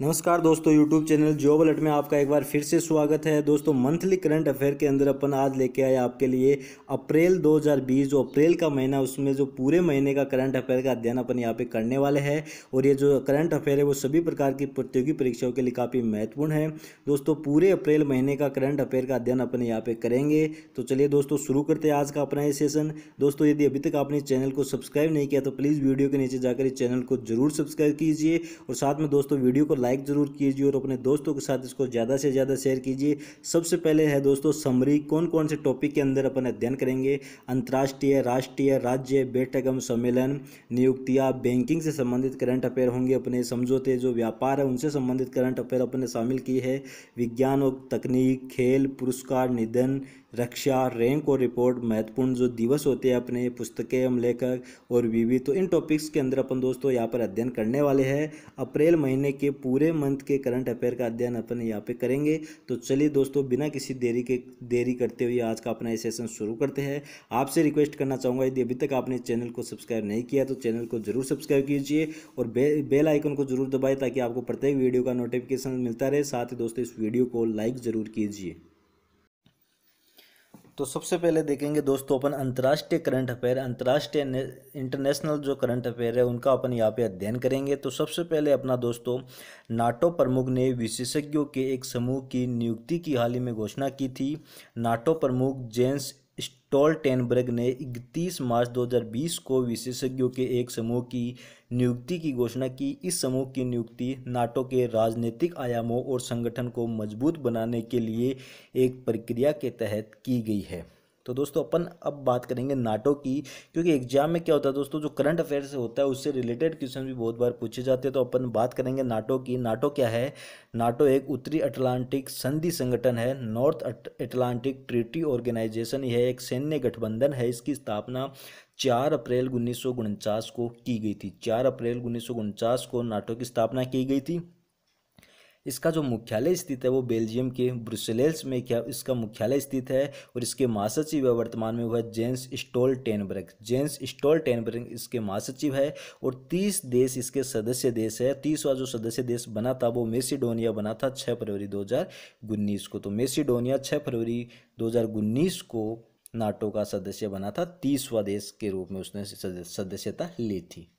नमस्कार दोस्तों YouTube channel job alert में आपका एक बार फिर से स्वागत है दोस्तों मंथली करंट अफेयर के अंदर अपन आज लेके आए आपके लिए अप्रैल 2020 जो अप्रैल का महीना उसमें जो पूरे महीने का करंट अफेयर का अध्ययन अपन यहाँ पे करने वाले हैं और ये जो करंट अफेयर है वो सभी प्रकार की प्रतियोगी परीक्षाओं के लिए काफ़ी महत्वपूर्ण है दोस्तों पूरे अप्रैल महीने का करंट अफेयर का अध्ययन अपन यहाँ पर करेंगे तो चलिए दोस्तों शुरू करते हैं आज का अपना ये सेशन दोस्तों यदि अभी तक आपने चैनल को सब्सक्राइब नहीं किया तो प्लीज़ वीडियो के नीचे जाकर इस चैनल को जरूर सब्सक्राइब कीजिए और साथ में दोस्तों वीडियो को लाइक ज़रूर कीजिए और अपने दोस्तों के साथ इसको ज़्यादा से ज़्यादा शेयर कीजिए सबसे पहले है दोस्तों समरी कौन कौन से टॉपिक के अंदर अपन अध्ययन करेंगे अंतर्राष्ट्रीय राष्ट्रीय राज्य बैठक सम्मेलन नियुक्तियाँ बैंकिंग से संबंधित करंट अफेयर होंगे अपने समझौते जो व्यापार है उनसे संबंधित करंट अफेयर अपने शामिल की है विज्ञान और तकनीक खेल पुरस्कार निधन रक्षा रैंक और रिपोर्ट महत्वपूर्ण जो दिवस होते हैं अपने पुस्तकें हम लेखक और विवि तो इन टॉपिक्स के अंदर अपन दोस्तों यहाँ पर अध्ययन करने वाले हैं अप्रैल महीने के पूरे मंथ के करंट अफेयर का अध्ययन अपन यहाँ पे करेंगे तो चलिए दोस्तों बिना किसी देरी के देरी करते हुए आज का अपना ये सेशन शुरू करते हैं आपसे रिक्वेस्ट करना चाहूँगा यदि अभी तक आपने चैनल को सब्सक्राइब नहीं किया तो चैनल को जरूर सब्सक्राइब कीजिए और बे, बेल आइकन को जरूर दबाए ताकि आपको प्रत्येक वीडियो का नोटिफिकेशन मिलता रहे साथ ही दोस्तों इस वीडियो को लाइक ज़रूर कीजिए तो सबसे पहले देखेंगे दोस्तों अपन अंतर्राष्ट्रीय करंट अफेयर अंतर्राष्ट्रीय इंटरनेशनल जो करंट अफेयर है उनका अपन यहाँ पे अध्ययन करेंगे तो सबसे पहले अपना दोस्तों नाटो प्रमुख ने विशेषज्ञों के एक समूह की नियुक्ति की हाल ही में घोषणा की थी नाटो प्रमुख जेंस स्टॉलटेनबर्ग ने इकतीस मार्च 2020 को विशेषज्ञों के एक समूह की नियुक्ति की घोषणा की इस समूह की नियुक्ति नाटो के राजनीतिक आयामों और संगठन को मजबूत बनाने के लिए एक प्रक्रिया के तहत की गई है तो दोस्तों अपन अब बात करेंगे नाटो की क्योंकि एग्जाम में क्या होता है दोस्तों जो करंट अफेयर से होता है उससे रिलेटेड क्वेश्चन भी बहुत बार पूछे जाते हैं तो अपन बात करेंगे नाटो की नाटो क्या है नाटो एक उत्तरी अटलांटिक संधि संगठन है नॉर्थ अटलांटिक ट्रीटी ऑर्गेनाइजेशन यह एक सैन्य गठबंधन है इसकी स्थापना चार अप्रैल उन्नीस को की गई थी चार अप्रैल उन्नीस को नाटो की स्थापना की गई थी इसका जो मुख्यालय स्थित है वो बेल्जियम के ब्रुसेल्स में क्या इसका मुख्यालय स्थित है और इसके महासचिव है वर्तमान में वह Jens Stoltenberg Jens Stoltenberg इसके महासचिव है और तीस देश इसके सदस्य देश है तीसवा जो सदस्य देश बना था वो मेसिडोनिया बना था छः फरवरी दो को तो मेसिडोनिया छः फरवरी दो को नाटो का सदस्य बना था तीसवा देश के रूप में उसने सदस्यता ली थी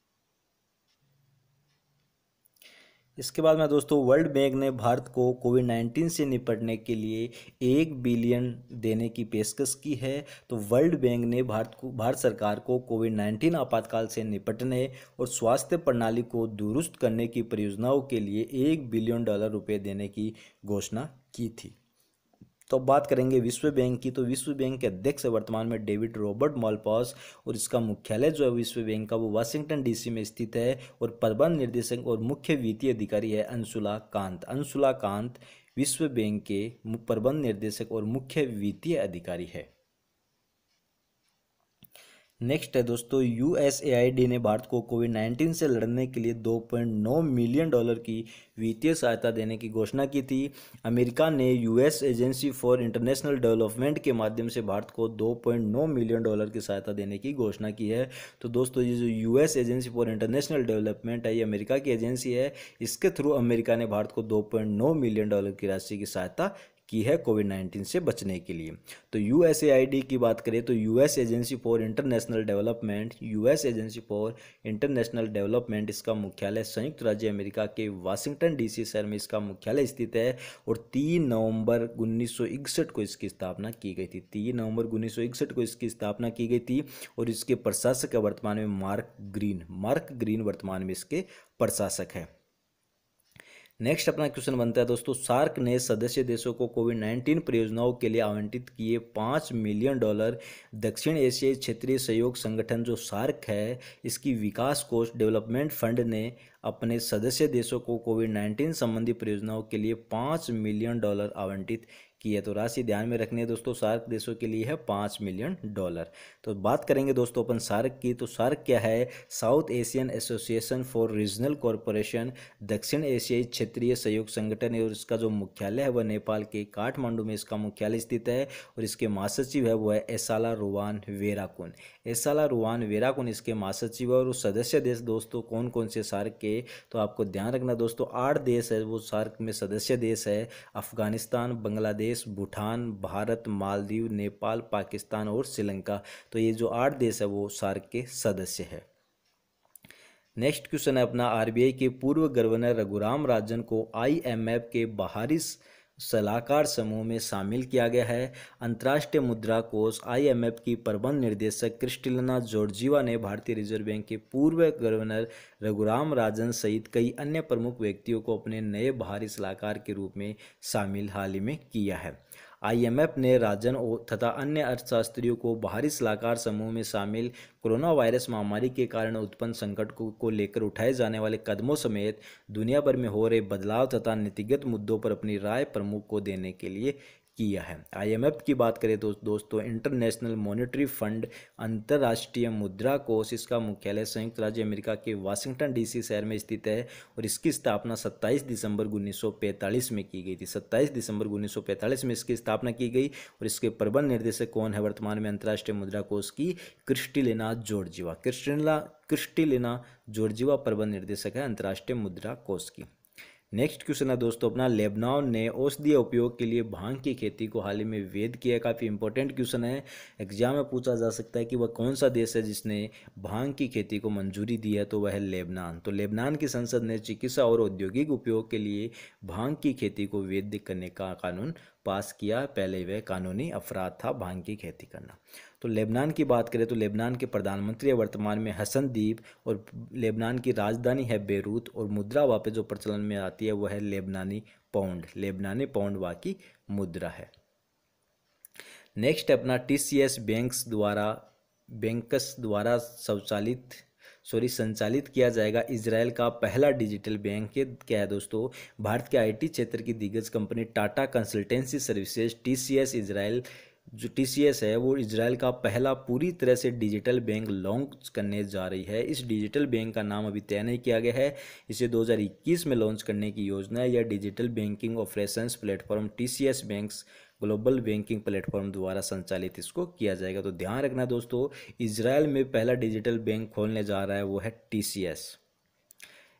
इसके बाद में दोस्तों वर्ल्ड बैंक ने भारत को कोविड नाइन्टीन से निपटने के लिए एक बिलियन देने की पेशकश की है तो वर्ल्ड बैंक ने भारत को भारत सरकार को कोविड नाइन्टीन आपातकाल से निपटने और स्वास्थ्य प्रणाली को दुरुस्त करने की परियोजनाओं के लिए एक बिलियन डॉलर रुपये देने की घोषणा की थी तो अब बात करेंगे विश्व बैंक की तो विश्व बैंक के अध्यक्ष वर्तमान में डेविड रॉबर्ट मॉलपॉस और इसका मुख्यालय जो है विश्व बैंक का वो वाशिंगटन डीसी में स्थित है और प्रबंध निर्देशक और मुख्य वित्तीय अधिकारी है अंशुला कांत अंशुला कांत विश्व बैंक के प्रबंध निर्देशक और मुख्य वित्तीय अधिकारी है नेक्स्ट है दोस्तों यू ने भारत को कोविड 19 से लड़ने के लिए 2.9 मिलियन डॉलर की वित्तीय सहायता देने की घोषणा की थी अमेरिका ने US agency for international development के माध्यम से भारत को 2.9 मिलियन डॉलर की सहायता देने की घोषणा की है तो दोस्तों ये जो US agency for international development है ये अमेरिका की एजेंसी है इसके थ्रू अमेरिका ने भारत को दो मिलियन डॉलर की राशि की सहायता की है कोविड नाइन्टीन से बचने के लिए तो यू की बात करें तो U agency for international development U agency for international development इसका मुख्यालय संयुक्त राज्य अमेरिका के वाशिंगटन डीसी शहर में इसका मुख्यालय स्थित है और तीन नवंबर उन्नीस को इसकी स्थापना की गई थी तीन नवंबर उन्नीस को इसकी स्थापना की गई थी और इसके प्रशासक है वर्तमान में मार्क ग्रीन मार्क ग्रीन वर्तमान में इसके प्रशासक है नेक्स्ट अपना क्वेश्चन बनता है दोस्तों सार्क ने सदस्य देशों को कोविड नाइन्टीन परियोजनाओं के लिए आवंटित किए पाँच मिलियन डॉलर दक्षिण एशियाई क्षेत्रीय सहयोग संगठन जो सार्क है इसकी विकास कोष डेवलपमेंट फंड ने अपने सदस्य देशों को कोविड नाइन्टीन संबंधी परियोजनाओं के लिए पाँच मिलियन डॉलर आवंटित की है तो राशि ध्यान में रखनी है दोस्तों सार्क देशों के लिए है पाँच मिलियन डॉलर तो बात करेंगे दोस्तों अपन सार्क की तो सार्क क्या है south Asian association for regional corporation दक्षिण एशियाई क्षेत्रीय सहयोग संगठन है और इसका जो मुख्यालय है वह नेपाल के काठमांडू में इसका मुख्यालय स्थित है और इसके महासचिव है वह है एसाला रुवान वेराकुन एसाला रुवान वेराकुन इसके महासचिव है और सदस्य देश दोस्तों कौन कौन से सार्क के तो आपको ध्यान रखना दोस्तों आठ देश है वो सार्क में सदस्य देश है अफगानिस्तान बांग्लादेश बांग्लादेश भूटान भारत मालदीव नेपाल पाकिस्तान और श्रीलंका तो ये जो आठ देश है वो सार्क के सदस्य है नेक्स्ट क्वेश्चन है अपना आरबीआई के पूर्व गवर्नर रघुराम राजन को आईएमएफ के बाहरी सलाहकार समूह में शामिल किया गया है अंतर्राष्ट्रीय मुद्रा कोष आईएमएफ की प्रबंध निर्देशक क्रिस्टिलना जॉर्जीवा ने भारतीय रिजर्व बैंक के पूर्व गवर्नर रघुराम राजन सहित कई अन्य प्रमुख व्यक्तियों को अपने नए बाहरी सलाहकार के रूप में शामिल हाल ही में किया है आईएमएफ ने राजन तथा अन्य अर्थशास्त्रियों को बाहरी सलाहकार समूह में शामिल कोरोना वायरस महामारी के कारण उत्पन्न संकट को, को लेकर उठाए जाने वाले कदमों समेत दुनिया भर में हो रहे बदलाव तथा नीतिगत मुद्दों पर अपनी राय प्रमुख को देने के लिए किया है आईएमएफ की बात करें तो दोस्तों इंटरनेशनल मॉनेटरी फंड अंतर्राष्ट्रीय मुद्रा कोष इसका मुख्यालय संयुक्त राज्य अमेरिका के वाशिंगटन डीसी शहर में स्थित है और इसकी स्थापना 27 दिसंबर 1945 में की गई थी 27 दिसंबर 1945 में इसकी स्थापना की गई और इसके प्रबंध निर्देशक कौन है वर्तमान में अंतर्राष्ट्रीय मुद्रा कोष की क्रिस्टिलिना जोर्जिवा क्रिस्टिला क्रिस्टिलिना जोर्जिवा प्रबंध निर्देशक है अंतर्राष्ट्रीय मुद्रा कोष की नेक्स्ट क्वेश्चन है दोस्तों अपना लेबनान ने औषधीय उपयोग के लिए भांग की खेती को हाल ही में वेद किया काफ़ी इंपॉर्टेंट क्वेश्चन है एग्जाम में पूछा जा सकता है कि वह कौन सा देश है जिसने भांग की खेती को मंजूरी दी है तो वह है लेबनान तो लेबनान की संसद ने चिकित्सा और औद्योगिक उपयोग के लिए भांग की खेती को वैध करने का कानून पास किया पहले वह कानूनी अफराद था भांग की खेती करना तो लेबनान की बात करें तो लेबनान के प्रधानमंत्री वर्तमान में हसन दीप और लेबनान की राजधानी है बेरूत और मुद्रा वापस जो प्रचलन में आती है वह है लेबनानी पाउंड लेबनानी पाउंड वहाँ की मुद्रा है नेक्स्ट अपना टी सी एस बैंक्स द्वारा बैंकस द्वारा स्वचालित सॉरी संचालित किया जाएगा इसराइल का पहला डिजिटल बैंक क्या है दोस्तों भारत के आईटी क्षेत्र की दिग्गज company Tata consultancy services TCS Israel जो टी है वो इसराइल का पहला पूरी तरह से डिजिटल बैंक लॉन्च करने जा रही है इस डिजिटल बैंक का नाम अभी तय नहीं किया गया है इसे 2021 में लॉन्च करने की योजना है यह digital banking operations platform T BaNCS global banking platform द्वारा संचालित इसको किया जाएगा तो ध्यान रखना दोस्तों इसराइल में पहला डिजिटल बैंक खोलने जा रहा है वो है टी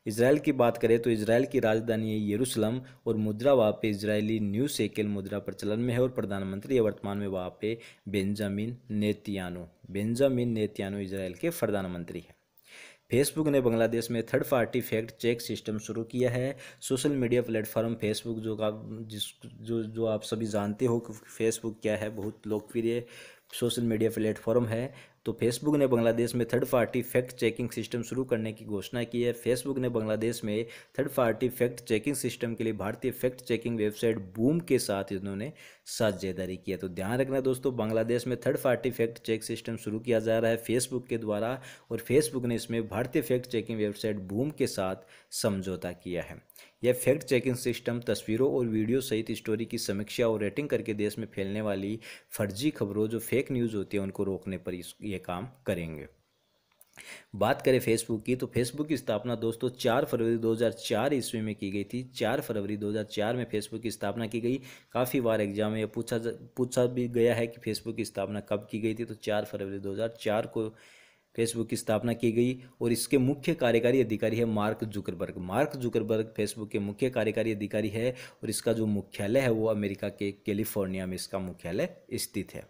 इसराइल की बात करें तो इसराइल की राजधानी है यरूशलम और मुद्रा वहाँ पे इसराइली न्यू सेकेल मुद्रा प्रचलन में है और प्रधानमंत्री है वर्तमान में वहाँ पे Benjamin Netanyahu Benjamin Netanyahu Israel के प्रधानमंत्री हैं फेसबुक ने बांग्लादेश में third party fact check system शुरू किया है सोशल मीडिया प्लेटफॉर्म फेसबुक जो आप जिस जो जो आप सभी जानते हो कि फेसबुक क्या है बहुत लोकप्रिय सोशल मीडिया प्लेटफॉर्म है तो फेसबुक ने बांग्लादेश में third party fact checking system शुरू करने की घोषणा की है फेसबुक ने बांग्लादेश में third party fact checking system के लिए भारतीय फैक्ट चेकिंग वेबसाइट बूम के साथ इन्होंने साझेदारी किया तो ध्यान रखना दोस्तों बांग्लादेश में third party fact check system शुरू किया जा रहा है फेसबुक के द्वारा और फेसबुक ने इसमें भारतीय फैक्ट चेकिंग वेबसाइट बूम के साथ समझौता किया है यह फैक्ट चेकिंग सिस्टम तस्वीरों और वीडियो सहित स्टोरी की समीक्षा और रेटिंग करके देश में फैलने वाली फर्जी खबरों जो फेक न्यूज़ होती है उनको रोकने पर ये काम करेंगे बात करें फेसबुक की तो फेसबुक की स्थापना दोस्तों 4 फरवरी 2004 ईस्वी में की गई थी 4 फरवरी 2004 में फेसबुक की स्थापना की गई काफ़ी बार एग्जाम में पूछा पूछा भी गया है कि फेसबुक की स्थापना कब की गई थी तो 4 फरवरी 2004 को फेसबुक की स्थापना की गई और इसके मुख्य कार्यकारी अधिकारी है Mark Zuckerberg Mark Zuckerberg Facebook के मुख्य कार्यकारी अधिकारी है और इसका जो मुख्यालय है वो अमेरिका के कैलिफोर्निया में इसका मुख्यालय स्थित है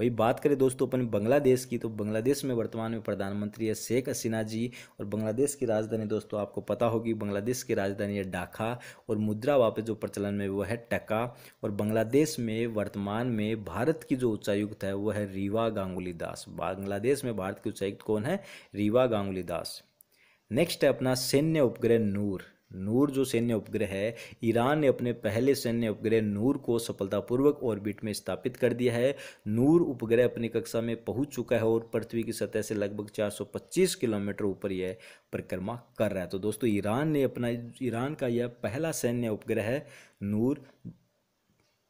वही बात करें दोस्तों अपन बांग्लादेश की तो बांग्लादेश में वर्तमान में प्रधानमंत्री है शेख हसीना जी और बांग्लादेश की राजधानी दोस्तों आपको पता होगी बांग्लादेश की राजधानी है ढाका और मुद्रा वापस जो प्रचलन में वह है टका और बांग्लादेश में वर्तमान में भारत की जो उच्चायुक्त है वह है रीवा गांगुली दास बांग्लादेश में भारत की उच्चायुक्त कौन है रीवा गांगुली दास नेक्स्ट है अपना सैन्य उपग्रह नूर नूर जो सैन्य उपग्रह है ईरान ने अपने पहले सैन्य उपग्रह नूर को सफलतापूर्वक ऑर्बिट में स्थापित कर दिया है नूर उपग्रह अपनी कक्षा में पहुंच चुका है और पृथ्वी की सतह से लगभग 425 किलोमीटर ऊपर यह परिक्रमा कर रहा है तो दोस्तों ईरान ने अपना ईरान का यह पहला सैन्य उपग्रह नूर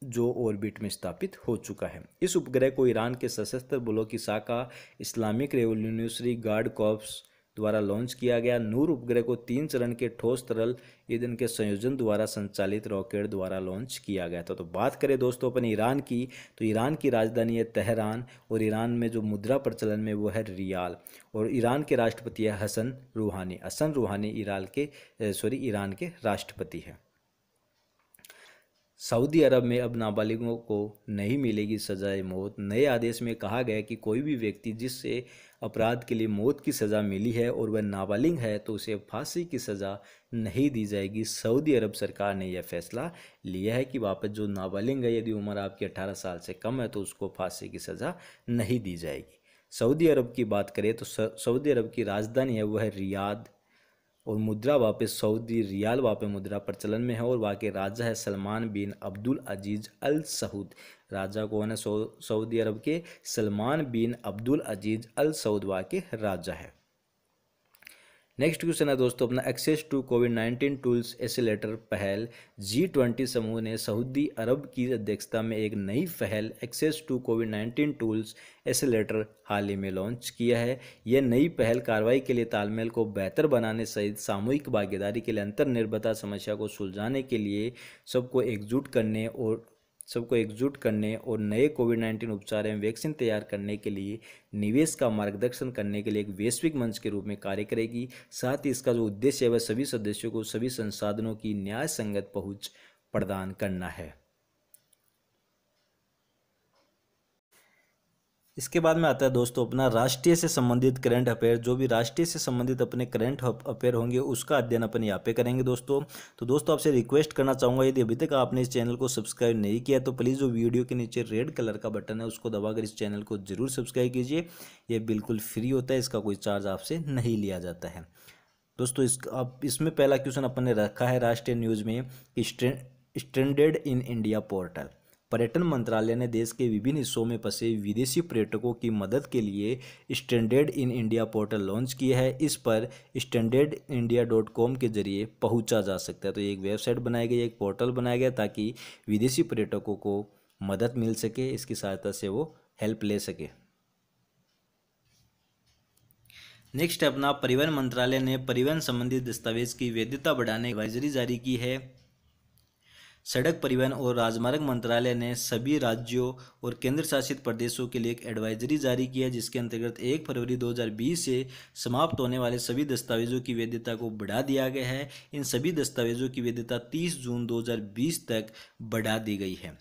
जो ऑर्बिट में स्थापित हो चुका है इस उपग्रह को ईरान के सशस्त्र बलों की शाखा इस्लामिक रेवोल्यूशनरी गार्ड कॉप्स द्वारा लॉन्च किया गया नूर उपग्रह को तीन चरण के ठोस तरल ईंधन के संयोजन द्वारा संचालित रॉकेट द्वारा लॉन्च किया गया था तो बात करें दोस्तों अपन ईरान की तो ईरान की राजधानी है तेहरान और ईरान में जो मुद्रा प्रचलन में वो है रियाल और ईरान के राष्ट्रपति है हसन रूहानी हसन रूहानी ईरान के सॉरी ईरान के राष्ट्रपति हैं सऊदी अरब में अब नाबालिगों को नहीं मिलेगी सजाए मौत नए आदेश में कहा गया कि कोई भी व्यक्ति जिससे अपराध के लिए मौत की सज़ा मिली है और वह नाबालिग है तो उसे फांसी की सज़ा नहीं दी जाएगी सऊदी अरब सरकार ने यह फैसला लिया है कि वापस जो नाबालिग है यदि उम्र आपकी अट्ठारह साल से कम है तो उसको फांसी की सज़ा नहीं दी जाएगी सऊदी अरब की बात करें तो सऊदी अरब की राजधानी है वह रियाद और मुद्रा वापस सऊदी रियाल वापस मुद्रा प्रचलन में है और वहाँ राजा है सलमान बिन अब्दुल अजीज़ अल सऊद राजा कौन है सऊदी अरब के सलमान बिन अब्दुल अजीज़ अल सऊद वाके के राजा है नेक्स्ट क्वेश्चन है दोस्तों अपना access to COVID nineteen tools accelerator पहल जी ट्वेंटी समूह ने सऊदी अरब की अध्यक्षता में एक नई पहल access to COVID nineteen tools accelerator हाल ही में लॉन्च किया है यह नई पहल कार्रवाई के लिए तालमेल को बेहतर बनाने सहित सामूहिक भागीदारी के लिए अंतर्निर्भरता समस्या को सुलझाने के लिए सबको एकजुट करने और सबको एकजुट करने और नए कोविड नाइन्टीन उपचार एवं वैक्सीन तैयार करने के लिए निवेश का मार्गदर्शन करने के लिए एक वैश्विक मंच के रूप में कार्य करेगी साथ ही इसका जो उद्देश्य है वह सभी सदस्यों को सभी संसाधनों की न्याय संगत पहुँच प्रदान करना है इसके बाद में आता है दोस्तों अपना राष्ट्रीय से संबंधित करंट अफेयर जो भी राष्ट्रीय से संबंधित अपने करंट अफेयर होंगे उसका अध्ययन अपन यहाँ पे करेंगे दोस्तों तो दोस्तों आपसे रिक्वेस्ट करना चाहूँगा यदि अभी तक आपने इस चैनल को सब्सक्राइब नहीं किया तो प्लीज़ जो वीडियो के नीचे रेड कलर का बटन है उसको दबाकर इस चैनल को जरूर सब्सक्राइब कीजिए यह बिल्कुल फ्री होता है इसका कोई चार्ज आपसे नहीं लिया जाता है दोस्तों इस अब इसमें पहला क्वेश्चन अपन ने रखा है राष्ट्रीय न्यूज़ में कि स्टैंडर्ड इन इंडिया पोर्टल पर्यटन मंत्रालय ने देश के विभिन्न हिस्सों में फंसे विदेशी पर्यटकों की मदद के लिए standard in India portal launch किया है इस पर स्टैंडर्ड इंडिया डॉट कॉम के जरिए पहुंचा जा सकता है तो एक वेबसाइट बनाई गई एक पोर्टल बनाया गया ताकि विदेशी पर्यटकों को मदद मिल सके इसकी सहायता से वो हेल्प ले सके नेक्स्ट अपना परिवहन मंत्रालय ने परिवहन संबंधी दस्तावेज की वैधता बढ़ाने एडवाइजरी जारी की है सड़क परिवहन और राजमार्ग मंत्रालय ने सभी राज्यों और केंद्र शासित प्रदेशों के लिए एक एडवाइजरी जारी की है जिसके अंतर्गत 1 फरवरी 2020 से समाप्त होने वाले सभी दस्तावेजों की वैधता को बढ़ा दिया गया है इन सभी दस्तावेजों की वैधता 30 जून 2020 तक बढ़ा दी गई है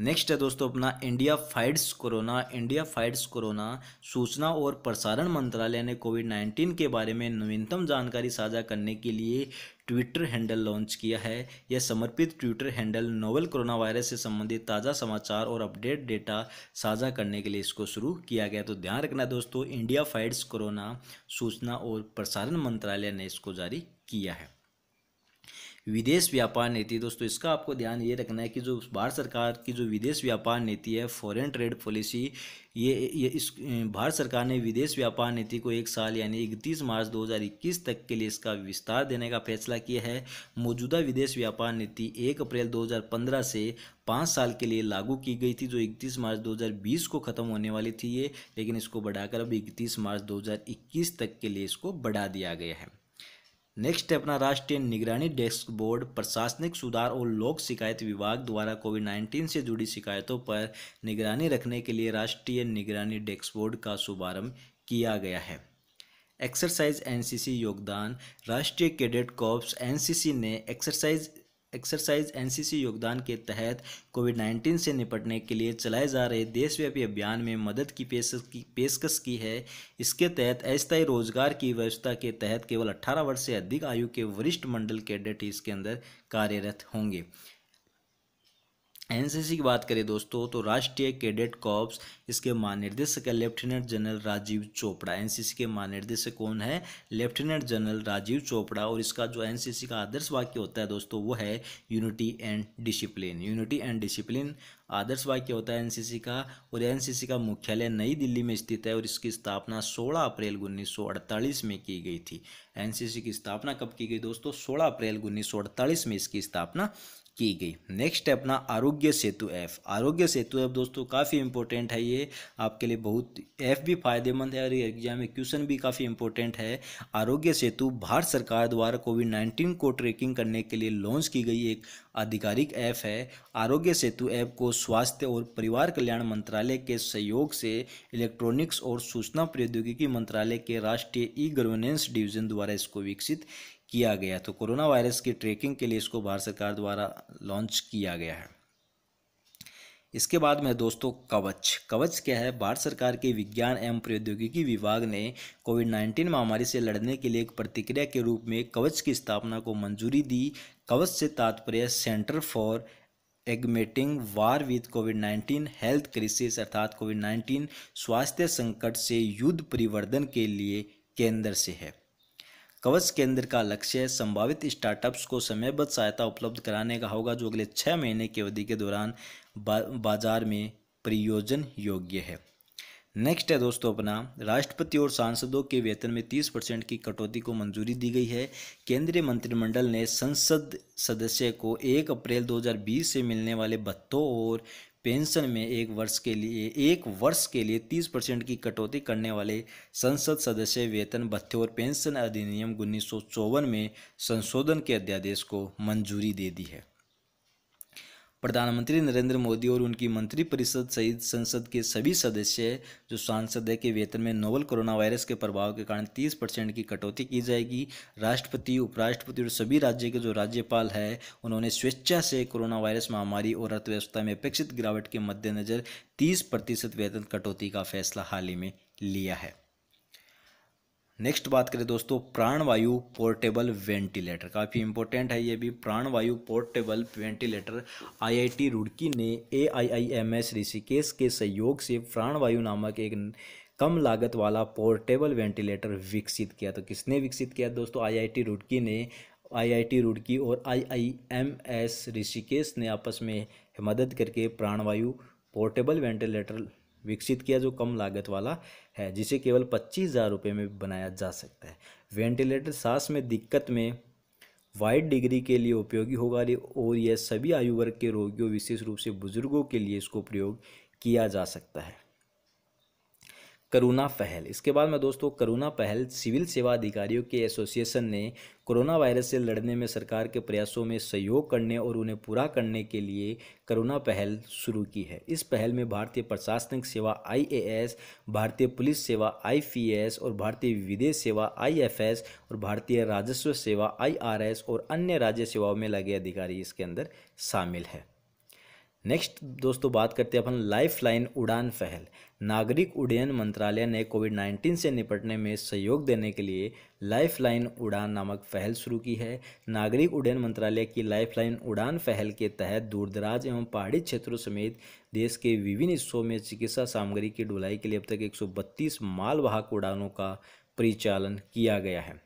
नेक्स्ट है दोस्तों अपना India fights corona India fights corona सूचना और प्रसारण मंत्रालय ने कोविड 19 के बारे में नवीनतम जानकारी साझा करने के लिए ट्विटर हैंडल लॉन्च किया है यह समर्पित Twitter handle novel corona virus से संबंधित ताज़ा समाचार और अपडेट डेटा साझा करने के लिए इसको शुरू किया गया तो ध्यान रखना दोस्तों इंडिया फाइट्स कोरोना सूचना और प्रसारण मंत्रालय ने इसको जारी किया है विदेश व्यापार नीति दोस्तों इसका आपको ध्यान ये रखना है कि जो भारत सरकार की जो विदेश व्यापार नीति है फॉरेन ट्रेड पॉलिसी ये ये इस भारत सरकार ने विदेश व्यापार नीति को एक साल यानी इकतीस मार्च 2021 तक के लिए इसका विस्तार देने का फैसला किया है मौजूदा विदेश व्यापार नीति एक अप्रैल 2015 से पाँच साल के लिए लागू की गई थी जो इकतीस मार्च 2020 को ख़त्म होने वाली थी ये लेकिन इसको बढ़ाकर अब इकतीस मार्च 2021 तक के लिए इसको बढ़ा दिया गया है नेक्स्ट है अपना राष्ट्रीय निगरानी डेस्क बोर्ड प्रशासनिक सुधार और लोक शिकायत विभाग द्वारा कोविड 19 से जुड़ी शिकायतों पर निगरानी रखने के लिए राष्ट्रीय निगरानी डेस्क बोर्ड का शुभारंभ किया गया है एक्सरसाइज एनसीसी योगदान राष्ट्रीय कैडेट कॉर्प्स एनसीसी ने एक्सरसाइज एक्सरसाइज एनसीसी योगदान के तहत कोविड 19 से निपटने के लिए चलाए जा रहे देशव्यापी अभियान में मदद की पेशकश की पेशकश की है इसके तहत अस्थायी रोजगार की व्यवस्था के तहत केवल 18 वर्ष से अधिक आयु के वरिष्ठ मंडल कैडेट इसके अंदर कार्यरत होंगे एनसीसी की बात करें दोस्तों तो राष्ट्रीय कैडेट कॉप्स इसके महानिर्देशक है lieutenant general Rajeev Chopra NCC के महानिर्देशक कौन है लेफ्टिनेंट जनरल राजीव चोपड़ा और इसका जो एनसीसी का आदर्श वाक्य होता है दोस्तों वो है unity and discipline unity and discipline आदर्श वाक्य होता है एनसीसी का और एनसीसी का मुख्यालय नई दिल्ली में स्थित है और इसकी स्थापना 16 अप्रैल 1948 में की गई थी एनसीसी की स्थापना कब की गई दोस्तों 16 अप्रैल 1948 में इसकी स्थापना की गई नेक्स्ट है अपना आरोग्य सेतु ऐप आरोग्य सेतु ऐप दोस्तों काफ़ी इंपॉर्टेंट है ये आपके लिए बहुत ऐप भी फायदेमंद है और एग्जाम में क्वेश्चन भी काफ़ी इंपॉर्टेंट है आरोग्य सेतु भारत सरकार द्वारा कोविड नाइन्टीन को ट्रैकिंग करने के लिए लॉन्च की गई एक आधिकारिक ऐप है आरोग्य सेतु ऐप को स्वास्थ्य और परिवार कल्याण मंत्रालय के सहयोग से इलेक्ट्रॉनिक्स और सूचना प्रौद्योगिकी मंत्रालय के राष्ट्रीय ई गवर्नेंस डिवीजन द्वारा इसको विकसित किया गया तो कोरोना वायरस की ट्रैकिंग के लिए इसको भारत सरकार द्वारा लॉन्च किया गया है इसके बाद में दोस्तों कवच कवच क्या है भारत सरकार के विज्ञान एवं प्रौद्योगिकी विभाग ने कोविड नाइन्टीन महामारी से लड़ने के लिए एक प्रतिक्रिया के रूप में कवच की स्थापना को मंजूरी दी कवच से तात्पर्य centre for augmenting war with COVID nineteen health crisis अर्थात कोविड नाइन्टीन स्वास्थ्य संकट से युद्ध परिवर्धन के लिए केंद्र से है कवच केंद्र का लक्ष्य संभावित स्टार्टअप्स को समयबद्ध सहायता उपलब्ध कराने का होगा जो अगले छः महीने की अवधि के दौरान बा, बाजार में प्रयोजन योग्य है नेक्स्ट है दोस्तों अपना राष्ट्रपति और सांसदों के वेतन में 30 परसेंट की कटौती को मंजूरी दी गई है केंद्रीय मंत्रिमंडल ने संसद सदस्य को 1 अप्रैल 2020 से मिलने वाले भत्तों और पेंशन में एक वर्ष के लिए एक वर्ष के लिए तीस परसेंट की कटौती करने वाले संसद सदस्य वेतन भत्ते और पेंशन अधिनियम उन्नीस में संशोधन के अध्यादेश को मंजूरी दे दी है प्रधानमंत्री नरेंद्र मोदी और उनकी मंत्रिपरिषद सहित संसद के सभी सदस्य जो सांसद है के वेतन में नोवल कोरोना वायरस के प्रभाव के कारण तीस परसेंट की कटौती की जाएगी राष्ट्रपति उपराष्ट्रपति और सभी राज्य के जो राज्यपाल है उन्होंने स्वेच्छा से कोरोना वायरस महामारी और अर्थव्यवस्था में अपेक्षित गिरावट के मद्देनजर तीस प्रतिशत वेतन कटौती का फैसला हाल ही में लिया है नेक्स्ट बात करें दोस्तों प्राणवायु पोर्टेबल वेंटिलेटर काफ़ी इंपॉर्टेंट है ये भी प्राणवायु पोर्टेबल वेंटिलेटर आईआईटी रुड़की ने एआईआईएमएस ऋषिकेश के सहयोग से प्राणवायु नामक एक कम लागत वाला पोर्टेबल वेंटिलेटर विकसित किया तो किसने विकसित किया दोस्तों आईआईटी रुड़की ने आईआईटी रुड़की और आई ऋषिकेश ने आपस में मदद करके प्राणवायु पोर्टेबल वेंटिलेटर विकसित किया जो कम लागत वाला है जिसे केवल पच्चीस हज़ार रुपये में बनाया जा सकता है वेंटिलेटर सांस में दिक्कत में वाइड डिग्री के लिए उपयोगी होगा और यह सभी आयु वर्ग के रोगियों विशेष रूप से बुजुर्गों के लिए इसको प्रयोग किया जा सकता है करुणा पहल इसके बाद में दोस्तों करुणा पहल सिविल सेवा अधिकारियों के एसोसिएशन ने कोरोना वायरस से लड़ने में सरकार के प्रयासों में सहयोग करने और उन्हें पूरा करने के लिए करुणा पहल शुरू की है इस पहल में भारतीय प्रशासनिक सेवा आईएएस भारतीय पुलिस सेवा आईपीएस और भारतीय विदेश सेवा आईएफएस और भारतीय राजस्व सेवा आईआरएस और अन्य राज्य सेवाओं में लगे अधिकारी इसके अंदर शामिल है नेक्स्ट दोस्तों बात करते हैं अपन लाइफ लाइन उड़ान पहल नागरिक उड्डयन मंत्रालय ने कोविड 19 से निपटने में सहयोग देने के लिए लाइफ लाइन उड़ान नामक पहल शुरू की है नागरिक उड्डयन मंत्रालय की लाइफ लाइन उड़ान पहल के तहत दूरदराज एवं पहाड़ी क्षेत्रों समेत देश के विभिन्न हिस्सों में चिकित्सा सामग्री की ढुलाई के लिए अब तक एक मालवाहक उड़ानों का परिचालन किया गया है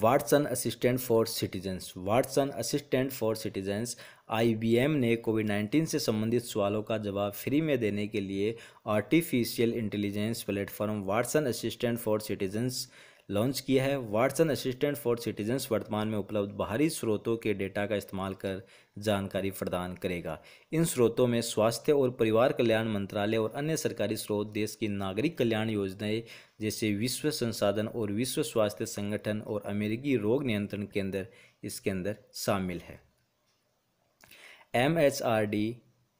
Watson assistant for citizens Watson assistant for citizens IBM ने कोविड 19 से संबंधित सवालों का जवाब फ्री में देने के लिए artificial intelligence platform Watson assistant for citizens launch किया है वाटसन असिस्टेंट फॉर सिटीजन्स वर्तमान में उपलब्ध बाहरी स्रोतों के डेटा का इस्तेमाल कर जानकारी प्रदान करेगा इन स्रोतों में स्वास्थ्य और परिवार कल्याण मंत्रालय और अन्य सरकारी स्रोत देश की नागरिक कल्याण योजनाएं जैसे विश्व संसाधन और विश्व स्वास्थ्य संगठन और अमेरिकी रोग नियंत्रण केंद्र इसके अंदर शामिल है M H R D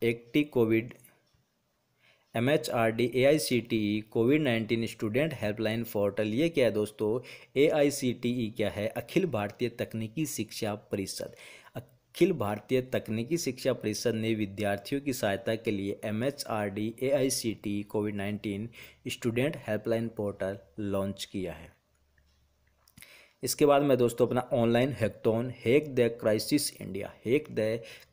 AICTE COVID M H R D A I C T E COVID nineteen student helpline portal ये क्या है दोस्तों ए आई सी टी ई क्या है अखिल भारतीय तकनीकी शिक्षा परिषद अखिल भारतीय तकनीकी शिक्षा परिषद ने विद्यार्थियों की सहायता के लिए M H R D A I C T COVID nineteen student helpline portal launch किया है इसके बाद मैं दोस्तों अपना online hackathon hack the crisis India hack the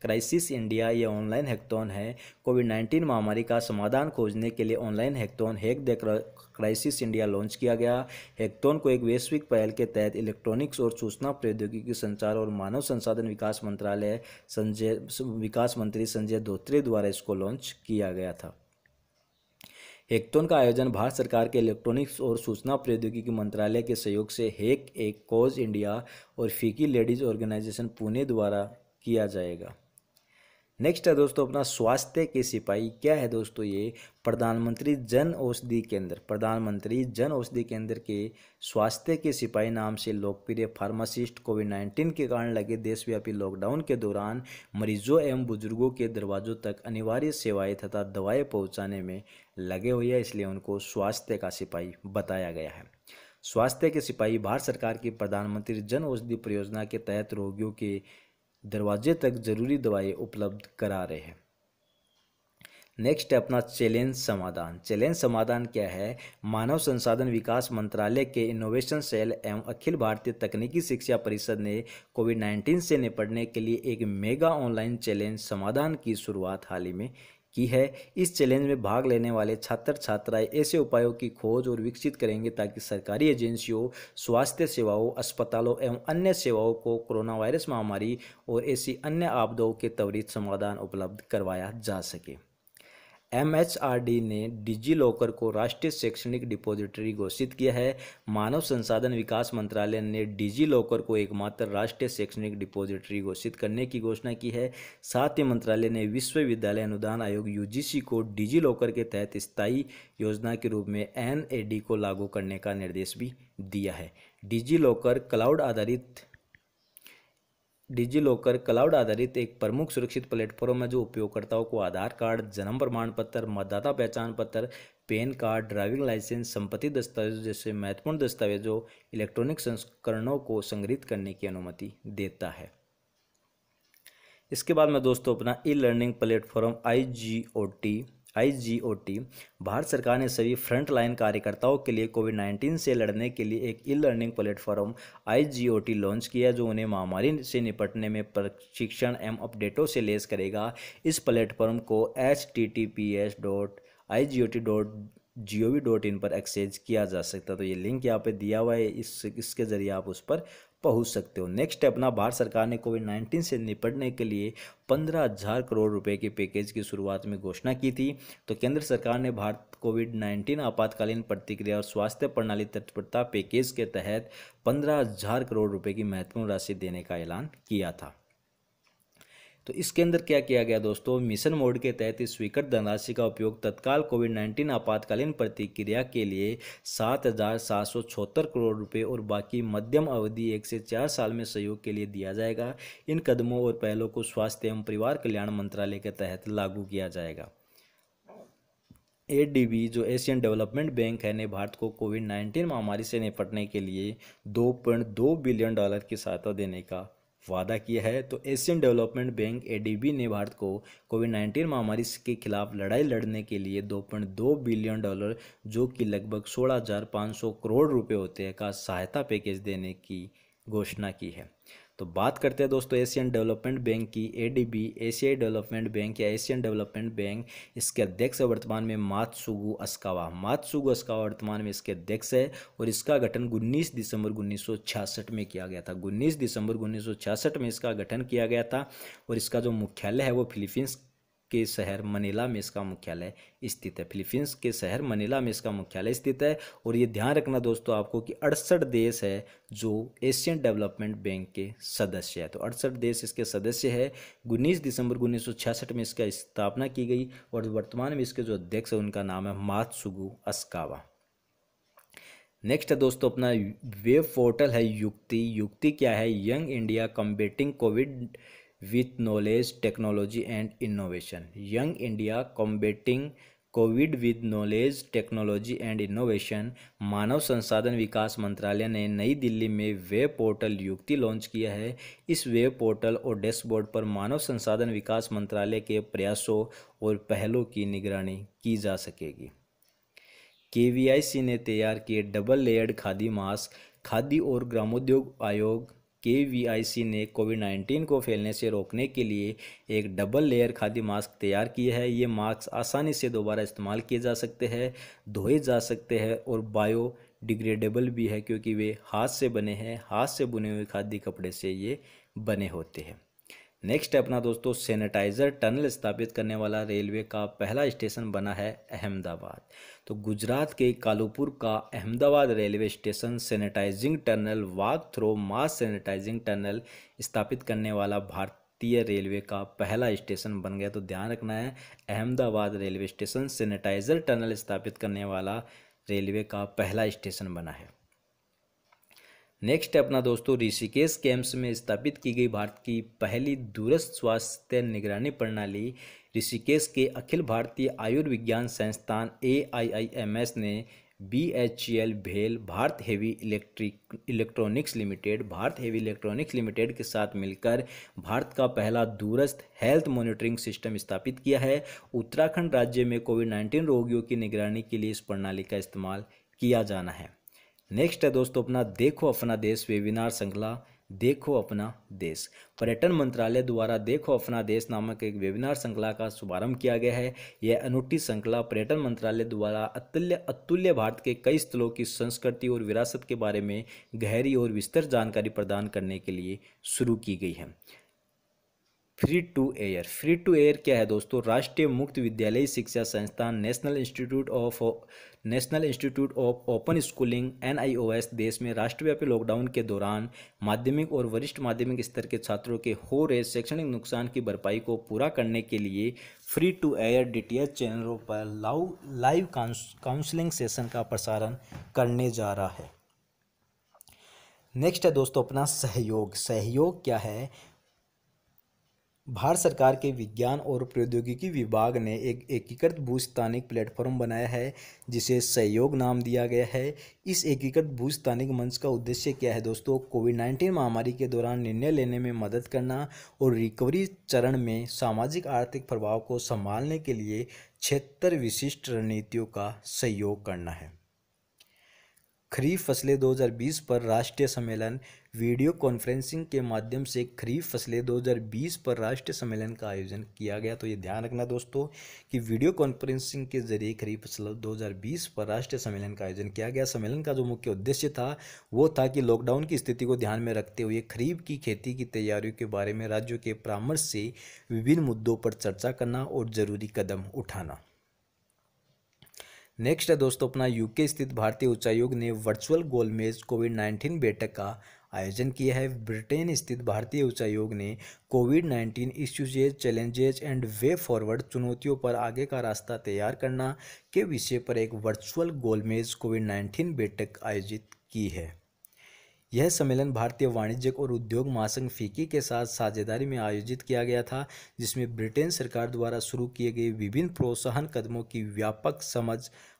crisis India ये ऑनलाइन हैकथॉन है कोविड नाइन्टीन महामारी का समाधान खोजने के लिए online hackathon hack the crisis India launch किया गया हैकथॉन को एक वैश्विक पहल के तहत इलेक्ट्रॉनिक्स और सूचना प्रौद्योगिकी संचार और मानव संसाधन विकास मंत्रालय संजय विकास मंत्री संजय धोत्रे द्वारा इसको लॉन्च किया गया था हेक्टोन का आयोजन भारत सरकार के इलेक्ट्रॉनिक्स और सूचना प्रौद्योगिकी मंत्रालय के सहयोग से हेक एक कोज इंडिया और फीकी लेडीज ऑर्गेनाइजेशन पुणे द्वारा किया जाएगा नेक्स्ट है दोस्तों अपना स्वास्थ्य के सिपाही क्या है दोस्तों ये प्रधानमंत्री जन औषधि केंद्र प्रधानमंत्री जन औषधि केंद्र के स्वास्थ्य के सिपाही नाम से लोकप्रिय फार्मासिस्ट कोविड नाइन्टीन के कारण लगे देशव्यापी लॉकडाउन के दौरान मरीजों एवं बुजुर्गों के दरवाजों तक अनिवार्य सेवाएं तथा दवाएं पहुंचाने में लगे हुए हैं इसलिए उनको स्वास्थ्य का सिपाही बताया गया है स्वास्थ्य के सिपाही भारत सरकार की प्रधानमंत्री जन औषधि परियोजना के तहत रोगियों के दरवाजे तक ज़रूरी दवाएं उपलब्ध करा रहे हैं नेक्स्ट है अपना चैलेंज समाधान चैलेंज समाधान क्या है मानव संसाधन विकास मंत्रालय के इनोवेशन सेल एवं अखिल भारतीय तकनीकी शिक्षा परिषद ने कोविड 19 से निपटने के लिए एक मेगा ऑनलाइन चैलेंज समाधान की शुरुआत हाल ही में की है इस चैलेंज में भाग लेने वाले छात्र छात्राएं ऐसे उपायों की खोज और विकसित करेंगे ताकि सरकारी एजेंसियों स्वास्थ्य सेवाओं अस्पतालों एवं अन्य सेवाओं को कोरोना वायरस महामारी और ऐसी अन्य आपदाओं के त्वरित समाधान उपलब्ध करवाया जा सके एमएचआरडी ने डिजी लॉकर को राष्ट्रीय शैक्षणिक डिपॉजिटरी घोषित किया है मानव संसाधन विकास मंत्रालय ने डिजी लॉकर को एकमात्र राष्ट्रीय शैक्षणिक डिपॉजिटरी घोषित करने की घोषणा की है साथ ही मंत्रालय ने विश्वविद्यालय अनुदान आयोग यूजीसी को डिजी लॉकर के तहत स्थायी योजना के रूप में एनएडी को लागू करने का निर्देश भी दिया है डिजी लॉकर क्लाउड आधारित डिजी लॉकर क्लाउड आधारित एक प्रमुख सुरक्षित प्लेटफॉर्म है जो उपयोगकर्ताओं को आधार कार्ड जन्म प्रमाण पत्र मतदाता पहचान पत्र पेन कार्ड ड्राइविंग लाइसेंस संपत्ति दस्तावेज जैसे महत्वपूर्ण दस्तावेजों इलेक्ट्रॉनिक संस्करणों को संग्रहित करने की अनुमति देता है इसके बाद में दोस्तों अपना e learning platform I G O T IGOT Bharat सरकार ने सभी फ्रंट लाइन कार्यकर्ताओं के लिए कोविड 19 से लड़ने के लिए एक e learning platform IGOT launch किया जो उन्हें महामारी से निपटने में प्रशिक्षण एवं अपडेटों से लेस करेगा इस प्लेटफॉर्म को H T T P S dot I G O T dot G O V dot in पर एक्सेज किया जा सकता है तो ये लिंक यहाँ पे दिया हुआ है इस इसके ज़रिए आप उस पर पहुंच सकते हो नेक्स्ट अपना भारत सरकार ने कोविड नाइन्टीन से निपटने के लिए पंद्रह हजार करोड़ रुपए के पैकेज की शुरुआत में घोषणा की थी तो केंद्र सरकार ने भारत कोविड नाइन्टीन आपातकालीन प्रतिक्रिया और स्वास्थ्य प्रणाली तत्परता पैकेज के तहत पंद्रह हजार करोड़ रुपए की महत्वपूर्ण राशि देने का ऐलान किया था तो इसके अंदर क्या किया गया दोस्तों मिशन मोड के तहत इस स्वीकृत धनराशि का उपयोग तत्काल कोविड नाइन्टीन आपातकालीन प्रतिक्रिया के लिए सात हजार सात सौ छहत्तर करोड़ रुपये और बाकी मध्यम अवधि एक से चार साल में सहयोग के लिए दिया जाएगा इन कदमों और पहलों को स्वास्थ्य एवं परिवार कल्याण मंत्रालय के तहत लागू किया जाएगा ए जो एशियन डेवलपमेंट बैंक है ने भारत को कोविड नाइन्टीन महामारी से निपटने के लिए दो पॉइंट दो बिलियन डॉलर की सहायता देने का वादा किया है तो एशियन डेवलपमेंट बैंक ए ने भारत को कोविड नाइन्टीन महामारी के खिलाफ लड़ाई लड़ने के लिए 2.2 बिलियन डॉलर जो कि लगभग 16,500 करोड़ रुपए होते हैं का सहायता पैकेज देने की घोषणा की है तो बात करते हैं दोस्तों एशियन डेवलपमेंट बैंक की एडीबी एशियाई डेवलपमेंट बैंक या एशियन डेवलपमेंट बैंक इसके अध्यक्ष है वर्तमान में मातसुगु अस्कावा मातसुगु अस्कावा वर्तमान में इसके अध्यक्ष है और इसका गठन उन्नीस दिसंबर उन्नीस में किया गया था उन्नीस दिसंबर उन्नीस में इसका गठन किया गया था और इसका जो मुख्यालय है वो फिलीपींस के शहर मनीला में इसका मुख्यालय स्थित है फिलीपींस के शहर मनीला में इसका मुख्यालय स्थित है और ये ध्यान रखना दोस्तों आपको कि अड़सठ देश है जो एशियन डेवलपमेंट बैंक के सदस्य है तो अड़सठ देश इसके सदस्य है उन्नीस दिसंबर उन्नीस में इसका स्थापना की गई और वर्तमान में इसके जो अध्यक्ष है उनका नाम है मातसुगु अस्कावा नेक्स्ट है दोस्तों अपना वेब पोर्टल है युक्ति युक्ति क्या है young India combating Covid with knowledge technology and innovation young India combating Covid with knowledge technology and innovation मानव संसाधन विकास मंत्रालय ने नई दिल्ली में वेब पोर्टल युक्ति लॉन्च किया है इस वेब पोर्टल और डैशबोर्ड पर मानव संसाधन विकास मंत्रालय के प्रयासों और पहलों की निगरानी की जा सकेगी के ने तैयार किए double layered khadi mask khadi और ग्रामोद्योग आयोग के ने कोविड नाइन्टीन को फैलने से रोकने के लिए एक डबल लेयर खादी मास्क तैयार किया है ये मास्क आसानी से दोबारा इस्तेमाल किए जा सकते हैं धोए जा सकते हैं और बायो डिग्रेडेबल भी है क्योंकि वे हाथ से बने हैं हाथ से बुने हुए खादी कपड़े से ये बने होते हैं नेक्स्ट है अपना दोस्तों सैनिटाइज़र टनल स्थापित करने वाला रेलवे का पहला स्टेशन बना है अहमदाबाद तो गुजरात के कालूपुर का Ahmedabad railway station sanitizing tunnel walk through mass sanitizing tunnel स्थापित करने वाला भारत भारतीय रेलवे का पहला स्टेशन बन गया तो ध्यान रखना है Ahmedabad railway station sanitizer tunnel स्थापित करने वाला रेलवे का पहला स्टेशन बना है नेक्स्ट है अपना दोस्तों ऋषिकेश कैंप्स में स्थापित की गई भारत की पहली दूरस्थ स्वास्थ्य निगरानी प्रणाली ऋषिकेश के अखिल भारतीय आयुर्विज्ञान संस्थान ए ने बी एच एल भेल Bharat heavy electric electronics limited Bharat heavy electronics limited के साथ मिलकर भारत का पहला दूरस्थ हेल्थ मॉनिटरिंग सिस्टम स्थापित किया है उत्तराखंड राज्य में कोविड नाइन्टीन रोगियों की निगरानी के लिए इस प्रणाली का इस्तेमाल किया जाना है नेक्स्ट है दोस्तों अपना देखो अपना देश वेबिनार श्रृंखला देखो अपना देश पर्यटन मंत्रालय द्वारा देखो अपना देश नामक एक वेबिनार श्रृंखला का शुभारंभ किया गया है यह अनूठी श्रृंखला पर्यटन मंत्रालय द्वारा अतुल्य अतुल्य भारत के कई स्थलों की संस्कृति और विरासत के बारे में गहरी और विस्तृत जानकारी प्रदान करने के लिए शुरू की गई है free to air free to air क्या है दोस्तों राष्ट्रीय मुक्त विद्यालय शिक्षा संस्थान national institute of national institute of open schooling N देश में राष्ट्रव्यापी लॉकडाउन के दौरान माध्यमिक और वरिष्ठ माध्यमिक स्तर के छात्रों के हो रहे शैक्षणिक नुकसान की भरपाई को पूरा करने के लिए फ्री टू एयर डीटीएच चैनलों पर लाइव लाइव काउंसलिंग सेशन का प्रसारण करने जा रहा है नेक्स्ट है दोस्तों अपना सहयोग सहयोग क्या है भारत सरकार के विज्ञान और प्रौद्योगिकी विभाग ने एक एकीकृत स्थानिक प्लेटफॉर्म बनाया है जिसे सहयोग नाम दिया गया है इस एकीकृत स्थानिक मंच का उद्देश्य क्या है दोस्तों कोविड नाइन्टीन महामारी के दौरान निर्णय लेने में मदद करना और रिकवरी चरण में सामाजिक आर्थिक प्रभाव को संभालने के लिए छिहत्तर विशिष्ट रणनीतियों का सहयोग करना है खरीफ फसलें 2020 पर राष्ट्रीय सम्मेलन वीडियो कॉन्फ्रेंसिंग के माध्यम से खरीफ फसलें 2020 पर राष्ट्रीय सम्मेलन का आयोजन किया गया तो ये ध्यान रखना दोस्तों कि वीडियो कॉन्फ्रेंसिंग के जरिए खरीफ फसल 2020 पर राष्ट्रीय सम्मेलन का आयोजन किया गया सम्मेलन का जो मुख्य उद्देश्य था वो था कि लॉकडाउन की स्थिति को ध्यान में रखते हुए खरीफ की खेती की तैयारियों के बारे में राज्यों के परामर्श से विभिन्न मुद्दों पर चर्चा करना और जरूरी कदम उठाना नेक्स्ट है दोस्तों अपना यूके स्थित भारतीय उच्चायोग ने वर्चुअल गोलमेज कोविड नाइन्टीन बैठक का आयोजन किया है ब्रिटेन स्थित भारतीय उच्चायोग ने COVID nineteen issues challenges and way forward चुनौतियों पर आगे का रास्ता तैयार करना के विषय पर एक वर्चुअल गोलमेज कोविड नाइन्टीन बैठक आयोजित की है यह सम्मेलन भारतीय वाणिज्यिक और उद्योग महासंघ फीकी के साथ साझेदारी में आयोजित किया गया था जिसमें ब्रिटेन सरकार द्वारा शुरू किए गए विभिन्न प्रोत्साहन कदमों की व्यापक समझ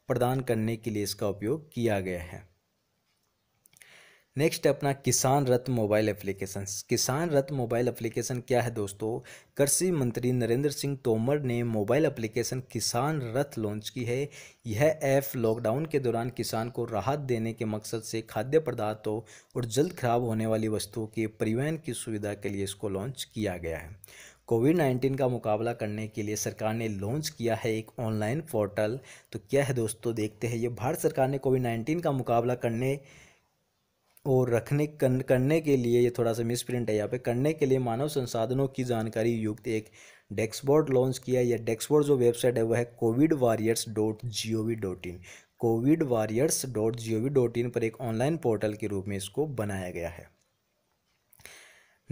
प्रदान करने के लिए इसका उपयोग किया गया है नेक्स्ट है अपना किसान रथ मोबाइल एप्लीकेशन किसान रथ मोबाइल एप्लीकेशन क्या है दोस्तों कृषि मंत्री नरेंद्र सिंह तोमर ने मोबाइल एप्लीकेशन किसान रथ लॉन्च की है यह ऐप लॉकडाउन के दौरान किसान को राहत देने के मकसद से खाद्य पदार्थों और जल्द खराब होने वाली वस्तुओं के परिवहन की सुविधा के लिए इसको लॉन्च किया गया है कोविड नाइन्टीन का मुकाबला करने के लिए सरकार ने लॉन्च किया है एक ऑनलाइन पोर्टल तो क्या है दोस्तों देखते हैं ये भारत सरकार ने कोविड नाइन्टीन का मुकाबला करने और रखने करने के लिए ये थोड़ा सा मिसप्रिंट है यहाँ पे करने के लिए मानव संसाधनों की जानकारी युक्त एक डेस्कबोर्ड लॉन्च किया है या डेस्कबोर्ड जो वेबसाइट है वह है COVID warriors dot G O V dot in COVID warriors dot G O V dot in पर एक ऑनलाइन पोर्टल के रूप में इसको बनाया गया है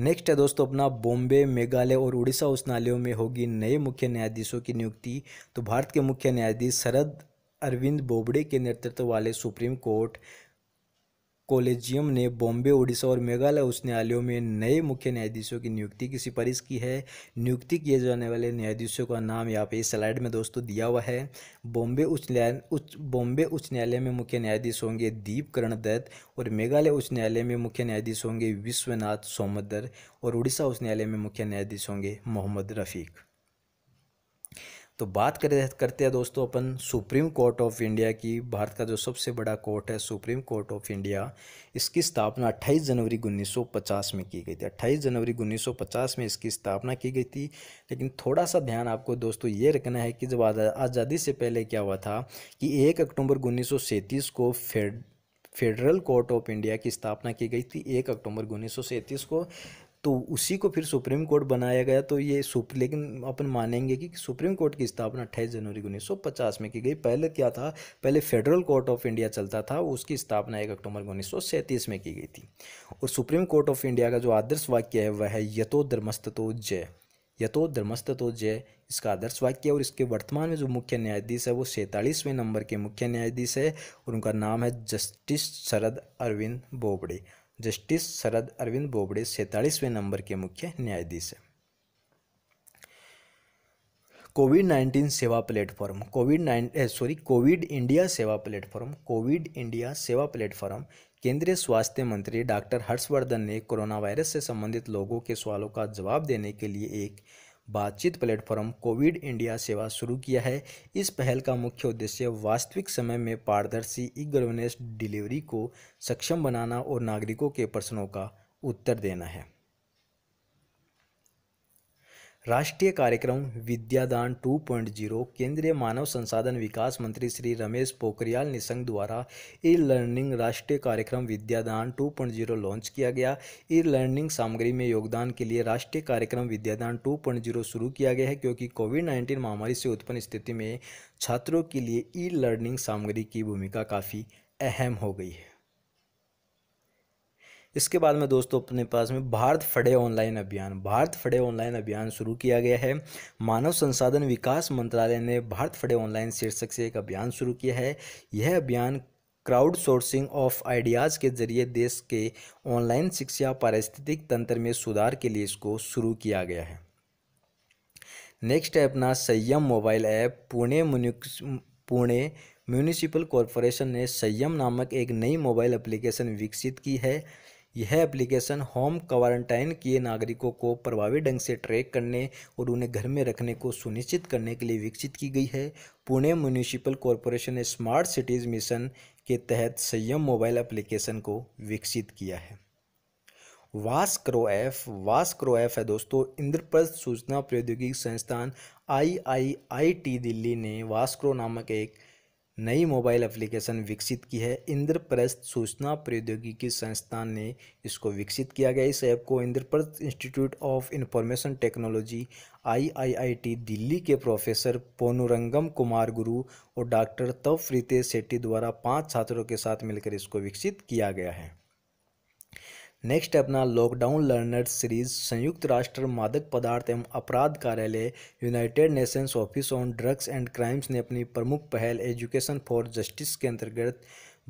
नेक्स्ट है दोस्तों अपना बॉम्बे मेघालय और उड़ीसा उच्च न्यायालयों में होगी नए मुख्य न्यायाधीशों की नियुक्ति तो भारत के मुख्य न्यायाधीश शरद अरविंद बोबड़े के नेतृत्व वाले सुप्रीम कोर्ट कॉलेजियम ने बॉम्बे उड़ीसा और मेघालय उच्च न्यायालयों में नए मुख्य न्यायाधीशों की नियुक्ति की सिफारिश की है नियुक्ति किए जाने वाले न्यायाधीशों का नाम यहाँ पे स्लाइड में दोस्तों दिया हुआ है बॉम्बे उच्च न्यायालय उच्च बॉम्बे उच्च न्यायालय में मुख्य न्यायाधीश होंगे दीप करण दत्त और मेघालय उच्च न्यायालय में मुख्य न्यायाधीश होंगे विश्वनाथ सोमदर और उड़ीसा उच्च न्यायालय में मुख्य न्यायाधीश होंगे मोहम्मद रफ़ीक तो बात कर करते हैं दोस्तों अपन सुप्रीम कोर्ट ऑफ इंडिया की भारत का जो सबसे बड़ा कोर्ट है सुप्रीम कोर्ट ऑफ इंडिया इसकी स्थापना 28 जनवरी 1950 में की गई थी 28 जनवरी 1950 में इसकी स्थापना की गई थी लेकिन थोड़ा सा ध्यान आपको दोस्तों ये रखना है कि जब आज़ादी से पहले क्या हुआ था कि एक अक्टूबर उन्नीस को fed federal court of India की स्थापना की गई थी एक अक्टूबर उन्नीस को तो उसी को फिर सुप्रीम कोर्ट बनाया गया तो ये सुप लेकिन अपन मानेंगे कि सुप्रीम कोर्ट की स्थापना अट्ठाईस जनवरी उन्नीस सौ पचास में की गई पहले क्या था पहले फेडरल कोर्ट ऑफ इंडिया चलता था उसकी स्थापना एक अक्टूबर उन्नीस सौ सैंतीस में की गई थी और सुप्रीम कोर्ट ऑफ इंडिया का जो आदर्श वाक्य है वह है यथो तो जय यथो तो जय इसका आदर्श वाक्य है और इसके वर्तमान में जो मुख्य न्यायाधीश है वो सैंतालीसवें नंबर के मुख्य न्यायाधीश है और उनका नाम है जस्टिस शरद अरविंद बोबड़े जस्टिस शरद अरविंद बोबड़े सैंतालीसवें नंबर के मुख्य न्यायाधीश हैं COVID nineteen Seva platform COVID nine sorry COVID India Seva platform COVID India Seva platform केंद्रीय स्वास्थ्य मंत्री डॉक्टर हर्षवर्धन ने कोरोना वायरस से संबंधित लोगों के सवालों का जवाब देने के लिए एक बातचीत प्लेटफॉर्म कोविड इंडिया सेवा शुरू किया है इस पहल का मुख्य उद्देश्य वास्तविक समय में पारदर्शी ई गवर्नेंस डिलीवरी को सक्षम बनाना और नागरिकों के प्रश्नों का उत्तर देना है राष्ट्रीय कार्यक्रम विद्यादान 2.0 केंद्रीय मानव संसाधन विकास मंत्री श्री रमेश पोखरियाल निशंक द्वारा ई लर्निंग राष्ट्रीय कार्यक्रम विद्यादान 2.0 लॉन्च किया गया ई लर्निंग सामग्री में योगदान के लिए राष्ट्रीय कार्यक्रम विद्यादान 2.0 शुरू किया गया है क्योंकि कोविड नाइन्टीन महामारी से उत्पन्न स्थिति में छात्रों के लिए ई लर्निंग सामग्री की भूमिका काफ़ी अहम हो गई है इसके बाद में दोस्तों अपने पास में भारत फड़े ऑनलाइन अभियान भारत फड़े ऑनलाइन अभियान शुरू किया गया है मानव संसाधन विकास मंत्रालय ने भारत फड़े ऑनलाइन शीर्षक से एक अभियान शुरू किया है यह अभियान क्राउड सोर्सिंग ऑफ आइडियाज़ के जरिए देश के ऑनलाइन शिक्षा पारिस्थितिक तंत्र में सुधार के लिए इसको शुरू किया गया है नेक्स्ट है अपना Samyam mobile app Pune Pune municipal corporation ने संयम नामक एक नई मोबाइल एप्लीकेशन विकसित की है यह एप्लीकेशन होम क्वारंटाइन किए नागरिकों को प्रभावी ढंग से ट्रैक करने और उन्हें घर में रखने को सुनिश्चित करने के लिए विकसित की गई है पुणे म्यूनिसिपल कॉरपोरेशन ने स्मार्ट सिटीज़ मिशन के तहत संयम मोबाइल एप्लीकेशन को विकसित किया है वास्क्रो ऐप एफ ऐप एफ है दोस्तों इंद्रप्रस्थ सूचना प्रौद्योगिकी संस्थान आई आई आई टी दिल्ली ने वास्क्रो नामक एक नई मोबाइल एप्लीकेशन विकसित की है इंद्रप्रस्थ सूचना प्रौद्योगिकी संस्थान ने इसको विकसित किया गया इस ऐप को Indraprastha institute of information technology IIIT Delhi के प्रोफेसर पोनुरंगम कुमार गुरु और डॉक्टर तव प्रीते सेट्टी द्वारा पांच छात्रों के साथ मिलकर इसको विकसित किया गया है नेक्स्ट अपना लॉकडाउन लर्नर्स सीरीज संयुक्त राष्ट्र मादक पदार्थ एवं अपराध कार्यालय United Nations office on drugs and crimes ने अपनी प्रमुख पहल एजुकेशन फॉर जस्टिस के अंतर्गत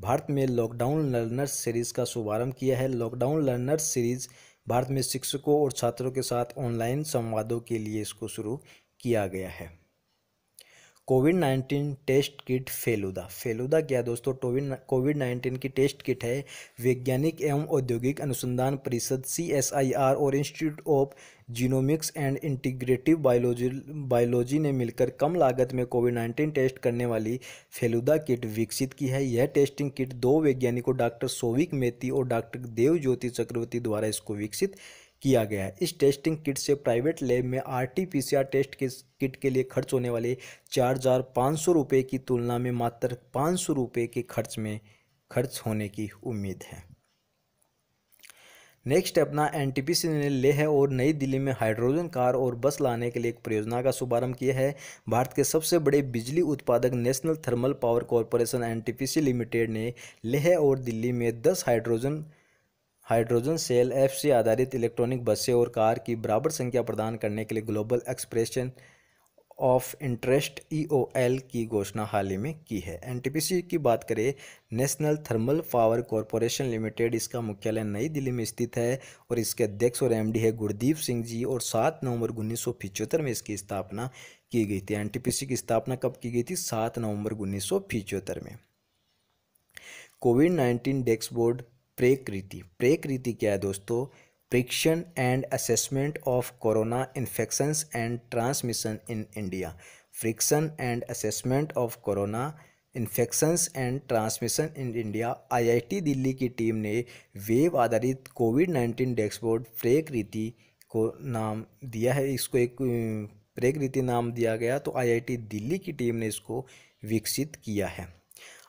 भारत में लॉकडाउन लर्नर्स सीरीज़ का शुभारंभ किया है लॉकडाउन लर्नर्स सीरीज़ भारत में शिक्षकों और छात्रों के साथ ऑनलाइन संवादों के लिए इसको शुरू किया गया है COVID nineteen test kit Feluda Feluda क्या दोस्तों कोविड नाइन्टीन की टेस्ट किट है वैज्ञानिक एवं औद्योगिक अनुसंधान परिषद सी एस आई आर और institute of genomics and integrative biology biology ने मिलकर कम लागत में कोविड नाइन्टीन टेस्ट करने वाली फेलुदा किट विकसित की है यह टेस्टिंग किट दो वैज्ञानिकों डॉक्टर सोविक मेती और डॉक्टर देवज्योति चक्रवर्ती द्वारा इसको विकसित किया गया है इस टेस्टिंग किट से प्राइवेट लैब में आरटीपीसीआर टेस्ट के किट के लिए खर्च होने वाले चार हज़ार पाँच सौ रुपये की तुलना में मात्र पाँच सौ रुपये के खर्च में खर्च होने की उम्मीद है नेक्स्ट अपना एन टी पी सी ने लेह और नई दिल्ली में हाइड्रोजन कार और बस लाने के लिए एक परियोजना का शुभारंभ किया है भारत के सबसे बड़े बिजली उत्पादक national thermal power corporation N T P C limited ने लेह और दिल्ली में दस हाइड्रोजन हाइड्रोजन सेल एफ से आधारित इलेक्ट्रॉनिक बसें और कार की बराबर संख्या प्रदान करने के लिए global expression of interest L की घोषणा हाल ही में की है एन टी पी सी की बात करें national thermal power corporation limited इसका मुख्यालय नई दिल्ली में स्थित है और इसके अध्यक्ष और एम डी है गुरदीप सिंह जी और सात नवंबर उन्नीस सौ में इसकी स्थापना की गई थी एन टी पी सी की स्थापना कब की गई थी सात नवंबर उन्नीस सौ में COVID nineteen dashboard Prakriti Prakriti क्या है दोस्तों prediction and assessment of corona infections and transmission in India prediction and assessment of corona infections and transmission in India IIT Delhi की टीम ने वेब आधारित कोविड नाइन्टीन डैशबोर्ड प्रेकृति को नाम दिया है इसको एक प्रेकृति नाम दिया गया तो आईआईटी दिल्ली की टीम ने इसको विकसित किया है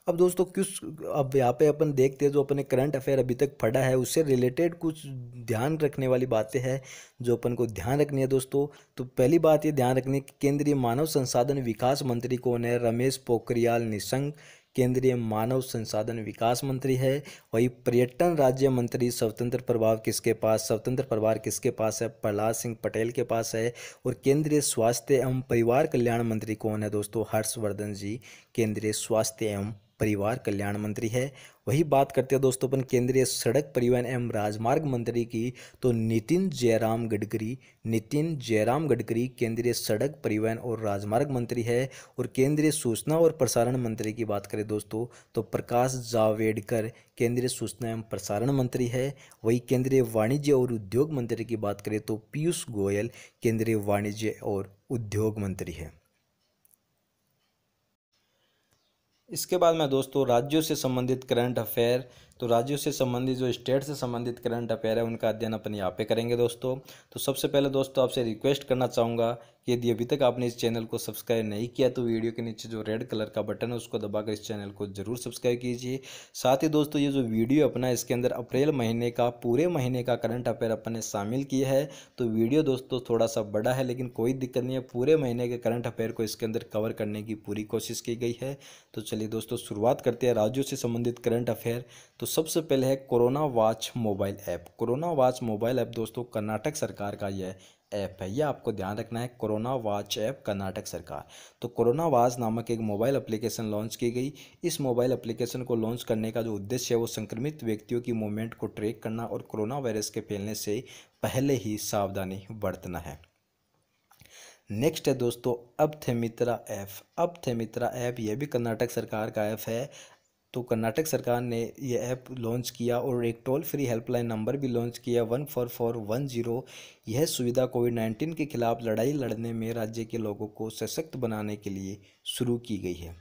अब दोस्तों कुछ अब यहाँ पे अपन देखते हैं जो अपने करंट अफेयर अभी तक पढ़ा है उससे रिलेटेड कुछ ध्यान रखने वाली बातें हैं जो अपन को ध्यान रखनी है दोस्तों तो पहली बात ये ध्यान रखनी है कि केंद्रीय मानव संसाधन विकास मंत्री कौन है रमेश पोखरियाल निशंक केंद्रीय मानव संसाधन विकास मंत्री है वही पर्यटन राज्य मंत्री स्वतंत्र प्रभाव किसके पास स्वतंत्र प्रभार किसके पास है प्रहलाद सिंह पटेल के पास है और केंद्रीय स्वास्थ्य एवं परिवार कल्याण मंत्री कौन है दोस्तों हर्षवर्धन जी केंद्रीय स्वास्थ्य एवं परिवार कल्याण मंत्री है वही बात करते हैं दोस्तों अपन केंद्रीय सड़क परिवहन एवं राजमार्ग मंत्री की तो नितिन जयराम गडकरी नितिन जयराम गडकरी केंद्रीय सड़क परिवहन और राजमार्ग मंत्री है और केंद्रीय सूचना और प्रसारण मंत्री की बात करें दोस्तों तो प्रकाश जावड़ेकर केंद्रीय सूचना एवं प्रसारण मंत्री है वही केंद्रीय वाणिज्य और उद्योग मंत्री की बात करें तो पीयूष गोयल केंद्रीय वाणिज्य और उद्योग मंत्री है इसके बाद मैं दोस्तों राज्यों से संबंधित करंट अफेयर तो राज्यों से संबंधित जो स्टेट से संबंधित करंट अफेयर है उनका अध्ययन अपन यहाँ पे करेंगे दोस्तों तो सबसे पहले दोस्तों आपसे रिक्वेस्ट करना चाहूँगा यदि अभी तक आपने इस चैनल को सब्सक्राइब नहीं किया तो वीडियो के नीचे जो रेड कलर का बटन है उसको दबाकर इस चैनल को ज़रूर सब्सक्राइब कीजिए साथ ही दोस्तों ये जो वीडियो अपना इसके अंदर अप्रैल महीने का पूरे महीने का करंट अफेयर अपन ने शामिल किया है तो वीडियो दोस्तों थोड़ा सा बड़ा है लेकिन कोई दिक्कत नहीं है पूरे महीने के करंट अफेयर को इसके अंदर कवर करने की पूरी कोशिश की गई है तो चलिए दोस्तों शुरुआत करते हैं राज्यों से संबंधित करंट अफेयर तो सबसे पहले है corona watch mobile app corona watch mobile app दोस्तों कर्नाटक सरकार का यह ऐप है यह आपको ध्यान रखना है कोरोना वाच ऐप कर्नाटक सरकार तो कोरोना वाच नामक एक मोबाइल एप्लीकेशन लॉन्च की गई इस मोबाइल एप्लीकेशन को लॉन्च करने का जो उद्देश्य है वो संक्रमित व्यक्तियों की मूवमेंट को ट्रैक करना और कोरोना वायरस के फैलने से पहले ही सावधानी बरतना है नेक्स्ट है दोस्तों अब थे मित्रा ऐप अब थे मित्रा ऐप यह भी कर्नाटक सरकार का ऐप है तो कर्नाटक सरकार ने यह ऐप लॉन्च किया और एक टोल फ्री हेल्पलाइन नंबर भी लॉन्च किया one four four one zero यह सुविधा कोविड नाइन्टीन के खिलाफ लड़ाई लड़ने में राज्य के लोगों को सशक्त बनाने के लिए शुरू की गई है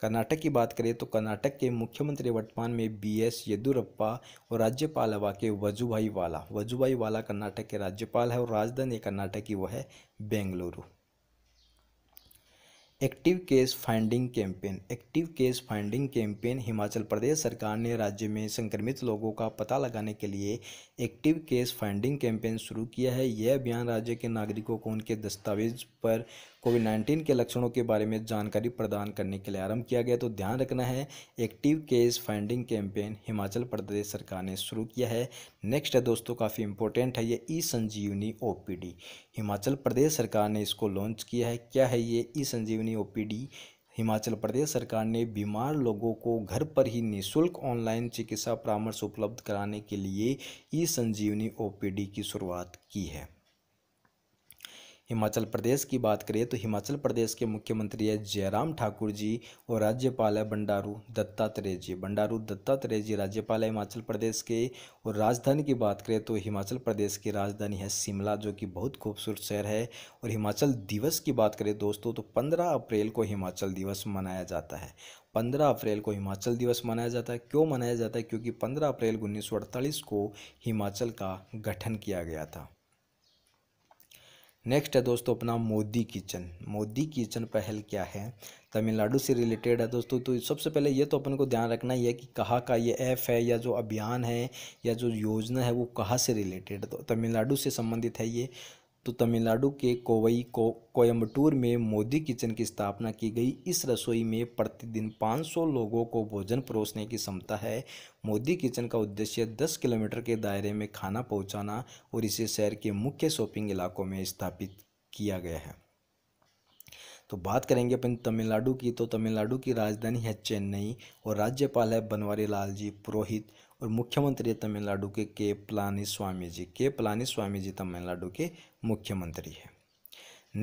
कर्नाटक की बात करें तो कर्नाटक के मुख्यमंत्री वर्तमान में बी एस येदुरप्पा और राज्यपाल हवा के वजूभाई वाला वजूभाई वाला कर्नाटक के राज्यपाल है और राजधानी कर्नाटक की वह है Bengaluru active case finding campaign active case finding campaign Himachal Pradesh सरकार ने राज्य में संक्रमित लोगों का पता लगाने के लिए एक्टिव केस फाइंडिंग कैंपेन शुरू किया है यह अभियान राज्य के नागरिकों को उनके दस्तावेज पर कोविड नाइन्टीन के लक्षणों के बारे में जानकारी प्रदान करने के लिए आरंभ किया गया तो ध्यान रखना है active case finding campaign Himachal Pradesh सरकार ने शुरू किया है नेक्स्ट है दोस्तों काफ़ी इंपॉर्टेंट है ये ई संजीवनी ओ हिमाचल प्रदेश सरकार ने इसको लॉन्च किया है क्या है ये ई संजीवनी ओ हिमाचल प्रदेश सरकार ने बीमार लोगों को घर पर ही निशुल्क ऑनलाइन चिकित्सा परामर्श उपलब्ध कराने के लिए ई संजीवनी ओपीडी की शुरुआत की है हिमाचल प्रदेश की बात करें तो हिमाचल प्रदेश के मुख्यमंत्री है जयराम ठाकुर जी और राज्यपाल है बंडारू दत्तात्रेय जी बंडारू दत्तात्रेय जी राज्यपाल है हिमाचल प्रदेश के और राजधानी की बात करें तो हिमाचल प्रदेश की राजधानी है शिमला जो कि बहुत खूबसूरत शहर है और हिमाचल दिवस की बात करें दोस्तों तो पंद्रह अप्रैल को हिमाचल दिवस मनाया जाता है पंद्रह अप्रैल को हिमाचल दिवस मनाया जाता है क्यों मनाया जाता है क्योंकि पंद्रह अप्रैल उन्नीस को हिमाचल का गठन किया गया था नेक्स्ट है दोस्तों अपना मोदी किचन मोदी किचन पहल क्या है तमिलनाडु से रिलेटेड है दोस्तों तो सबसे पहले ये तो अपन को ध्यान रखना ही है कि कहाँ का ये ऐप है या जो अभियान है या जो योजना है वो कहाँ से रिलेटेड है तो तमिलनाडु से संबंधित है ये तो तमिलनाडु के कोवई को कोयम्बटूर में मोदी किचन की स्थापना की गई इस रसोई में प्रतिदिन 500 लोगों को भोजन परोसने की क्षमता है मोदी किचन का उद्देश्य 10 किलोमीटर के दायरे में खाना पहुंचाना और इसे शहर के मुख्य शॉपिंग इलाकों में स्थापित किया गया है तो बात करेंगे अपन तमिलनाडु की तो तमिलनाडु की राजधानी है चेन्नई और राज्यपाल है बनवारी लाल जी पुरोहित और मुख्यमंत्री है तमिलनाडु के के पलानी स्वामी जी के पलानी स्वामी जी तमिलनाडु के मुख्यमंत्री है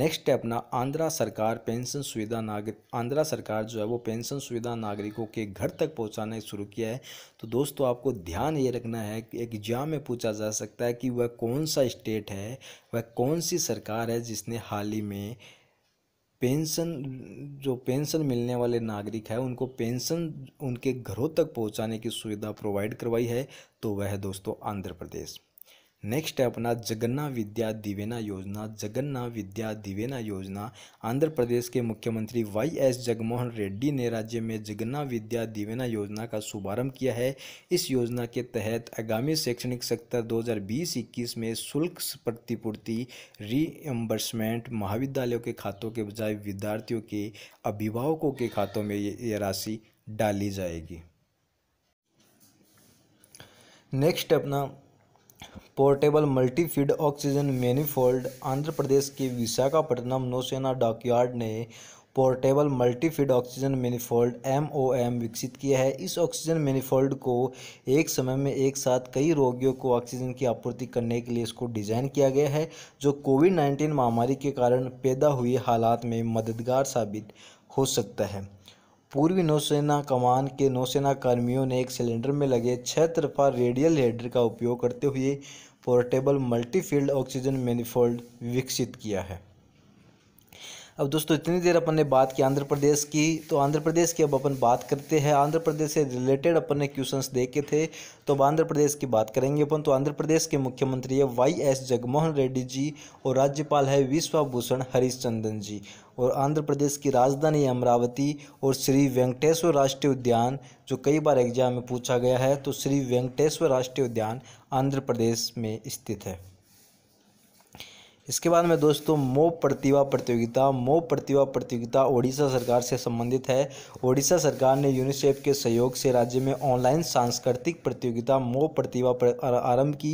नेक्स्ट है अपना आंध्रा सरकार पेंशन सुविधा नागरिक आंध्रा सरकार जो है वो पेंशन सुविधा नागरिकों के घर तक पहुंचाना शुरू किया है तो दोस्तों आपको ध्यान ये रखना है कि एग्जाम में पूछा जा सकता है कि वह कौन सा स्टेट है वह कौन सी सरकार है जिसने हाल ही में पेंशन जो पेंशन मिलने वाले नागरिक है उनको पेंशन उनके घरों तक पहुंचाने की सुविधा प्रोवाइड करवाई है तो वह दोस्तों आंध्र प्रदेश नेक्स्ट है अपना जगन्ना विद्या दिवेना योजना जगन्ना विद्या दिवेना योजना आंध्र प्रदेश के मुख्यमंत्री वाई एस जगमोहन रेड्डी ने राज्य में जगन्ना विद्या दिवेना योजना का शुभारंभ किया है इस योजना के तहत आगामी शैक्षणिक सत्र 2020-21 में शुल्क प्रतिपूर्ति रीएम्बर्समेंट महाविद्यालयों के खातों के बजाय विद्यार्थियों के अभिभावकों के खातों में ये राशि डाली जाएगी नेक्स्ट अपना portable multi feed oxygen manifold Andhra Pradesh के विशाखापट्टनम नौसेना डॉकयार्ड ने portable multi feed oxygen manifold M विकसित किया है इस ऑक्सीजन मैनीफोल्ड को एक समय में एक साथ कई रोगियों को ऑक्सीजन की आपूर्ति करने के लिए इसको डिज़ाइन किया गया है जो कोविड नाइन्टीन महामारी के कारण पैदा हुए हालात में मददगार साबित हो सकता है पूर्वी नौसेना कमान के नौसेना कर्मियों ने एक सिलेंडर में लगे छह तरफा रेडियल हेडर का उपयोग करते हुए पोर्टेबल मल्टीफील्ड ऑक्सीजन मैनिफोल्ड विकसित किया है अब दोस्तों इतनी देर अपन ने बात की आंध्र प्रदेश की तो आंध्र प्रदेश की अब अपन बात करते हैं आंध्र प्रदेश से रिलेटेड अपन ने क्वेश्चंस देखे थे तो अब आंध्र प्रदेश की बात करेंगे अपन तो आंध्र प्रदेश के मुख्यमंत्री है वाई एस जगमोहन रेड्डी जी और राज्यपाल है विश्वाभूषण हरिश्चंदन जी और आंध्र प्रदेश की राजधानी अमरावती और श्री वेंकटेश्वर राष्ट्रीय उद्यान जो कई बार एग्जाम में पूछा गया है तो श्री वेंकटेश्वर राष्ट्रीय उद्यान आंध्र प्रदेश में स्थित है इसके बाद में दोस्तों मो प्रतिभा प्रतियोगिता मो प्रतिभा प्रतियोगिता ओडिशा सरकार से संबंधित है ओडिशा सरकार ने यूनिसेफ के सहयोग से राज्य में ऑनलाइन सांस्कृतिक प्रतियोगिता मो प्रतिभा प्र... आरंभ की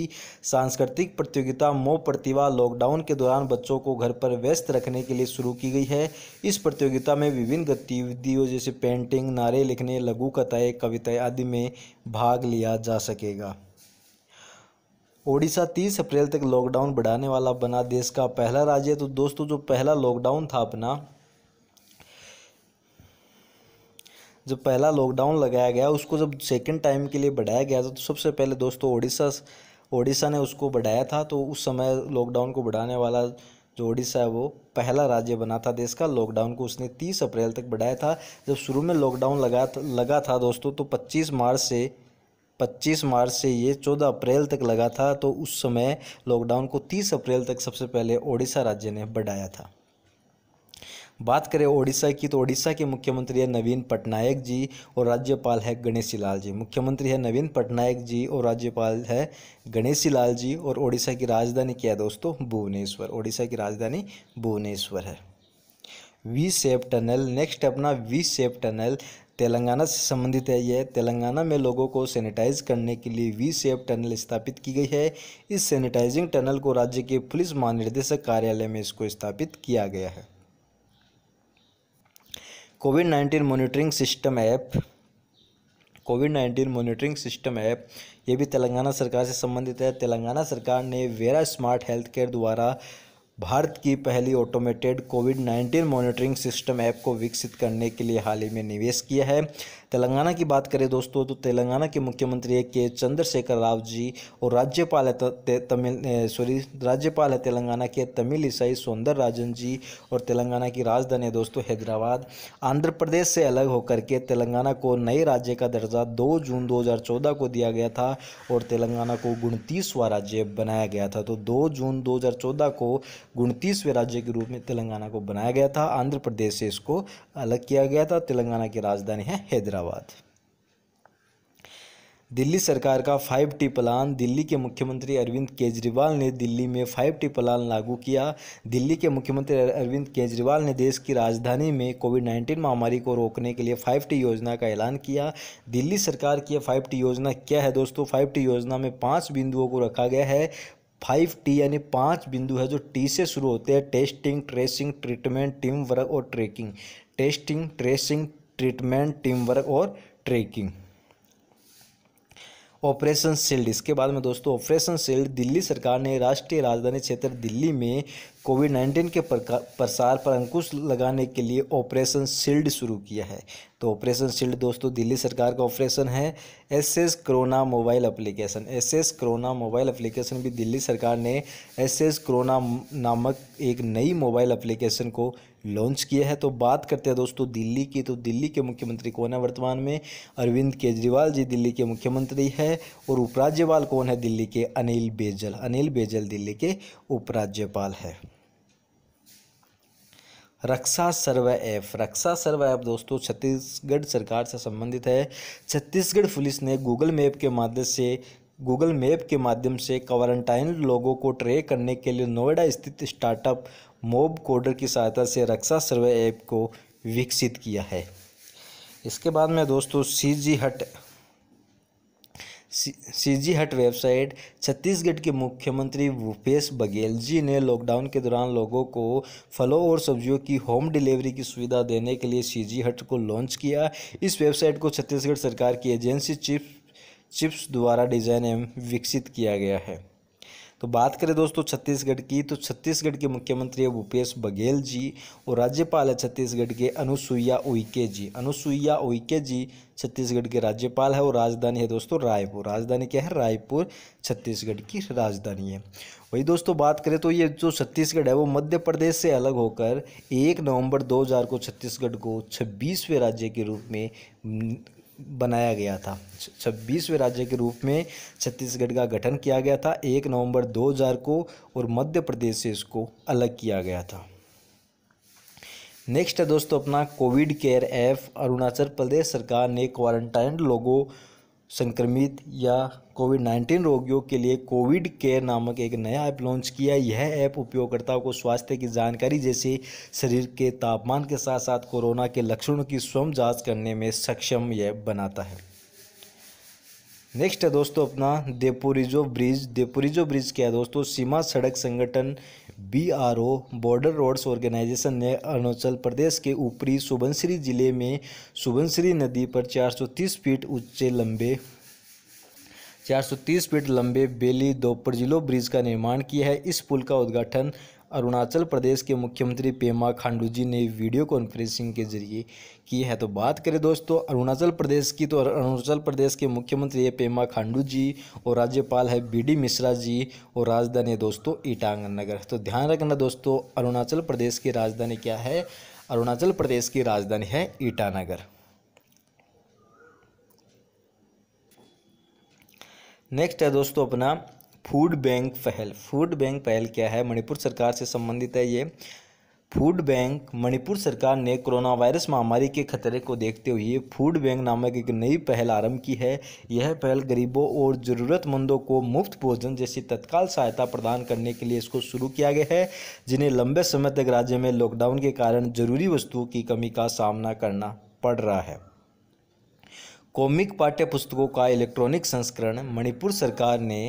सांस्कृतिक प्रतियोगिता मो प्रतिभा लॉकडाउन के दौरान बच्चों को घर पर व्यस्त रखने के लिए शुरू की गई है इस प्रतियोगिता में विभिन्न गतिविधियों जैसे पेंटिंग नारे लिखने लघु कथाएँ कविताएँ आदि में भाग लिया जा सकेगा ओडिशा 30 अप्रैल तक लॉकडाउन बढ़ाने वाला बना देश का पहला राज्य तो दोस्तों जो पहला लॉकडाउन था अपना जो पहला लॉकडाउन लगाया गया उसको जब सेकेंड टाइम के लिए बढ़ाया गया था तो सबसे पहले दोस्तों ओडिशा ओडिशा ने उसको बढ़ाया था तो उस समय लॉकडाउन को बढ़ाने वाला जो ओडिशा है वो पहला राज्य बना था देश का लॉकडाउन को उसने 30 अप्रैल तक बढ़ाया था जब शुरू में लॉकडाउन लगा लगा था दोस्तों तो 25 मार्च से 25 मार्च से ये 14 अप्रैल तक लगा था तो उस समय लॉकडाउन को 30 अप्रैल तक सबसे पहले ओडिशा राज्य ने बढ़ाया था बात करें ओडिशा की तो ओडिशा के मुख्यमंत्री है नवीन पटनायक जी और राज्यपाल है गणेशी लाल जी मुख्यमंत्री है नवीन पटनायक जी और राज्यपाल है गणेशी लाल जी और ओडिशा की राजधानी क्या है दोस्तों भुवनेश्वर ओडिशा की राजधानी भुवनेश्वर है वी सेफ टनल नेक्स्ट अपना वी सेफ टनल तेलंगाना से संबंधित है यह तेलंगाना में लोगों को सैनिटाइज करने के लिए वी सेफ टनल स्थापित की गई है इस सैनिटाइजिंग टनल को राज्य के पुलिस महानिदेशक कार्यालय में इसको स्थापित किया गया है COVID nineteen monitoring system app COVID nineteen monitoring system app ये भी तेलंगाना सरकार से संबंधित है तेलंगाना सरकार ने वेरा स्मार्ट हेल्थ केयर द्वारा भारत की पहली automated COVID nineteen monitoring system app को विकसित करने के लिए हाल ही में निवेश किया है तेलंगाना की बात करें दोस्तों तो तेलंगाना के मुख्यमंत्री के चंद्रशेखर राव जी और राज्यपाल है तमिल सॉरी राज्यपाल है तेलंगाना के तमिल ईसाई सौंदर राजन जी और तेलंगाना की राजधानी है दोस्तों हैदराबाद आंध्र प्रदेश से अलग होकर के तेलंगाना को नए राज्य का दर्जा दो जून दो को दिया गया था और तेलंगाना को उनतीसवां राज्य बनाया गया था तो दो जून दो को उनतीसवें राज्य के रूप में तेलंगाना को बनाया गया था आंध्र प्रदेश से इसको अलग किया गया था तेलंगाना की राजधानी है हैदराबाद हैदराबाद दिल्ली सरकार का फाइव टी प्लान दिल्ली के मुख्यमंत्री अरविंद केजरीवाल ने दिल्ली में फाइव टी प्लान लागू किया दिल्ली के मुख्यमंत्री अरविंद केजरीवाल ने देश की राजधानी में कोविड नाइन्टीन महामारी को रोकने के लिए फाइव टी योजना का ऐलान किया दिल्ली सरकार की फाइव टी योजना क्या है दोस्तों फाइव टी योजना में पाँच बिंदुओं को रखा गया है फाइव टी यानी पाँच बिंदु है जो टी से शुरू होते हैं testing tracing treatment team work और tracking testing tracing treatment team work और ट्रेकिंग ऑपरेशन सील्ड इसके बाद में दोस्तों ऑपरेशन सील्ड दिल्ली सरकार ने राष्ट्रीय राजधानी क्षेत्र दिल्ली में कोविड नाइन्टीन के प्रसार पर अंकुश लगाने के लिए ऑपरेशन सील्ड शुरू किया है तो ऑपरेशन सील्ड दोस्तों दिल्ली सरकार का ऑपरेशन है S S corona mobile application S S corona mobile application भी दिल्ली सरकार ने एस एस कोरोना नामक एक नई मोबाइल एप्लीकेशन को लॉन्च किया है तो बात करते हैं दोस्तों दिल्ली की तो दिल्ली के मुख्यमंत्री कौन है वर्तमान में अरविंद केजरीवाल जी दिल्ली के मुख्यमंत्री है और उपराज्यपाल कौन है दिल्ली के अनिल बेजल अनिल बेजल दिल्ली के उपराज्यपाल है रक्षा सर्वे ऐप रक्षा सर्वे ऐप दोस्तों छत्तीसगढ़ सरकार से संबंधित है छत्तीसगढ़ पुलिस ने गूगल मैप के माध्यम से गूगल मैप के माध्यम से क्वारंटाइन लोगों को ट्रैक करने के लिए नोएडा स्थित स्टार्टअप मोब कोडर की सहायता से रक्षा सर्वे ऐप को विकसित किया है इसके बाद में दोस्तों सी जी हट सी जी हट वेबसाइट छत्तीसगढ़ के मुख्यमंत्री भूपेश बघेल जी ने लॉकडाउन के दौरान लोगों को फलों और सब्जियों की होम डिलीवरी की सुविधा देने के लिए सी जी हट को लॉन्च किया इस वेबसाइट को छत्तीसगढ़ सरकार की एजेंसी चिप्स चिप्स द्वारा डिजाइन एवं विकसित किया गया है तो बात करें दोस्तों छत्तीसगढ़ की तो छत्तीसगढ़ के मुख्यमंत्री है भूपेश बघेल जी और राज्यपाल है छत्तीसगढ़ के अनुसुईया उइके जी अनुसुईया उइके जी छत्तीसगढ़ के राज्यपाल है और राजधानी है दोस्तों रायपुर राजधानी क्या है रायपुर छत्तीसगढ़ की राजधानी है वही दोस्तों बात करें तो ये जो छत्तीसगढ़ है वो मध्य प्रदेश से अलग होकर एक नवंबर 2000 को छत्तीसगढ़ को 26वें राज्य के रूप में बनाया गया था छब्बीसवें राज्य के रूप में छत्तीसगढ़ का गठन किया गया था एक नवंबर 2000 को और मध्य प्रदेश से इसको अलग किया गया था नेक्स्ट है दोस्तों अपना COVID care app Arunachal Pradesh सरकार ने क्वारंटाइन लोगों संक्रमित या कोविड 19 रोगियों के लिए कोविड केयर नामक एक नया ऐप लॉन्च किया यह ऐप उपयोगकर्ताओं को स्वास्थ्य की जानकारी जैसे शरीर के तापमान के साथ साथ कोरोना के लक्षणों की स्वयं जांच करने में सक्षम यह बनाता है नेक्स्ट है दोस्तों अपना देपोरिजो ब्रिज देपोरिजो ब्रिज क्या है दोस्तों सीमा सड़क संगठन B R O border roads organisation ने अरुणाचल प्रदेश के ऊपरी सुबनसिरी जिले में सुबनसिरी नदी पर 430 फीट ऊंचे लंबे 430 फीट लंबे बेली दोपरजिलो ब्रिज का निर्माण किया है इस पुल का उद्घाटन अरुणाचल प्रदेश के मुख्यमंत्री पेमा खांडू जी ने वीडियो कॉन्फ्रेंसिंग के जरिए की है तो बात करें दोस्तों अरुणाचल प्रदेश की तो अरुणाचल प्रदेश के मुख्यमंत्री है पेमा खांडू जी और राज्यपाल है बी डी मिश्रा जी और राजधानी है दोस्तों ईटानगर नगर तो ध्यान रखना दोस्तों अरुणाचल प्रदेश की राजधानी क्या है अरुणाचल प्रदेश की राजधानी है ईटानगर नेक्स्ट है दोस्तों अपना फूड बैंक पहल फूड बैंक पहल क्या है मणिपुर सरकार से संबंधित है ये फूड बैंक मणिपुर सरकार ने कोरोना वायरस महामारी के खतरे को देखते हुए फूड बैंक नामक एक नई पहल आरंभ की है यह पहल गरीबों और ज़रूरतमंदों को मुफ्त भोजन जैसी तत्काल सहायता प्रदान करने के लिए इसको शुरू किया गया है जिन्हें लंबे समय तक राज्य में लॉकडाउन के कारण जरूरी वस्तुओं की कमी का सामना करना पड़ रहा है कॉमिक पाठ्य पुस्तकों का इलेक्ट्रॉनिक संस्करण मणिपुर सरकार ने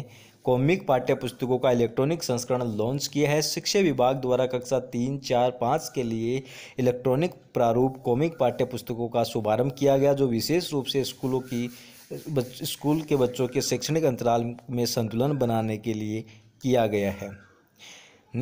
कॉमिक पाठ्य पुस्तकों का इलेक्ट्रॉनिक संस्करण लॉन्च किया है शिक्षा विभाग द्वारा कक्षा तीन चार पाँच के लिए इलेक्ट्रॉनिक प्रारूप कॉमिक पाठ्य पुस्तकों का शुभारंभ किया गया जो विशेष रूप से स्कूलों की स्कूल के बच्चों के शैक्षणिक अंतराल में संतुलन बनाने के लिए किया गया है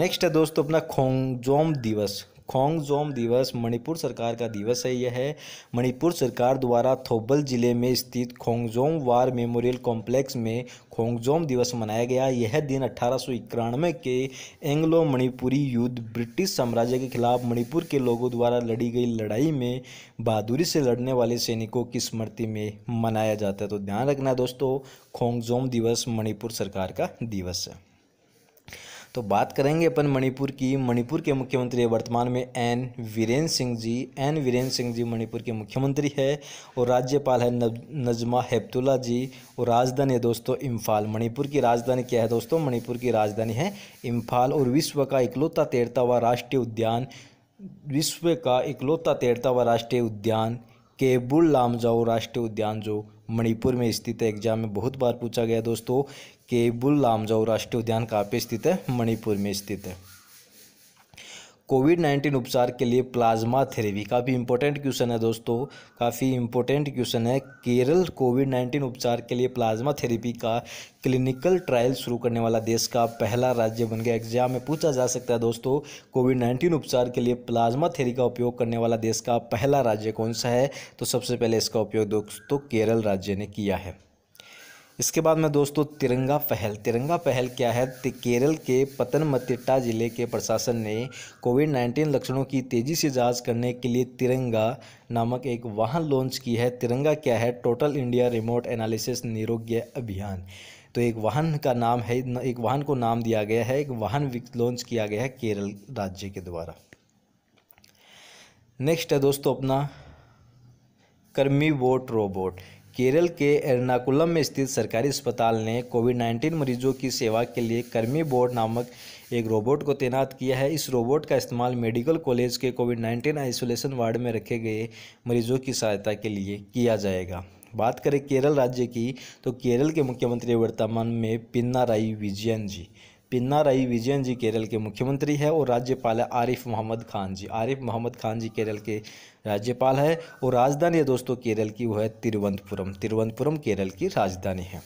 नेक्स्ट है दोस्तों अपना खोंगजोम दिवस खोंगजोम दिवस मणिपुर सरकार का दिवस है यह है मणिपुर सरकार द्वारा थोबल जिले में स्थित खोंगजोम वार मेमोरियल कॉम्प्लेक्स में खोंगजोम दिवस मनाया गया यह दिन अठारह के एंग्लो मणिपुरी युद्ध ब्रिटिश साम्राज्य के खिलाफ मणिपुर के लोगों द्वारा लड़ी गई लड़ाई में बहादुरी से लड़ने वाले सैनिकों की स्मृति में मनाया जाता है तो ध्यान रखना दोस्तों खोंगजोम दिवस मणिपुर सरकार का दिवस है तो बात करेंगे अपन मणिपुर की मणिपुर के मुख्यमंत्री वर्तमान में एन वीरेंद्र सिंह जी एन वीरेंद्र सिंह जी मणिपुर के मुख्यमंत्री है और राज्यपाल है नजमा हेप्तुल्ला जी और राजधानी है दोस्तों इम्फाल मणिपुर की राजधानी क्या है दोस्तों मणिपुर की राजधानी है इम्फाल और विश्व का इकलौता तैरता हुआ राष्ट्रीय उद्यान विश्व का इकलौता तैरता हुआ राष्ट्रीय उद्यान केबुल लामजाओ राष्ट्रीय उद्यान जो मणिपुर में स्थित है एग्जाम में बहुत बार पूछा गया दोस्तों केबुल लामजाऊ राष्ट्रीय उद्यान कापे स्थित है मणिपुर में स्थित है कोविड नाइन्टीन उपचार के लिए प्लाज्मा थेरेपी काफ़ी इंपॉर्टेंट क्वेश्चन है दोस्तों काफ़ी इंपॉर्टेंट क्वेश्चन है केरल कोविड नाइन्टीन उपचार के लिए प्लाज्मा थेरेपी का क्लिनिकल ट्रायल शुरू करने वाला देश का पहला राज्य बन गया एग्जाम में पूछा जा सकता है दोस्तों कोविड नाइन्टीन उपचार के लिए प्लाज्मा थेरेपी का उपयोग करने वाला देश का पहला राज्य कौन सा है तो सबसे पहले इसका उपयोग दोस्तों केरल राज्य ने किया है इसके बाद में दोस्तों तिरंगा पहल तिरंगा पहल क्या है केरल के पतन मतिट्टा जिले के प्रशासन ने कोविड नाइन्टीन लक्षणों की तेज़ी से जांच करने के लिए तिरंगा नामक एक वाहन लॉन्च की है तिरंगा क्या है total India remote analysis Nirogya अभियान तो एक वाहन का नाम है एक वाहन को नाम दिया गया है एक वाहन लॉन्च किया गया है केरल राज्य के द्वारा नेक्स्ट है दोस्तों अपना कर्मी बोट रोबोट केरल के एर्नाकुलम में स्थित सरकारी अस्पताल ने कोविड 19 मरीजों की सेवा के लिए कर्मी बोर्ड नामक एक रोबोट को तैनात किया है इस रोबोट का इस्तेमाल मेडिकल कॉलेज के कोविड 19 आइसोलेशन वार्ड में रखे गए मरीजों की सहायता के लिए किया जाएगा बात करें केरल राज्य की तो केरल के मुख्यमंत्री वर्तमान में पिन्नाराई विजयन जी पिन्नाराई विजयन जी केरल के मुख्यमंत्री है और राज्यपाल है आरिफ मोहम्मद खान जी आरिफ मोहम्मद खान जी केरल के राज्यपाल है और राजधानी है दोस्तों केरल की वो है तिरुवनंतपुरम तिरुवनंतपुरम केरल की राजधानी है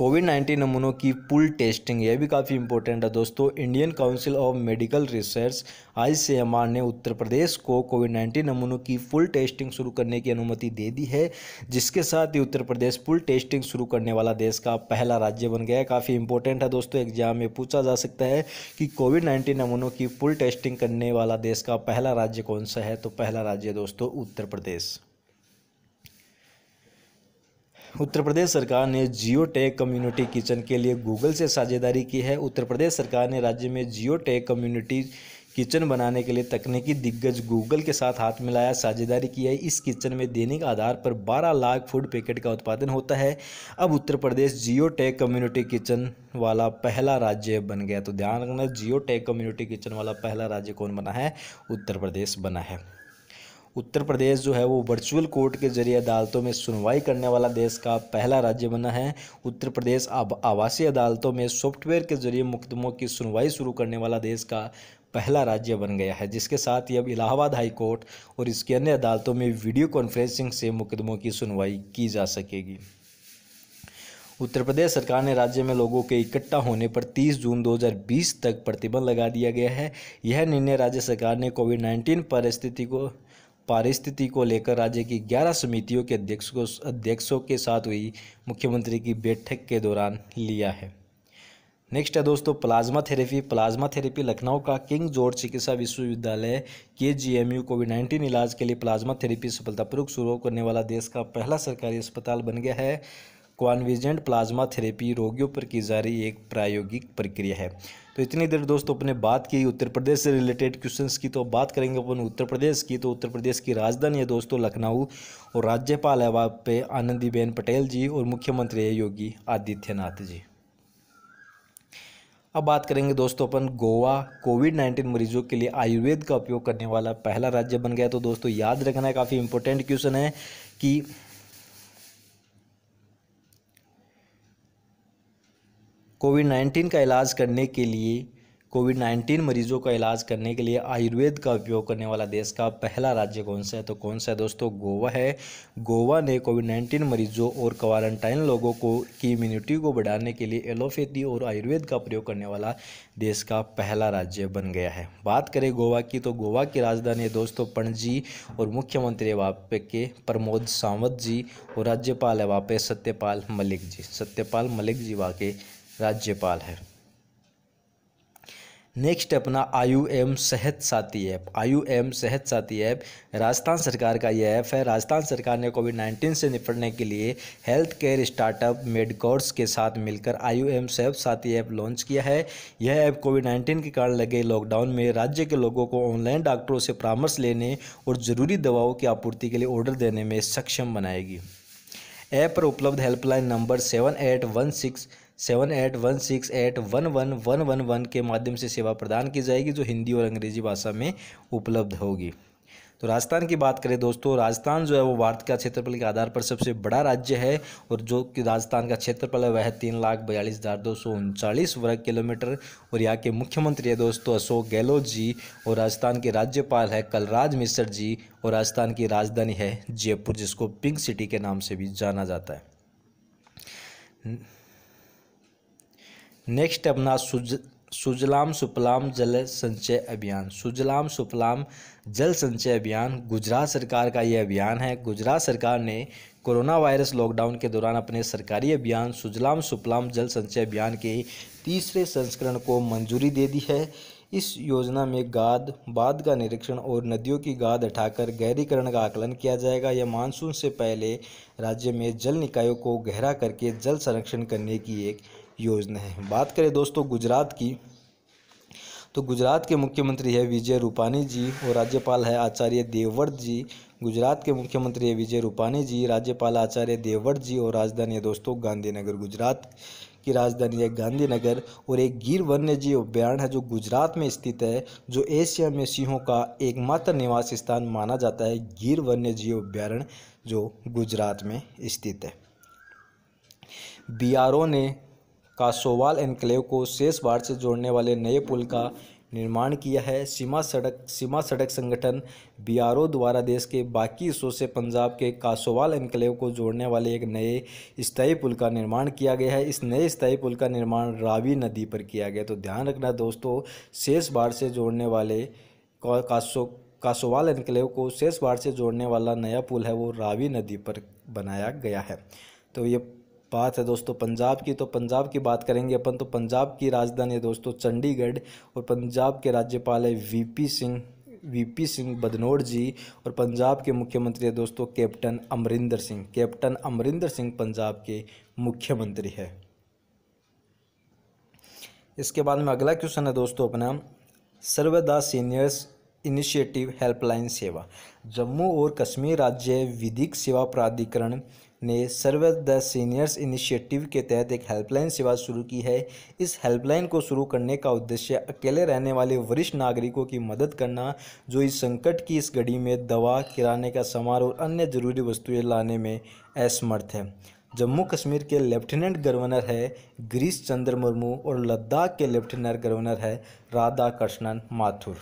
कोविड नाइन्टीन नमूनों की पुल टेस्टिंग यह भी काफ़ी इंपॉर्टेंट है दोस्तों Indian council of medical research I ने उत्तर प्रदेश को कोविड नाइन्टीन नमूनों की फुल टेस्टिंग शुरू करने की अनुमति दे दी है जिसके साथ ही उत्तर प्रदेश फुल टेस्टिंग शुरू करने वाला देश का पहला राज्य बन गया है काफ़ी इंपॉर्टेंट है दोस्तों एग्जाम में पूछा जा सकता है कि कोविड नाइन्टीन नमूनों की फुल टेस्टिंग करने वाला देश का पहला राज्य कौन सा है तो पहला राज्य दोस्तों उत्तर प्रदेश उत्तर प्रदेश सरकार ने जियो टेक कम्युनिटी किचन के लिए गूगल से साझेदारी की है उत्तर प्रदेश सरकार ने राज्य में जियो टेक कम्युनिटी किचन बनाने के लिए तकनीकी दिग्गज गूगल के साथ हाथ मिलाया साझेदारी की है इस किचन में दैनिक आधार पर 12 लाख फूड पैकेट का उत्पादन होता है अब Uttar Pradesh geo tech community kitchen वाला पहला राज्य बन गया तो ध्यान रखना जियो टेक कम्युनिटी किचन वाला पहला राज्य कौन बना है उत्तर प्रदेश बना है उत्तर प्रदेश जो है वो वर्चुअल कोर्ट के जरिए अदालतों में सुनवाई करने वाला देश का पहला राज्य बना है उत्तर प्रदेश अब आवासीय अदालतों में सॉफ्टवेयर के जरिए मुकदमों की सुनवाई शुरू करने वाला देश का पहला राज्य बन गया है जिसके साथ ही अब इलाहाबाद हाई कोर्ट और इसकी अन्य अदालतों में वीडियो कॉन्फ्रेंसिंग से मुकदमों की सुनवाई की जा सकेगी उत्तर प्रदेश सरकार ने राज्य में लोगों के इकट्ठा होने पर 30 जून 2020 तक प्रतिबंध लगा दिया गया है यह निर्णय राज्य सरकार ने कोविड 19 परिस्थिति को पारिस्थिति को लेकर राज्य की 11 समितियों के अध्यक्षों अध्यक्षों के साथ हुई मुख्यमंत्री की बैठक के दौरान लिया है नेक्स्ट है दोस्तों plasma therapy plasma therapy Lucknow का किंग जॉर्ज चिकित्सा विश्वविद्यालय के G M U COVID nineteen इलाज के लिए प्लाज्मा थेरेपी सफलतापूर्वक शुरू करने वाला देश का पहला सरकारी अस्पताल बन गया है कॉन्विजेंट प्लाज्मा थेरेपी रोगियों पर की जा रही एक प्रायोगिक प्रक्रिया है तो इतनी देर दोस्तों अपने बात की उत्तर प्रदेश से रिलेटेड क्वेश्चंस की तो बात करेंगे अपन उत्तर प्रदेश की तो उत्तर प्रदेश की राजधानी है दोस्तों लखनऊ और राज्यपाल है वहाँ पे आनंदीबेन पटेल जी और मुख्यमंत्री है योगी आदित्यनाथ जी अब बात करेंगे दोस्तों अपन गोवा कोविड नाइन्टीन मरीजों के लिए आयुर्वेद का उपयोग करने वाला पहला राज्य बन गया तो दोस्तों याद रखना काफ़ी इंपॉर्टेंट क्वेश्चन है कि कोविड नाइन्टीन का इलाज करने के लिए कोविड नाइन्टीन मरीजों का इलाज करने के लिए आयुर्वेद का उपयोग करने वाला देश का पहला राज्य कौन सा है तो कौन सा है दोस्तों गोवा है गोवा ने कोविड नाइन्टीन मरीजों और क्वारंटाइन लोगों को की इम्यूनिटी को बढ़ाने के लिए एलोपैथी और आयुर्वेद का प्रयोग करने वाला देश का पहला राज्य बन गया है बात करें गोवा की तो गोवा की राजधानी है दोस्तों पणजी और मुख्यमंत्री वापे के प्रमोद सावंत जी और राज्यपाल है वापे सत्यपाल मलिक जी सत्यपाल मलिक जी वाके राज्यपाल है नेक्स्ट अपना आयु एम सेहत साथी ऐप आयु एम सेहत साथी ऐप राजस्थान सरकार का यह ऐप है राजस्थान सरकार ने कोविड नाइन्टीन से निपटने के लिए हेल्थ केयर स्टार्टअप मेडकोर्स के साथ मिलकर आयु एम सेहत साथी ऐप लॉन्च किया है यह ऐप कोविड नाइन्टीन के कारण लगे लॉकडाउन में राज्य के लोगों को ऑनलाइन डॉक्टरों से परामर्श लेने और ज़रूरी दवाओं की आपूर्ति के लिए ऑर्डर देने में सक्षम बनाएगी ऐप पर उपलब्ध helpline number seven eight one six seven eight one six eight one one one one one के माध्यम से सेवा प्रदान की जाएगी जो हिंदी और अंग्रेजी भाषा में उपलब्ध होगी तो राजस्थान की बात करें दोस्तों राजस्थान जो है वो भारत का क्षेत्रफल के आधार पर सबसे बड़ा राज्य है और जो कि राजस्थान का क्षेत्रफल है वह तीन लाख बयालीस हज़ार दो सौ उनचालीस वर्ग किलोमीटर और यहाँ के मुख्यमंत्री है दोस्तों अशोक गहलोत जी और राजस्थान के राज्यपाल है कलराज मिश्र जी और राजस्थान की राजधानी है जयपुर जिसको पिंक सिटी के नाम से भी जाना जाता है नेक्स्ट अपना सुज सुजलाम सुपलाम जल संचय अभियान सुजलाम सुपलाम जल संचय अभियान गुजरात सरकार का ये अभियान है गुजरात सरकार ने कोरोना वायरस लॉकडाउन के दौरान अपने सरकारी अभियान सुजलाम सुपलाम जल संचय अभियान के तीसरे संस्करण को मंजूरी दे दी है इस योजना में गाद बाद का निरीक्षण और नदियों की गाद हटाकर गहरीकरण का आकलन किया जाएगा यह मानसून से पहले राज्य में जल निकायों को गहरा करके जल संरक्षण करने की एक योजना है बात करें दोस्तों गुजरात की तो गुजरात के मुख्यमंत्री है विजय रूपानी जी और राज्यपाल है आचार्य देवव्रत जी गुजरात के मुख्यमंत्री है विजय रूपानी जी राज्यपाल आचार्य देवव्रत जी और राजधानी है दोस्तों गांधीनगर गुजरात की राजधानी है गांधीनगर और एक गिर वन्य जीव अभ्यारण्य है जो गुजरात में स्थित है जो एशिया में सिंहों का एकमात्र निवास स्थान माना जाता है गिर वन्य जीव अभ्यारण्य जो गुजरात में स्थित है बी ने का सोवाल एनक्लेव को शेष बाढ़ से जोड़ने वाले नए पुल का निर्माण किया है सीमा सड़क सीमा सड़क संगठन बीआरओ द्वारा देश के बाकी हिस्सों से पंजाब के कासोवाल एनक्लेव को जोड़ने वाले एक नए स्थायी पुल का निर्माण किया गया है इस नए स्थायी पुल का निर्माण रावी नदी पर किया गया तो ध्यान रखना दोस्तों शेष बाढ़ से जोड़ने वाले कासो कासोवाल एनक्लेव को शेष बाढ़ से जोड़ने वाला नया पुल है वो रावी नदी पर बनाया गया है तो ये बात है दोस्तों पंजाब की तो पंजाब की बात करेंगे अपन तो पंजाब की राजधानी है दोस्तों चंडीगढ़ और पंजाब के राज्यपाल है वीपी सिंह वीपी सिंह बदनौर जी और पंजाब के मुख्यमंत्री है दोस्तों कैप्टन अमरिंदर सिंह कैप्टन अमरिंदर सिंह पंजाब के मुख्यमंत्री है इसके बाद में अगला क्वेश्चन है दोस्तों अपना सर्वदा सीनियर्स इनिशिएटिव हेल्पलाइन सेवा जम्मू और कश्मीर राज्य विधिक सेवा प्राधिकरण ने सर्व द सीनियर्स इनिशिएटिव के तहत एक हेल्पलाइन सेवा शुरू की है इस हेल्पलाइन को शुरू करने का उद्देश्य अकेले रहने वाले वरिष्ठ नागरिकों की मदद करना जो इस संकट की इस घड़ी में दवा किराने का सामान और अन्य जरूरी वस्तुएं लाने में असमर्थ है जम्मू कश्मीर के लेफ्टिनेंट गवर्नर है गिरीश चंद्र मुर्मू और लद्दाख के लेफ्टिनेंट गवर्नर है राधा कृष्णन माथुर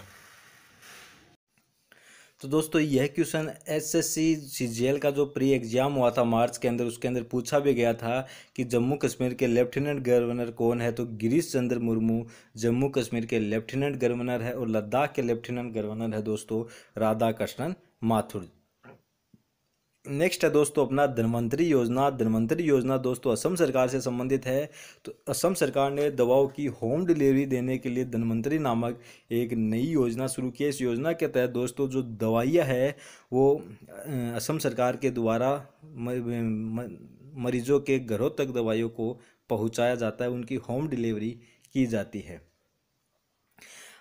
तो दोस्तों यह क्वेश्चन एसएससी सीजीएल का जो प्री एग्जाम हुआ था मार्च के अंदर उसके अंदर पूछा भी गया था कि जम्मू कश्मीर के लेफ्टिनेंट गवर्नर कौन है तो गिरीश चंद्र मुर्मू जम्मू कश्मीर के लेफ्टिनेंट गवर्नर है और लद्दाख के लेफ्टिनेंट गवर्नर है दोस्तों राधाकृष्णन माथुर नेक्स्ट है दोस्तों अपना धनवंतरी योजना धनवंतरी योजना दोस्तों असम सरकार से संबंधित है तो असम सरकार ने दवाओं की होम डिलीवरी देने के लिए धनवंतरी नामक एक नई योजना शुरू की है इस योजना के तहत दोस्तों जो दवाइयाँ है वो असम सरकार के द्वारा मरीजों के घरों तक दवाइयों को पहुँचाया जाता है उनकी होम डिलीवरी की जाती है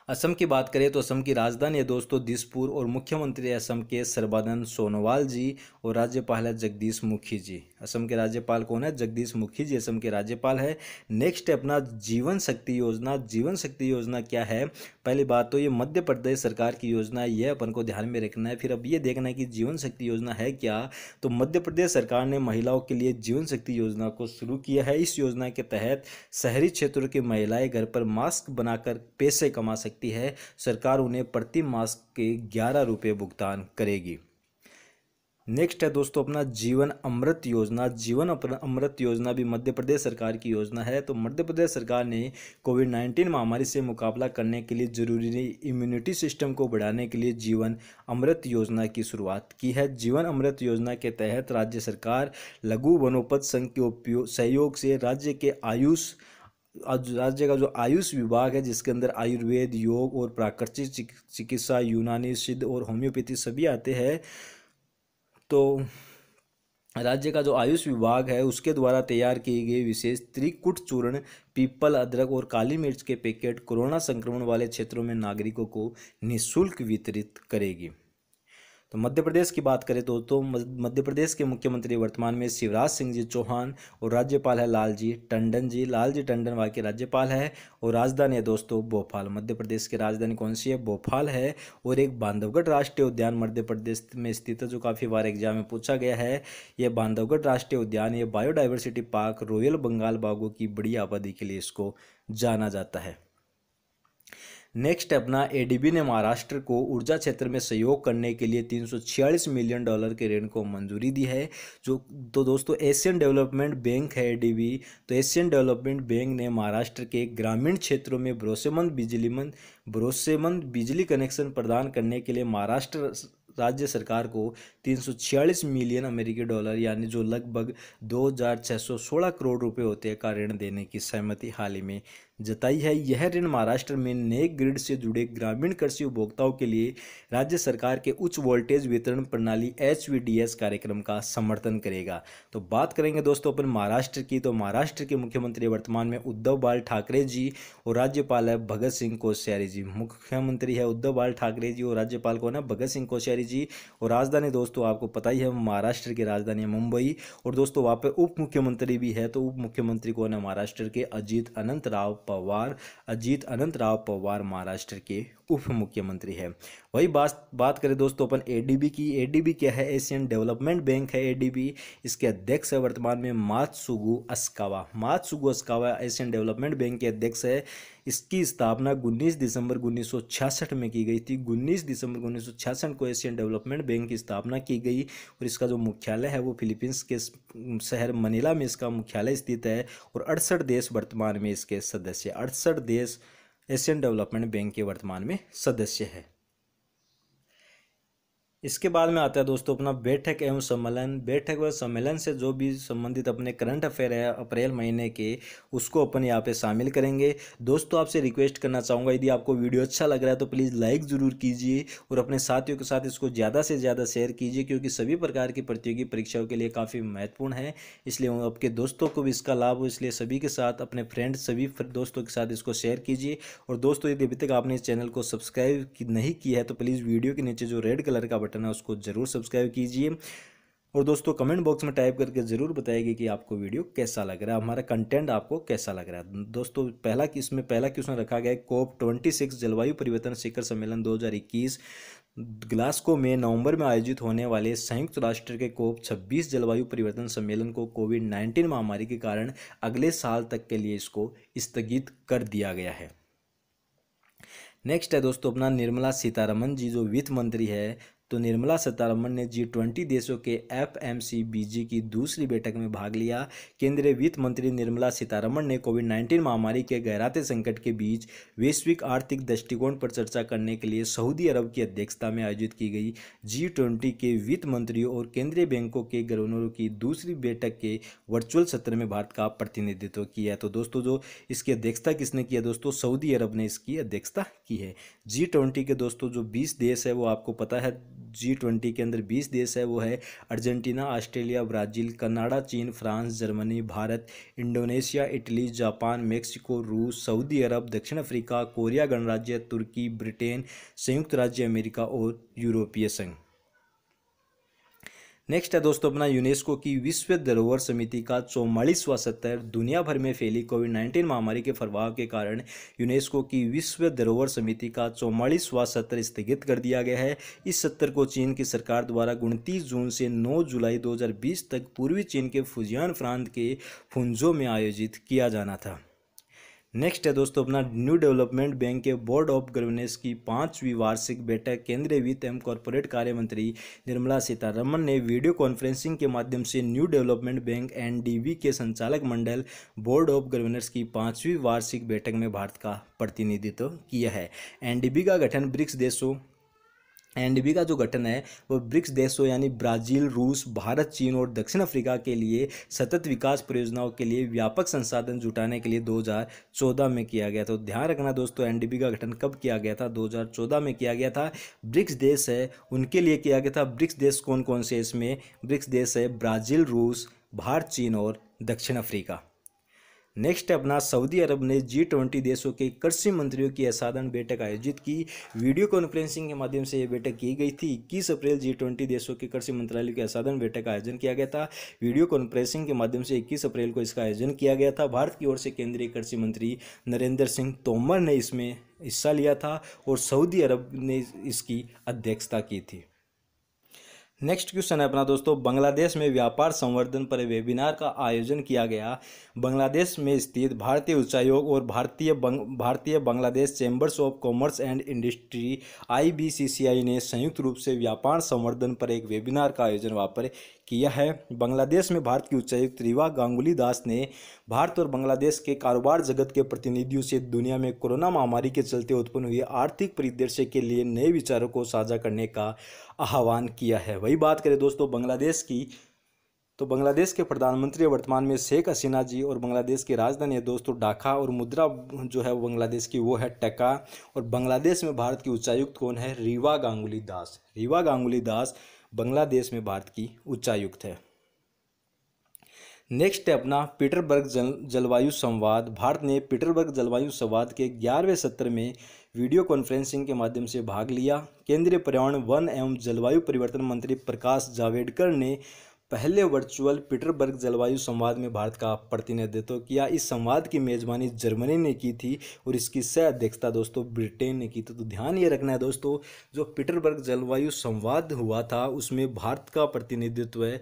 असम की बात करें तो असम की राजधानी है दोस्तों दिसपुर और मुख्यमंत्री असम के सर्बानंद सोनोवाल जी और राज्यपाल है जगदीश मुखी जी असम के राज्यपाल कौन है जगदीश मुखी जी असम के राज्यपाल है नेक्स्ट अपना जीवन शक्ति योजना जीवन शक्ति योजना क्या है पहली बात तो ये मध्य प्रदेश सरकार की योजना है ये अपन को ध्यान में रखना है फिर अब ये देखना है कि जीवन शक्ति योजना है क्या तो मध्य प्रदेश सरकार ने महिलाओं के लिए जीवन शक्ति योजना को शुरू किया है इस योजना के तहत शहरी क्षेत्रों की महिलाएं घर पर मास्क बनाकर पैसे कमा सकती है सरकार उन्हें प्रति मास्क के ग्यारह रुपये भुगतान करेगी नेक्स्ट है दोस्तों अपना जीवन अमृत योजना जीवन अमृत योजना भी मध्य प्रदेश सरकार की योजना है तो मध्य प्रदेश सरकार ने कोविड नाइन्टीन महामारी से मुकाबला करने के लिए जरूरी इम्यूनिटी सिस्टम को बढ़ाने के लिए जीवन अमृत योजना की शुरुआत की है जीवन अमृत योजना के तहत राज्य सरकार लघु वनोपज संघ के सहयोग से राज्य के आयुष राज्य का जो आयुष विभाग है जिसके अंदर आयुर्वेद योग और प्राकृतिक चिकित्सा यूनानी सिद्ध और होम्योपैथी सभी आते हैं तो राज्य का जो आयुष विभाग है उसके द्वारा तैयार की गई विशेष त्रिकुट चूर्ण पीपल अदरक और काली मिर्च के पैकेट कोरोना संक्रमण वाले क्षेत्रों में नागरिकों को निःशुल्क वितरित करेगी तो मध्य प्रदेश की बात करें दोस्तों तो मध्य प्रदेश के मुख्यमंत्री वर्तमान में शिवराज सिंह जी चौहान और राज्यपाल है लालजी टंडन जी लालजी टंडन वहाँ के राज्यपाल है और राजधानी है दोस्तों भोपाल मध्य प्रदेश की राजधानी कौन सी है भोपाल है और एक बांधवगढ़ राष्ट्रीय उद्यान मध्य प्रदेश में स्थित है जो काफ़ी बार एग्जाम में पूछा गया है यह बांधवगढ़ राष्ट्रीय उद्यान ये बायोडाइवर्सिटी पार्क रॉयल बंगाल बागों की बड़ी आबादी के लिए इसको जाना जाता है नेक्स्ट अपना एडीबी ने महाराष्ट्र को ऊर्जा क्षेत्र में सहयोग करने के लिए 346 मिलियन डॉलर के ऋण को मंजूरी दी है जो तो दोस्तों एशियन डेवलपमेंट बैंक है एडीबी तो एशियन डेवलपमेंट बैंक ने महाराष्ट्र के ग्रामीण क्षेत्रों में भरोसेमंद बिजलीमंद भरोसेमंद बिजली कनेक्शन प्रदान करने के लिए महाराष्ट्र राज्य सरकार को 346 मिलियन अमेरिकी डॉलर यानी जो लगभग 2616 करोड़ रुपए होते हैं का ऋण देने की सहमति हाल ही में जताई है यह ऋण महाराष्ट्र में नए ग्रिड से जुड़े ग्रामीण कृषि उपभोक्ताओं के लिए राज्य सरकार के उच्च वोल्टेज वितरण प्रणाली एच कार्यक्रम का समर्थन करेगा तो बात करेंगे दोस्तों अपन महाराष्ट्र की तो महाराष्ट्र के मुख्यमंत्री वर्तमान में उद्धव बाल ठाकरे जी और राज्यपाल है भगत सिंह कोश्यारी जी मुख्यमंत्री है उद्धव बाल ठाकरे जी और राज्यपाल कौन है भगत सिंह कोश्यारी जी और राजधानी दोस्तों आपको पता ही है महाराष्ट्र की राजधानी है मुंबई और दोस्तों वहाँ पर उप मुख्यमंत्री भी है तो उप मुख्यमंत्री कौन है महाराष्ट्र के अजीत अनंत राव पवार अजीत अनंत राव पवार महाराष्ट्र के उप मुख्यमंत्री है वही बात बात करें दोस्तों अपन एडीबी की एडीबी क्या है एशियन डेवलपमेंट बैंक है एडीबी इसके अध्यक्ष है वर्तमान में Masatsugu Asakawa Masatsugu Asakawa Asian development bank के अध्यक्ष है इसकी स्थापना उन्नीस दिसंबर उन्नीस में की गई थी उन्नीस दिसंबर उन्नीस को एशियन डेवलपमेंट बैंक की स्थापना की गई और इसका जो मुख्यालय है वो फिलीपींस के शहर मनीला में इसका मुख्यालय स्थित है और अड़सठ देश वर्तमान में इसके सदस्य अड़सठ देश एशियन डेवलपमेंट बैंक के वर्तमान में सदस्य है इसके बाद में आता है दोस्तों अपना बैठक एवं सम्मेलन बैठक व सम्मेलन से जो भी संबंधित अपने करंट अफेयर है अप्रैल महीने के उसको अपन यहाँ पे शामिल करेंगे दोस्तों आपसे रिक्वेस्ट करना चाहूँगा यदि आपको वीडियो अच्छा लग रहा है तो प्लीज़ लाइक ज़रूर कीजिए और अपने साथियों के साथ इसको ज़्यादा से ज़्यादा शेयर कीजिए क्योंकि सभी प्रकार की प्रतियोगी परीक्षाओं के लिए काफ़ी महत्वपूर्ण है इसलिए आपके दोस्तों को भी इसका लाभ हो इसलिए सभी के साथ अपने फ्रेंड सभी दोस्तों के साथ इसको शेयर कीजिए और दोस्तों यदि अभी तक आपने इस चैनल को सब्सक्राइब नहीं किया है तो प्लीज़ वीडियो के नीचे जो रेड कलर का बटन है उसको ज़रूर सब्सक्राइब कीजिए और दोस्तों कमेंट बॉक्स में टाइप करके ज़रूर बताएगी कि आपको वीडियो कैसा लग रहा है हमारा कंटेंट आपको कैसा लग रहा है दोस्तों पहला कि इसमें पहला क्वेश्चन रखा गया है कोप ट्वेंटी सिक्स जलवायु परिवर्तन शिखर सम्मेलन 2021 ग्लास्को में नवंबर में आयोजित होने वाले संयुक्त राष्ट्र के कोप 26 जलवायु परिवर्तन सम्मेलन को कोविड नाइन्टीन महामारी के कारण अगले साल तक के लिए इसको स्थगित कर दिया गया है नेक्स्ट है दोस्तों अपना निर्मला सीतारमन जी जो वित्त मंत्री है तो निर्मला सीतारमण ने जी ट्वेंटी देशों के F M C B G की दूसरी बैठक में भाग लिया केंद्रीय वित्त मंत्री निर्मला सीतारमण ने कोविड नाइन्टीन महामारी के गहराते संकट के बीच वैश्विक आर्थिक दृष्टिकोण पर चर्चा करने के लिए सऊदी अरब की अध्यक्षता में आयोजित की गई जी ट्वेंटी के वित्त मंत्रियों और केंद्रीय बैंकों के गवर्नरों की दूसरी बैठक के वर्चुअल सत्र में भारत का प्रतिनिधित्व किया तो दोस्तों जो इसकी अध्यक्षता किसने किया दोस्तों सऊदी अरब ने इसकी अध्यक्षता की है जी ट्वेंटी के दोस्तों जो बीस देश है वो आपको पता है जी ट्वेंटी के अंदर बीस देश है वो है अर्जेंटीना ऑस्ट्रेलिया ब्राज़ील कनाडा चीन France Germany Bharat Indonesia Italy Japan Mexico रूस सऊदी अरब दक्षिण अफ्रीका कोरिया गणराज्य तुर्की ब्रिटेन संयुक्त राज्य अमेरिका और यूरोपीय संघ नेक्स्ट है दोस्तों अपना यूनेस्को की विश्व धरोहर समिति का चौवालीसवा सत्तर दुनिया भर में फैली कोविड नाइन्टीन महामारी के प्रभाव के कारण यूनेस्को की विश्व धरोहर समिति का चौवालीसवा सत्र स्थगित कर दिया गया है इस सत्र को चीन की सरकार द्वारा उनतीस जून से 9 जुलाई 2020 तक पूर्वी चीन के फुजियान प्रांत के फुंजो में आयोजित किया जाना था नेक्स्ट है दोस्तों अपना न्यू डेवलपमेंट बैंक के बोर्ड ऑफ गवर्नेंस की पांचवी वार्षिक बैठक केंद्रीय वित्त एवं कॉरपोरेट कार्य मंत्री निर्मला सीतारमन ने वीडियो कॉन्फ्रेंसिंग के माध्यम से न्यू डेवलपमेंट बैंक एनडीबी के संचालक मंडल बोर्ड ऑफ गवर्नेंस की पांचवी वार्षिक बैठक में भारत का प्रतिनिधित्व किया है एनडीबी का गठन ब्रिक्स देशों एनडीबी का जो गठन है वो ब्रिक्स देशों यानी ब्राज़ील रूस भारत चीन और दक्षिण अफ्रीका के लिए सतत विकास परियोजनाओं के लिए व्यापक संसाधन जुटाने के लिए 2014 में किया गया था तो ध्यान रखना दोस्तों एनडीबी का गठन कब किया गया था 2014 में किया गया था ब्रिक्स देश है उनके लिए किया गया था ब्रिक्स देश कौन कौन से इसमें ब्रिक्स देश है ब्राज़ील रूस भारत चीन और दक्षिण अफ्रीका नेक्स्ट अपना सऊदी अरब ने जी ट्वेंटी देशों के कृषि मंत्रियों की असाधारण बैठक आयोजित की वीडियो कॉन्फ्रेंसिंग के माध्यम से यह बैठक की गई थी इक्कीस अप्रैल जी ट्वेंटी देशों के कृषि मंत्रालय की असाधारण बैठक का आयोजन किया गया था वीडियो कॉन्फ्रेंसिंग के माध्यम से इक्कीस अप्रैल को इसका आयोजन किया गया था भारत की ओर से केंद्रीय कृषि मंत्री नरेंद्र सिंह तोमर ने इसमें हिस्सा लिया था और सऊदी अरब ने इसकी अध्यक्षता की थी नेक्स्ट क्वेश्चन है अपना दोस्तों बांग्लादेश में व्यापार संवर्धन पर वेबिनार का आयोजन किया गया बांग्लादेश में स्थित भारतीय उच्चायोग और भारतीय बंग, भारतीय Bangladesh chambers of commerce and industry IBCCI ने संयुक्त रूप से व्यापार संवर्धन पर एक वेबिनार का आयोजन वहाँ पर किया है बांग्लादेश में भारत की उच्चायुक्त रीवा गांगुली दास ने भारत और बांग्लादेश के कारोबार जगत के प्रतिनिधियों से दुनिया में कोरोना महामारी के चलते उत्पन्न हुए आर्थिक परिदृश्य के लिए नए विचारों को साझा करने का आह्वान किया है वही बात करें दोस्तों बांग्लादेश की तो बांग्लादेश के प्रधानमंत्री वर्तमान में शेख हसीना जी और बांग्लादेश की राजधानी है दोस्तों ढाका और मुद्रा जो है बांग्लादेश की वो है टका और बांग्लादेश में भारत की उच्चायुक्त कौन है रीवा गांगुली दास रीवा गांगुली दास बांग्लादेश में भारत की उच्चायुक्त है नेक्स्ट है अपना पीटरबर्ग जल जलवायु संवाद भारत ने पीटरबर्ग जलवायु संवाद के ग्यारहवें सत्र में वीडियो कॉन्फ्रेंसिंग के माध्यम से भाग लिया केंद्रीय पर्यावरण वन एवं जलवायु परिवर्तन मंत्री प्रकाश जावड़ेकर ने पहले वर्चुअल पीटरबर्ग जलवायु संवाद में भारत का प्रतिनिधित्व किया इस संवाद की मेज़बानी जर्मनी ने की थी और इसकी सह अध्यक्षता दोस्तों ब्रिटेन ने की थी तो ध्यान ये रखना है दोस्तों जो पीटरबर्ग जलवायु संवाद हुआ था उसमें भारत का प्रतिनिधित्व है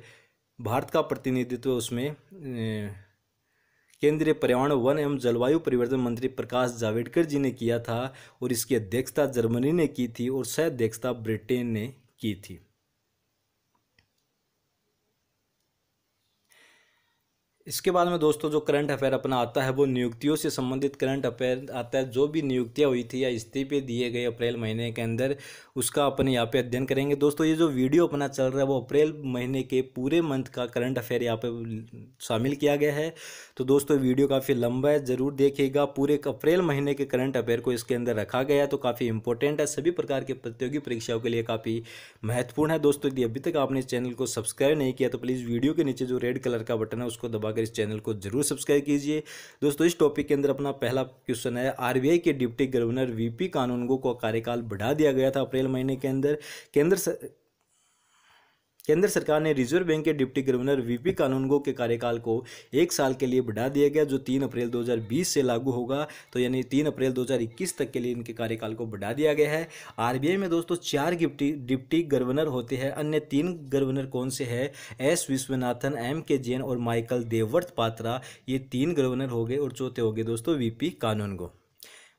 भारत का प्रतिनिधित्व उसमें केंद्रीय पर्यावरण वन एवं जलवायु परिवर्तन मंत्री प्रकाश जावड़ेकर जी ने किया था और इसकी अध्यक्षता जर्मनी ने की थी और सह अध्यक्षता ब्रिटेन ने की थी इसके बाद में दोस्तों जो करंट अफेयर अपना आता है वो नियुक्तियों से संबंधित करंट अफेयर आता है जो भी नियुक्तियाँ हुई थी या इस्तीफे दिए गए अप्रैल महीने के अंदर उसका अपन यहाँ पे अध्ययन करेंगे दोस्तों ये जो वीडियो अपना चल रहा है वो अप्रैल महीने के पूरे मंथ का करंट अफेयर यहाँ पे शामिल किया गया है तो दोस्तों वीडियो काफ़ी लंबा है ज़रूर देखिएगा पूरे अप्रैल महीने के करंट अफेयर को इसके अंदर रखा गया है तो काफ़ी इंपॉर्टेंट है सभी प्रकार के प्रतियोगी परीक्षाओं के लिए काफ़ी महत्वपूर्ण है दोस्तों यदि अभी तक आपने चैनल को सब्सक्राइब नहीं किया तो प्लीज़ वीडियो के नीचे जो रेड कलर का बटन है उसको दबा पाकर इस चैनल को जरूर सब्सक्राइब कीजिए दोस्तों इस टॉपिक के अंदर अपना पहला क्वेश्चन है आरबीआई के डिप्टी गवर्नर वीपी कानूनगो को कार्यकाल बढ़ा दिया गया था अप्रैल महीने के अंदर केंद्र केंद्र सरकार ने रिजर्व बैंक के डिप्टी गवर्नर वीपी कानूनगो के कार्यकाल को एक साल के लिए बढ़ा दिया गया जो 3 अप्रैल 2020 से लागू होगा तो यानी 3 अप्रैल 2021 तक के लिए इनके कार्यकाल को बढ़ा दिया गया है आरबीआई में दोस्तों चार डिप्टी डिप्टी गवर्नर होते हैं अन्य तीन गवर्नर कौन से है एस विश्वनाथन एम के जैन और माइकल देववर्त पात्रा ये तीन गवर्नर हो गए और चौथे हो गए दोस्तों पी कानूनगो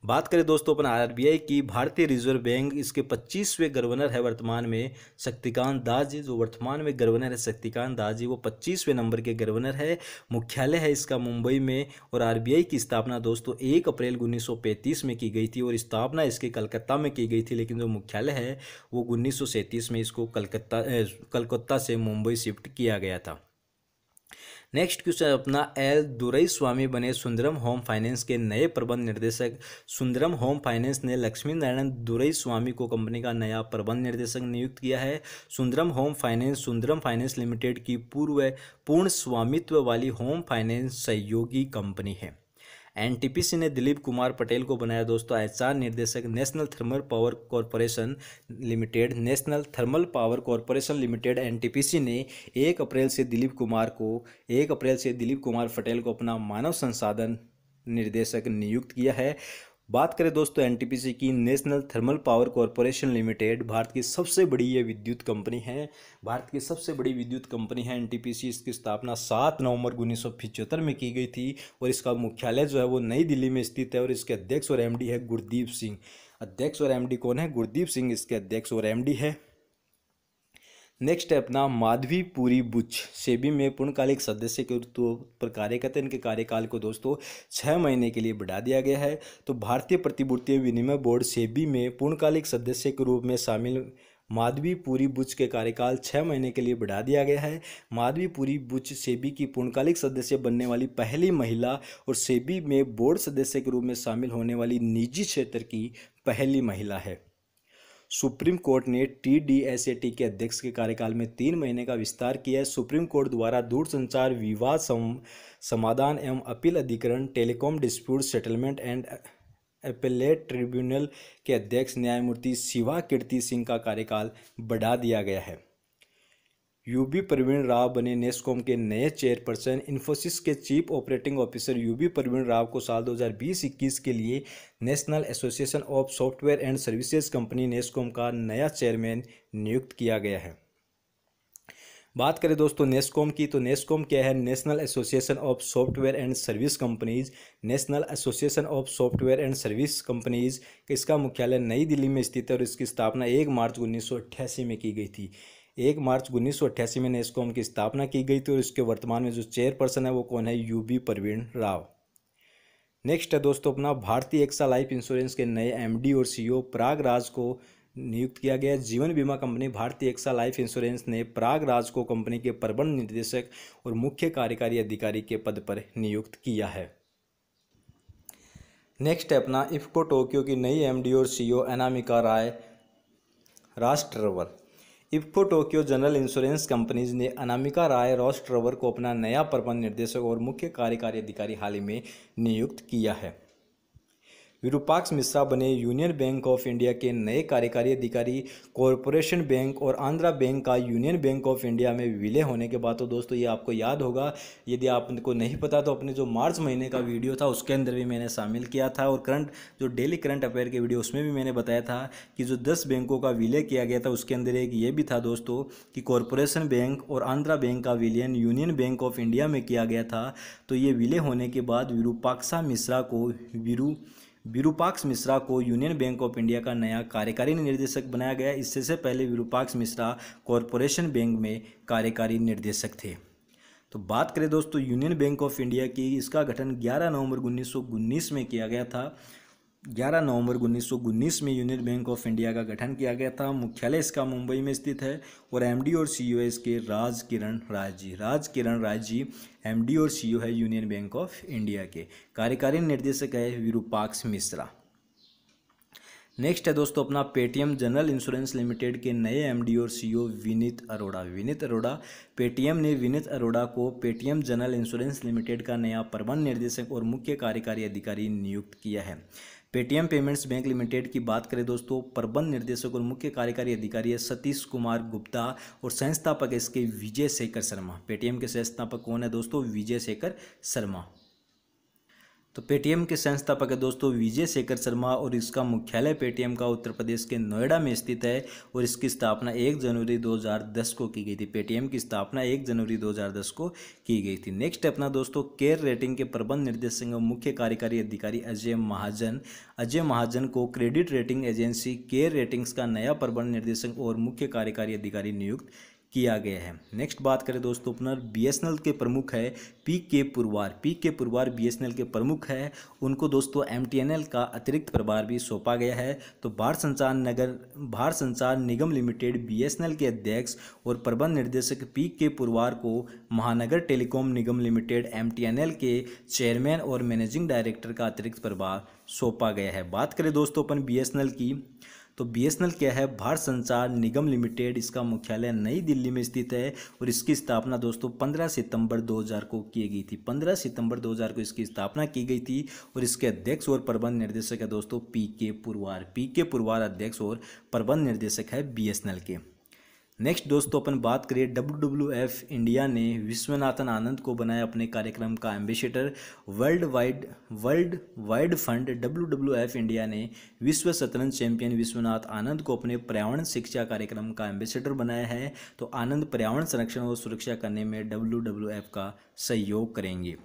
बात करें दोस्तों अपन आरबीआई की भारतीय रिजर्व बैंक इसके 25वें गवर्नर है वर्तमान में शक्तिकांत दास जी जो वर्तमान में गवर्नर है शक्तिकांत दास जी वो 25वें नंबर के गवर्नर है मुख्यालय है इसका मुंबई में और आरबीआई की स्थापना दोस्तों एक अप्रैल उन्नीस में की गई थी और स्थापना इसके कलकत्ता में की गई थी लेकिन जो मुख्यालय है वो उन्नीस में इसको कलकत्ता कलकत्ता से मुंबई शिफ्ट किया गया था नेक्स्ट क्वेश्चन अपना एल दुरई स्वामी बने सुंदरम होम फाइनेंस के नए प्रबंध निर्देशक सुंदरम होम फाइनेंस ने लक्ष्मी नारायण दुरई स्वामी को कंपनी का नया प्रबंध निर्देशक नियुक्त किया है Sundaram home finance Sundaram finance limited की पूर्व पूर्ण स्वामित्व वाली होम फाइनेंस सहयोगी कंपनी है एनटीपीसी ने दिलीप कुमार पटेल को बनाया दोस्तों एच निर्देशक national thermal power corporation limited national thermal power corporation limited NTPC ने एक अप्रैल से दिलीप कुमार को एक अप्रैल से दिलीप कुमार पटेल को अपना मानव संसाधन निर्देशक नियुक्त किया है बात करें दोस्तों एनटीपीसी की national thermal power corporation limited Bharat की सबसे बड़ी ये विद्युत कंपनी है भारत की सबसे बड़ी विद्युत कंपनी है एनटीपीसी इसकी स्थापना सात नवंबर उन्नीस में की गई थी और इसका मुख्यालय जो है वो नई दिल्ली में स्थित है और इसके अध्यक्ष और एमडी है गुरदीप सिंह अध्यक्ष और एमडी कौन है गुरदीप सिंह इसके अध्यक्ष और एमडी है नेक्स्ट है अपना माधवी पूरी बुच्छ सेबी में पूर्णकालिक सदस्य के तौर तो पर कार्य करते इनके कार्यकाल को दोस्तों छः महीने के लिए बढ़ा दिया गया है तो भारतीय प्रतिभूति विनिमय बोर्ड सेबी में पूर्णकालिक सदस्य के रूप में शामिल माधवी पूरी बुच के कार्यकाल छः महीने के लिए बढ़ा दिया गया है माधवी पूरी बुच सेबी की पूर्णकालिक सदस्य बनने वाली पहली महिला और सेबी में बोर्ड सदस्य के रूप में शामिल होने वाली निजी क्षेत्र की पहली महिला है सुप्रीम कोर्ट ने T D S A T के अध्यक्ष के कार्यकाल में तीन महीने का विस्तार किया है सुप्रीम कोर्ट द्वारा दूरसंचार विवाद सम, समाधान एवं अपील अधिकरण telecom dispute settlement and appellate tribunal के अध्यक्ष न्यायमूर्ति शिवा कीर्ति सिंह का कार्यकाल बढ़ा दिया गया है यूबी प्रवीण राव बने नेस्कॉम के नए चेयरपर्सन इन्फोसिस के chief operating officer U B Pravin Rao को साल 2020-21 के लिए national association of software and services company NASSCOM का नया चेयरमैन नियुक्त किया गया है बात करें दोस्तों नेस्कॉम की तो नेस्कॉम क्या है national association of software and service companies national association of software and service companies इसका मुख्यालय नई दिल्ली में स्थित है और इसकी स्थापना एक मार्च उन्नीस में की गई थी एक मार्च उन्नीस में नेस्कॉम की स्थापना की गई थी और इसके वर्तमान में जो चेयरपर्सन है वो कौन है यूबी प्रवीण राव नेक्स्ट है दोस्तों अपना भारतीय एक्सा लाइफ इंश्योरेंस के नए एमडी और सीईओ e प्रागराज को नियुक्त किया गया जीवन बीमा कंपनी भारतीय एक्सा लाइफ इंश्योरेंस ने प्रागराज को कंपनी के प्रबंध निदेशक और मुख्य कार्यकारी अधिकारी के पद पर नियुक्त किया है नेक्स्ट है अपना इफ्को टोक्यो की नई एमडी और CEO e Anamika Rai Rashtrawar IFFCO Tokyo general insurance companies ने अनामिका राय रॉस ट्रवर को अपना नया प्रबंध निर्देशक और मुख्य कार्यकारी अधिकारी हाल ही में नियुक्त किया है विरूपाक्ष मिश्रा बने यूनियन बैंक ऑफ इंडिया के नए कार्यकारी अधिकारी कॉरपोरेशन बैंक और आंध्रा बैंक का यूनियन बैंक ऑफ इंडिया में विलय होने के बाद तो दोस्तों ये आपको याद होगा यदि आपको नहीं पता तो अपने जो मार्च महीने का वीडियो था उसके अंदर भी मैंने शामिल किया था और करंट जो डेली करंट अफेयर के वीडियो उसमें भी मैंने बताया था कि जो दस बैंकों का विलय किया गया था उसके अंदर एक ये भी था दोस्तों कि कॉरपोरेशन बैंक और आंध्रा बैंक का विलयन यूनियन बैंक ऑफ इंडिया में किया गया था तो ये विलय होने के बाद विरूपाक्षा मिश्रा को वीरू विरूपाक्ष मिश्रा को यूनियन बैंक ऑफ इंडिया का नया कार्यकारी निर्देशक बनाया गया इससे से पहले विरूपाक्ष मिश्रा कॉरपोरेशन बैंक में कार्यकारी निर्देशक थे तो बात करें दोस्तों यूनियन बैंक ऑफ इंडिया की इसका गठन 11 नवंबर उन्नीस में किया गया था 11 नवंबर उन्नीस में यूनियन बैंक ऑफ इंडिया का गठन किया गया था मुख्यालय इसका मुंबई में स्थित है और एमडी और सीईओ e है इसके राज किरण राय जी राज किरण राय जी एमडी और सीईओ e है यूनियन बैंक ऑफ इंडिया के कार्यकारी निर्देशक है विरूपाक्ष मिश्रा नेक्स्ट है दोस्तों अपना पेटीएम जनरल इंश्योरेंस लिमिटेड के नए एमडी और CEO e Vineet Arora Vineet Arora Paytm ने विनीत अरोड़ा को पेटीएम जनरल इंश्योरेंस लिमिटेड का नया प्रबंध निर्देशक और मुख्य कार्यकारी अधिकारी नियुक्त किया है पेटीएम पेमेंट्स बैंक लिमिटेड की बात करें दोस्तों प्रबंध निर्देशक और मुख्य कार्यकारी अधिकारी है सतीश कुमार गुप्ता और संस्थापक इसके विजय शेखर शर्मा पेटीएम के संस्थापक कौन है दोस्तों विजय शेखर शर्मा तो पेटीएम के संस्थापक है दोस्तों विजय शेखर शर्मा और इसका मुख्यालय पेटीएम का उत्तर प्रदेश के नोएडा में स्थित है और इसकी स्थापना 1 जनवरी 2010 को की गई थी पेटीएम की स्थापना 1 जनवरी 2010 को की गई थी नेक्स्ट अपना दोस्तों केयर रेटिंग के प्रबंध निर्देशक मुख्य कार्यकारी अधिकारी अजय महाजन अजय महाजन को credit rating agency CARE ratings का नया प्रबंध निर्देशक और मुख्य कार्यकारी अधिकारी नियुक्त किया गया है नेक्स्ट बात करें दोस्तों अपना बीएसएनएल के प्रमुख है पी के पुरवार पी के पुरवार बीएसएनएल के प्रमुख है उनको दोस्तों एमटीएनएल का अतिरिक्त प्रभार भी सौंपा गया है तो भारत संचार नगर भारत संचार निगम लिमिटेड बीएसएनएल के अध्यक्ष और प्रबंध निर्देशक पी के पुरवार को Mahanagar telecom Nigam limited M के चेयरमैन और मैनेजिंग डायरेक्टर का अतिरिक्त प्रभार सौंपा गया है बात करें दोस्तों अपन बी की तो बीएसएनएल क्या है भारत संचार निगम लिमिटेड इसका मुख्यालय नई दिल्ली में स्थित है और इसकी स्थापना दोस्तों 15 सितंबर 2000 को की गई थी 15 सितंबर 2000 को इसकी स्थापना की गई थी और इसके अध्यक्ष और प्रबंध निर्देशक है दोस्तों पी के पुरवार पी के पुरवार अध्यक्ष और प्रबंध निर्देशक है बी के नेक्स्ट दोस्तों अपन बात करें डब्ल्यू एफ इंडिया ने विश्वनाथन आनंद को बनाया अपने कार्यक्रम का ambassador world wide world wide fund W W F India ने विश्व शतरंज चैंपियन विश्वनाथ आनंद को अपने पर्यावरण शिक्षा कार्यक्रम का एम्बेसडर बनाया है तो आनंद पर्यावरण संरक्षण और सुरक्षा करने में डब्ल्यू एफ का सहयोग करेंगे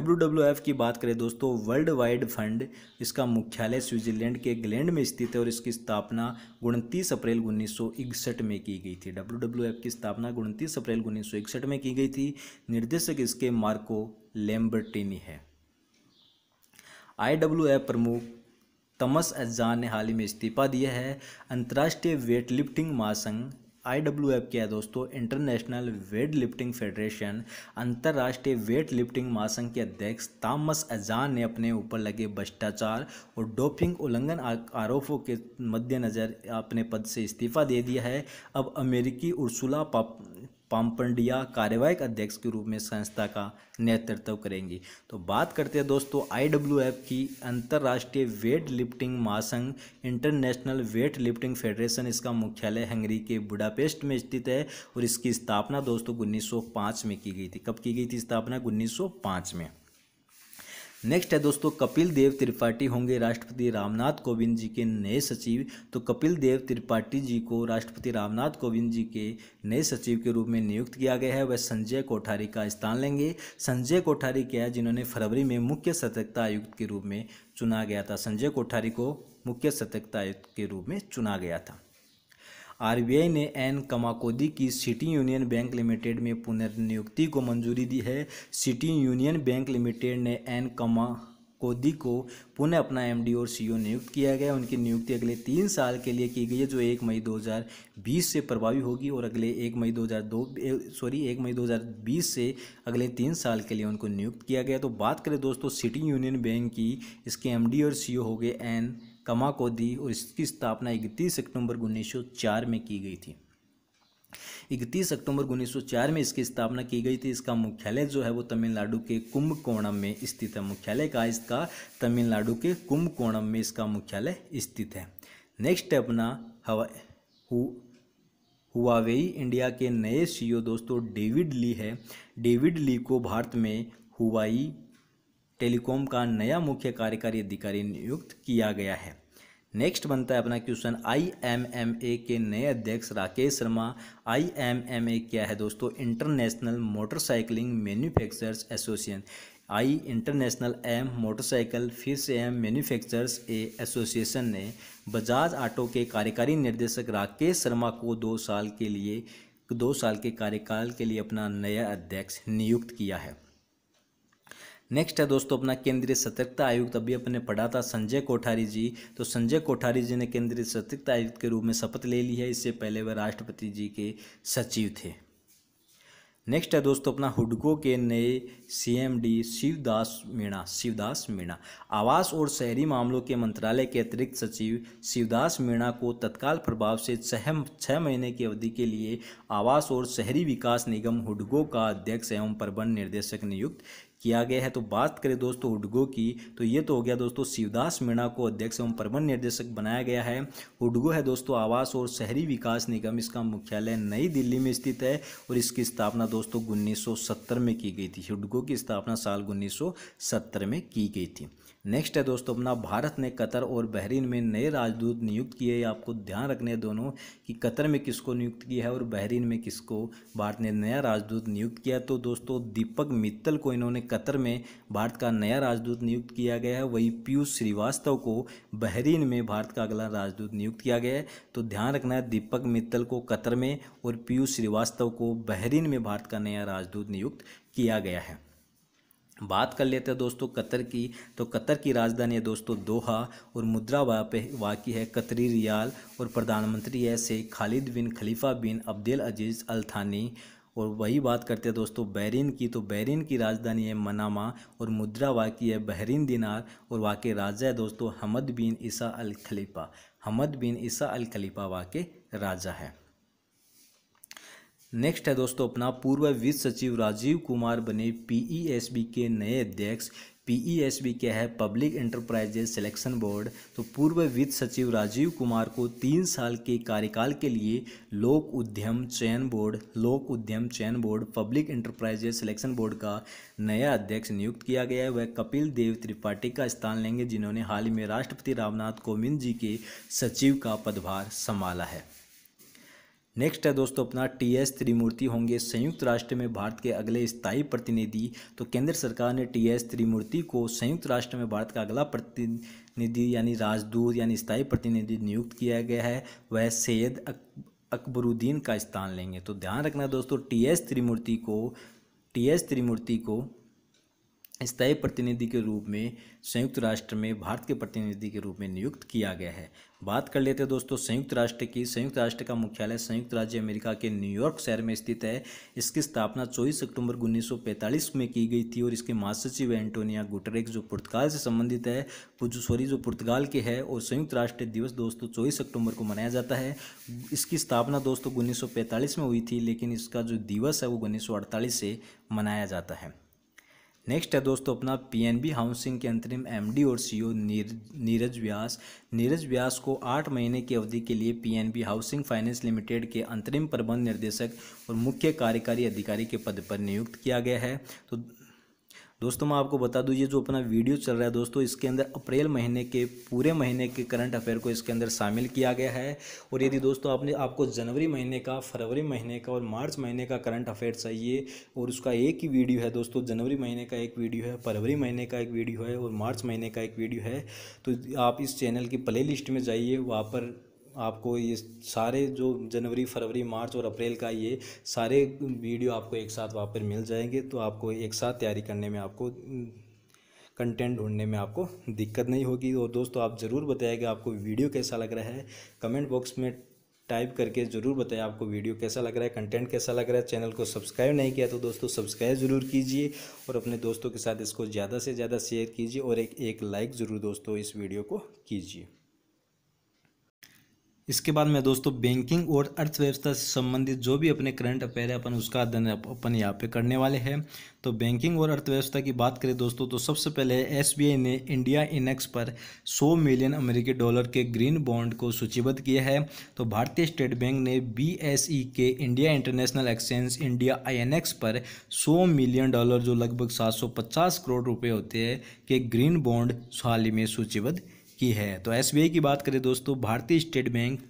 डब्ल्यू की बात करें दोस्तों वर्ल्ड वाइड फंड इसका मुख्यालय स्विट्जरलैंड के ग्लैंड में स्थित है और इसकी स्थापना उनतीस अप्रैल उन्नीस में की गई थी डब्ल्यू की स्थापना उनतीस अप्रैल उन्नीस में की गई थी निर्देशक इसके मार्को लेम्बर्टिनी है आई प्रमुख तमस अज्जान ने हाल ही में इस्तीफा दिया है अंतर्राष्ट्रीय वेटलिफ्टिंग महासंघ आई डब्ल्यू एफ क्या है दोस्तों इंटरनेशनल वेट लिफ्टिंग फेडरेशन अंतर्राष्ट्रीय वेट लिफ्टिंग महासंघ के अध्यक्ष तामस अजान ने अपने ऊपर लगे भ्रष्टाचार और डोपिंग उल्लंघन आरोपों के मद्देनज़र अपने पद से इस्तीफा दे दिया है अब अमेरिकी उर्सुला पामपंडिया कार्यवाहक अध्यक्ष के रूप में संस्था का नेतृत्व करेंगी तो बात करते हैं दोस्तों एफ की अंतर्राष्ट्रीय वेट लिफ्टिंग महासंघ इंटरनेशनल वेट लिफ्टिंग फेडरेशन इसका मुख्यालय हंगरी के बुडापेस्ट में स्थित है और इसकी स्थापना दोस्तों उन्नीस में की गई थी कब की गई थी स्थापना उन्नीस में नेक्स्ट है दोस्तों कपिल देव त्रिपाठी होंगे राष्ट्रपति रामनाथ कोविंद जी के नए सचिव तो कपिल देव त्रिपाठी जी को राष्ट्रपति रामनाथ कोविंद जी के नए सचिव के रूप में नियुक्त किया गया है वह संजय कोठारी का स्थान लेंगे संजय कोठारी क्या है जिन्होंने फरवरी में मुख्य सतर्कता आयुक्त के रूप में चुना गया था संजय कोठारी को मुख्य सतर्कता आयुक्त के रूप में चुना गया था आरबीआई ने एन कमाकोदी की सिटी यूनियन बैंक लिमिटेड में पुनर्नियुक्ति को मंजूरी दी है सिटी यूनियन बैंक लिमिटेड ने एन कमा कोदी को पुनः अपना एमडी और सीईओ नियुक्त किया गया उनकी नियुक्ति अगले तीन साल के लिए की गई है जो एक मई 2020 से प्रभावी होगी और अगले एक मई 2002 सॉरी एक मई 2020 से अगले तीन साल के लिए उनको नियुक्त किया गया तो बात करें दोस्तों सिटी यूनियन बैंक की इसके एमडी और सीईओ हो गए एन कमा को दी और इसकी स्थापना इकतीस अक्टूबर चार में की गई थी इकतीस अक्टूबर चार में इसकी स्थापना की गई थी इसका मुख्यालय जो है वो तमिलनाडु के कुंभकोणम में स्थित है मुख्यालय का इसका तमिलनाडु के कुंभकोणम में इसका मुख्यालय स्थित है नेक्स्ट है अपना हवा हु, हुआवेई इंडिया के नए सीईओ दोस्तों डेविड ली है डेविड ली को भारत में हुआई टेलीकॉम का नया मुख्य कार्यकारी अधिकारी नियुक्त किया गया है नेक्स्ट बनता है अपना क्वेश्चन आईएमएमए के नए अध्यक्ष राकेश शर्मा आईएमएमए क्या है दोस्तों international motorcycling manufacturers association I international M motorcycle फिर से एम मैन्युफैक्चरर्स ए एसोसिएशन ने बजाज ऑटो के कार्यकारी निर्देशक राकेश शर्मा को दो साल के लिए दो साल के कार्यकाल के लिए अपना नया अध्यक्ष नियुक्त किया है नेक्स्ट है दोस्तों अपना केंद्रीय सतर्कता आयुक्त अभी अपने पढ़ा था संजय कोठारी जी तो संजय कोठारी जी ने केंद्रीय सतर्कता आयुक्त के रूप में शपथ ले ली है इससे पहले वह राष्ट्रपति जी के सचिव थे नेक्स्ट है दोस्तों अपना हुडको के नए सीएमडी शिवदास मीणा शिवदास मीणा आवास और शहरी मामलों के मंत्रालय के अतिरिक्त सचिव शिवदास मीणा को तत्काल प्रभाव से छह छः महीने की अवधि के लिए आवास और शहरी विकास निगम हुडको का अध्यक्ष एवं प्रबंध निर्देशक नियुक्त किया गया है तो बात करें दोस्तों हुडगो की तो ये तो हो गया दोस्तों शिवदास मीणा को अध्यक्ष एवं प्रबंध निर्देशक बनाया गया है हुडगो है दोस्तों आवास और शहरी विकास निगम इसका मुख्यालय नई दिल्ली में स्थित है और इसकी स्थापना दोस्तों उन्नीस में की गई थी हुडगो की स्थापना साल उन्नीस में की गई थी नेक्स्ट है दोस्तों अपना भारत ने कतर और बहरीन में नए राजदूत नियुक्त किए आपको ध्यान रखने दोनों कि कतर में किसको नियुक्त किया है और बहरीन में किसको भारत ने नया राजदूत नियुक्त किया तो दोस्तों दीपक मित्तल को इन्होंने कतर में भारत का नया राजदूत नियुक्त किया गया है वही पीयूष श्रीवास्तव को बहरीन में भारत का अगला राजदूत नियुक्त किया गया है तो ध्यान रखना है दीपक मित्तल को कतर में और पीयूष श्रीवास्तव को बहरीन में भारत का नया राजदूत नियुक्त किया गया है बात कर लेते हैं दोस्तों कतर की तो कतर की राजधानी है दोस्तों दोहा और मुद्रा वापे वाक़ी है कतरी रियाल और प्रधानमंत्री है शेख खालिद बिन खलीफा बिन अब्दुल अजीज़ अल थानी और वही बात करते हैं दोस्तों बहरीन की तो बहरीन की राजधानी है मनामा और मुद्रा वाकई है बहरीन दिनार और वाकई राजा है दोस्तों हमद बिन ईसा अल खलीफा हमद बिन ईसा अल खलीफा वाकई राजा है नेक्स्ट है दोस्तों अपना पूर्व वित्त सचिव राजीव कुमार बने पीईएसबी e के नए अध्यक्ष पीईएसबी क्या है पब्लिक एंटरप्राइजेज सिलेक्शन बोर्ड तो पूर्व वित्त सचिव राजीव कुमार को तीन साल के कार्यकाल के लिए लोक उद्यम चयन बोर्ड लोक उद्यम चयन board public enterprises selection board का नया अध्यक्ष नियुक्त किया गया है वह कपिल देव त्रिपाठी का स्थान लेंगे जिन्होंने हाल ही में राष्ट्रपति रामनाथ कोविंद जी के सचिव का पदभार संभाला है नेक्स्ट है दोस्तों अपना टी एस त्रिमूर्ति होंगे संयुक्त राष्ट्र में भारत के अगले स्थायी प्रतिनिधि तो केंद्र सरकार ने टी एस त्रिमूर्ति को संयुक्त राष्ट्र में भारत का अगला प्रतिनिधि यानी राजदूत यानी स्थायी प्रतिनिधि नियुक्त किया गया है वह सैयद अकबरुद्दीन का स्थान लेंगे तो ध्यान रखना दोस्तों टी एस त्रिमूर्ति को टी एस त्रिमूर्ति को स्थायी प्रतिनिधि के रूप में संयुक्त राष्ट्र में भारत के प्रतिनिधि के रूप में नियुक्त किया गया है बात कर लेते हैं दोस्तों संयुक्त राष्ट्र की संयुक्त राष्ट्र का मुख्यालय संयुक्त राज्य अमेरिका के न्यूयॉर्क शहर में स्थित है इसकी स्थापना 24 अक्टूबर 1945 में की गई थी और इसके महासचिव एंटोनिया गुटरेक जो पुर्तगाल से संबंधित है सॉरी जो पुर्तगाल के है और संयुक्त राष्ट्र दिवस दोस्तों चौबीस अक्टूबर को मनाया जाता है इसकी स्थापना दोस्तों उन्नीस में हुई थी लेकिन इसका जो दिवस है वो उन्नीस से मनाया जाता है नेक्स्ट है दोस्तों अपना पीएनबी हाउसिंग के अंतरिम एमडी और सीईओ नीर, नीरज व्यास नीरज व्यास को आठ महीने की अवधि के लिए पीएनबी हाउसिंग फाइनेंस लिमिटेड के अंतरिम प्रबंध निर्देशक और मुख्य कार्यकारी अधिकारी के पद पर नियुक्त किया गया है तो दोस्तों मैं आपको बता दूँ ये जो अपना वीडियो चल रहा है दोस्तों इसके अंदर अप्रैल महीने के पूरे महीने के करंट अफेयर को इसके अंदर शामिल किया गया है और यदि दोस्तों आपने आपको जनवरी महीने का फरवरी महीने का और मार्च महीने का करंट अफेयर चाहिए और उसका एक ही वीडियो है दोस्तों जनवरी महीने का एक वीडियो है फरवरी महीने का एक वीडियो है और मार्च महीने का एक वीडियो है तो आप इस चैनल की प्ले लिस्ट में जाइए वहाँ पर आपको ये सारे जो जनवरी फरवरी मार्च और अप्रैल का ये सारे वीडियो आपको एक साथ वहाँ पर मिल जाएंगे तो आपको एक साथ तैयारी करने में आपको कंटेंट ढूंढने में आपको दिक्कत नहीं होगी और दोस्तों आप ज़रूर बताएगा आपको वीडियो कैसा लग रहा है कमेंट बॉक्स में टाइप करके ज़रूर बताएं आपको वीडियो कैसा लग रहा है कंटेंट कैसा लग रहा है चैनल को सब्सक्राइब नहीं किया तो दोस्तों सब्सक्राइब ज़रूर कीजिए और अपने दोस्तों के साथ इसको ज़्यादा से ज़्यादा शेयर कीजिए और एक एक लाइक ज़रूर दोस्तों इस वीडियो को कीजिए इसके बाद मैं दोस्तों बैंकिंग और अर्थव्यवस्था से संबंधित जो भी अपने करंट अफेयर है अपन उसका अध्ययन अपन यहाँ पे करने वाले हैं तो बैंकिंग और अर्थव्यवस्था की बात करें दोस्तों तो सबसे पहले एस ने इंडिया इनेक्स पर 100 मिलियन अमेरिकी डॉलर के ग्रीन बॉन्ड को सूचीबद्ध किया है तो भारतीय स्टेट बैंक ने बी e के India international exchange India I पर सौ मिलियन डॉलर जो लगभग सात करोड़ रुपये होते हैं के ग्रीन बॉन्ड हाल ही में सूचीबद्ध की है तो एस की बात करें दोस्तों भारतीय state bank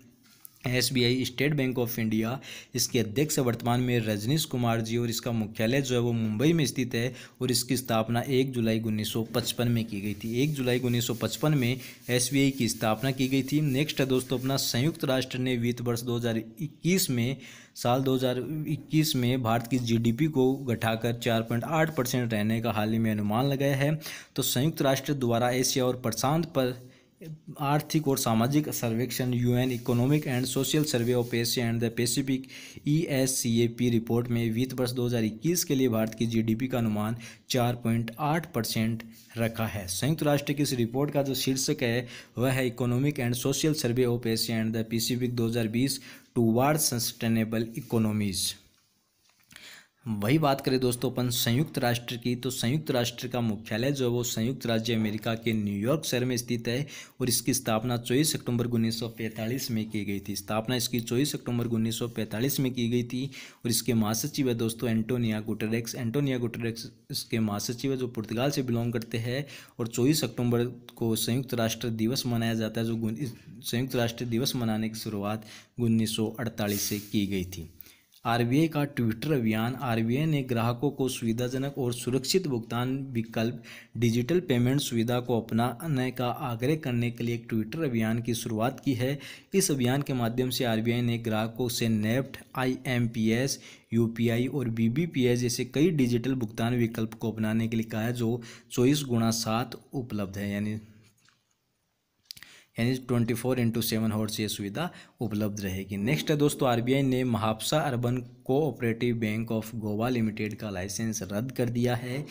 S B I state bank of India इसके अध्यक्ष वर्तमान में रजनीश कुमार जी और इसका मुख्यालय जो है वो मुंबई में स्थित है और इसकी स्थापना 1 जुलाई 1955 में की गई थी 1 जुलाई 1955 में एस बी आई की स्थापना की गई थी नेक्स्ट है दोस्तों अपना संयुक्त राष्ट्र ने वित्त वर्ष 2021 में साल 2021 में भारत की जीडीपी को घटाकर 4.8 परसेंट रहने का हाल ही में अनुमान लगाया है तो संयुक्त राष्ट्र द्वारा एशिया और प्रशांत पर आर्थिक और सामाजिक सर्वेक्षण UN economic and social survey of Asia and the Pacific ESCAP report में वित्त वर्ष 2021 के लिए भारत की जीडीपी का अनुमान 4.8 परसेंट रखा है संयुक्त राष्ट्र की इस रिपोर्ट का जो शीर्षक है वह है economic and social survey of Asia and the Pacific 2020 toward sustainable economies वही बात करें दोस्तों अपन संयुक्त राष्ट्र की तो संयुक्त राष्ट्र का मुख्यालय जो है वो संयुक्त राज्य अमेरिका के न्यूयॉर्क शहर में स्थित है और इसकी स्थापना 24 अक्टूबर 1945 में की गई थी स्थापना इसकी 24 अक्टूबर 1945 में की गई थी और इसके महासचिव है दोस्तों एंटोनिया गुटरेक्स एंटोनिया गुटरेक्स इसके महासचिव है जो पुर्तगाल से बिलोंग करते हैं और चौबीस अक्टूबर को संयुक्त राष्ट्र दिवस मनाया जाता है जो संयुक्त राष्ट्र दिवस मनाने की शुरुआत उन्नीस से की गई थी आरबीआई का ट्विटर अभियान आरबीआई ने ग्राहकों को सुविधाजनक और सुरक्षित भुगतान विकल्प डिजिटल पेमेंट सुविधा को अपनाने का आग्रह करने के लिए एक ट्विटर अभियान की शुरुआत की है इस अभियान के माध्यम से आरबीआई ने ग्राहकों से नेफ्ट आईएमपीएस यूपीआई और बीबीपीएस जैसे कई डिजिटल भुगतान विकल्प को अपनाने के लिए कहा है जो चौबीस गुणा सात उपलब्ध है यानी यानी twenty four into seven hours ये सुविधा उपलब्ध रहेगी नेक्स्ट है दोस्तों आरबीआई ने Mapusa urban cooperative bank of Goa limited का लाइसेंस रद्द कर दिया है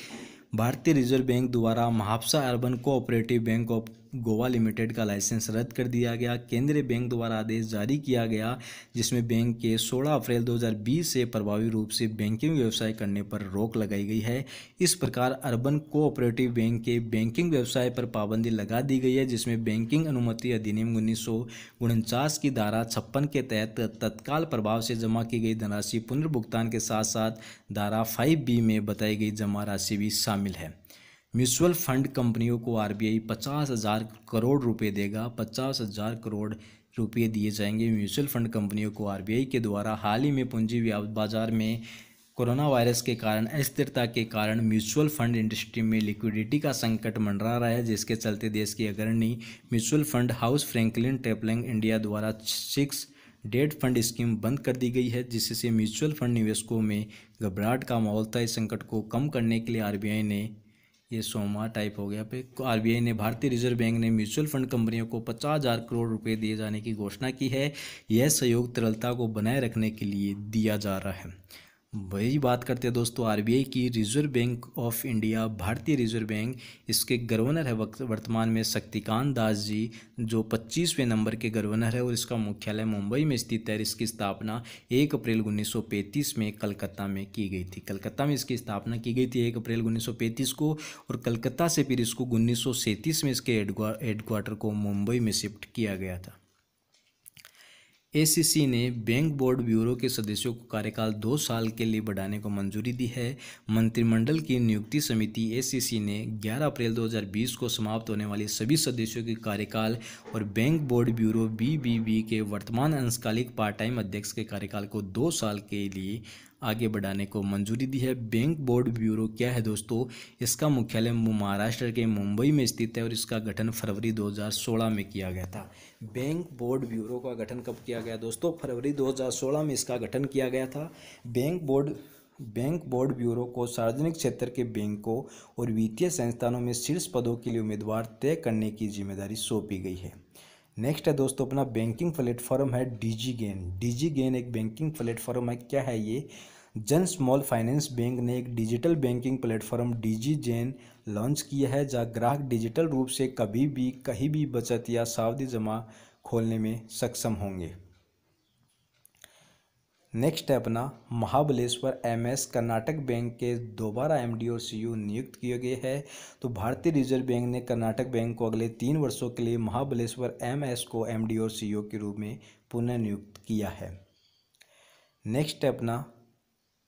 भारतीय रिजर्व बैंक द्वारा Mapusa urban cooperative bank of Goa limited का लाइसेंस रद्द कर दिया गया केंद्रीय बैंक द्वारा आदेश जारी किया गया जिसमें बैंक के 16 अप्रैल 2020 से प्रभावी रूप से बैंकिंग व्यवसाय करने पर रोक लगाई गई है इस प्रकार अर्बन कोऑपरेटिव बैंक के बैंकिंग व्यवसाय पर पाबंदी लगा दी गई है जिसमें बैंकिंग अनुमति अधिनियम उन्नीस की धारा छप्पन के तहत तत्काल प्रभाव से जमा की गई धनराशि पुनर्भुगतान के साथ साथ धारा फाइव में बताई गई जमा राशि भी शामिल है म्यूचुअल फंड कंपनियों को आरबीआई पचास हज़ार करोड़ रुपए देगा पचास हज़ार करोड़ रुपये दिए जाएंगे म्यूचुअल फंड कंपनियों को आरबीआई के द्वारा हाल ही में पूंजी बाजार में कोरोना वायरस के कारण अस्थिरता के कारण म्यूचुअल फंड इंडस्ट्री में लिक्विडिटी का संकट मंडरा रहा है जिसके चलते देश की अग्रणी mutual fund house Franklin Templeton India द्वारा सिक्स डेट फंड स्कीम बंद कर दी गई है जिससे म्यूचुअल फंड निवेशकों में घबराहट का माहौल था इस संकट को कम करने के लिए आरबीआई ने ये सोमवार टाइप हो गया पे आरबीआई ने भारतीय रिजर्व बैंक ने म्यूचुअल फंड कंपनियों को पचास हज़ार करोड़ रुपए दिए जाने की घोषणा की है यह सहयोग तरलता को बनाए रखने के लिए दिया जा रहा है वही बात करते हैं दोस्तों आरबीआई की रिजर्व बैंक ऑफ इंडिया भारतीय रिजर्व बैंक इसके गवर्नर है वर्तमान में शक्तिकांत दास जी जो पच्चीसवें नंबर के गवर्नर है और इसका मुख्यालय मुंबई में स्थित है इसकी स्थापना एक अप्रैल 1935 में कलकत्ता में की गई थी कलकत्ता में इसकी स्थापना की गई थी एक अप्रैल उन्नीस को और कलकत्ता से फिर इसको उन्नीस में इसके हेडक्वार्टर को मुंबई में शिफ्ट किया गया था एसीसी ने बैंक बोर्ड ब्यूरो के सदस्यों को कार्यकाल दो साल के लिए बढ़ाने को मंजूरी दी है मंत्रिमंडल की नियुक्ति समिति एसीसी ने 11 अप्रैल 2020 को समाप्त होने वाले सभी सदस्यों के कार्यकाल और बैंक बोर्ड ब्यूरो बीबीबी के वर्तमान अंशकालिक पार्ट टाइम अध्यक्ष के कार्यकाल को दो साल के लिए आगे बढ़ाने को मंजूरी दी है बैंक बोर्ड ब्यूरो क्या है दोस्तों इसका मुख्यालय महाराष्ट्र के मुंबई में स्थित है और इसका गठन फरवरी दो में किया गया था बैंक बोर्ड ब्यूरो का गठन कब किया गया दोस्तों फरवरी 2016 में इसका गठन किया गया था bank board bank board bureau को सार्वजनिक क्षेत्र के बैंकों और वित्तीय संस्थानों में शीर्ष पदों के लिए उम्मीदवार तय करने की जिम्मेदारी सौंपी गई है नेक्स्ट है दोस्तों अपना बैंकिंग प्लेटफॉर्म है डीजी गेन डीजी गेन एक बैंकिंग प्लेटफॉर्म है क्या है ये जन स्मॉल फाइनेंस बैंक ने एक digital banking platform DigiGen launch किया है जहाँ ग्राहक डिजिटल रूप से कभी भी कहीं भी बचत या सावधि जमा खोलने में सक्षम होंगे नेक्स्ट है अपना महाबलेश्वर एमएस कर्नाटक बैंक के दोबारा एमडी और सीईओ e नियुक्त किए गए हैं तो भारतीय रिजर्व बैंक ने कर्नाटक बैंक को अगले तीन वर्षों के लिए महाबलेश्वर एमएस को एमडी और सीईओ e के रूप में पुनः नियुक्त किया है नेक्स्ट है अपना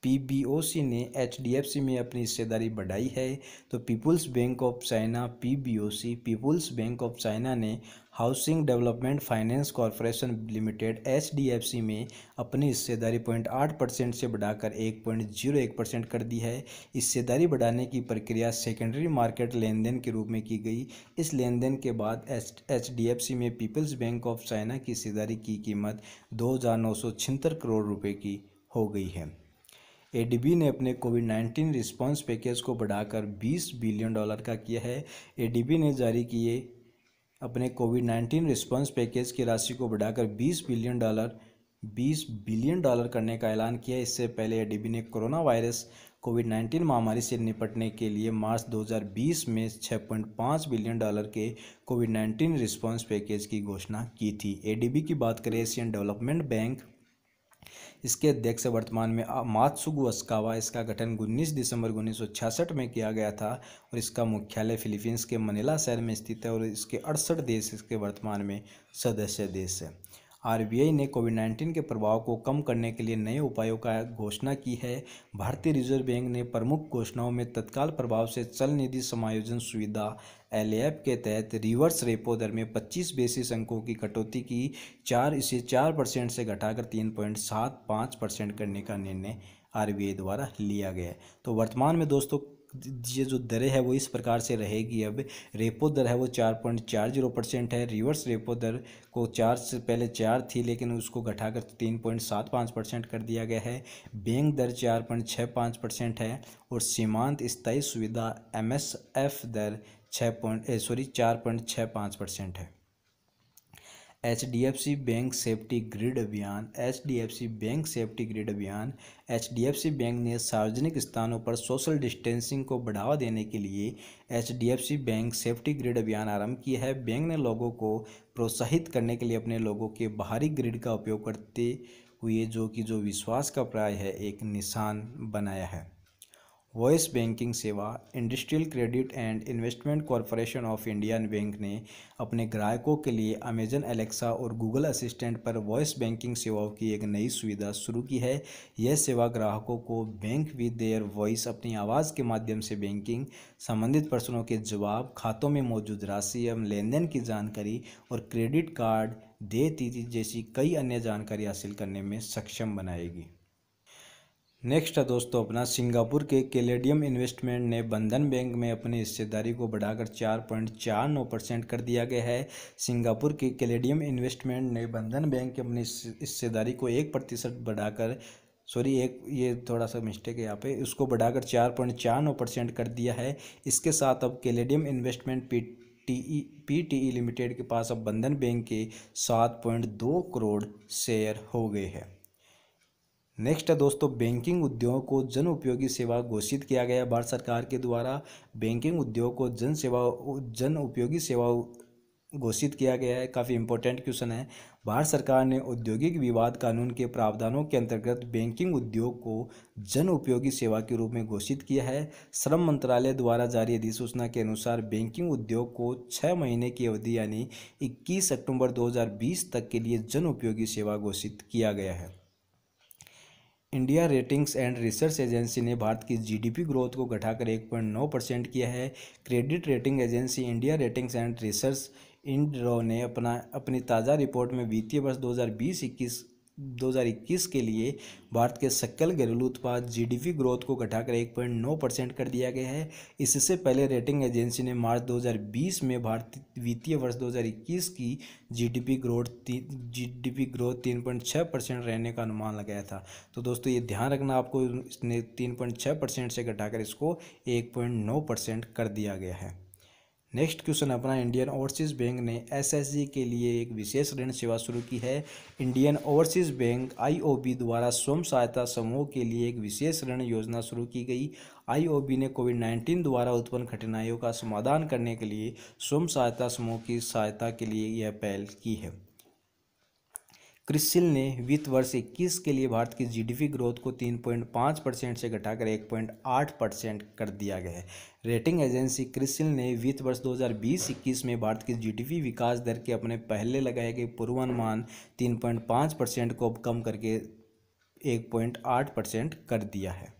पीबीओसी ने एचडीएफसी में अपनी हिस्सेदारी बढ़ाई है तो people's bank of China PBOC people's bank of China ने housing development finance corporation limited H में अपनी हिस्सेदारी पॉइंट आठ परसेंट से बढ़ाकर एक पॉइंट जीरो एक परसेंट कर दी है हिस्सेदारी बढ़ाने की प्रक्रिया सेकेंडरी मार्केट लेन देन के रूप में की गई इस लेन देन के बाद एच में पीपल्स बैंक ऑफ चाइना की हिस्सेदारी की कीमत दो करोड़ रुपये की हो गई है एडीबी ने अपने कोविड 19 रिस्पांस पैकेज को बढ़ाकर 20 बिलियन डॉलर का किया है एडीबी ने जारी किए अपने कोविड 19 रिस्पांस पैकेज की राशि को बढ़ाकर 20 बिलियन डॉलर 20 बिलियन डॉलर करने का ऐलान किया इससे पहले एडीबी ने कोरोना वायरस कोविड 19 महामारी से निपटने के लिए मार्च 2020 में 6.5 बिलियन डॉलर के कोविड 19 रिस्पांस पैकेज की घोषणा की थी एडीबी की बात करें एशियन डेवलपमेंट बैंक इसके अध्यक्ष वर्तमान में मातसुगु अस्कावा इसका गठन उन्नीस दिसंबर उन्नीस में किया गया था और इसका मुख्यालय फिलीपींस के मनीला शहर में स्थित है और इसके अड़सठ देश इसके वर्तमान में सदस्य देश है आरबीआई ने कोविड 19 के प्रभाव को कम करने के लिए नए उपायों का घोषणा की है भारतीय रिजर्व बैंक ने प्रमुख घोषणाओं में तत्काल प्रभाव से चल निधि समायोजन सुविधा एल के तहत रिवर्स रेपो दर में 25 बेसिस अंकों की कटौती की चार इसे चार परसेंट से घटाकर तीन पॉइंट सात पाँच परसेंट करने का निर्णय आर द्वारा लिया गया है तो वर्तमान में दोस्तों ये जो दरें है वो इस प्रकार से रहेगी अब रेपो दर है वो चार पॉइंट चार जीरो परसेंट है रिवर्स रेपो दर को चार से पहले चार थी लेकिन उसको घटाकर तीन पॉइंट सात पाँच परसेंट कर दिया गया है बैंक दर चार पॉइंट छः पाँच परसेंट है और सीमांत स्थायी सुविधा एम एस एफ दर छः पॉइंट सॉरी चार पॉइंट छः पाँच परसेंट है H D F C bank safety grid अभियान H D F C bank safety grid अभियान H D F C bank ने सार्वजनिक स्थानों पर सोशल डिस्टेंसिंग को बढ़ावा देने के लिए H D F C bank safety grid अभियान आरंभ किया है बैंक ने लोगों को प्रोत्साहित करने के लिए अपने लोगों के बाहरी ग्रिड का उपयोग करते हुए जो कि जो विश्वास का प्राय है एक निशान बनाया है वॉइस बैंकिंग सेवा industrial credit and investment corporation of Indian bank ने अपने ग्राहकों के लिए अमेजन एलेक्सा और गूगल असिस्टेंट पर वॉइस बैंकिंग सेवाओं की एक नई सुविधा शुरू की है यह सेवा ग्राहकों को बैंक विद देयर वॉइस अपनी आवाज़ के माध्यम से बैंकिंग संबंधित प्रश्नों के जवाब खातों में मौजूद राशि एवं लेन देन की जानकारी और क्रेडिट कार्ड दे तिथि जैसी कई अन्य जानकारी हासिल करने में सक्षम बनाएगी नेक्स्ट है दोस्तों अपना सिंगापुर के कैलेडियम इन्वेस्टमेंट ने बंधन बैंक में अपनी हिस्सेदारी को बढ़ाकर चार पॉइंट चार नौ परसेंट कर दिया गया है सिंगापुर के कैलेडियम इन्वेस्टमेंट ने बंधन बैंक की अपनी हिस्सेदारी को एक प्रतिशत बढ़ाकर सॉरी एक ये थोड़ा सा मिस्टेक है यहाँ पे उसको बढ़ाकर चार पॉइंट चार नौ परसेंट कर दिया है इसके साथ अब Caladium investment P T E P T E limited के पास अब बंधन बैंक के सात पॉइंट दो करोड़ शेयर हो गए हैं नेक्स्ट है दोस्तों बैंकिंग उद्योग को जन उपयोगी सेवा घोषित किया गया भारत सरकार के द्वारा बैंकिंग उद्योग को जन सेवा जन उपयोगी सेवा घोषित किया गया है काफ़ी इंपॉर्टेंट क्वेश्चन है भारत सरकार ने औद्योगिक विवाद कानून के प्रावधानों के अंतर्गत बैंकिंग उद्योग को जन उपयोगी सेवा के रूप में घोषित किया है श्रम मंत्रालय द्वारा जारी अधिसूचना के अनुसार बैंकिंग उद्योग को छः महीने की अवधि यानी 21 अक्टूबर 2020 तक के लिए जन उपयोगी सेवा घोषित किया गया है India ratings and research agency ने भारत की जीडीपी ग्रोथ को घटाकर एक पॉइंट नौ परसेंट किया है credit rating agency India ratings and research इंड्रो ने अपना अपनी ताज़ा रिपोर्ट में वित्तीय वर्ष दो हज़ार 2021 के लिए भारत के सकल घरेलू उत्पाद जीडीपी ग्रोथ को घटाकर 1.9 परसेंट कर दिया गया है इससे पहले रेटिंग एजेंसी ने मार्च 2020 में भारतीय वित्तीय वर्ष 2021 की GDP growth GDP growth 3.6 percent रहने का अनुमान लगाया था तो दोस्तों ये ध्यान रखना आपको इसने 3.6 परसेंट से घटाकर इसको एक परसेंट कर दिया गया है नेक्स्ट क्वेश्चन अपना इंडियन ओवरसीज बैंक ने एसएसजी के लिए एक विशेष ऋण सेवा शुरू की है इंडियन ओवरसीज बैंक आईओबी द्वारा स्वयं सहायता समूह के लिए एक विशेष ऋण योजना शुरू की गई आईओबी ने कोविड नाइन्टीन द्वारा उत्पन्न कठिनाइयों का समाधान करने के लिए स्वयं सहायता समूह की सहायता के लिए यह पहल की है क्रिसिल ने वित्त वर्ष इक्कीस के लिए भारत की जीडीपी ग्रोथ को तीन पॉइंट पाँच परसेंट से घटाकर एक पॉइंट आठ परसेंट कर दिया गया है रेटिंग एजेंसी क्रिसिल ने वित्त वर्ष 2020-21 में भारत की जीडीपी विकास दर के अपने पहले लगाए गए पूर्वानुमान तीन पॉइंट पाँच परसेंट को अब कम करके एक पॉइंट आठ परसेंट कर दिया है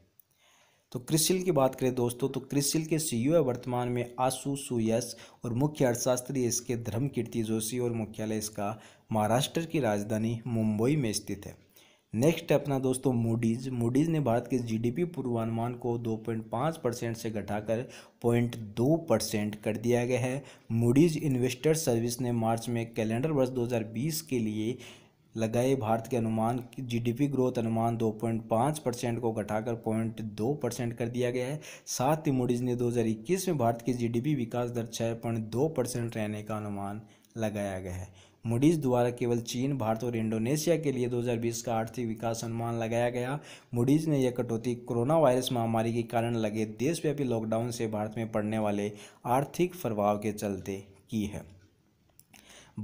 तो क्रिसिल की बात करें दोस्तों तो क्रिसिल के सीईओ e है वर्तमान में आशु सुयस और मुख्य अर्थशास्त्री इसके धर्म कीर्ति जोशी और मुख्यालय इसका महाराष्ट्र की राजधानी मुंबई में स्थित है नेक्स्ट है अपना दोस्तों मूडीज़ मूडीज़ ने भारत के जीडीपी पूर्वानुमान को 2.5 परसेंट से घटाकर 0.2 परसेंट कर दिया गया है मूडीज़ इन्वेस्टर सर्विस ने मार्च में कैलेंडर वर्ष 2020 के लिए लगाए भारत के अनुमान जीडीपी ग्रोथ अनुमान 2.5 परसेंट को घटाकर 0.2 परसेंट कर दिया गया है साथ ही मूडीज़ ने 2021 में भारत की जीडीपी विकास दर छः पॉइंट दो परसेंट रहने का अनुमान लगाया गया है मुडीज द्वारा केवल चीन भारत और इंडोनेशिया के लिए 2020 का आर्थिक विकास अनुमान लगाया गया मुडीज ने यह कटौती कोरोना वायरस महामारी के कारण लगे देशव्यापी लॉकडाउन से भारत में पड़ने वाले आर्थिक प्रभाव के चलते की है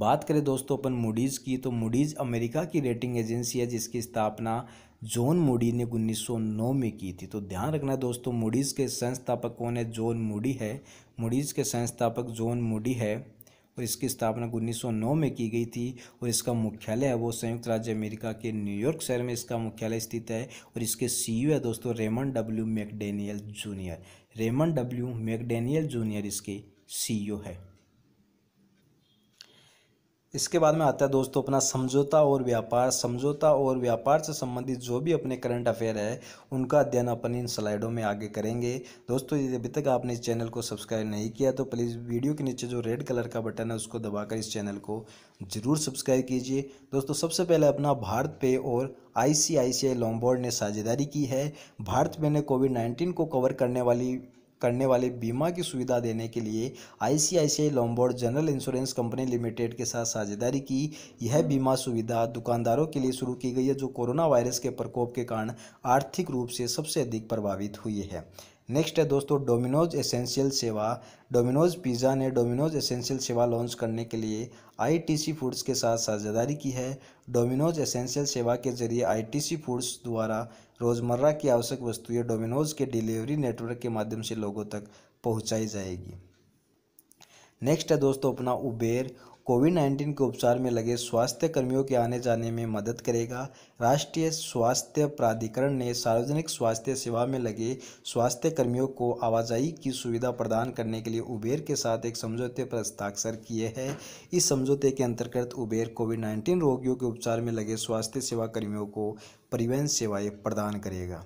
बात करें दोस्तों अपन मुडीज की तो मुडीज अमेरिका की रेटिंग एजेंसी है जिसकी स्थापना जॉन मूडी ने 1909 में की थी तो ध्यान रखना दोस्तों मूडीज़ के संस्थापक कौन है जॉन मूडी है मूडीज़ के संस्थापक जॉन मूडी है और इसकी स्थापना 1909 में की गई थी और इसका मुख्यालय है वो संयुक्त राज्य अमेरिका के न्यूयॉर्क शहर में इसका मुख्यालय स्थित है और इसके सीईओ है दोस्तों Raymond W McDaniel junior Raymond W McDaniel junior इसके सीईओ है इसके बाद में आता है दोस्तों अपना समझौता और व्यापार समझौता और व्यापार से संबंधित जो भी अपने करंट अफेयर है उनका अध्ययन अपन इन स्लाइडों में आगे करेंगे दोस्तों यदि अभी तक आपने इस चैनल को सब्सक्राइब नहीं किया तो प्लीज़ वीडियो के नीचे जो रेड कलर का बटन है उसको दबाकर इस चैनल को ज़रूर सब्सक्राइब कीजिए दोस्तों सबसे पहले अपना भारत पे और आई सी आई ने साझेदारी की है भारत पे ने कोविड नाइन्टीन को कवर करने वाली करने वाले बीमा की सुविधा देने के लिए ICICI Lombard general insurance company limited के साथ साझेदारी की यह बीमा सुविधा दुकानदारों के लिए शुरू की गई है जो कोरोना वायरस के प्रकोप के कारण आर्थिक रूप से सबसे अधिक प्रभावित हुई है नेक्स्ट है दोस्तों डोमिनोज एसेंशियल सेवा डोमिनोज पिज़्ज़ा ने डोमिनोज एसेंशियल सेवा लॉन्च करने के लिए आईटीसी फूड्स के साथ साझेदारी की है डोमिनोज एसेंशियल सेवा के जरिए आईटीसी फूड्स द्वारा रोज़मर्रा की आवश्यक वस्तुएं डोमिनोज़ के डिलीवरी नेटवर्क के माध्यम से लोगों तक पहुंचाई जाएगी नेक्स्ट है दोस्तों अपना उबेर कोविड 19 के उपचार में लगे स्वास्थ्य कर्मियों के आने जाने में मदद करेगा राष्ट्रीय स्वास्थ्य प्राधिकरण ने सार्वजनिक स्वास्थ्य सेवा में लगे स्वास्थ्य कर्मियों को आवाजाही की सुविधा प्रदान करने के लिए उबेर के साथ एक समझौते पर हस्ताक्षर किए हैं इस समझौते के अंतर्गत उबेर कोविड नाइन्टीन रोगियों के उपचार में लगे स्वास्थ्य सेवा कर्मियों को परिवहन सेवाएँ प्रदान करेगा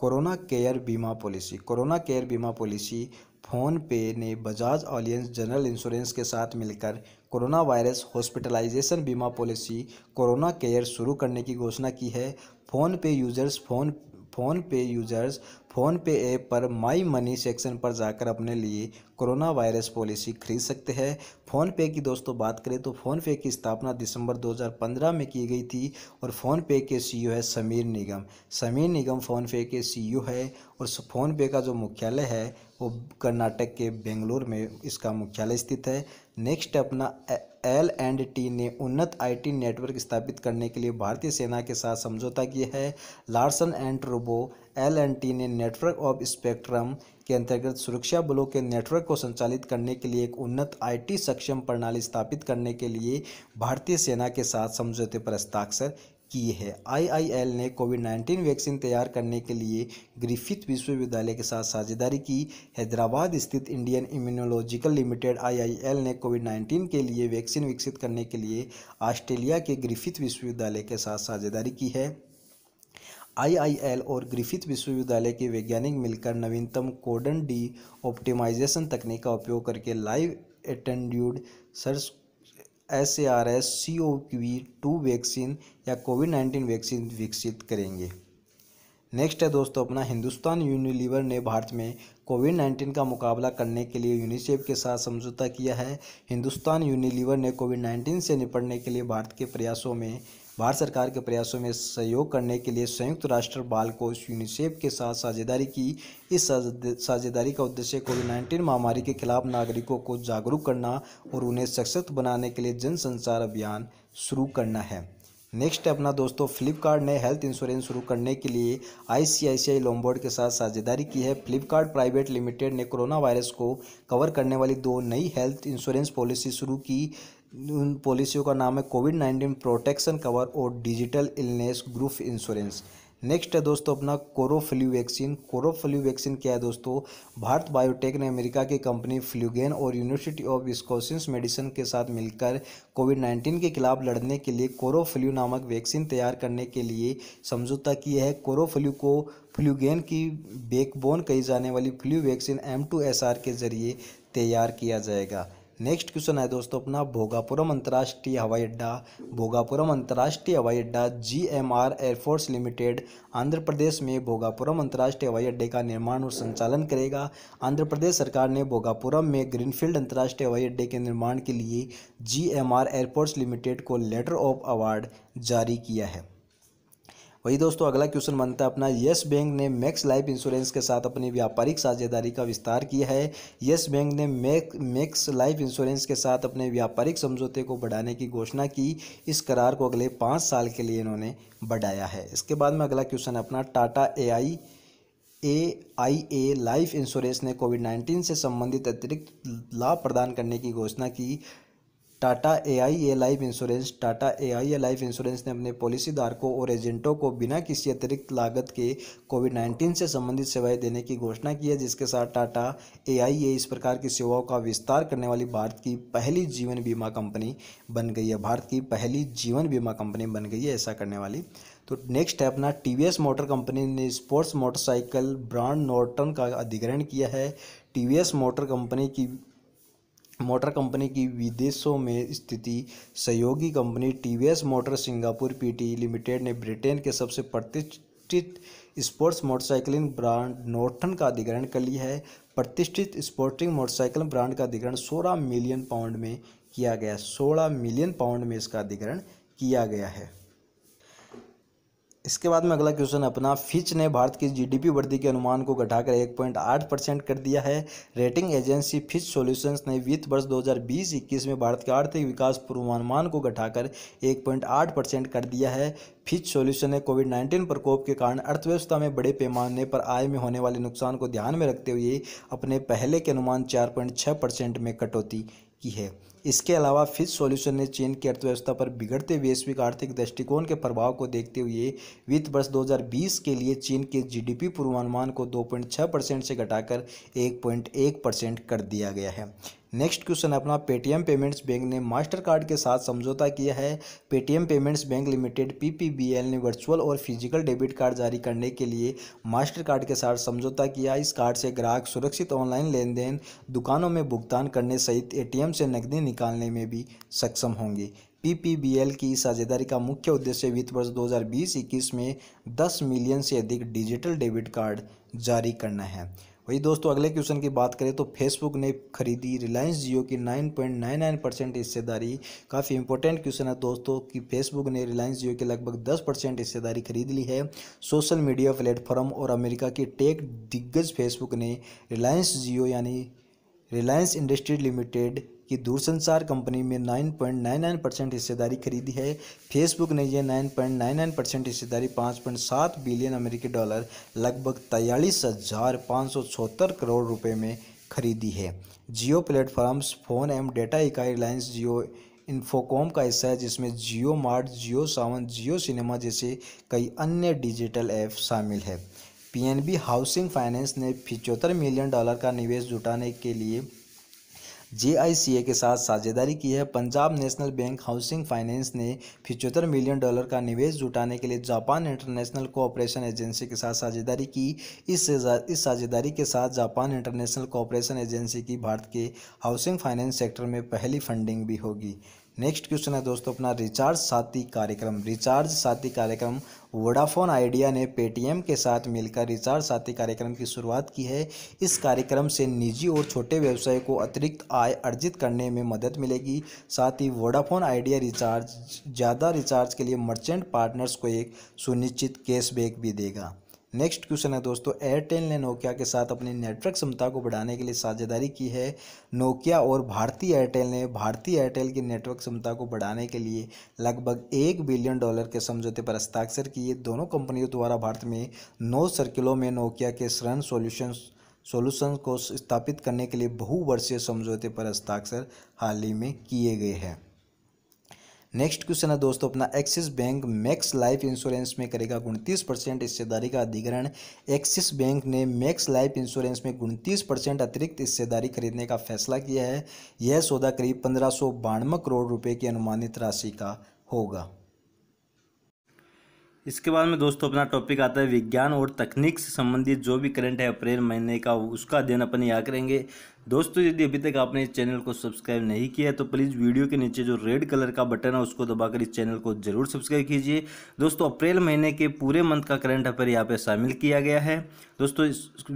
कोरोना केयर बीमा पॉलिसी कोरोना केयर बीमा पॉलिसी फ़ोनपे ने बजाज ऑलियंस जनरल इंश्योरेंस के साथ मिलकर कोरोना वायरस हॉस्पिटलाइजेशन बीमा पॉलिसी कोरोना केयर शुरू करने की घोषणा की है PhonePe users phone PhonePe users PhonePe app पर माई मनी सेक्शन पर जाकर अपने लिए कोरोना वायरस पॉलिसी खरीद सकते हैं फ़ोन पे की दोस्तों बात करें तो फ़ोन पे की स्थापना दिसंबर 2015 में की गई थी और फ़ोन पे के सीईओ है समीर निगम समीर निगम फ़ोन पे के सीईओ है और फ़ोन पे का जो मुख्यालय है वो कर्नाटक के बेंगलोर में इसका मुख्यालय स्थित है नेक्स्ट अपना एल एंड टी ने उन्नत आईटी नेटवर्क स्थापित करने के लिए भारतीय सेना के साथ समझौता किया है लार्सन एंड रोबो एल एंड टी ने नेटवर्क ऑफ स्पेक्ट्रम के अंतर्गत सुरक्षा बलों के नेटवर्क को संचालित करने के लिए एक उन्नत आईटी सक्षम प्रणाली स्थापित करने के लिए भारतीय सेना के साथ समझौते पर हस्ताक्षर की है आईआईएल ने कोविड 19 वैक्सीन तैयार करने के लिए ग्रिफिथ विश्वविद्यालय के साथ साझेदारी की हैदराबाद स्थित इंडियन इम्यूनोलॉजिकल लिमिटेड आईआईएल ने कोविड 19 के लिए वैक्सीन विकसित करने के लिए ऑस्ट्रेलिया के ग्रिफिथ विश्वविद्यालय के साथ साझेदारी की है आईआईएल और ग्रिफिथ विश्वविद्यालय के वैज्ञानिक मिलकर नवीनतम कोडन डी ऑप्टिमाइजेशन तकनीक का उपयोग करके live attenuated SARS S A R S C O V two vaccine या कोविड नाइन्टीन वैक्सीन विकसित करेंगे नेक्स्ट है दोस्तों अपना हिंदुस्तान यूनिलीवर ने भारत में कोविड नाइन्टीन का मुकाबला करने के लिए यूनिसेफ के साथ समझौता किया है हिंदुस्तान यूनिलीवर ने कोविड नाइन्टीन से निपटने के लिए भारत के प्रयासों में भारत सरकार के प्रयासों में सहयोग करने के लिए संयुक्त राष्ट्र बाल कोष यूनिसेफ के साथ साझेदारी की इस साझेदारी का उद्देश्य कोविड नाइन्टीन महामारी के खिलाफ नागरिकों को जागरूक करना और उन्हें सशक्त बनाने के लिए जन संचार अभियान शुरू करना है नेक्स्ट है अपना दोस्तों फ्लिपकार्ट ने हेल्थ इंश्योरेंस शुरू करने के लिए आईसीआईसीआई लोम्बोर्ड के साथ साझेदारी की है फ्लिपकार्ट प्राइवेट लिमिटेड ने कोरोना वायरस को कवर करने वाली दो नई हेल्थ इंश्योरेंस पॉलिसी शुरू की उन पॉलिसियों का नाम है कोविड नाइन्टीन प्रोटेक्शन कवर और digital illness group insurance next है दोस्तों अपना कोरोफ्लू वैक्सीन कोरोफ्लू वैक्सीन क्या है दोस्तों भारत बायोटेक ने अमेरिका की कंपनी फ्लूगेन और यूनिवर्सिटी ऑफ विस्कोसिस मेडिसिन के साथ मिलकर कोविड नाइन्टीन के खिलाफ लड़ने के लिए कोरोफ्ल्यू नामक वैक्सीन तैयार करने के लिए समझौता किया है कोरोफ्लू को फ्लूगेन की बेकबोन कही जाने वाली फ्लू वैक्सीन एम के जरिए तैयार किया जाएगा नेक्स्ट क्वेश्चन है दोस्तों अपना भोगापुरम अंतर्राष्ट्रीय हवाई अड्डा भोगापुरम अंतर्राष्ट्रीय हवाई अड्डा G M R airports limited Andhra Pradesh में भोगापुरम अंतर्राष्ट्रीय हवाई अड्डे का निर्माण और संचालन करेगा आंध्र प्रदेश सरकार ने भोगापुरम में ग्रीनफील्ड अंतर्राष्ट्रीय हवाई अड्डे के निर्माण के लिए G M R airports limited को लेटर ऑफ अवार्ड जारी किया है वही दोस्तों अगला क्वेश्चन बनता है अपना येस बैंक ने मैक्स लाइफ इंश्योरेंस के साथ अपनी व्यापारिक साझेदारी का विस्तार किया है यस बैंक ने मैक मैक्स लाइफ इंश्योरेंस के साथ अपने व्यापारिक समझौते को बढ़ाने की घोषणा की इस करार को अगले पाँच साल के लिए इन्होंने बढ़ाया है इसके बाद में अगला क्वेश्चन है अपना Tata A A I A life insurance ने कोविड नाइन्टीन से संबंधित अतिरिक्त लाभ प्रदान करने की घोषणा की Tata A I A life insurance Tata A I A life insurance ने अपने पॉलिसी धारकों और एजेंटों को बिना किसी अतिरिक्त लागत के कोविड नाइन्टीन से संबंधित सेवाएं देने की घोषणा की है जिसके साथ टाटा ए आई ए इस प्रकार की सेवाओं का विस्तार करने वाली भारत की पहली जीवन बीमा कंपनी बन गई है भारत की पहली जीवन बीमा कंपनी बन गई है ऐसा करने वाली तो नेक्स्ट है अपना टी मोटर कंपनी ने स्पोर्ट्स मोटरसाइकिल ब्रांड नोटन का अधिग्रहण किया है टी मोटर कंपनी की मोटर कंपनी की विदेशों में स्थिति सहयोगी company TVS motor Singapore PT limited ने ब्रिटेन के सबसे प्रतिष्ठित स्पोर्ट्स मोटरसाइकिलिंग ब्रांड नोटन का अधिग्रहण कर लिया है प्रतिष्ठित स्पोर्टिंग मोटरसाइकिल ब्रांड का अधिग्रहण सोलह मिलियन पाउंड में किया गया सोलह मिलियन पाउंड में इसका अधिग्रहण किया गया है इसके बाद में अगला क्वेश्चन अपना फिच ने भारत की जीडीपी वृद्धि के अनुमान को घटाकर 1.8 परसेंट कर दिया है रेटिंग एजेंसी फिच सॉल्यूशंस ने वित्त वर्ष 2020-21 में भारत के आर्थिक विकास पूर्वानुमान को घटाकर 1.8 परसेंट कर दिया है फिच सॉल्यूशन ने कोविड 19 प्रकोप के कारण अर्थव्यवस्था में बड़े पैमाने पर आय में होने वाले नुकसान को ध्यान में रखते हुए अपने पहले के अनुमान चार परसेंट में कटौती की है इसके अलावा फिश सॉल्यूशन ने चीन की अर्थव्यवस्था पर बिगड़ते वैश्विक आर्थिक दृष्टिकोण के प्रभाव को देखते हुए वित्त वर्ष 2020 के लिए चीन के जीडीपी पूर्वानुमान को 2.6 परसेंट से घटाकर 1.1 परसेंट कर दिया गया है नेक्स्ट क्वेश्चन अपना पेटीएम पेमेंट्स बैंक ने मास्टर कार्ड के साथ समझौता किया है Paytm payments bank limited PPBL ने वर्चुअल और फिजिकल डेबिट कार्ड जारी करने के लिए मास्टर कार्ड के साथ समझौता किया इस कार्ड से ग्राहक सुरक्षित ऑनलाइन लेन देन दुकानों में भुगतान करने सहित एटीएम से नकदी निकालने में भी सक्षम होंगे पीपीबीएल की साझेदारी का मुख्य उद्देश्य वित्त वर्ष दो हज़ार में दस मिलियन से अधिक डिजिटल डेबिट कार्ड जारी करना है वही दोस्तों अगले क्वेश्चन की बात करें तो फेसबुक ने खरीदी रिलायंस जियो की 9.99 परसेंट हिस्सेदारी काफ़ी इंपॉर्टेंट क्वेश्चन है दोस्तों कि फेसबुक ने रिलायंस जियो की लगभग 10 परसेंट हिस्सेदारी खरीद ली है सोशल मीडिया प्लेटफॉर्म और अमेरिका की टेक दिग्गज फेसबुक ने रिलायंस जियो यानी रिलायंस इंडस्ट्री लिमिटेड की दूरसंचार कंपनी में 9.99 परसेंट हिस्सेदारी खरीदी है फेसबुक ने यह 9.99 परसेंट हिस्सेदारी 5.7 बिलियन अमेरिकी डॉलर लगभग तैयलीस हजार पाँच सौ करोड़ रुपए में खरीदी है जियो प्लेटफॉर्म्स फोन एवं डेटा इकाई रिलायंस जियो इन्फोकॉम का हिस्सा है जिसमें जियो मार्ट जियो सावन जियो सिनेमा जैसे कई अन्य डिजिटल ऐप शामिल है पीएनबी हाउसिंग फाइनेंस ने पिचहत्तर मिलियन डॉलर का निवेश जुटाने के लिए ए के साथ साझेदारी की है Punjab national bank housing finance ने पिचहत्तर मिलियन डॉलर का निवेश जुटाने के लिए जापान इंटरनेशनल कोऑपरेशन एजेंसी के साथ साझेदारी की इस इस साझेदारी के साथ जापान इंटरनेशनल कोऑपरेशन एजेंसी की भारत के हाउसिंग फाइनेंस सेक्टर में पहली फंडिंग भी होगी नेक्स्ट क्वेश्चन है दोस्तों अपना रिचार्ज साथी कार्यक्रम रिचार्ज साथी कार्यक्रम वोडाफोन आइडिया ने पेटीएम के साथ मिलकर रिचार्ज साथी कार्यक्रम की शुरुआत की है इस कार्यक्रम से निजी और छोटे व्यवसाय को अतिरिक्त आय अर्जित करने में मदद मिलेगी साथ ही वोडाफोन आइडिया रिचार्ज ज़्यादा रिचार्ज के लिए मर्चेंट पार्टनर्स को एक सुनिश्चित कैशबैक भी देगा नेक्स्ट क्वेश्चन है दोस्तों एयरटेल ने नोकिया के साथ अपनी नेटवर्क क्षमता को बढ़ाने के लिए साझेदारी की है नोकिया और भारतीय एयरटेल ने भारतीय एयरटेल की नेटवर्क क्षमता को बढ़ाने के लिए लगभग एक बिलियन डॉलर के समझौते पर हस्ताक्षर किए दोनों कंपनियों द्वारा भारत में नौ सर्किलों में नोकिया के सरन सोल्यूशंस सोल्यूशन को स्थापित करने के लिए बहुवर्षीय समझौते पर हस्ताक्षर हाल ही में किए गए हैं नेक्स्ट क्वेश्चन है दोस्तों अपना Axis bank Max life insurance में करेगा उनतीस परसेंट हिस्सेदारी का अधिग्रहण एक्सिस बैंक ने मैक्स लाइफ इंश्योरेंस में उनतीस परसेंट अतिरिक्त हिस्सेदारी खरीदने का फैसला किया है यह सौदा करीब पंद्रह सौ करोड़ रुपए की अनुमानित राशि का होगा इसके बाद में दोस्तों अपना टॉपिक आता है विज्ञान और तकनीक से संबंधित जो भी करंट है अप्रैल महीने का उसका अध्ययन अपन यहाँ करेंगे दोस्तों यदि अभी तक आपने इस चैनल को सब्सक्राइब नहीं किया है तो प्लीज़ वीडियो के नीचे जो रेड कलर का बटन है उसको दबाकर इस चैनल को जरूर सब्सक्राइब कीजिए दोस्तों अप्रैल महीने के पूरे मंथ का करंट अफेयर यहाँ पे शामिल किया गया है दोस्तों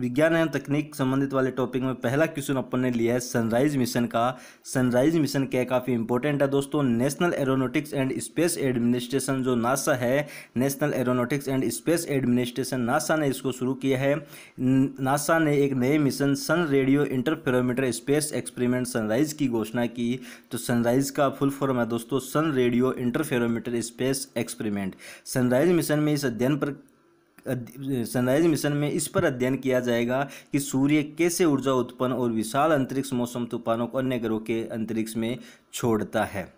विज्ञान एवं तकनीक संबंधित वाले टॉपिक में पहला क्वेश्चन अपन ने लिया है सनराइज मिशन का सनराइज मिशन क्या काफ़ी इंपॉर्टेंट है दोस्तों national aeronautics and space administration जो नासा है national aeronautics and space administration NASA ने इसको शुरू किया है नासा ने एक नए mission sun radio interferometer space experiment sunrise की घोषणा की तो सनराइज का फुल फॉर्म है दोस्तों sun radio interferometer space experiment sunrise mission में इस अध्ययन पर सनराइज मिशन में इस पर अध्ययन किया जाएगा कि सूर्य कैसे ऊर्जा उत्पन्न और विशाल अंतरिक्ष मौसम तूफानों को अन्य ग्रहों के अंतरिक्ष में छोड़ता है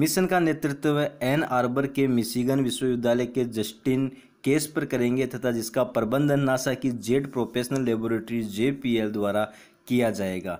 मिशन का नेतृत्व एन आर्बर के मिशिगन विश्वविद्यालय के जस्टिन केस पर करेंगे तथा जिसका प्रबंधन नासा की जेड प्रोफेशनल लेबोरेटरी जेपीएल द्वारा किया जाएगा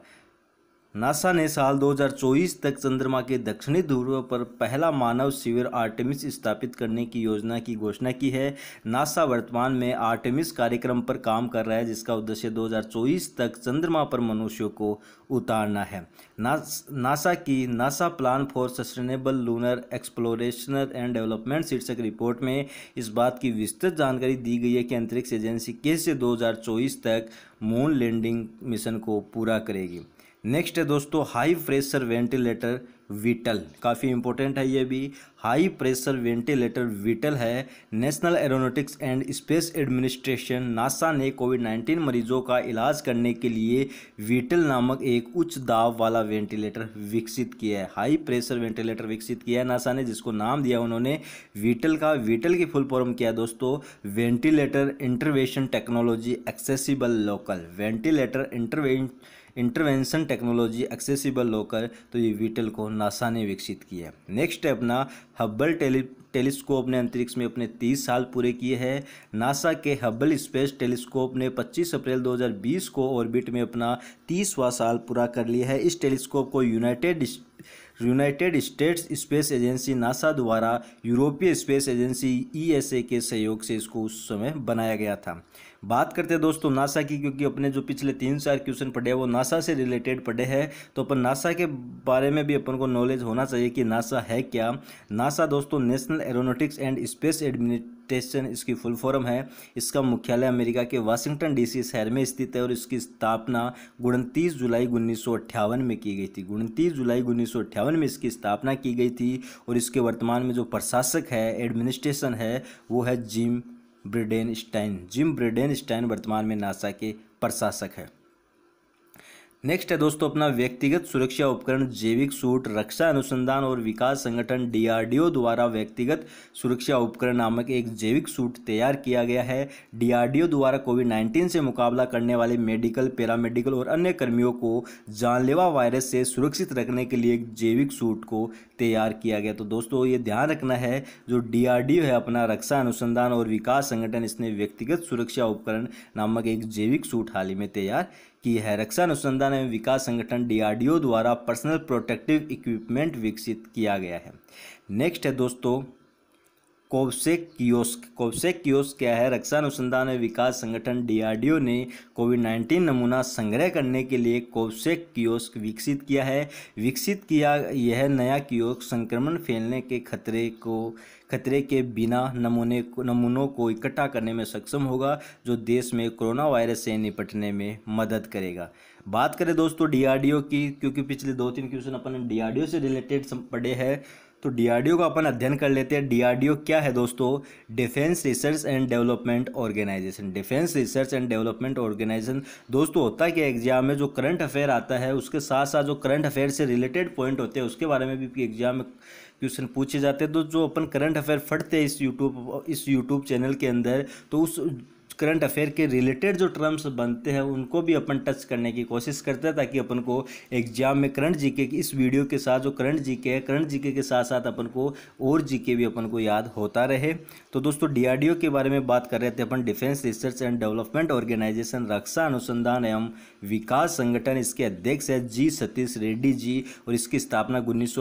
नासा ने साल 2024 तक चंद्रमा के दक्षिणी ध्रुव पर पहला मानव शिविर आर्टेमिस स्थापित करने की योजना की घोषणा की है नासा वर्तमान में आर्टेमिस कार्यक्रम पर काम कर रहा है जिसका उद्देश्य 2024 तक चंद्रमा पर मनुष्यों को उतारना है नास, नासा की NASA plan for sustainable lunar exploration and development शीर्षक रिपोर्ट में इस बात की विस्तृत जानकारी दी गई है कि अंतरिक्ष एजेंसी कैसे दो तक मून लैंडिंग मिशन को पूरा करेगी नेक्स्ट है दोस्तों हाई प्रेशर वेंटिलेटर विटल काफ़ी इंपॉर्टेंट है ये भी हाई प्रेशर वेंटिलेटर विटल है national aeronautics and space administration NASA ने कोविड 19 मरीजों का इलाज करने के लिए विटल नामक एक उच्च दाब वाला वेंटिलेटर विकसित किया है हाई प्रेशर वेंटिलेटर विकसित किया है नासा ने जिसको नाम दिया उन्होंने विटल का विटल की फुल फॉर्म किया दोस्तों ventilator intervention technology accessible local ventilator इंटरवेंट इंटरवेंशन टेक्नोलॉजी एक्सेसिबल होकर तो ये वीटल को नासा ने विकसित किया है नेक्स्ट है अपना हब्बल टेली टेलीस्कोप ने अंतरिक्ष में अपने 30 साल पूरे किए हैं नासा के हब्बल स्पेस टेलीस्कोप ने 25 अप्रैल 2020 को ऑर्बिट में अपना तीसवा साल पूरा कर लिया है इस टेलीस्कोप को united united states space agency NASA द्वारा यूरोपीय स्पेस एजेंसी ईएसए के सहयोग से इसको उस समय बनाया गया था बात करते हैं दोस्तों नासा की क्योंकि अपने जो पिछले तीन चार क्वेश्चन पढ़े हैं वो नासा से रिलेटेड पढ़े हैं तो अपन नासा के बारे में भी अपन को नॉलेज होना चाहिए कि नासा है क्या नासा दोस्तों national aeronautics and space administration इसकी फुल फॉर्म है इसका मुख्यालय अमेरिका के वाशिंगटन डीसी शहर में स्थित है और इसकी स्थापना उनतीस जुलाई उन्नीस में की गई थी उनतीस जुलाई उन्नीस में इसकी स्थापना की गई थी और इसके वर्तमान में जो प्रशासक है एडमिनिस्ट्रेशन है वो है जिम ब्रिडेनस्टाइन जिम ब्रिडेनस्टाइन वर्तमान में नासा के प्रशासक है नेक्स्ट है दोस्तों अपना व्यक्तिगत सुरक्षा उपकरण जैविक सूट रक्षा अनुसंधान और विकास संगठन डीआरडीओ द्वारा व्यक्तिगत सुरक्षा उपकरण नामक एक जैविक सूट तैयार किया गया है डीआरडीओ द्वारा कोविड 19 से मुकाबला करने वाले मेडिकल पैरामेडिकल और अन्य कर्मियों को जानलेवा वायरस से सुरक्षित रखने के लिए एक जैविक सूट को तैयार किया गया तो दोस्तों ये ध्यान रखना है जो डी है अपना रक्षा अनुसंधान और विकास संगठन इसने व्यक्तिगत सुरक्षा उपकरण नामक एक जैविक सूट हाल ही में तैयार की है रक्षा अनुसंधान एवं विकास संगठन डीआरडीओ द्वारा पर्सनल प्रोटेक्टिव इक्विपमेंट विकसित किया गया है नेक्स्ट है दोस्तों कोवसेक कियोस्क कोवसेक कियोस्क क्या है रक्षा अनुसंधान एवं विकास संगठन डीआरडीओ ने कोविड नाइन्टीन नमूना संग्रह करने के लिए कोवसेक कियोस्क विकसित किया है विकसित किया यह नया कियोस्क संक्रमण फैलने के खतरे को खतरे के बिना नमूने नमूनों को इकट्ठा करने में सक्षम होगा जो देश में कोरोना वायरस से निपटने में मदद करेगा बात करें दोस्तों डीआरडीओ की क्योंकि पिछले दो तीन क्वेश्चन अपन डीआरडीओ से रिलेटेड पढ़े हैं तो डीआरडीओ का अपन अध्ययन कर लेते हैं डीआरडीओ क्या है दोस्तों defence research and development organisation defence research and development organisation दोस्तों होता है कि एग्जाम में जो करंट अफेयर आता है उसके साथ साथ जो करंट अफेयर से रिलेटेड पॉइंट होते हैं उसके बारे में भी एग्जाम में क्वेश्चन पूछे जाते हैं तो जो अपन करंट अफेयर फटते हैं इस यूट्यूब इस यूट्यूब चैनल के अंदर तो उस करंट अफेयर के रिलेटेड जो टर्म्स बनते हैं उनको भी अपन टच करने की कोशिश करते हैं ताकि अपन को एग्जाम में करंट जीके की इस वीडियो के साथ जो करंट जीके है करंट जीके के साथ साथ अपन को और जीके भी अपन को याद होता रहे तो दोस्तों डीआरडीओ के बारे में बात कर रहे थे अपन defence research and development organisation रक्षा अनुसंधान एवं विकास संगठन इसके अध्यक्ष है जी सतीश रेड्डी जी और इसकी स्थापना उन्नीस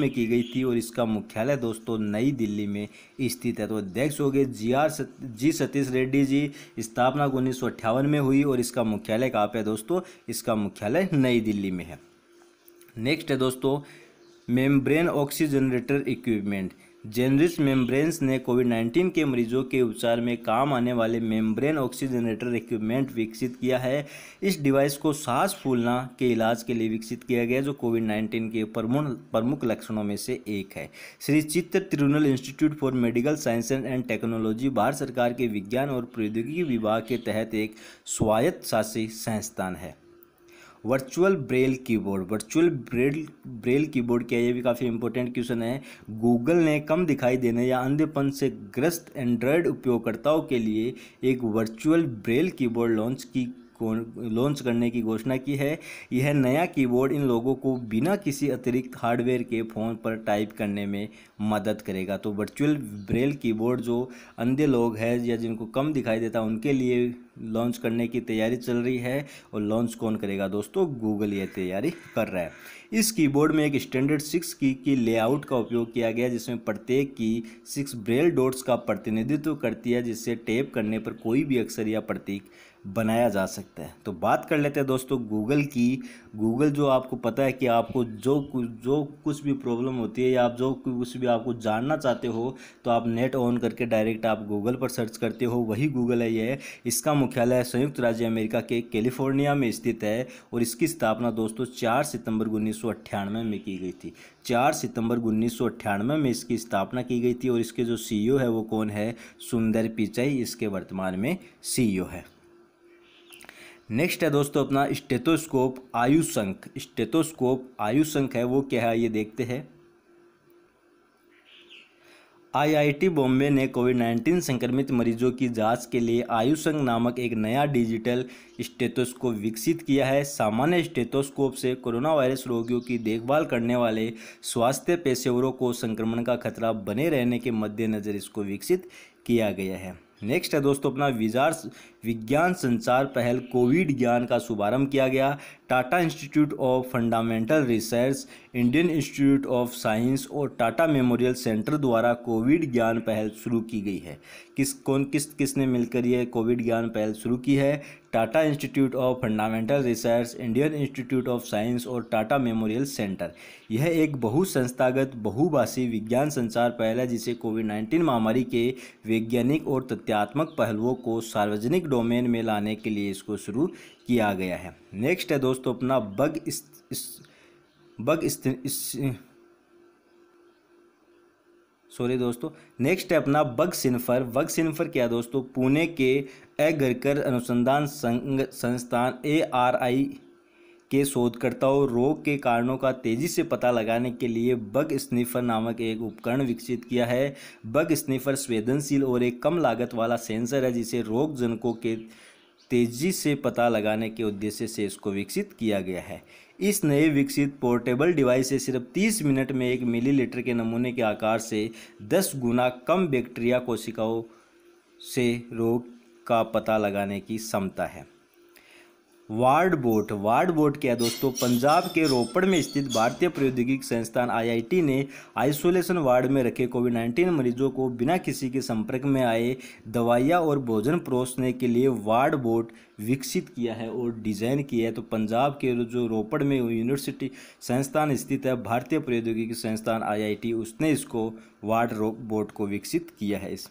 में की गई थी और इसका मुख्यालय दोस्तों नई दिल्ली में स्थित है तो अध्यक्ष हो गए G R G Satish Reddy ji स्थापना उन्नीस में हुई और इसका मुख्यालय कहाँ पे है दोस्तों इसका मुख्यालय नई दिल्ली में है नेक्स्ट है दोस्तों membrane oxygenator equipment Genrich membranes ने कोविड 19 के मरीजों के उपचार में काम आने वाले मेम्ब्रेन ऑक्सीजनेटर इक्विपमेंट विकसित किया है इस डिवाइस को सांस फूलना के इलाज के लिए विकसित किया गया जो कोविड 19 के प्रमुख प्रमुख लक्षणों में से एक है Shri Chitra Tirunal institute for medical science and technology Bharat सरकार के विज्ञान और प्रौद्योगिकी विभाग के तहत एक स्वायत्त शासी संस्थान है virtual braille keyboard virtual braille braille keyboard क्या ये भी काफ़ी इंपॉर्टेंट क्वेश्चन है गूगल ने कम दिखाई देने या अंधेपन से ग्रस्त एंड्रॉयड उपयोगकर्ताओं के लिए एक वर्चुअल ब्रेल कीबोर्ड लॉन्च की लॉन्च करने की घोषणा की है यह नया कीबोर्ड इन लोगों को बिना किसी अतिरिक्त हार्डवेयर के फ़ोन पर टाइप करने में मदद करेगा तो वर्चुअल ब्रेल कीबोर्ड जो अंधे लोग हैं या जिनको कम दिखाई देता उनके लिए लॉन्च करने की तैयारी चल रही है और लॉन्च कौन करेगा दोस्तों गूगल यह तैयारी कर रहा है इस कीबोर्ड में एक स्टैंडर्ड सिक्स की की लेआउट का उपयोग किया गया जिसमें प्रत्येक की सिक्स ब्रेल डोट्स का प्रतिनिधित्व करती है जिससे टेप करने पर कोई भी अक्षर या प्रतीक बनाया जा सकता है तो बात कर लेते हैं दोस्तों गूगल की गूगल जो आपको पता है कि आपको जो कुछ जो कुछ भी प्रॉब्लम होती है या आप जो कुछ भी आपको जानना चाहते हो तो आप नेट ऑन करके डायरेक्ट आप गूगल पर सर्च करते हो वही गूगल है यह इसका मुख्यालय संयुक्त राज्य अमेरिका के कैलिफोर्निया में स्थित है और इसकी स्थापना दोस्तों चार सितंबर उन्नीस में की गई थी चार सितंबर उन्नीस में इसकी स्थापना की गई थी और इसके जो सी है वो कौन है सुंदर पिचाई इसके वर्तमान में सी है नेक्स्ट है दोस्तों अपना स्टेथोस्कोप आयुसंक स्टेथोस्कोप आयुसंक है वो क्या है ये देखते हैं आईआईटी बॉम्बे ने कोविड नाइन्टीन संक्रमित मरीजों की जांच के लिए आयुसंक नामक एक नया डिजिटल स्टेथोस्कोप विकसित किया है सामान्य स्टेथोस्कोप से कोरोना वायरस रोगियों की देखभाल करने वाले स्वास्थ्य पेशेवरों को संक्रमण का खतरा बने रहने के मद्देनज़र इसको विकसित किया गया है नेक्स्ट है दोस्तों अपना विजार्स विज्ञान संचार पहल कोविड ज्ञान का शुभारंभ किया गया Tata institute of fundamental research Indian institute of science और टाटा मेमोरियल सेंटर द्वारा कोविड ज्ञान पहल शुरू की गई है किस कौन किस किसने मिलकर यह कोविड ज्ञान पहल शुरू की है Tata institute of fundamental research Indian institute of science और टाटा मेमोरियल सेंटर यह एक बहुसंस्थागत बहुभाषी विज्ञान संचार पहल है जिसे कोविड नाइन्टीन महामारी के वैज्ञानिक और तथ्यात्मक पहलुओं को सार्वजनिक डोमेन में लाने के लिए इसको शुरू किया गया है नेक्स्ट है दोस्तों अपना बग इस, इस बग इस, इस सॉरी दोस्तों नेक्स्ट है अपना बग सिन्फर बग सिन्फर क्या दोस्तों पुणे के अगरकर अनुसंधान संघ संस्थान ए आर आई के शोधकर्ताओं रोग के कारणों का तेज़ी से पता लगाने के लिए बग स्निफर नामक एक उपकरण विकसित किया है बग स्निफर संवेदनशील और एक कम लागत वाला सेंसर है जिसे रोग जनकों के तेज़ी से पता लगाने के उद्देश्य से इसको विकसित किया गया है इस नए विकसित पोर्टेबल डिवाइस से सिर्फ 30 मिनट में एक मिलीलीटर के नमूने के आकार से 10 गुना कम बैक्टीरिया कोशिकाओं से रोग का पता लगाने की क्षमता है वार्ड बोर्ड वार्ड बोर्ड क्या है दोस्तों पंजाब के रोपड़ में स्थित भारतीय प्रौद्योगिकी संस्थान आईआईटी ने आइसोलेशन वार्ड में रखे कोविड नाइन्टीन मरीजों को बिना किसी के संपर्क में आए दवाइयाँ और भोजन परोसने के लिए वार्ड बोर्ड विकसित किया है और डिज़ाइन किया है तो पंजाब के जो रोपड़ में यूनिवर्सिटी संस्थान स्थित है भारतीय प्रौद्योगिकी संस्थान आई उसने इसको वार्ड बोर्ड को विकसित किया है इस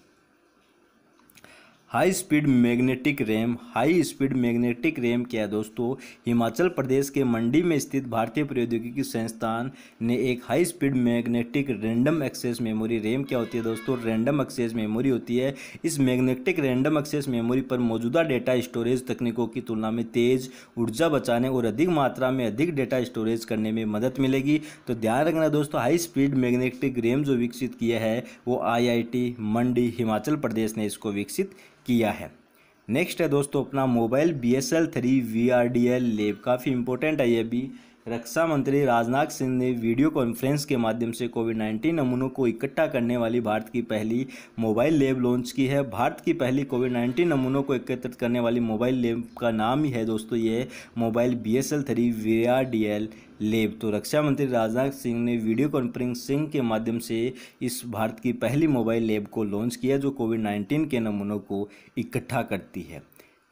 high speed magnetic RAM high speed magnetic RAM क्या है दोस्तों हिमाचल प्रदेश के मंडी में स्थित भारतीय प्रौद्योगिकी संस्थान ने एक high speed magnetic random access memory RAM क्या होती है दोस्तों रैंडम एक्सेस मेमोरी होती है इस मैग्नेटिक रैंडम एक्सेस मेमोरी पर मौजूदा डेटा स्टोरेज तकनीकों की तुलना में तेज ऊर्जा बचाने और अधिक मात्रा में अधिक डेटा स्टोरेज करने में मदद मिलेगी तो ध्यान रखना दोस्तों हाई स्पीड मैग्नेटिक रैम जो विकसित किया है वो आई मंडी हिमाचल प्रदेश ने इसको विकसित किया है नेक्स्ट है दोस्तों अपना mobile B S L three V R D L lab काफ़ी इंपॉर्टेंट है ये भी रक्षा मंत्री राजनाथ सिंह ने वीडियो कॉन्फ्रेंस के माध्यम से कोविड 19 नमूनों को इकट्ठा करने वाली भारत की पहली मोबाइल लैब लॉन्च की है भारत की पहली कोविड 19 नमूनों को एकत्रित करने वाली मोबाइल लैब का नाम ही है दोस्तों ये mobile B S L three V R D L lab तो रक्षा मंत्री राजनाथ सिंह ने वीडियो कॉन्फ्रेंसिंग के माध्यम से इस भारत की पहली मोबाइल लेब को लॉन्च किया जो कोविड 19 के नमूनों को इकट्ठा करती है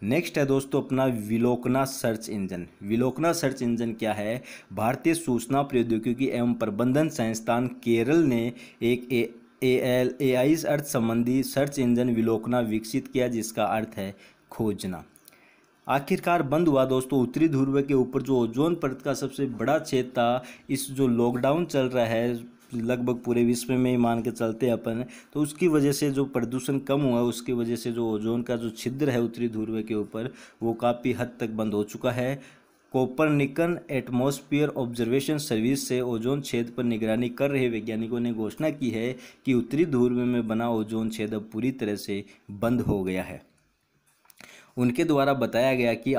नेक्स्ट है दोस्तों अपना Vilokana search engine Vilokana search engine क्या है भारतीय सूचना प्रौद्योगिकी एवं प्रबंधन संस्थान केरल ने एक ए ए एल ए आई अर्थ संबंधी सर्च इंजन विलोकना विकसित किया जिसका अर्थ है खोजना आखिरकार बंद हुआ दोस्तों उत्तरी ध्रुव के ऊपर जो ओजोन परत का सबसे बड़ा क्षेत्र था इस जो लॉकडाउन चल रहा है लगभग पूरे विश्व में ही मान के चलते अपन तो उसकी वजह से जो प्रदूषण कम हुआ उसकी वजह से जो ओजोन का जो छिद्र है उत्तरी ध्रुव के ऊपर वो काफ़ी हद तक बंद हो चुका है कोपरनिकन एटमॉस्फेयर ऑब्जर्वेशन सर्विस से ओजोन छेद पर निगरानी कर रहे वैज्ञानिकों ने घोषणा की है कि उत्तरी ध्रुव में बना ओजोन छेद अब पूरी तरह से बंद हो गया है उनके द्वारा बताया गया कि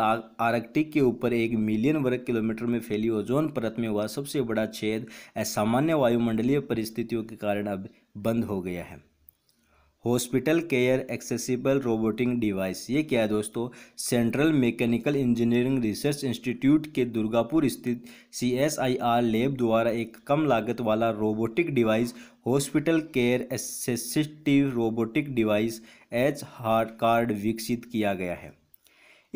आर्कटिक के ऊपर एक मिलियन वर्ग किलोमीटर में फैली ओजोन परत में हुआ सबसे बड़ा छेद असामान्य वायुमंडलीय परिस्थितियों के कारण अब बंद हो गया है hospital care accessible robotic device ये क्या है दोस्तों central mechanical engineering research institute के दुर्गापुर स्थित C S I R lab द्वारा एक कम लागत वाला robotic device hospital care assistive robotic device H heart card विकसित किया गया है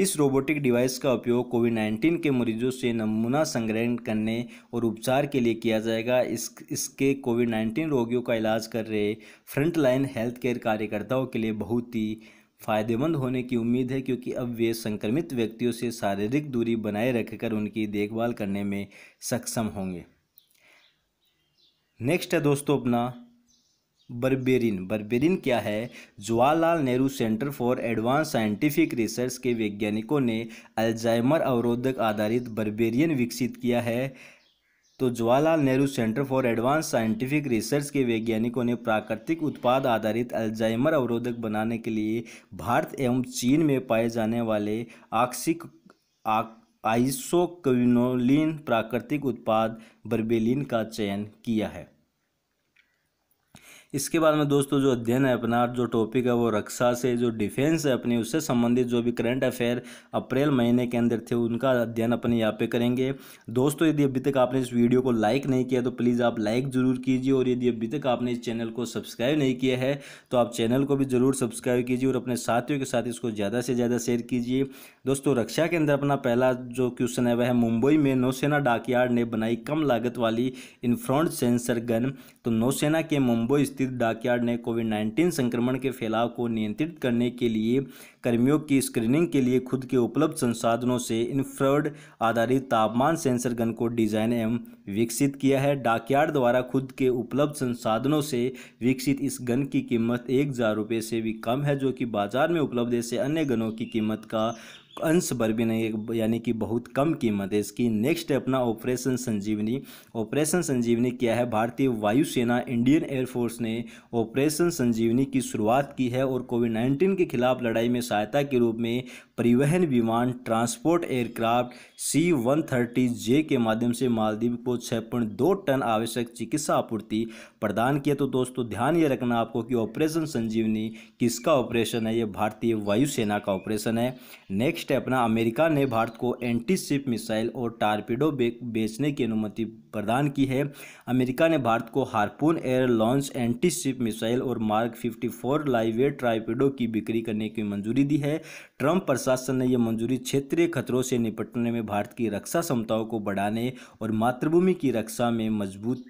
इस रोबोटिक डिवाइस का उपयोग कोविड 19 के मरीजों से नमूना संग्रहण करने और उपचार के लिए किया जाएगा इस इसके कोविड 19 रोगियों का इलाज कर रहे फ्रंटलाइन हेल्थ केयर कार्यकर्ताओं के लिए बहुत ही फायदेमंद होने की उम्मीद है क्योंकि अब वे संक्रमित व्यक्तियों से शारीरिक दूरी बनाए रखकर उनकी देखभाल करने में सक्षम होंगे नेक्स्ट है दोस्तों अपना बर्बेरिन बर्बेरिन क्या है Jawaharlal Nehru centre for advance scientific research के वैज्ञानिकों ने अल्जाइमर अवरोधक आधारित बर्बेरियन विकसित किया है तो Jawaharlal Nehru centre for advance scientific research के वैज्ञानिकों ने प्राकृतिक उत्पाद आधारित अल्जाइमर अवरोधक बनाने के लिए भारत एवं चीन में पाए जाने वाले आक्सिक आक आइसोक्विनोलिन प्राकृतिक उत्पाद बर्बेलिन का चयन किया है इसके बाद में दोस्तों जो अध्ययन है अपना जो टॉपिक है वो रक्षा से जो डिफेंस है अपनी उससे संबंधित जो भी करंट अफेयर अप्रैल महीने के अंदर थे उनका अध्ययन अपने यहाँ पे करेंगे दोस्तों यदि अभी तक आपने इस वीडियो को लाइक नहीं किया तो प्लीज़ आप लाइक ज़रूर कीजिए और यदि अभी तक आपने इस चैनल को सब्सक्राइब नहीं किया है तो आप चैनल को भी ज़रूर सब्सक्राइब कीजिए और अपने साथियों के साथ इसको ज़्यादा से ज़्यादा शेयर कीजिए दोस्तों रक्षा के अंदर अपना पहला जो क्वेश्चन है वह मुंबई में नौसेना डाकयार्ड ने बनाई कम लागत वाली इन्फ्रॉन्ट सेंसर गन तो नौसेना के मुंबई स्थित स्थित डाकयार्ड ने कोविड नाइन्टीन संक्रमण के फैलाव को नियंत्रित करने के लिए कर्मियों की स्क्रीनिंग के लिए खुद के उपलब्ध संसाधनों से इन्फ्रॉड आधारित तापमान सेंसर गन को डिजाइन एवं विकसित किया है डाकयार्ड द्वारा खुद के उपलब्ध संसाधनों से विकसित इस गन की कीमत एक हज़ार रुपये से भी कम है जो कि बाजार में उपलब्ध ऐसे अन्य गनों की कीमत का अंश भर भी नहीं यानी कि बहुत कम कीमत है इसकी नेक्स्ट है अपना ऑपरेशन संजीवनी ऑपरेशन संजीवनी क्या है भारतीय वायुसेना इंडियन एयरफोर्स ने ऑपरेशन संजीवनी की शुरुआत की है और कोविड नाइन्टीन के खिलाफ लड़ाई में सहायता के रूप में परिवहन विमान transport aircraft C one thirty J के माध्यम से मालदीव को छः पॉइंट दो टन आवश्यक चिकित्सा आपूर्ति प्रदान किया तो दोस्तों ध्यान ये रखना आपको कि ऑपरेशन संजीवनी किसका ऑपरेशन है ये भारतीय वायुसेना का ऑपरेशन है नेक्स्ट नेक्स्ट है अपना अमेरिका ने भारत को एंटी शिप मिसाइल और टारपीडो बेचने की अनुमति प्रदान की है अमेरिका ने भारत को Harpoon air launch anti ship missile और मार्क 54 लाइवेट ट्राइपीडो की बिक्री करने की मंजूरी दी है ट्रंप प्रशासन ने यह मंजूरी क्षेत्रीय खतरों से निपटने में भारत की रक्षा क्षमताओं को बढ़ाने और मातृभूमि की रक्षा में मजबूत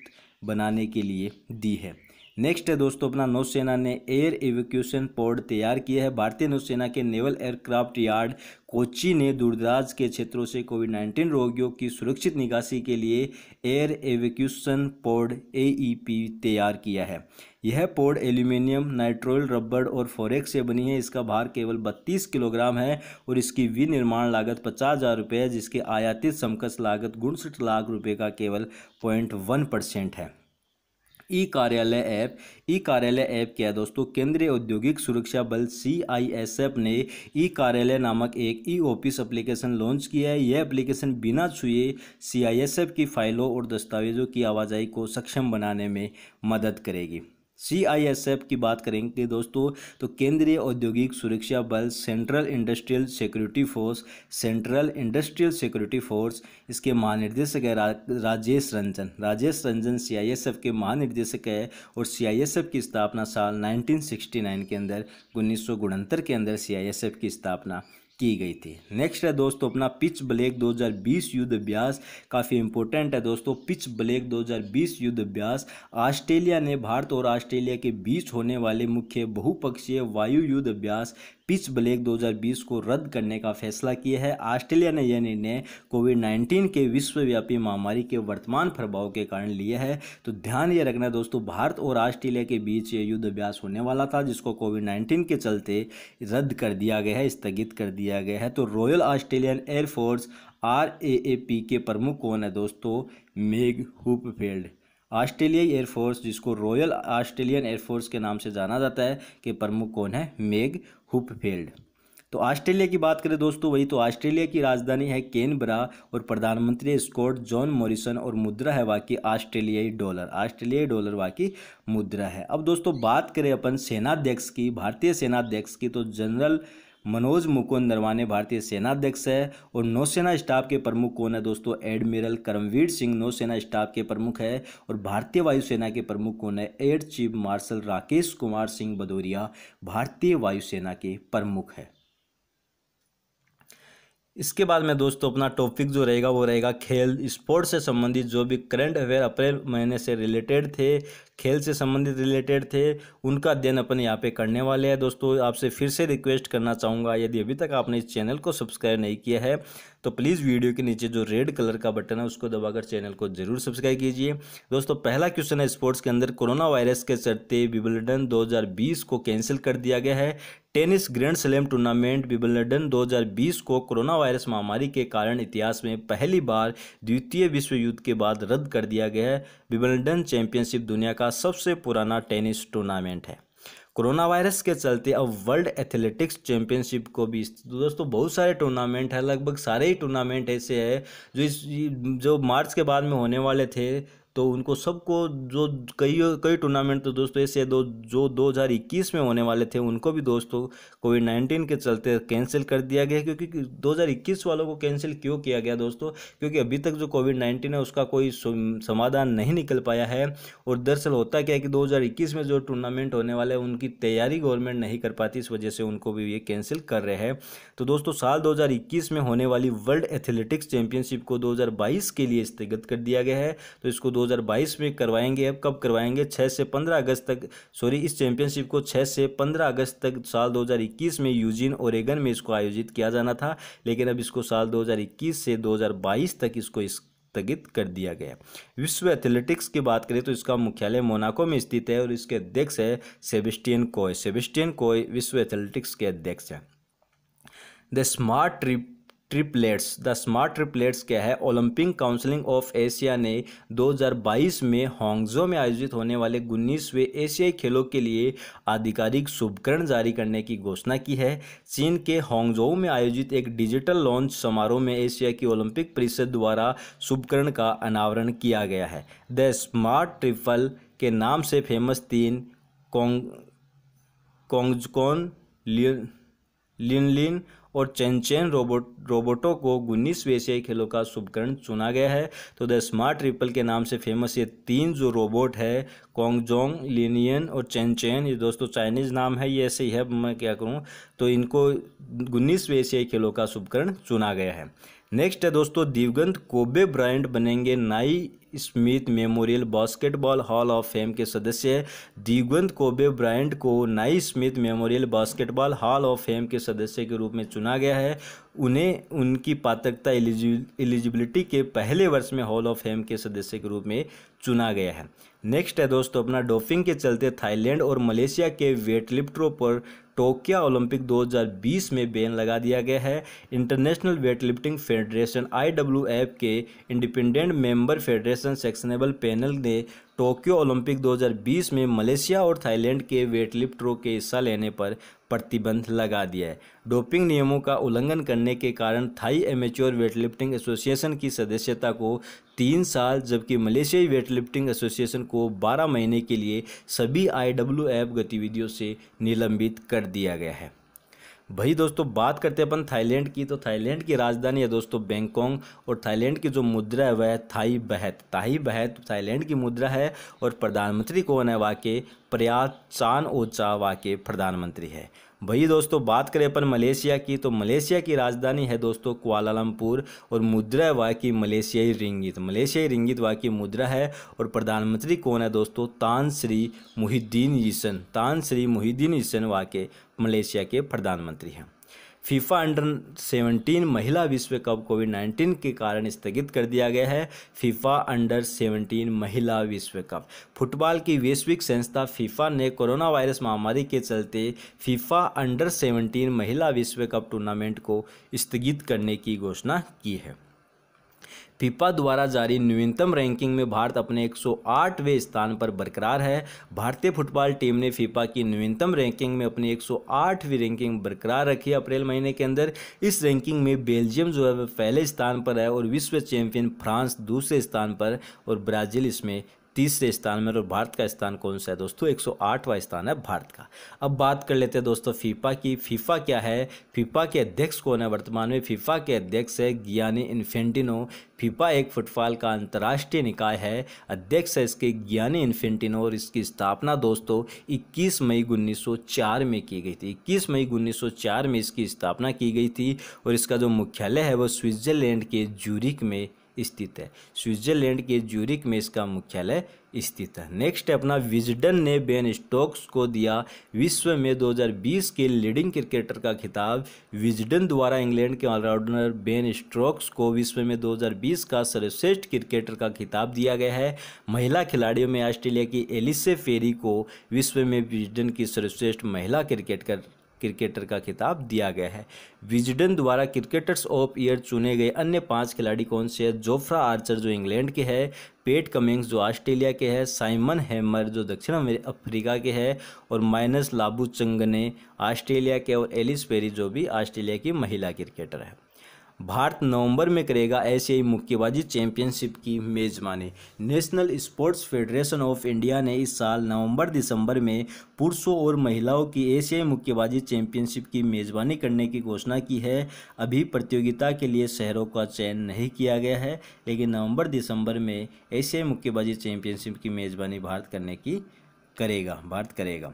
बनाने के लिए दी है नेक्स्ट है दोस्तों अपना नौसेना ने एयर एविक्यूशन पोर्ड तैयार किया है भारतीय नौसेना के नेवल एयरक्राफ्ट यार्ड कोची ने दूरदराज के क्षेत्रों से कोविड नाइन्टीन रोगियों की सुरक्षित निकासी के लिए एयर एविक्यूशन पोर्ड ए तैयार किया है यह पोर्ड एल्यूमिनियम नाइट्रोल रबड़ और फोरेक्स से बनी है इसका भार केवल 32 किलोग्राम है और इसकी विनिर्माण लागत पचास हज़ार रुपये है जिसके आयातित समकक्ष लागत उनसठ लाख रुपये का केवल पॉइंट वन परसेंट है ई कार्यालय ऐप ई कार्यालय ऐप क्या है दोस्तों केंद्रीय औद्योगिक सुरक्षा बल सी ने ई कार्यालय नामक एक ई ऑफिस एप्लीकेशन लॉन्च किया है यह एप्लीकेशन बिना छुए सी की फाइलों और दस्तावेजों की आवाजाही को सक्षम बनाने में मदद करेगी सीआईएसएफ की बात करेंगे दोस्तों तो केंद्रीय औद्योगिक सुरक्षा बल central industrial security force central industrial security force इसके महानिर्देशक है राजेश रंजन राजेश रंजन सीआईएसएफ के महानिर्देशक है और सीआईएसएफ की स्थापना साल 1969 के अंदर उन्नीस के अंदर सीआईएसएफ की स्थापना की गई थी नेक्स्ट है दोस्तों अपना पिच ब्लैक 2020 युद्ध अभ्यास काफ़ी इंपॉर्टेंट है दोस्तों पिच ब्लैक 2020 युद्ध अभ्यास ऑस्ट्रेलिया ने भारत और ऑस्ट्रेलिया के बीच होने वाले मुख्य बहुपक्षीय वायु युद्ध अभ्यास पिच ब्लैक 2020 को रद्द करने का फैसला किया है ऑस्ट्रेलिया ने यह निर्णय कोविड 19 के विश्वव्यापी महामारी के वर्तमान प्रभाव के कारण लिया है तो ध्यान ये रखना दोस्तों भारत और ऑस्ट्रेलिया के बीच ये युद्ध अभ्यास होने वाला था जिसको कोविड नाइन्टीन के चलते रद्द कर दिया गया है स्थगित कर दिया गया है तो royal Australian air force R A A P के प्रमुख कौन है दोस्तों मेग हुपफेल्ड ऑस्ट्रेलियाई एयरफोर्स जिसको रॉयल ऑस्ट्रेलियन एयरफोर्स के नाम से जाना जाता है के प्रमुख कौन है मेग हुपफेल्ड तो ऑस्ट्रेलिया की बात करें दोस्तों वही तो ऑस्ट्रेलिया की राजधानी है केनबरा और प्रधानमंत्री स्कॉट जॉन मॉरिसन और मुद्रा है वाकई ऑस्ट्रेलियाई डॉलर ऑस्ट्रेलियाई डॉलर वाकई मुद्रा है अब दोस्तों बात करें अपन सेनाध्यक्ष की भारतीय सेनाध्यक्ष की तो जनरल मनोज मुकुंद नरवाने भारतीय सेनाध्यक्ष है और नौसेना स्टाफ के प्रमुख कौन है दोस्तों एडमिरल करमवीर सिंह नौसेना स्टाफ के प्रमुख है और भारतीय वायुसेना के प्रमुख कौन है air chief marshal Rakesh Kumar Singh Bhadauria भारतीय वायुसेना के प्रमुख है इसके बाद में दोस्तों अपना टॉपिक जो रहेगा वो रहेगा खेल स्पोर्ट्स से संबंधित जो भी करंट अफेयर अप्रैल महीने से रिलेटेड थे खेल से संबंधित रिलेटेड थे उनका अध्ययन अपन यहाँ पे करने वाले हैं दोस्तों आपसे फिर से रिक्वेस्ट करना चाहूँगा यदि अभी तक आपने इस चैनल को सब्सक्राइब नहीं किया है तो प्लीज़ वीडियो के नीचे जो रेड कलर का बटन है उसको दबाकर चैनल को जरूर सब्सक्राइब कीजिए दोस्तों पहला क्वेश्चन है स्पोर्ट्स के अंदर कोरोना वायरस के चलते विबलडन दो को कैंसिल कर दिया गया है tennis grand slam tournament Wimbledon 2020 को कोरोना वायरस महामारी के कारण इतिहास में पहली बार द्वितीय विश्व युद्ध के बाद रद्द कर दिया गया है विबलडन चैंपियनशिप दुनिया का सबसे पुराना टेनिस टूर्नामेंट है कोरोना वायरस के चलते अब वर्ल्ड एथलेटिक्स चैंपियनशिप को भी तो दोस्तों बहुत सारे टूर्नामेंट हैं लगभग सारे ही टूर्नामेंट ऐसे है जो इस जो मार्च के बाद में होने वाले थे तो उनको सबको जो कई कई टूर्नामेंट तो दोस्तों ऐसे दो जो 2021 में होने वाले थे उनको भी दोस्तों कोविड नाइन्टीन के चलते कैंसिल कर दिया गया क्योंकि 2021 वालों को कैंसिल क्यों किया गया दोस्तों क्योंकि अभी तक जो कोविड नाइन्टीन है उसका कोई समाधान नहीं निकल पाया है और दरअसल होता क्या है कि 2021 में जो टूर्नामेंट होने वाले हैं उनकी तैयारी गवर्नमेंट नहीं कर पाती इस वजह से उनको भी ये कैंसिल कर रहे हैं तो दोस्तों साल दो में होने वाली वर्ल्ड एथलेटिक्स चैंपियनशिप को दो के लिए स्थगित कर दिया गया है तो इसको 2022 में करवाएंगे अब कब करवाएंगे 6 से 15 अगस्त तक सॉरी इस चैंपियनशिप को 6 से 15 अगस्त तक साल 2021 में यूजिन ओरेगन में इसको आयोजित किया जाना था लेकिन अब इसको साल 2021 से 2022 तक इसको इस स्थगित कर दिया गया विश्व एथलेटिक्स की बात करें तो इसका मुख्यालय मोनाको में स्थित है और इसके अध्यक्ष है सेबिस्टियन कोय सेबिस्टियन कोय विश्व एथलेटिक्स के अध्यक्ष हैं the smart trip triplets the smart triplets क्या है ओलंपिक काउंसिलिंग ऑफ एशिया ने 2022 में हांगजो में आयोजित होने वाले उन्नीसवें एशियाई खेलों के लिए आधिकारिक शुभकरण जारी करने की घोषणा की है चीन के हांगजोउ में आयोजित एक डिजिटल लॉन्च समारोह में एशिया की ओलंपिक परिषद द्वारा शुभकरण का अनावरण किया गया है द स्मार्ट ट्रिपल के नाम से फेमस तीन कॉन्ग लिन, लिनलिन और चैन रोबोट रोबोटों को उन्नीसवें एशियाई खेलों का शुभकरण चुना गया है तो द स्मार्ट रिपल के नाम से फेमस ये तीन जो रोबोट है कॉन्गजोंग लिनियन और चैन ये दोस्तों चाइनीज़ नाम है ये ऐसे ही है मैं क्या करूँ तो इनको उन्नीसवें एशियाई खेलों का शुभकरण चुना गया है नेक्स्ट है दोस्तों दिवगंत कोबे ब्रांड बनेंगे Naismith memorial basketball hall of fame के सदस्य दिवगंत कोबे ब्रायंट को Naismith memorial basketball hall of fame के सदस्य के रूप में चुना गया है उन्हें उनकी पात्रता एलिजिबिलिटी के पहले वर्ष में हॉल ऑफ फेम के सदस्य के रूप में चुना गया है नेक्स्ट है दोस्तों अपना डोफिंग के चलते थाईलैंड और मलेशिया के वेटलिफ्टरों पर टोक्यो ओलंपिक 2020 में बैन लगा दिया गया है international weight lifting federation I के independent member federation sanctionable panel ने टोक्यो ओलंपिक 2020 में मलेशिया और थाईलैंड के वेटलिफ्टरों के हिस्सा लेने पर प्रतिबंध लगा दिया है डोपिंग नियमों का उल्लंघन करने के कारण थाई एमेच्योर वेटलिफ्टिंग एसोसिएशन की सदस्यता को तीन साल जबकि मलेशियाई वेटलिफ्टिंग एसोसिएशन को बारह महीने के लिए सभी आई गतिविधियों से निलंबित कर कर दिया गया है भाई दोस्तों बात करते हैं अपन थाईलैंड की तो थाईलैंड की राजधानी है दोस्तों बैंकॉक और थाईलैंड की जो मुद्रा है वह थाई बहत थाई बहत थाईलैंड की मुद्रा है और प्रधानमंत्री कौन है वहाँ के प्रयाग चान ओचा वहाँ के प्रधानमंत्री है वही दोस्तों बात करें अपन मलेशिया की तो मलेशिया की राजधानी है दोस्तों कुआलालमपुर और मुद्रा वहाँ की मलेशियाई रिंगित मलेशियाई रिंगित वहाँ की मुद्रा है और प्रधानमंत्री कौन है दोस्तों तान श्री मुहिद्दीन ईसन तान श्री मुहिद्दीन ईसन वहाँ के मलेशिया के प्रधानमंत्री हैं फीफा अंडर 17 महिला विश्व कप कोविड 19 के कारण स्थगित कर दिया गया है फीफा अंडर 17 महिला विश्व कप फुटबॉल की वैश्विक संस्था फीफा ने कोरोना वायरस महामारी के चलते फीफा अंडर 17 महिला विश्व कप टूर्नामेंट को स्थगित करने की घोषणा की है फीफा द्वारा जारी न्यूनतम रैंकिंग में भारत अपने 108वें स्थान पर बरकरार है भारतीय फुटबॉल टीम ने फीफा की न्यूनतम रैंकिंग में अपनी 108वीं रैंकिंग बरकरार रखी है अप्रैल महीने के अंदर इस रैंकिंग में बेल्जियम जो है वह पहले स्थान पर है और विश्व चैंपियन फ्रांस दूसरे स्थान पर और ब्राज़ील इसमें तीसरे स्थान में और भारत का स्थान कौन सा है दोस्तों 108वां स्थान है भारत का अब बात कर लेते हैं दोस्तों फीफा की फीफा क्या है फीफा के अध्यक्ष कौन है वर्तमान में फीफा के अध्यक्ष है ज्ञानी इन्फेंटिनो फीफा एक फुटबॉल का अंतर्राष्ट्रीय निकाय है अध्यक्ष है इसके ज्ञानी इन्फेंटिनो और इसकी स्थापना दोस्तों इक्कीस मई उन्नीस में की गई थी इक्कीस मई उन्नीस में इसकी स्थापना की गई थी और इसका जो मुख्यालय है वो स्विट्ज़रलैंड के जूरिक में स्थित है स्विट्जरलैंड के ज्यूरिक में इसका मुख्यालय स्थित है नेक्स्ट अपना विजडन ने बेन स्टोक्स को दिया विश्व में 2020 के लीडिंग क्रिकेटर का खिताब विजडन द्वारा इंग्लैंड के ऑलराउंडर बेन स्टोक्स को विश्व में 2020 का सर्वश्रेष्ठ क्रिकेटर का खिताब दिया गया है महिला खिलाड़ियों में ऑस्ट्रेलिया की एलिसे फेरी को विश्व में विजडन की सर्वश्रेष्ठ महिला क्रिकेटर क्रिकेटर का खिताब दिया गया है विजडन द्वारा क्रिकेटर्स ऑफ ईयर चुने गए अन्य पांच खिलाड़ी कौन से हैं जोफ्रा आर्चर जो इंग्लैंड के है पेट कमिंग्स जो ऑस्ट्रेलिया के है साइमन हैमर जो दक्षिण अफ्रीका के हैं और माइनस लाबू चंगने ऑस्ट्रेलिया के और एलिस पेरी जो भी ऑस्ट्रेलिया की महिला क्रिकेटर है भारत नवंबर में करेगा एशियाई मुक्केबाजी चैंपियनशिप की मेजबानी national sports federation of India ने इस साल नवंबर दिसंबर में पुरुषों और महिलाओं की एशियाई मुक्केबाजी चैंपियनशिप की मेजबानी करने की घोषणा की है अभी प्रतियोगिता के लिए शहरों का चयन नहीं किया गया है लेकिन नवंबर दिसंबर में एशियाई मुक्केबाजी चैंपियनशिप की मेज़बानी भारत करने की करेगा भारत करेगा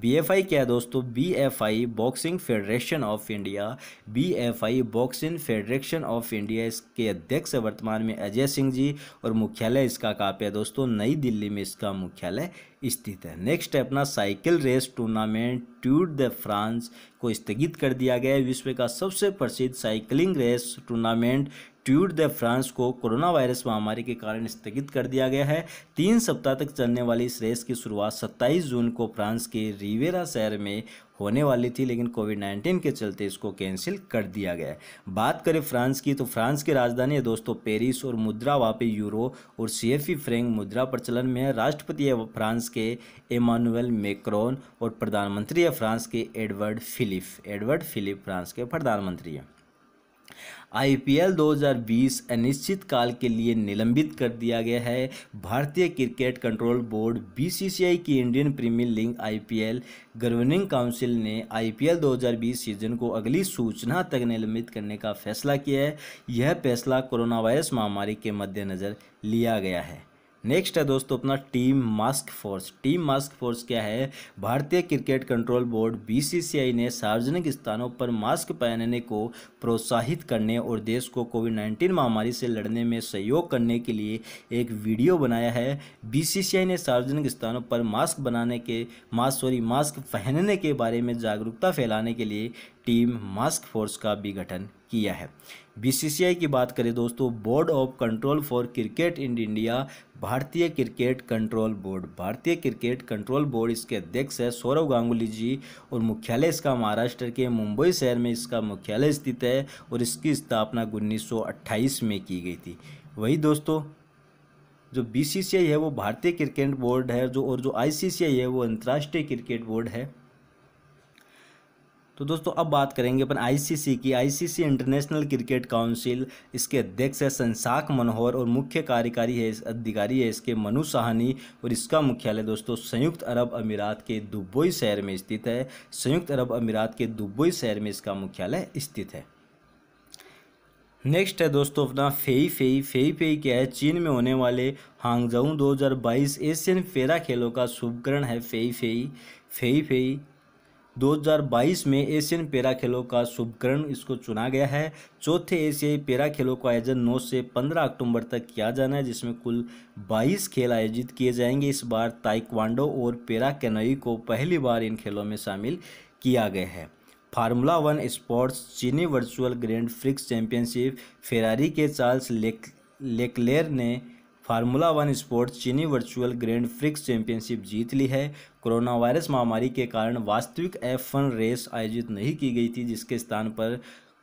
बीएफआई क्या है दोस्तों BFI boxing federation of India BFI boxing federation of India इसके अध्यक्ष वर्तमान में अजय सिंह जी और मुख्यालय इसका काप्य है दोस्तों नई दिल्ली में इसका मुख्यालय स्थित है नेक्स्ट है अपना cycle race tournament tour de France को स्थगित कर दिया गया है विश्व का सबसे प्रसिद्ध cycling race tournament tour de France को कोरोना वायरस महामारी के कारण स्थगित कर दिया गया है तीन सप्ताह तक चलने वाली इस रेस की शुरुआत 27 जून को फ्रांस के रिवेरा शहर में होने वाली थी लेकिन कोविड 19 के चलते इसको कैंसिल कर दिया गया है बात करें फ्रांस की तो फ्रांस की राजधानी है दोस्तों पेरिस और मुद्रा वापी यूरो और सी एफ फ्रेंक मुद्रा प्रचलन में है राष्ट्रपति है फ्रांस के एमानुअल मेक्रोन और प्रधानमंत्री है फ्रांस के Edouard Philippe Edouard Philippe France के प्रधानमंत्री हैं आईपीएल 2020 अनिश्चित काल के लिए निलंबित कर दिया गया है भारतीय क्रिकेट कंट्रोल बोर्ड बीसीसीआई की Indian premier league IPL governing council ने आईपीएल 2020 सीजन को अगली सूचना तक निलंबित करने का फैसला किया है यह फैसला कोरोना वायरस महामारी के मद्देनज़र लिया गया है नेक्स्ट है दोस्तों अपना team mask force team mask force क्या है भारतीय क्रिकेट कंट्रोल बोर्ड बीसीसीआई ने सार्वजनिक स्थानों पर मास्क पहनने को प्रोत्साहित करने और देश को कोविड नाइन्टीन महामारी से लड़ने में सहयोग करने के लिए एक वीडियो बनाया है बीसीसीआई ने सार्वजनिक स्थानों पर मास्क बनाने के मास्क सॉरी मास्क पहनने के बारे में जागरूकता फैलाने के लिए टीम मास्क फोर्स का भी गठन किया है बीसीसीआई की बात करें दोस्तों board of control for cricket in India भारतीय क्रिकेट कंट्रोल बोर्ड भारतीय क्रिकेट कंट्रोल बोर्ड इसके अध्यक्ष है सौरव गांगुली जी और मुख्यालय इसका महाराष्ट्र के मुंबई शहर में इसका मुख्यालय स्थित है और इसकी स्थापना उन्नीस में की गई थी वही दोस्तों जो बी है वो भारतीय क्रिकेट बोर्ड है जो और जो आई है वो अंतर्राष्ट्रीय क्रिकेट बोर्ड है तो दोस्तों अब बात करेंगे अपन आईसीसी की आईसीसी इंटरनेशनल क्रिकेट काउंसिल इसके अध्यक्ष है संसाक मनोहर और मुख्य कार्यकारी है अधिकारी है इसके मनु साहनी और इसका मुख्यालय दोस्तों संयुक्त अरब अमीरात के दुबई शहर में स्थित है संयुक्त अरब अमीरात के दुबई शहर में इसका मुख्यालय स्थित है नेक्स्ट है दोस्तों अपना फेई फेई फेई फेई क्या है चीन में होने वाले हांगजाऊ 2022 एशियन फेरा खेलों का शुभकरण है फेई फेई फेई फेई 2022 में एशियन पैरा खेलों का शुभकरण इसको चुना गया है चौथे एशियाई पैरा खेलों का आयोजन 9 से 15 अक्टूबर तक किया जाना है जिसमें कुल 22 खेल आयोजित किए जाएंगे इस बार ताइक्वांडो और पैरा कैनोई को पहली बार इन खेलों में शामिल किया गया है फार्मूला वन स्पोर्ट्स चीनी virtual grand prix championship Ferrari के चार्ल्स लेक लेकलेर ने फार्मूला वन स्पोर्ट्स चीनी वर्चुअल ग्रैंड फ्रिक्स चैंपियनशिप जीत ली है कोरोना वायरस महामारी के कारण वास्तविक एफ वन रेस आयोजित नहीं की गई थी जिसके स्थान पर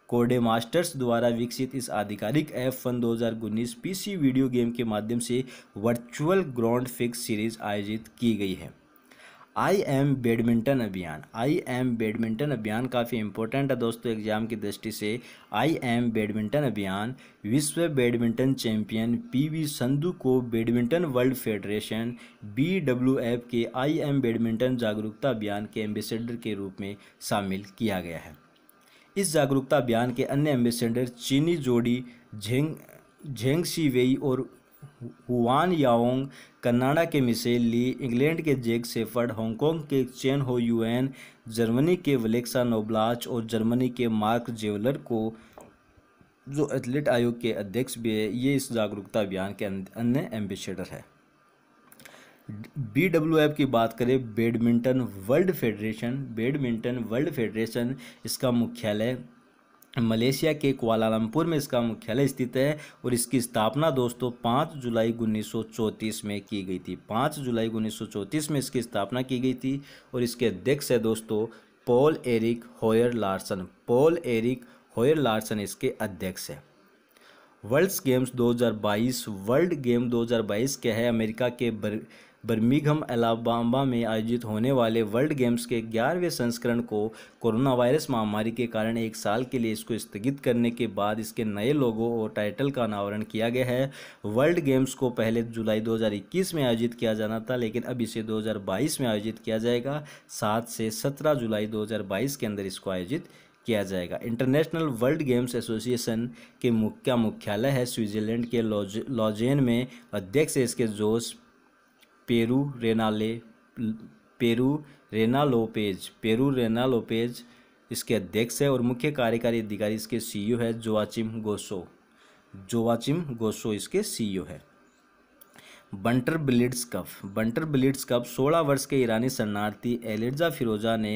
कोडे मास्टर्स द्वारा विकसित इस आधिकारिक एफ वन दो हज़ार उन्नीस पीसी वीडियो गेम के माध्यम से वर्चुअल ग्राउंड फिक्स सीरीज आयोजित की गई है आई एम बैडमिंटन अभियान आई एम बैडमिंटन अभियान काफ़ी इंपॉर्टेंट है दोस्तों एग्जाम की दृष्टि से आई एम बैडमिंटन अभियान विश्व बैडमिंटन चैंपियन पीवी संधु को बैडमिंटन वर्ल्ड फेडरेशन बीडब्ल्यूएफ के आई एम बैडमिंटन जागरूकता अभियान के एम्बेसडर के रूप में शामिल किया गया है इस जागरूकता अभियान के अन्य एम्बेसडर चीनी जोड़ी झेंग झेंग वेई और हुआन याओंग कनाडा के मिसेल ली इंग्लैंड के जेक सेफर्ड हांगकॉन्ग के चेन हो यूएन जर्मनी के वलेक्सा नोब्लाच और जर्मनी के मार्क जेवलर को जो एथलीट आयोग के अध्यक्ष भी है ये इस जागरूकता अभियान के अन्य एम्बेसडर है बी डब्ल्यू एफ की बात करें badminton world federation badminton world federation इसका मुख्यालय मलेशिया के कुआलालंपुर में इसका मुख्यालय स्थित है और इसकी स्थापना दोस्तों पाँच जुलाई उन्नीस में की गई थी पाँच जुलाई उन्नीस में इसकी स्थापना की गई थी और इसके अध्यक्ष है दोस्तों Paul Erik Hoyer Larsen Paul Erik Hoyer Larsen इसके अध्यक्ष है वर्ल्ड्स गेम्स 2022 वर्ल्ड गेम 2022 के है अमेरिका के बर... बर्मिघम अलाबाम्बा में आयोजित होने वाले वर्ल्ड गेम्स के ग्यारहवें संस्करण को कोरोना वायरस महामारी के कारण एक साल के लिए इसको स्थगित करने के बाद इसके नए लोगों और टाइटल का अनावरण किया गया है वर्ल्ड गेम्स को पहले जुलाई 2021 में आयोजित किया जाना था लेकिन अब इसे 2022 में आयोजित किया जाएगा सात से सत्रह जुलाई दो के अंदर इसको आयोजित किया जाएगा इंटरनेशनल वर्ल्ड गेम्स एसोसिएशन के मुख्य मुख्यालय है स्विट्जरलैंड के लॉजेन में अध्यक्ष इसके Jose Perurena Perurena Lopez Perurena Lopez इसके अध्यक्ष है और मुख्य कार्यकारी अधिकारी इसके सीईओ e है जोआचिम गोसो जोआचिम गोसो इसके सीईओ e है बंटर बिलिड्स कप बंटर बिलिड्स कप 16 वर्ष के ईरानी शरणार्थी एलिर्जा फिरोजा ने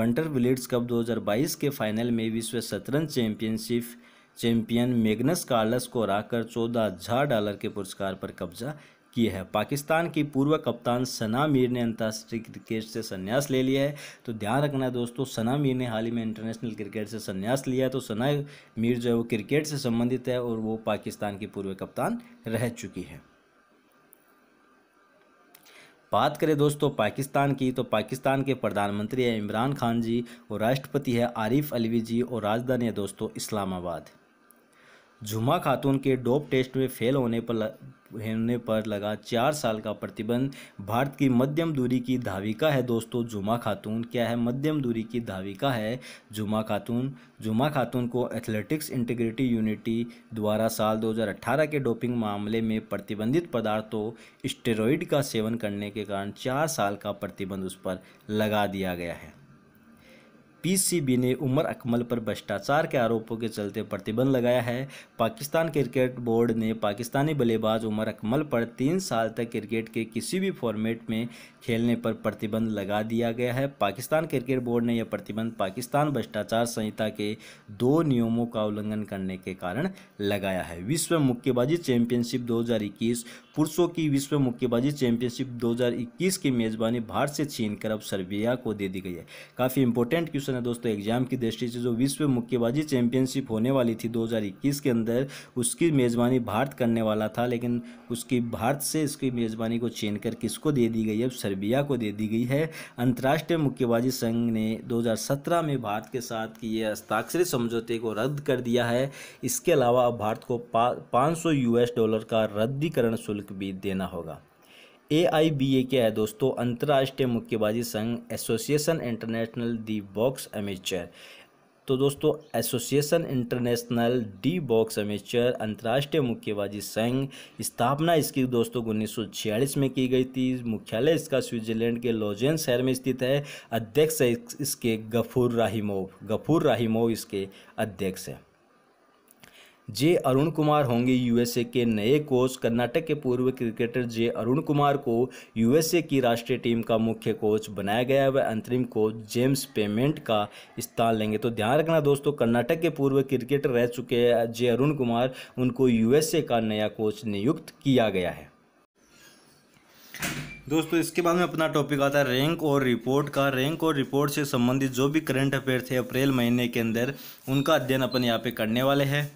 बंटर बिलिड्स कप 2022 के फाइनल में विश्व शतरंज चैंपियनशिप चैंपियन मेगनस कार्लस को हराकर चौदह हजार डॉलर के पुरस्कार पर कब्जा की है पाकिस्तान की पूर्व कप्तान सना मीर ने अंतर्राष्ट्रीय क्रिकेट से संन्यास ले लिया है तो ध्यान रखना है दोस्तों सना मीर ने हाल ही में इंटरनेशनल क्रिकेट से संन्यास लिया है तो सना मीर जो है वो क्रिकेट से संबंधित है और वो पाकिस्तान की पूर्व कप्तान रह चुकी है बात करें दोस्तों पाकिस्तान की तो पाकिस्तान के प्रधानमंत्री हैं इमरान खान जी और राष्ट्रपति है आरिफ अलवी जी और राजधानी है दोस्तों इस्लामाबाद जुमा खातून के डोप टेस्ट में फेल होने पर होने पर लगा चार साल का प्रतिबंध भारत की मध्यम दूरी की धाविका है दोस्तों जुमा खातून क्या है मध्यम दूरी की धाविका है जुमा खातून जुमा खातून को एथलेटिक्स इंटीग्रिटी यूनिटी द्वारा साल 2018 के डोपिंग मामले में प्रतिबंधित पदार्थों स्टेरॉइड का सेवन करने के कारण चार साल का प्रतिबंध उस पर लगा दिया गया है पीसीबी ने उमर अकमल पर भ्रष्टाचार के आरोपों के चलते प्रतिबंध लगाया है पाकिस्तान क्रिकेट बोर्ड ने पाकिस्तानी बल्लेबाज उमर अकमल पर तीन साल तक क्रिकेट के किसी भी फॉर्मेट में खेलने पर प्रतिबंध लगा दिया गया है पाकिस्तान क्रिकेट बोर्ड ने यह प्रतिबंध पाकिस्तान भ्रष्टाचार संहिता के दो नियमों का उल्लंघन करने के कारण लगाया है विश्व मुक्केबाजी चैंपियनशिप 2021 पुरुषों की विश्व मुक्केबाजी चैंपियनशिप 2021 की मेज़बानी भारत से छीन कर अब सर्बिया को दे दी गई है काफ़ी इंपॉर्टेंट क्वेश्चन है दोस्तों एग्जाम की दृष्टि से जो विश्व मुक्केबाजी चैंपियनशिप होने वाली थी दो के अंदर उसकी मेज़बानी भारत करने वाला था लेकिन उसकी भारत से इसकी मेज़बानी को छीन कर किसको दे दी गई है सर्बिया को दे दी गई है अंतर्राष्ट्रीय मुक्केबाजी संघ ने 2017 में भारत के साथ किए हस्ताक्षरित समझौते को रद्द कर दिया है इसके अलावा अब भारत को पाँच सौ यूएस डॉलर का रद्दीकरण शुल्क भी देना होगा ए आई बी ए क्या है दोस्तों अंतर्राष्ट्रीय मुक्केबाजी संघ association international de box amateur तो दोस्तों association international de box amateur अंतर्राष्ट्रीय मुक्केबाजी संघ स्थापना इसकी दोस्तों उन्नीस में की गई थी मुख्यालय इसका स्विट्जरलैंड के लॉजेन शहर में स्थित है अध्यक्ष इसके गफूर राहिमोव गफूर राहिमोव इसके अध्यक्ष है जे अरुण कुमार होंगे यूएसए के नए कोच कर्नाटक के पूर्व क्रिकेटर जे अरुण कुमार को यूएसए की राष्ट्रीय टीम का मुख्य कोच बनाया गया है वह अंतरिम कोच जेम्स पेमेंट का स्थान लेंगे तो ध्यान रखना दोस्तों कर्नाटक के पूर्व क्रिकेटर रह चुके हैं जे अरुण कुमार उनको यूएसए का नया कोच नियुक्त किया गया है दोस्तों इसके बाद में अपना टॉपिक आता है रैंक और रिपोर्ट का रैंक और रिपोर्ट से संबंधित जो भी करंट अफेयर थे अप्रैल महीने के अंदर उनका अध्ययन अपन यहाँ पे करने वाले हैं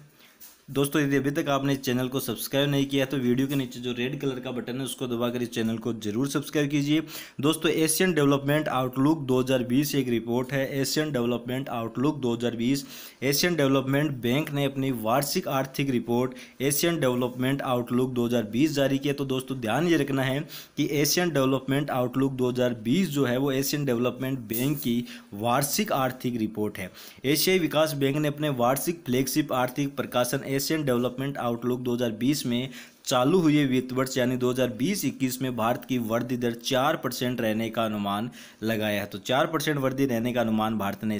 दोस्तों यदि अभी तक आपने इस चैनल को सब्सक्राइब नहीं किया तो वीडियो के नीचे जो रेड कलर का बटन है उसको दबाकर इस चैनल को जरूर सब्सक्राइब कीजिए दोस्तों एशियन डेवलपमेंट आउटलुक 2020 एक रिपोर्ट है Asian development outlook 2020 Asian development bank ने अपनी वार्षिक आर्थिक रिपोर्ट एशियन डेवलपमेंट आउटलुक दो जारी किया तो दोस्तों ध्यान ये रखना है कि एशियन डेवलपमेंट आउटलुक दो जो है वो एशियन डेवलपमेंट बैंक की वार्षिक आर्थिक रिपोर्ट है एशियाई विकास बैंक ने अपने वार्षिक फ्लैगशिप आर्थिक प्रकाशन एशियन डेवलपमेंट आउटलुक 2020 में चालू हुए वित्त वर्ष यानी 2020-21 में भारत की वृद्धि दर चार परसेंट रहने का अनुमान लगाया है तो चार परसेंट वृद्धि रहने का अनुमान भारत ने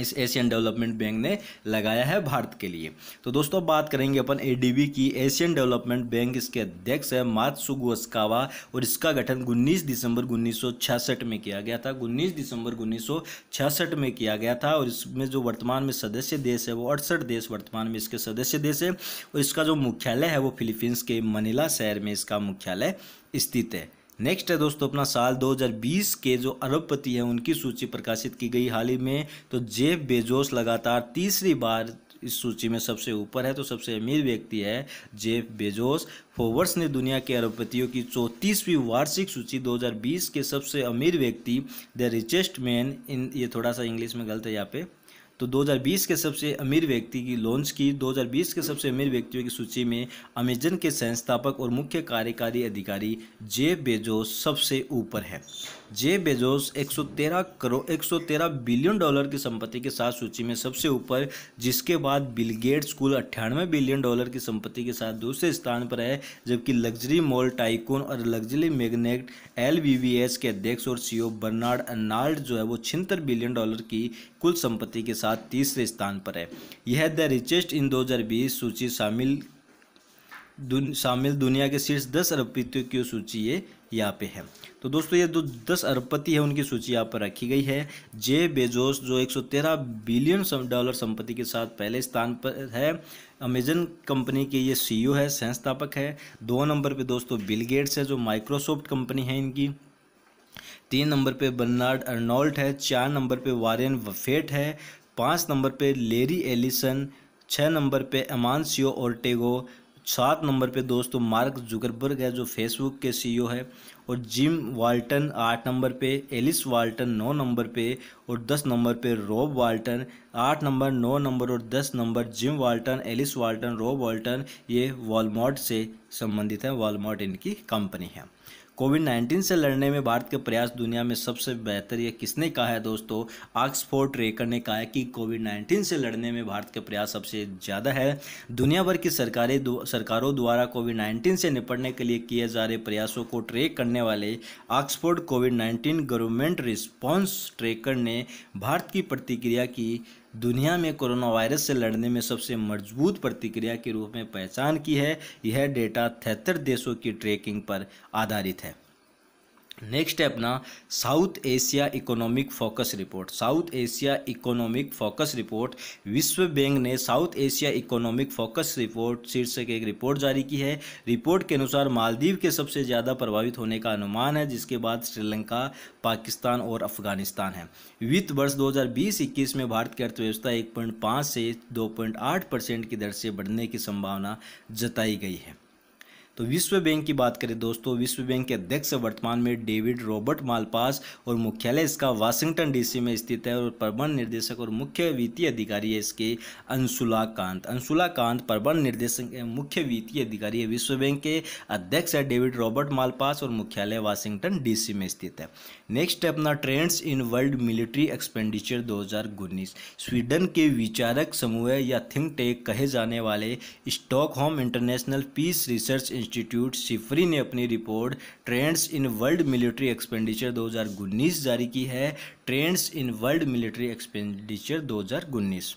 इस एशियन डेवलपमेंट बैंक ने लगाया है भारत के लिए तो दोस्तों बात करेंगे अपन एडीबी की एशियन डेवलपमेंट बैंक इसके अध्यक्ष है मात सुगुअस्कावा और इसका गठन 19 दिसंबर 1966 में किया गया था 19 दिसंबर 1966 में किया गया था और इसमें जो वर्तमान में सदस्य देश है वो अड़सठ देश वर्तमान में इसके सदस्य देश है और इसका जो मुख्यालय है वो फिलीपींस के मनीला शहर में इसका मुख्यालय स्थित है नेक्स्ट है दोस्तों अपना साल 2020 के जो अरबपति हैं उनकी सूची प्रकाशित की गई हाल ही में तो जेब बेजोस लगातार तीसरी बार इस सूची में सबसे ऊपर है तो सबसे अमीर व्यक्ति है जेफ बेजोस फोवर्स ने दुनिया के अरबपतियों की चौंतीसवीं वार्षिक सूची 2020 के सबसे अमीर व्यक्ति द रिचेस्ट मैन इन ये थोड़ा सा इंग्लिश में गलत है यहाँ पे तो 2020 के सबसे अमीर व्यक्ति की लॉन्च की 2020 के सबसे अमीर व्यक्तियों की सूची में अमेजन के संस्थापक और मुख्य कार्यकारी अधिकारी जे बेजोस सबसे ऊपर है J Bezos 113 crore 113 billion dollar की संपत्ति के साथ सूची में सबसे ऊपर जिसके बाद बिल गेट्स कुल अट्ठानवे बिलियन डॉलर की संपत्ति के साथ दूसरे स्थान पर है जबकि लग्जरी मॉल टाइकून और लग्जरी मैग्नेट एल के अध्यक्ष और सीईओ बर्नार्ड अनाल्ड जो है वो छिहत्तर बिलियन डॉलर की कुल संपत्ति के साथ तीसरे स्थान पर है यह द रिचेस्ट इन दो सूची शामिल दुन, शामिल दुनिया के शीर्ष दस अरबपतियों की सूची ये यहाँ पे है तो दोस्तों ये जो दस अरबपति है उनकी सूची यहाँ पर रखी गई है जे बेजोस जो 113 बिलियन डॉलर संपत्ति के साथ पहले स्थान पर है अमेजन कंपनी के ये सीईओ है संस्थापक है दो नंबर पे दोस्तों बिल गेट्स है जो माइक्रोसॉफ्ट कंपनी है इनकी तीन नंबर पे बर्नार्ड अर्नोल्ट है चार नंबर पे वारेन वफेट है पाँच नंबर पर लेरी एलिसन छः नंबर पर अमान एमानसियो ओर्टेगो सात नंबर पे दोस्तों मार्क जुकरबर्ग है जो फेसबुक के सीईओ है और जिम वाल्टन आठ नंबर पे एलिस वाल्टन नौ नंबर पे और दस नंबर पे रॉब वाल्टन आठ नंबर नौ नंबर और दस number Jim Walton Alice Walton Rob Walton ये वॉलमार्ट से संबंधित हैं वॉलमार्ट इनकी कंपनी है कोविड 19 से लड़ने में भारत के प्रयास दुनिया में सबसे बेहतर यह किसने कहा है दोस्तों ऑक्सफोर्ड रेकर ने कहा है कि कोविड 19 से लड़ने में भारत के प्रयास सबसे ज़्यादा है दुनिया भर की सरकारें सरकारों द्वारा कोविड 19 से निपटने के लिए किए जा रहे प्रयासों को ट्रेक करने वाले Oxford covid nineteen government response tracker ने भारत की प्रतिक्रिया की दुनिया में कोरोना वायरस से लड़ने में सबसे मजबूत प्रतिक्रिया के रूप में पहचान की है यह डेटा तिहत्तर देशों की ट्रैकिंग पर आधारित है नेक्स्ट है अपना South Asia economic focus report South Asia economic focus report विश्व बैंक ने South Asia economic focus report शीर्षक एक रिपोर्ट जारी की है रिपोर्ट के अनुसार मालदीव के सबसे ज़्यादा प्रभावित होने का अनुमान है जिसके बाद श्रीलंका पाकिस्तान और अफगानिस्तान है वित्त वर्ष दो हज़ार में भारत की अर्थव्यवस्था एक से दो परसेंट की दर से बढ़ने की संभावना जताई गई है तो विश्व बैंक की बात करें दोस्तों विश्व बैंक के अध्यक्ष वर्तमान में डेविड रॉबर्ट मालपास और मुख्यालय इसका वाशिंगटन डीसी में स्थित है और प्रबंध निर्देशक और मुख्य वित्तीय अधिकारी है इसके अंशुला कांत अंशुला कांत प्रबंध निर्देशक मुख्य वित्तीय अधिकारी है विश्व बैंक के अध्यक्ष है डेविड रॉबर्ट मालपास और मुख्यालय वाशिंगटन डीसी में स्थित है नेक्स्ट है अपना trends in world military expenditure 2019 Sweden के विचारक समूह या थिंक टेक कहे जाने वाले Stockholm International Peace Research Institute SIPRI ने अपनी report trends in world military expenditure 2019 जारी की है trends in world military expenditure 2019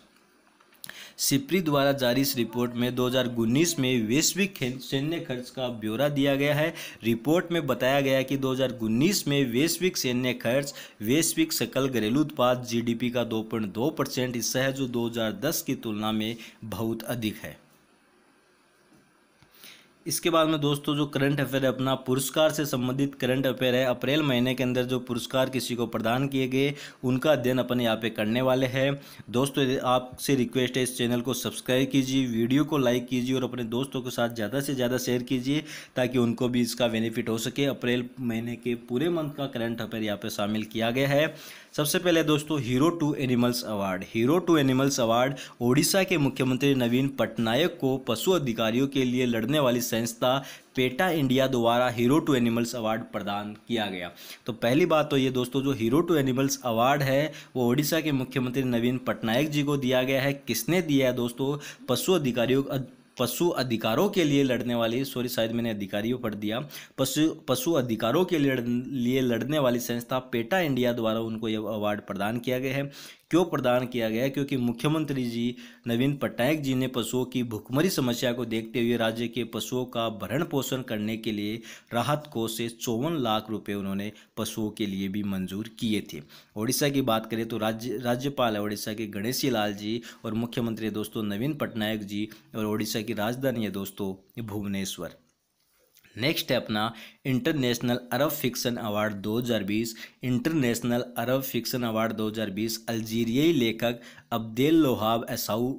SIPRI द्वारा जारी इस रिपोर्ट में दो में वैश्विक सैन्य खर्च का ब्यौरा दिया गया है रिपोर्ट में बताया गया कि दो में वैश्विक सैन्य खर्च वैश्विक सकल घरेलू उत्पाद जीडीपी का 2.2 परसेंट हिस्सा है जो 2010 की तुलना में बहुत अधिक है इसके बाद में दोस्तों जो करंट अफेयर है अपना पुरस्कार से संबंधित करंट अफेयर है अप्रैल महीने के अंदर जो पुरस्कार किसी को प्रदान किए गए उनका अध्ययन अपन यहाँ पे करने वाले हैं दोस्तों आपसे रिक्वेस्ट है इस चैनल को सब्सक्राइब कीजिए वीडियो को लाइक कीजिए और अपने दोस्तों के साथ ज़्यादा से ज़्यादा शेयर कीजिए ताकि उनको भी इसका बेनिफिट हो सके अप्रैल महीने के पूरे मंथ का करंट अफेयर यहाँ पर शामिल किया गया है सबसे पहले दोस्तों hero to animals award hero to animals award Odisha के मुख्यमंत्री नवीन पटनायक को पशु अधिकारियों के लिए लड़ने वाली संस्था पेटा इंडिया द्वारा हीरो टू एनिमल्स अवार्ड प्रदान किया गया तो पहली बात तो ये दोस्तों जो हीरो टू एनिमल्स अवार्ड है वो ओडिशा के मुख्यमंत्री नवीन पटनायक जी को दिया गया है किसने दिया है दोस्तों पशु अधिकारियों पशु अधिकारों के लिए लड़ने वाली सॉरी शायद मैंने अधिकारियों पढ़ दिया पशु पशु अधिकारों के लिए लड़ने वाली संस्था पेटा इंडिया द्वारा उनको यह अवार्ड प्रदान किया गया है क्यों प्रदान किया गया क्योंकि मुख्यमंत्री जी नवीन पटनायक जी ने पशुओं की भुखमरी समस्या को देखते हुए राज्य के पशुओं का भरण पोषण करने के लिए राहत कोष से चौवन लाख रुपए उन्होंने पशुओं के लिए भी मंजूर किए थे ओडिशा की बात करें तो राज्य राज्यपाल है ओडिशा के गणेशी लाल जी और मुख्यमंत्री दोस्तों नवीन पटनायक जी और ओडिशा की राजधानी है दोस्तों भुवनेश्वर नेक्स्ट है अपना international Arab fiction award 2020 international Arab fiction award 2020 अल्जीरियाई लेखक अब्देल लोहाब असाऊ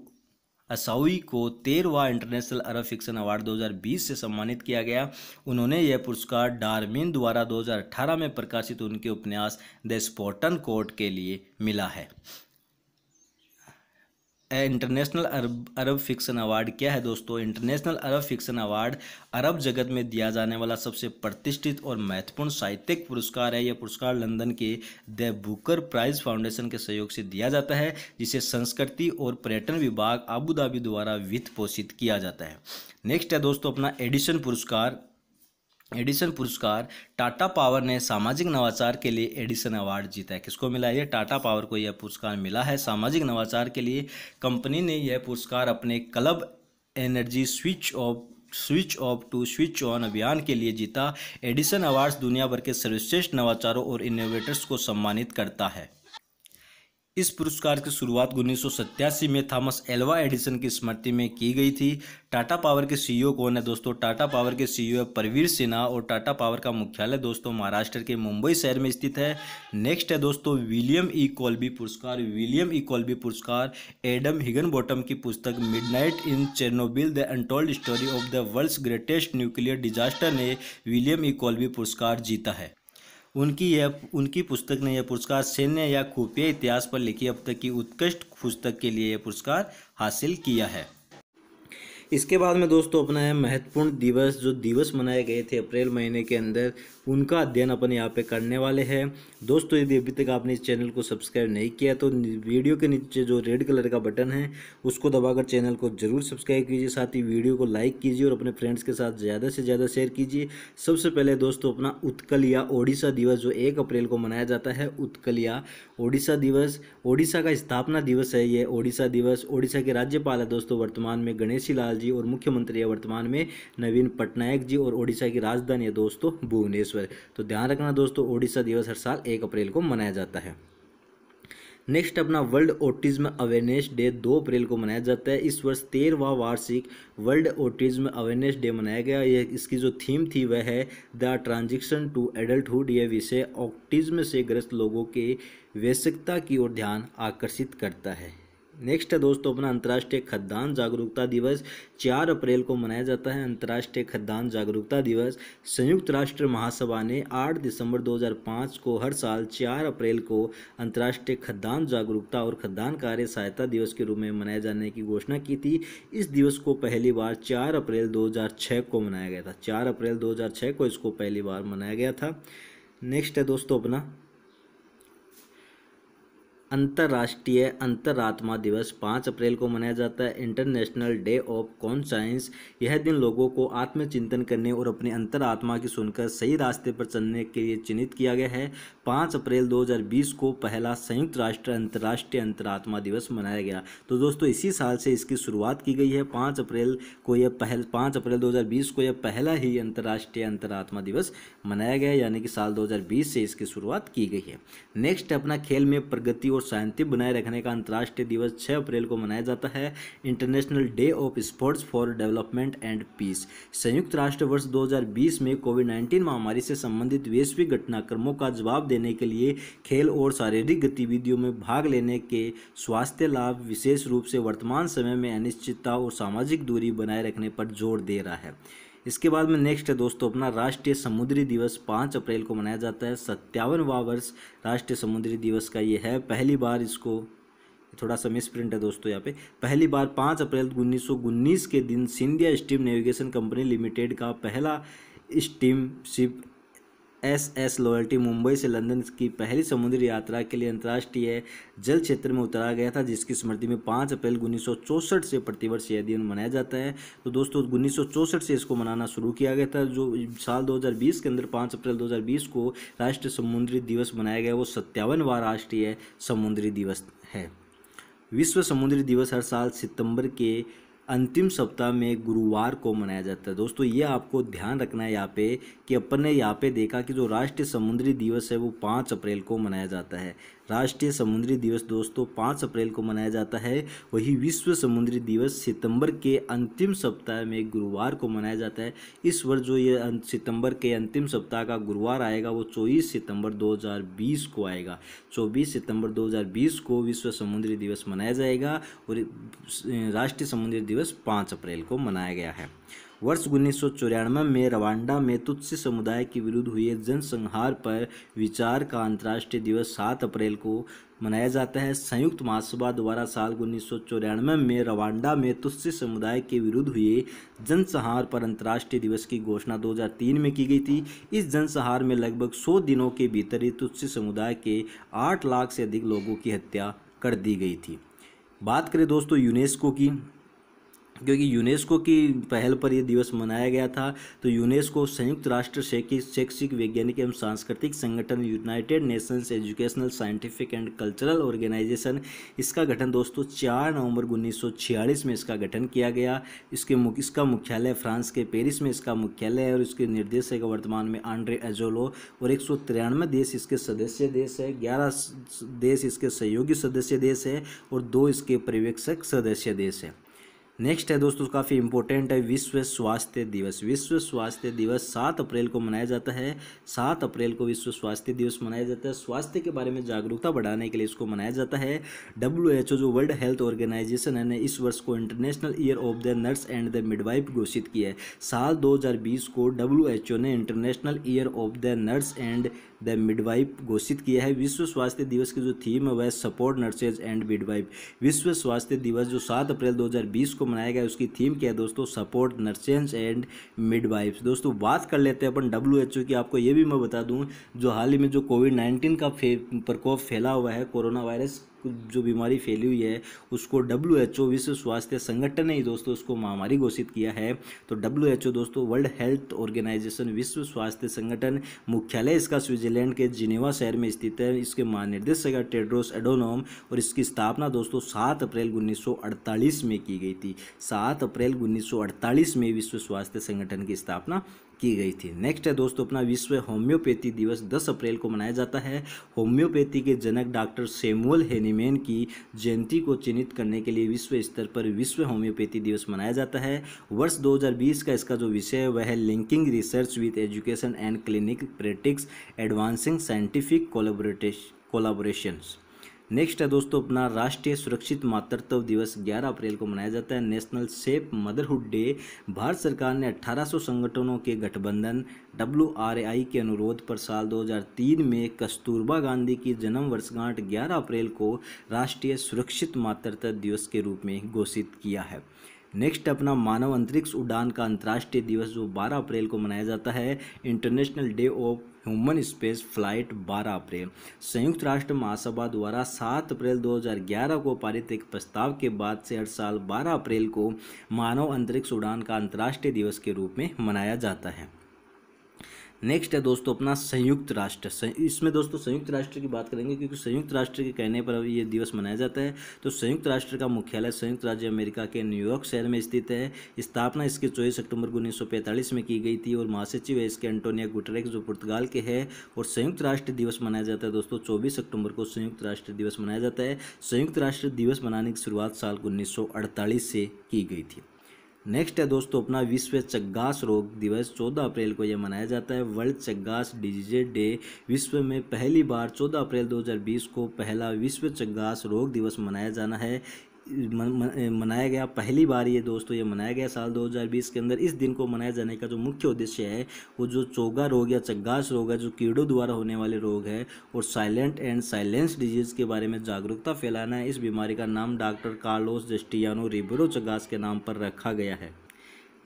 असाउई को तेरहवा इंटरनेशनल अरब फिक्सन अवार्ड 2020 से सम्मानित किया गया उन्होंने यह पुरस्कार डार्मिन द्वारा 2018 में प्रकाशित उनके उपन्यास द स्पोर्टन कोर्ट के लिए मिला है international Arab Arab fiction award क्या है दोस्तों international Arab fiction award Arab जगत में दिया जाने वाला सबसे प्रतिष्ठित और महत्वपूर्ण साहित्यिक पुरस्कार है यह पुरस्कार लंदन के द बुकर प्राइज फाउंडेशन के सहयोग से दिया जाता है जिसे संस्कृति और पर्यटन विभाग आबू धाबी द्वारा वित्त पोषित किया जाता है नेक्स्ट है दोस्तों अपना एडिशन पुरस्कार एडिसन पुरस्कार टाटा पावर ने सामाजिक नवाचार के लिए एडिसन अवार्ड जीता है किसको मिला है ये टाटा पावर को यह पुरस्कार मिला है सामाजिक नवाचार के लिए कंपनी ने यह पुरस्कार अपने club energy switch off switch off to switch on अभियान के लिए जीता एडिसन अवार्ड्स दुनिया भर के सर्वश्रेष्ठ नवाचारों और इनोवेटर्स को सम्मानित करता है इस पुरस्कार की शुरुआत उन्नीस में थॉमस एल्वा एडिसन की स्मृति में की गई थी टाटा पावर के सीईओ e कौन है दोस्तों टाटा पावर के सीईओ e है परवीर सिन्हा और टाटा पावर का मुख्यालय दोस्तों महाराष्ट्र के मुंबई शहर में स्थित है नेक्स्ट है दोस्तों विलियम ई कॉल्बी पुरस्कार विलियम ई कॉल्बी पुरस्कार एडम हिगन की पुस्तक mid in Chernobyl the untold story of the world's greatest nuclear disaster ने विलियम ई कॉल्बी पुरस्कार जीता है उनकी यह उनकी पुस्तक ने यह पुरस्कार सैन्य या खुफिया इतिहास पर लिखी अब तक की उत्कृष्ट पुस्तक के लिए यह पुरस्कार हासिल किया है इसके बाद में दोस्तों अपना है महत्वपूर्ण दिवस जो दिवस मनाए गए थे अप्रैल महीने के अंदर उनका अध्ययन अपन यहाँ पे करने वाले हैं दोस्तों यदि अभी तक आपने इस चैनल को सब्सक्राइब नहीं किया तो वीडियो के नीचे जो रेड कलर का बटन है उसको दबाकर चैनल को जरूर सब्सक्राइब कीजिए साथ ही वीडियो को लाइक कीजिए और अपने फ्रेंड्स के साथ ज़्यादा से ज़्यादा शेयर कीजिए सबसे पहले दोस्तों अपना उत्कल या ओडिशा दिवस जो एक अप्रैल को मनाया जाता है उत्कल या ओडिशा दिवस ओडिशा का स्थापना दिवस है ये ओडिशा दिवस ओडिशा के राज्यपाल है दोस्तों वर्तमान में गणेशी लाल जी और मुख्यमंत्री है वर्तमान में नवीन पटनायक जी और ओडिशा की राजधानी है दोस्तों भुवनेश्वर ईश्वर तो ध्यान रखना दोस्तों ओडिशा दिवस हर साल एक अप्रैल को मनाया जाता है नेक्स्ट अपना वर्ल्ड ओटिज्म अवेयरनेस डे दो अप्रैल को मनाया जाता है इस वर्ष तेरहवा वार्षिक वर्ल्ड ओटिज्म अवेयरनेस डे मनाया गया यह इसकी जो थीम थी वह है द ट्रांजिशन टू एडल्टहुड यह विषय ऑटिज्म से ग्रस्त लोगों के व्यस्कता की ओर ध्यान आकर्षित करता है नेक्स्ट है दोस्तों अपना अंतर्राष्ट्रीय खाद्यान्न जागरूकता दिवस चार अप्रैल को मनाया जाता है अंतर्राष्ट्रीय खाद्यान्न जागरूकता दिवस संयुक्त राष्ट्र महासभा ने 8 दिसंबर 2005 को हर साल चार अप्रैल को अंतर्राष्ट्रीय खाद्यान्न जागरूकता और खाद्यान्न कार्य सहायता दिवस के रूप में मनाए जाने की घोषणा की थी इस दिवस को पहली बार चार अप्रैल दो को मनाया गया था चार अप्रैल दो को इसको पहली बार मनाया गया था नेक्स्ट है दोस्तों अपना अंतर्राष्ट्रीय अंतरात्मा दिवस पाँच अप्रैल को मनाया जाता है इंटरनेशनल डे ऑफ कॉन्साइंस यह दिन लोगों को आत्मचिंतन करने और अपने अंतरात्मा की सुनकर सही रास्ते पर चलने के लिए चिन्हित किया गया है पाँच अप्रैल 2020 को पहला संयुक्त राष्ट्र अंतर्राष्ट्रीय अंतरात्मा दिवस मनाया गया तो दोस्तों इसी साल से इसकी शुरुआत की गई है पाँच अप्रैल को यह पहल पाँच अप्रैल दो को यह पहला ही अंतर्राष्ट्रीय अंतरात्मा दिवस मनाया गया यानी कि साल दो से इसकी शुरुआत की गई है नेक्स्ट अपना खेल में प्रगति और शांति बनाए रखने का अंतर्राष्ट्रीय दिवस 6 अप्रैल को मनाया जाता है international day of sports for development and peace संयुक्त राष्ट्र वर्ष 2020 में कोविड 19 महामारी से संबंधित वैश्विक घटनाक्रमों का जवाब देने के लिए खेल और शारीरिक गतिविधियों में भाग लेने के स्वास्थ्य लाभ विशेष रूप से वर्तमान समय में अनिश्चितता और सामाजिक दूरी बनाए रखने पर जोर दे रहा है इसके बाद में नेक्स्ट है दोस्तों अपना राष्ट्रीय समुद्री दिवस पाँच अप्रैल को मनाया जाता है सत्तावनवा वर्ष राष्ट्रीय समुद्री दिवस का ये है पहली बार इसको थोड़ा सा मिस प्रिंट है दोस्तों यहाँ पे पहली बार पाँच अप्रैल उन्नीस के दिन Scindia steam navigation company limited का पहला steam ship S S Loyalty Mumbai से लंदन की पहली समुद्री यात्रा के लिए अंतर्राष्ट्रीय जल क्षेत्र में उतारा गया था जिसकी स्मृति में पाँच अप्रैल उन्नीस से प्रतिवर्ष यह दिन मनाया जाता है तो दोस्तों उन्नीस से इसको मनाना शुरू किया गया था जो साल 2020 के अंदर पाँच अप्रैल 2020 को राष्ट्रीय समुद्री दिवस मनाया गया वो सत्तावनवा राष्ट्रीय समुद्री दिवस है विश्व समुद्री दिवस हर साल सितंबर के अंतिम सप्ताह में गुरुवार को मनाया जाता है दोस्तों ये आपको ध्यान रखना है यहाँ पे कि अपन ने यहाँ पे देखा कि जो राष्ट्रीय समुद्री दिवस है वो पाँच अप्रैल को मनाया जाता है राष्ट्रीय समुद्री दिवस दोस्तों पाँच अप्रैल को मनाया जाता है वही विश्व समुद्री दिवस सितंबर के अंतिम सप्ताह में गुरुवार को मनाया जाता है इस वर्ष जो ये अं- सितंबर के अंतिम सप्ताह का गुरुवार आएगा वो चौबीस सितंबर 2020 को आएगा चौबीस सितंबर 2020 को विश्व समुद्री दिवस मनाया जाएगा और राष्ट्रीय समुद्री दिवस पाँच अप्रैल को मनाया गया है वर्ष उन्नीस में रवांडा में तुत्सी समुदाय के विरुद्ध हुए जनसंहार पर विचार का अंतर्राष्ट्रीय दिवस सात अप्रैल को मनाया जाता है संयुक्त महासभा द्वारा साल उन्नीस में रवांडा में तुस्सी समुदाय के विरुद्ध हुए जनसंहार पर अंतर्राष्ट्रीय दिवस की घोषणा 2003 में की गई थी इस जनसंहार में लगभग 100 दिनों के भीतर ही तुस्सी समुदाय के 8 लाख से अधिक लोगों की हत्या कर दी गई थी बात करें दोस्तों यूनेस्को की क्योंकि यूनेस्को की पहल पर यह दिवस मनाया गया था तो यूनेस्को संयुक्त राष्ट्र शैक्षिक शैक्षिक वैज्ञानिक एवं सांस्कृतिक संगठन United Nations educational scientific and cultural organisation इसका गठन दोस्तों चार नवंबर उन्नीस में इसका गठन किया गया इसके मुख इसका मुख्यालय फ्रांस के पेरिस में इसका मुख्यालय है और इसके निर्देशक वर्तमान में आंड्रे एजोलो और एक देश इसके सदस्य देश है ग्यारह देश इसके सहयोगी सदस्य देश है और दो इसके पर्यवेक्षक सदस्य देश है नेक्स्ट है दोस्तों काफ़ी इंपॉर्टेंट है विश्व स्वास्थ्य दिवस विश्व स्वास्थ्य दिवस सात अप्रैल को मनाया जाता है सात अप्रैल को विश्व स्वास्थ्य दिवस मनाया जाता है स्वास्थ्य के बारे में जागरूकता बढ़ाने के लिए इसको मनाया जाता है डब्ल्यू एच ओ जो वर्ल्ड हेल्थ ऑर्गेनाइजेशन है ने इस वर्ष को international year of the nurse and the midwife घोषित किया है साल दो को डब्ल्यू एच ओ ने international year of the nurse and the midwife घोषित किया है विश्व स्वास्थ्य दिवस की जो थीम है वह सपोर्ट नर्सेज एंड मिडवाइफ विश्व स्वास्थ्य दिवस जो सात अप्रैल 2020 को मनाया गया उसकी थीम क्या है दोस्तों सपोर्ट नर्सेज एंड मिडवाइफ दोस्तों बात कर लेते हैं अपन डब्ल्यू की आपको ये भी मैं बता दूँ जो हाल ही में जो कोविड नाइन्टीन का फे, प्रकोप फैला हुआ है कोरोना वायरस जो बीमारी फैली हुई है उसको डब्ल्यू एच ओ विश्व स्वास्थ्य संगठन ने ही दोस्तों उसको महामारी घोषित किया है तो डब्ल्यू एच ओ दोस्तों वर्ल्ड हेल्थ ऑर्गेनाइजेशन विश्व स्वास्थ्य संगठन मुख्यालय इसका स्विट्जरलैंड के जिनेवा शहर में स्थित है इसके महानिर्देशक है टेड्रोस एडोनोम और इसकी स्थापना दोस्तों सात अप्रैल उन्नीस में की गई थी सात अप्रैल उन्नीस में विश्व स्वास्थ्य संगठन की स्थापना की गई थी नेक्स्ट है दोस्तों अपना विश्व होम्योपैथी दिवस 10 अप्रैल को मनाया जाता है होम्योपैथी के जनक डॉक्टर सेमुअल हेनीमेन की जयंती को चिन्हित करने के लिए विश्व स्तर पर विश्व होम्योपैथी दिवस मनाया जाता है वर्ष 2020 का इसका जो विषय है वह है linking research with education and clinic practice advancing scientific collaborations collaborations next है दोस्तों अपना राष्ट्रीय सुरक्षित मातृत्व दिवस 11 अप्रैल को मनाया जाता है नेशनल सेफ मदरहुड डे भारत सरकार ने 1800 संगठनों के गठबंधन डब्ल्यू के अनुरोध पर साल 2003 में कस्तूरबा गांधी की जन्म वर्षगांठ 11 अप्रैल को राष्ट्रीय सुरक्षित मातृत्व दिवस के रूप में घोषित किया है नेक्स्ट अपना मानव अंतरिक्ष उड़ान का अंतर्राष्ट्रीय दिवस जो 12 अप्रैल को मनाया जाता है international day of human space flight 12 April संयुक्त राष्ट्र महासभा द्वारा 7 अप्रैल 2011 को पारित एक प्रस्ताव के बाद से हर साल 12 अप्रैल को मानव अंतरिक्ष उड़ान का अंतर्राष्ट्रीय दिवस के रूप में मनाया जाता है नेक्स्ट है दोस्तों अपना संयुक्त राष्ट्र इसमें दोस्तों संयुक्त राष्ट्र की बात करेंगे क्योंकि संयुक्त राष्ट्र के कहने पर अभी ये दिवस मनाया जाता है तो संयुक्त राष्ट्र का मुख्यालय संयुक्त राज्य अमेरिका के न्यूयॉर्क शहर में स्थित है स्थापना इसकी चौबीस अक्टूबर उन्नीस में की गई थी और महासचिव है इसके एंटोनिया गुटरेक जो पुर्तगाल के है और संयुक्त राष्ट्र दिवस मनाया जाता है दोस्तों चौबीस अक्टूबर को संयुक्त राष्ट्र दिवस मनाया जाता है संयुक्त राष्ट्र दिवस मनाने की शुरुआत साल उन्नीस से की गई थी नेक्स्ट है दोस्तों अपना विश्व चग्गास रोग दिवस 14 अप्रैल को यह मनाया जाता है वर्ल्ड चग्गास डिजीज डे विश्व में पहली बार 14 अप्रैल 2020 को पहला विश्व चग्गास रोग दिवस मनाया जाना है मनाया गया पहली बार ये दोस्तों ये मनाया गया साल 2020 के अंदर इस दिन को मनाए जाने का जो मुख्य उद्देश्य है वो जो चोगा रोग या चग्गास रोग है जो कीड़ों द्वारा होने वाले रोग है और साइलेंट एंड साइलेंस डिजीज़ के बारे में जागरूकता फैलाना है इस बीमारी का नाम डॉक्टर कार्लोस जस्टियानो रिबरो चग्गास के नाम पर रखा गया है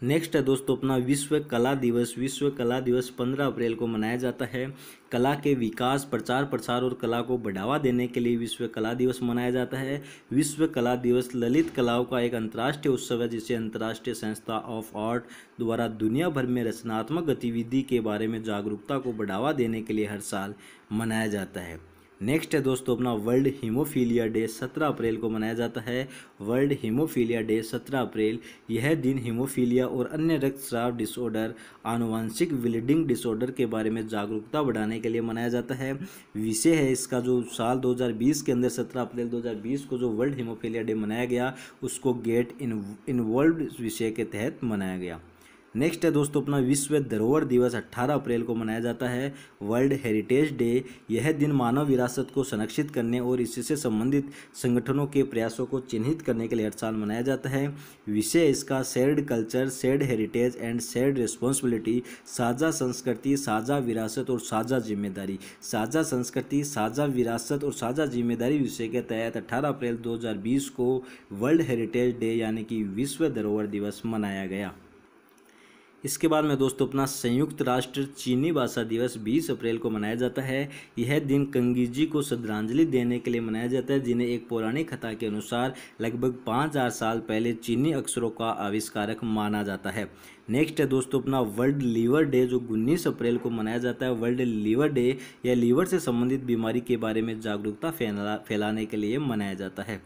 नेक्स्ट है दोस्तों अपना विश्व कला दिवस विश्व कला दिवस 15 अप्रैल को मनाया जाता है कला के विकास प्रचार प्रसार और कला को बढ़ावा देने के लिए विश्व कला दिवस मनाया जाता है विश्व कला दिवस ललित कलाओं का एक अंतर्राष्ट्रीय उत्सव है जिसे अंतर्राष्ट्रीय संस्था ऑफ आर्ट द्वारा दुनिया भर में रचनात्मक गतिविधि के बारे में जागरूकता को बढ़ावा देने के लिए हर साल मनाया जाता है नेक्स्ट है दोस्तों अपना वर्ल्ड हीमोफीलिया डे 17 अप्रैल को मनाया जाता है वर्ल्ड हीमोफीलिया डे 17 अप्रैल यह दिन हीमोफीलिया और अन्य रक्तस्राव डिसऑर्डर आनुवंशिक ब्लीडिंग डिसऑर्डर के बारे में जागरूकता बढ़ाने के लिए मनाया जाता है विषय है इसका जो साल 2020 के अंदर 17 अप्रैल 2020 को जो वर्ल्ड हीमोफीलिया डे मनाया गया उसको गेट इन विषय के तहत मनाया गया नेक्स्ट है दोस्तों अपना विश्व धरोहर दिवस 18 अप्रैल को मनाया जाता है वर्ल्ड हेरिटेज डे यह दिन मानव विरासत को संरक्षित करने और इससे संबंधित संगठनों के प्रयासों को चिन्हित करने के लिए हर साल मनाया जाता है विषय इसका shared culture shared heritage and shared responsibility साझा संस्कृति साझा विरासत और साझा जिम्मेदारी साझा संस्कृति साझा विरासत और साझा जिम्मेदारी विषय के तहत अठारह अप्रैल दो को वर्ल्ड हेरिटेज डे यानी कि विश्व धरोहर दिवस मनाया गया इसके बाद में दोस्तों अपना संयुक्त राष्ट्र चीनी भाषा दिवस 20 अप्रैल को मनाया जाता है यह दिन कंगी जी को श्रद्धांजलि देने के लिए मनाया जाता है जिन्हें एक पौराणिक कथा के अनुसार लगभग पाँच साल पहले चीनी अक्षरों का आविष्कारक माना जाता है नेक्स्ट है दोस्तों अपना वर्ल्ड लीवर डे जो उन्नीस अप्रैल को मनाया जाता है वर्ल्ड लीवर डे या लीवर से संबंधित बीमारी के बारे में जागरूकता फैलाने के लिए मनाया जाता है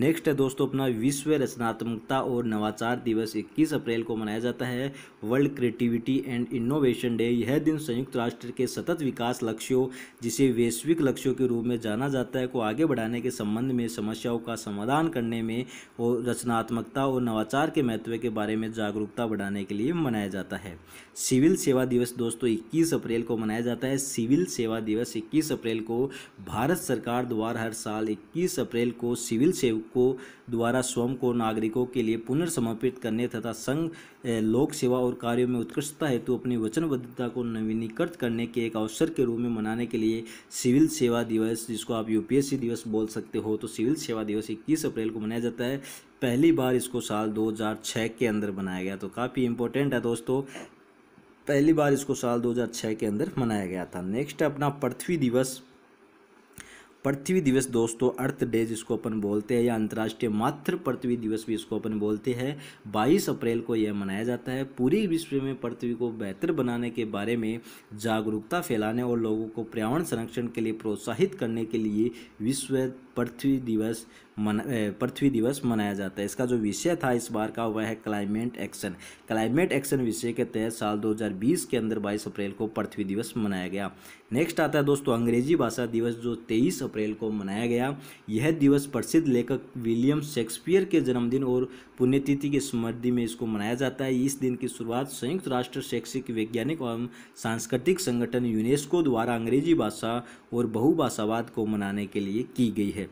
नेक्स्ट है दोस्तों अपना विश्व रचनात्मकता और नवाचार दिवस 21 अप्रैल को मनाया जाता है world creativity and innovation day यह दिन संयुक्त राष्ट्र के सतत विकास लक्ष्यों जिसे वैश्विक लक्ष्यों के रूप में जाना जाता है को आगे बढ़ाने के संबंध में समस्याओं का समाधान करने में और रचनात्मकता और नवाचार के महत्व के बारे में जागरूकता बढ़ाने के लिए मनाया जाता है सिविल सेवा दिवस दोस्तों इक्कीस अप्रैल को मनाया जाता है सिविल सेवा दिवस इक्कीस अप्रैल को भारत सरकार द्वारा हर साल इक्कीस अप्रैल को सिविल सेवा को द्वारा स्वयं को नागरिकों के लिए पुनर्समर्पित करने तथा संघ लोक सेवा और कार्यों में उत्कृष्टता हेतु अपनी वचनबद्धता को नवीनीकृत करने के एक अवसर के रूप में मनाने के लिए सिविल सेवा दिवस जिसको आप यूपीएससी दिवस बोल सकते हो तो सिविल सेवा दिवस इक्कीस अप्रैल को मनाया जाता है पहली बार इसको साल दो के अंदर बनाया गया तो काफ़ी इंपॉर्टेंट है दोस्तों पहली बार इसको साल 2006 के अंदर मनाया गया था नेक्स्ट अपना पृथ्वी दिवस पृथ्वी दिवस दोस्तों अर्थ डे जिसको अपन बोलते हैं या अंतर्राष्ट्रीय मातृ पृथ्वी दिवस भी इसको अपन बोलते हैं 22 अप्रैल को यह मनाया जाता है पूरी विश्व में पृथ्वी को बेहतर बनाने के बारे में जागरूकता फैलाने और लोगों को पर्यावरण संरक्षण के लिए प्रोत्साहित करने के लिए विश्व पृथ्वी दिवस पृथ्वी दिवस मनाया जाता है इसका जो विषय था इस बार का वह है क्लाइमेट एक्शन क्लाइमेट एक्शन विषय के तहत साल 2020 के अंदर 22 अप्रैल को पृथ्वी दिवस मनाया गया नेक्स्ट आता है दोस्तों अंग्रेजी भाषा दिवस जो 23 अप्रैल को मनाया गया यह दिवस प्रसिद्ध लेखक विलियम शेक्सपियर के जन्मदिन और पुण्यतिथि की स्मृति में इसको मनाया जाता है इस दिन की शुरुआत संयुक्त राष्ट्र शैक्षिक वैज्ञानिक एवं सांस्कृतिक संगठन यूनेस्को द्वारा अंग्रेजी भाषा और बहुभाषावाद को मनाने के लिए की गई है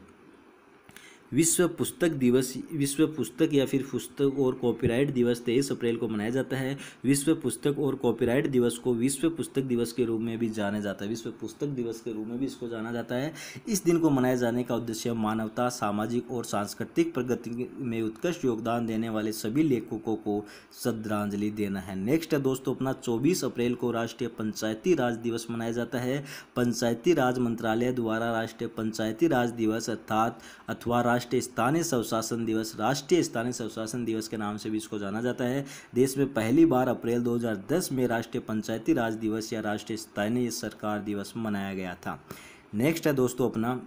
विश्व पुस्तक दिवस विश्व पुस्तक या फिर पुस्तक और कॉपीराइट दिवस तेईस अप्रैल को मनाया जाता है विश्व पुस्तक और कॉपीराइट दिवस को विश्व पुस्तक दिवस के रूप में भी जाना जाता है विश्व पुस्तक दिवस के रूप में भी इसको जाना जाता है इस दिन को मनाए जाने का उद्देश्य मानवता सामाजिक और सांस्कृतिक प्रगति में उत्कृष्ट योगदान देने वाले सभी लेखकों को श्रद्धांजलि देना है नेक्स्ट है दोस्तों अपना चौबीस अप्रैल को राष्ट्रीय पंचायती राज दिवस मनाया जाता है पंचायती राज मंत्रालय द्वारा राष्ट्रीय पंचायती राज दिवस अर्थात अथवा राष्ट्रीय स्थानीय स्वशासन दिवस राष्ट्रीय स्थानीय स्वशासन दिवस के नाम से भी इसको जाना जाता है देश में पहली बार अप्रैल 2010 में राष्ट्रीय पंचायती राज दिवस या राष्ट्रीय स्थानीय सरकार दिवस मनाया गया था नेक्स्ट है दोस्तों अपना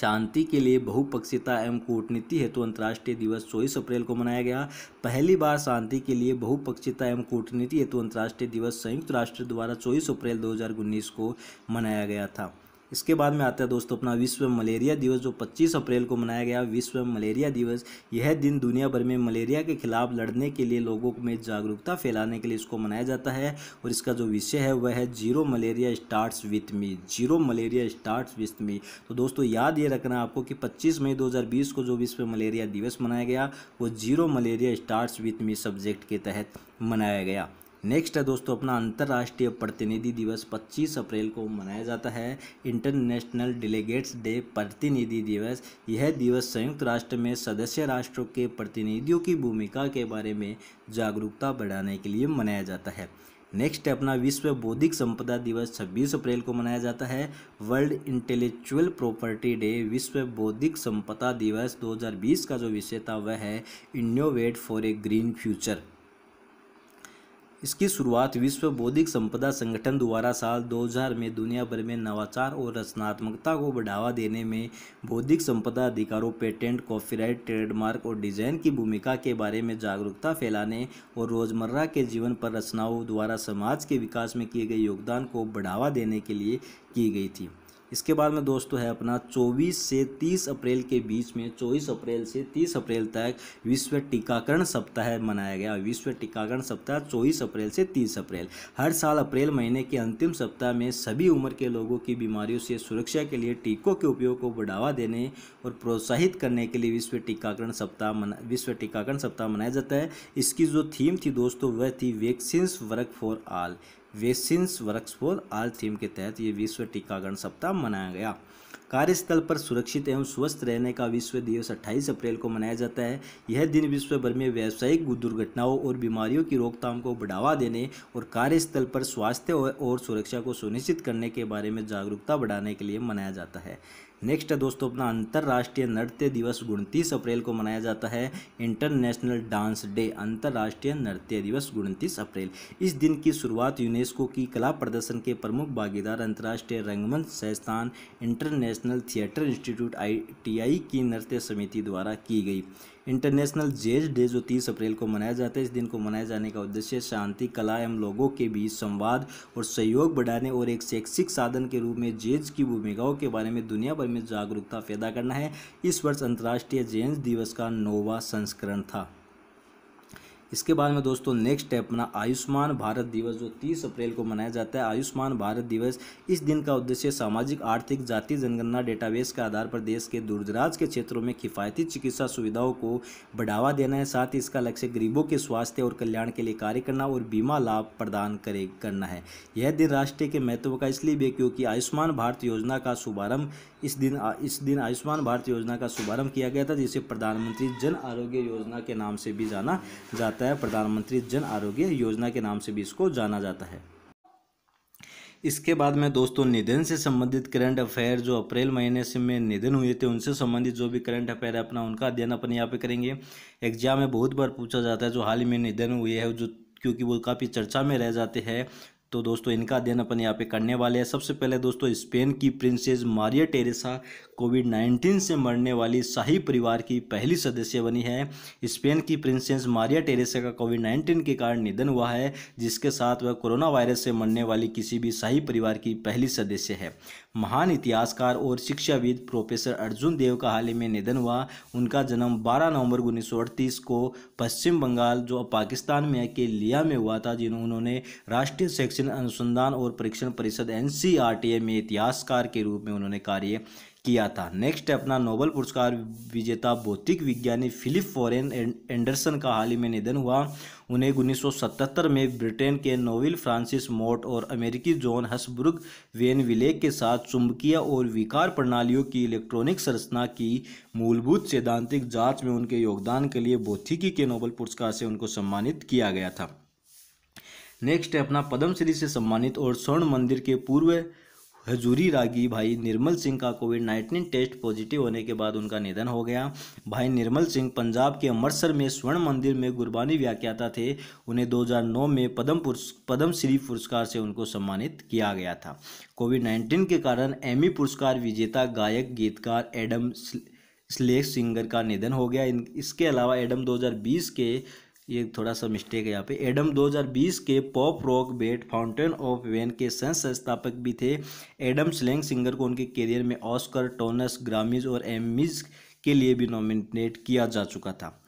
शांति के लिए बहुपक्षीयता एवं कूटनीति हेतु अंतर्राष्ट्रीय दिवस चौबीस अप्रैल को मनाया गया पहली बार शांति के लिए बहुपक्षीयता एवं कूटनीति हेतु अंतर्राष्ट्रीय दिवस संयुक्त राष्ट्र द्वारा चौबीस अप्रैल 2019 को मनाया गया था इसके बाद में आता है दोस्तों अपना विश्व मलेरिया दिवस जो 25 अप्रैल को मनाया गया विश्व मलेरिया दिवस यह दिन दुनिया भर में मलेरिया के खिलाफ लड़ने के लिए लोगों में जागरूकता फैलाने के लिए इसको मनाया जाता है और इसका जो विषय है वह है zero malaria starts with me zero malaria starts with me तो दोस्तों याद ये रखना आपको कि पच्चीस मई दो को जो विश्व मलेरिया दिवस मनाया गया वो zero malaria starts with me subject के तहत मनाया गया नेक्स्ट है दोस्तों अपना अंतर्राष्ट्रीय प्रतिनिधि दिवस 25 अप्रैल को मनाया जाता है इंटरनेशनल डेलीगेट्स डे प्रतिनिधि दिवस यह दिवस संयुक्त राष्ट्र में सदस्य राष्ट्रों के प्रतिनिधियों की भूमिका के बारे में जागरूकता बढ़ाने के लिए मनाया जाता है नेक्स्ट अपना विश्व बौद्धिक संपदा दिवस 26 अप्रैल को मनाया जाता है वर्ल्ड इंटेलेक्चुअल प्रॉपर्टी डे विश्व बौद्धिक संपदा दिवस 2020 का जो विषय था वह है innovate for a green future इसकी शुरुआत विश्व बौद्धिक संपदा संगठन द्वारा साल 2000 में दुनिया भर में नवाचार और रचनात्मकता को बढ़ावा देने में बौद्धिक संपदा अधिकारों पेटेंट कॉपीराइट ट्रेडमार्क और डिजाइन की भूमिका के बारे में जागरूकता फैलाने और रोजमर्रा के जीवन पर रचनाओं द्वारा समाज के विकास में किए गए योगदान को बढ़ावा देने के लिए की गई थी इसके बाद में दोस्तों है अपना 24 से 30 अप्रैल के बीच में 24 अप्रैल से 30 अप्रैल तक विश्व टीकाकरण सप्ताह मनाया गया विश्व टीकाकरण सप्ताह 24 अप्रैल से 30 अप्रैल हर साल अप्रैल महीने के अंतिम सप्ताह में सभी उम्र के लोगों की बीमारियों से सुरक्षा के लिए टीकों के उपयोग को बढ़ावा देने और प्रोत्साहित करने के लिए विश्व टीकाकरण सप्ताह मना विश्व टीकाकरण सप्ताह मनाया जाता है इसकी जो थीम थी दोस्तों वह थी vaccines work for all vaccines works for all theme के तहत ये विश्व टीकाकरण सप्ताह मनाया गया कार्यस्थल पर सुरक्षित एवं स्वस्थ रहने का विश्व दिवस 28 अप्रैल को मनाया जाता है यह दिन विश्व भर में व्यावसायिक दुर्घटनाओं और बीमारियों की रोकथाम को बढ़ावा देने और कार्यस्थल पर स्वास्थ्य और सुरक्षा को सुनिश्चित करने के बारे में जागरूकता बढ़ाने के लिए मनाया जाता है नेक्स्ट है दोस्तों अपना अंतर्राष्ट्रीय नृत्य दिवस उनतीस अप्रैल को मनाया जाता है इंटरनेशनल डांस डे अंतर्राष्ट्रीय नृत्य दिवस उनतीस अप्रैल इस दिन की शुरुआत यूनेस्को की कला प्रदर्शन के प्रमुख भागीदार अंतर्राष्ट्रीय रंगमंच संस्थान इंटरनेशनल थिएटर इंस्टीट्यूट आई की नृत्य समिति द्वारा की गई इंटरनेशनल जेज डे जो तीस अप्रैल को मनाया जाता है इस दिन को मनाए जाने का उद्देश्य शांति कला एवं लोगों के बीच संवाद और सहयोग बढ़ाने और एक शैक्षिक साधन के रूप में जेज की भूमिकाओं के बारे में दुनिया भर में जागरूकता पैदा करना है इस वर्ष अंतर्राष्ट्रीय जेंज दिवस का नोवा संस्करण था इसके बाद में दोस्तों नेक्स्ट है अपना आयुष्मान भारत दिवस जो 30 अप्रैल को मनाया जाता है आयुष्मान भारत दिवस इस दिन का उद्देश्य सामाजिक आर्थिक जाति जनगणना डेटाबेस के आधार पर देश के दूरदराज के क्षेत्रों में किफायती चिकित्सा सुविधाओं को बढ़ावा देना है साथ ही इसका लक्ष्य गरीबों के स्वास्थ्य और कल्याण के लिए कार्य करना और बीमा लाभ प्रदान करे करना है यह दिन राष्ट्रीय के महत्व का इसलिए भी क्योंकि आयुष्मान भारत योजना का शुभारंभ इस दिन इस दिन आयुष्मान भारत योजना का शुभारंभ किया गया था जिसे प्रधानमंत्री जन आरोग्य योजना के नाम से भी जाना जाता है जाता है प्रधानमंत्री जन आरोग्य योजना के नाम से भी इसको जाना जाता है इसके बाद में दोस्तों निधन से संबंधित करंट अफेयर जो अप्रैल महीने से में निधन हुए थे उनसे संबंधित जो भी करंट अफेयर है अपना उनका अध्ययन अपन यहाँ पे करेंगे एग्जाम में बहुत बार पूछा जाता है जो हाल ही में निधन हुए हैं जो क्योंकि वो काफ़ी चर्चा में रह जाते हैं तो दोस्तों इनका अध्ययन अपन यहाँ पे करने वाले हैं सबसे पहले दोस्तों स्पेन की प्रिंसेस मारिया टेरेसा कोविड 19 से मरने वाली शाही परिवार की पहली सदस्य बनी है स्पेन की प्रिंसेस मारिया टेरेसा का कोविड 19 के कारण निधन हुआ है जिसके साथ वह कोरोना वायरस से मरने वाली किसी भी शाही परिवार की पहली सदस्य है महान इतिहासकार और शिक्षाविद प्रोफेसर अर्जुन देव का हाल ही में निधन हुआ उनका जन्म 12 नवंबर उन्नीस को पश्चिम बंगाल जो पाकिस्तान में के लिया में हुआ था जिन्होंने राष्ट्रीय शैक्षणिक अनुसंधान और परीक्षण परिषद एन में इतिहासकार के रूप में उन्होंने कार्य किया था नेक्स्ट है अपना नोबल पुरस्कार विजेता भौतिक विज्ञानी फिलिप फॉरेन एंडरसन का हाल ही में निधन हुआ उन्हें 1977 में ब्रिटेन के नोवेल फ्रांसिस मोट और अमेरिकी जॉन हसब्रुग वेन विले के साथ चुंबकीय और विकार प्रणालियों की इलेक्ट्रॉनिक संरचना की मूलभूत सैद्धांतिक जांच में उनके योगदान के लिए भौतिकी के नोबल पुरस्कार से उनको सम्मानित किया गया था नेक्स्ट है अपना पद्मश्री से सम्मानित और स्वर्ण मंदिर के पूर्व हजूरी रागी भाई निर्मल सिंह का कोविड नाइन्टीन टेस्ट पॉजिटिव होने के बाद उनका निधन हो गया भाई निर्मल सिंह पंजाब के अमृतसर में स्वर्ण मंदिर में गुरबानी व्याख्याता थे उन्हें 2009 में पद्म पद्म श्री पुरस्कार से उनको सम्मानित किया गया था कोविड नाइन्टीन के कारण एमी पुरस्कार विजेता गायक गीतकार एडम स्लेक सिंगर का निधन हो गया इसके अलावा एडम 2020 के ये थोड़ा सा मिस्टेक है यहाँ पे एडम 2020 के pop rock band fountain of Wayne के सह संस्थापक भी थे एडम स्लैंग सिंगर को उनके करियर में ऑस्कर टोनस ग्रामीज और एमिज के लिए भी नॉमिनेट किया जा चुका था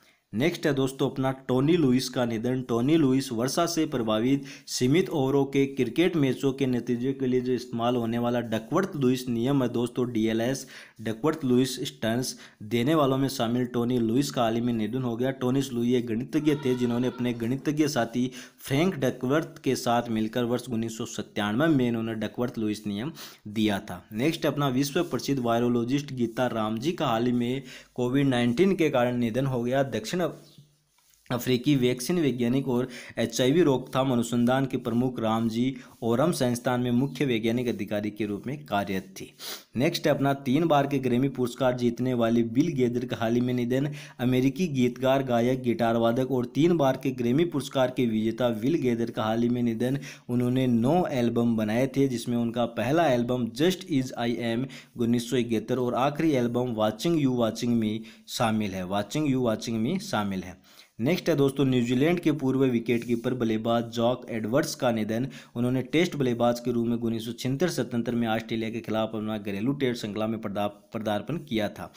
नेक्स्ट है दोस्तों अपना टोनी लुइस का निधन टोनी लुइस वर्षा से प्रभावित सीमित ओवरों के क्रिकेट मैचों के नतीजे के लिए जो इस्तेमाल होने वाला डकवर्थ लुइस नियम है दोस्तों डीएलएस डकवर्थ लुइस स्टर्न्स देने वालों में शामिल टोनी लुइस का हाल ही में निधन हो गया टोनी लुई एक गणितज्ञ थे जिन्होंने अपने गणितज्ञ साथी फ्रैंक डकवर्थ के साथ मिलकर वर्ष उन्नीस में इन्होंने डकवर्थ लुइस नियम दिया था नेक्स्ट अपना विश्व प्रसिद्ध वायरोलॉजिस्ट गीता रामजी का हाल ही में कोविड नाइन्टीन के कारण निधन हो गया दक्षिण अफ्रीकी वैक्सीन वैज्ञानिक और एच रोकथाम अनुसंधान के प्रमुख रामजी ओरम संस्थान में मुख्य वैज्ञानिक अधिकारी के रूप में कार्यरत थी नेक्स्ट अपना तीन बार के ग्रेमी पुरस्कार जीतने वाले बिल गेदर का हाल ही में निधन अमेरिकी गीतकार गायक गिटार वादक और तीन बार के ग्रेमी पुरस्कार के विजेता बिल गेदर का हाल ही में निधन उन्होंने नौ एल्बम बनाए थे जिसमें उनका पहला album just is I am उन्नीस और आखिरी album watching you watching me शामिल है वाचिंग यू वाचिंग मी शामिल है नेक्स्ट है दोस्तों न्यूजीलैंड के पूर्व विकेट कीपर बल्लेबाज जॉक एडवर्ड्स का निधन उन्होंने टेस्ट बल्लेबाज के रूप में उन्नीस सौ छिहत्तर सतहत्तर में ऑस्ट्रेलिया के खिलाफ अपना घरेलू टेस्ट श्रृंखला में पदार्पण किया था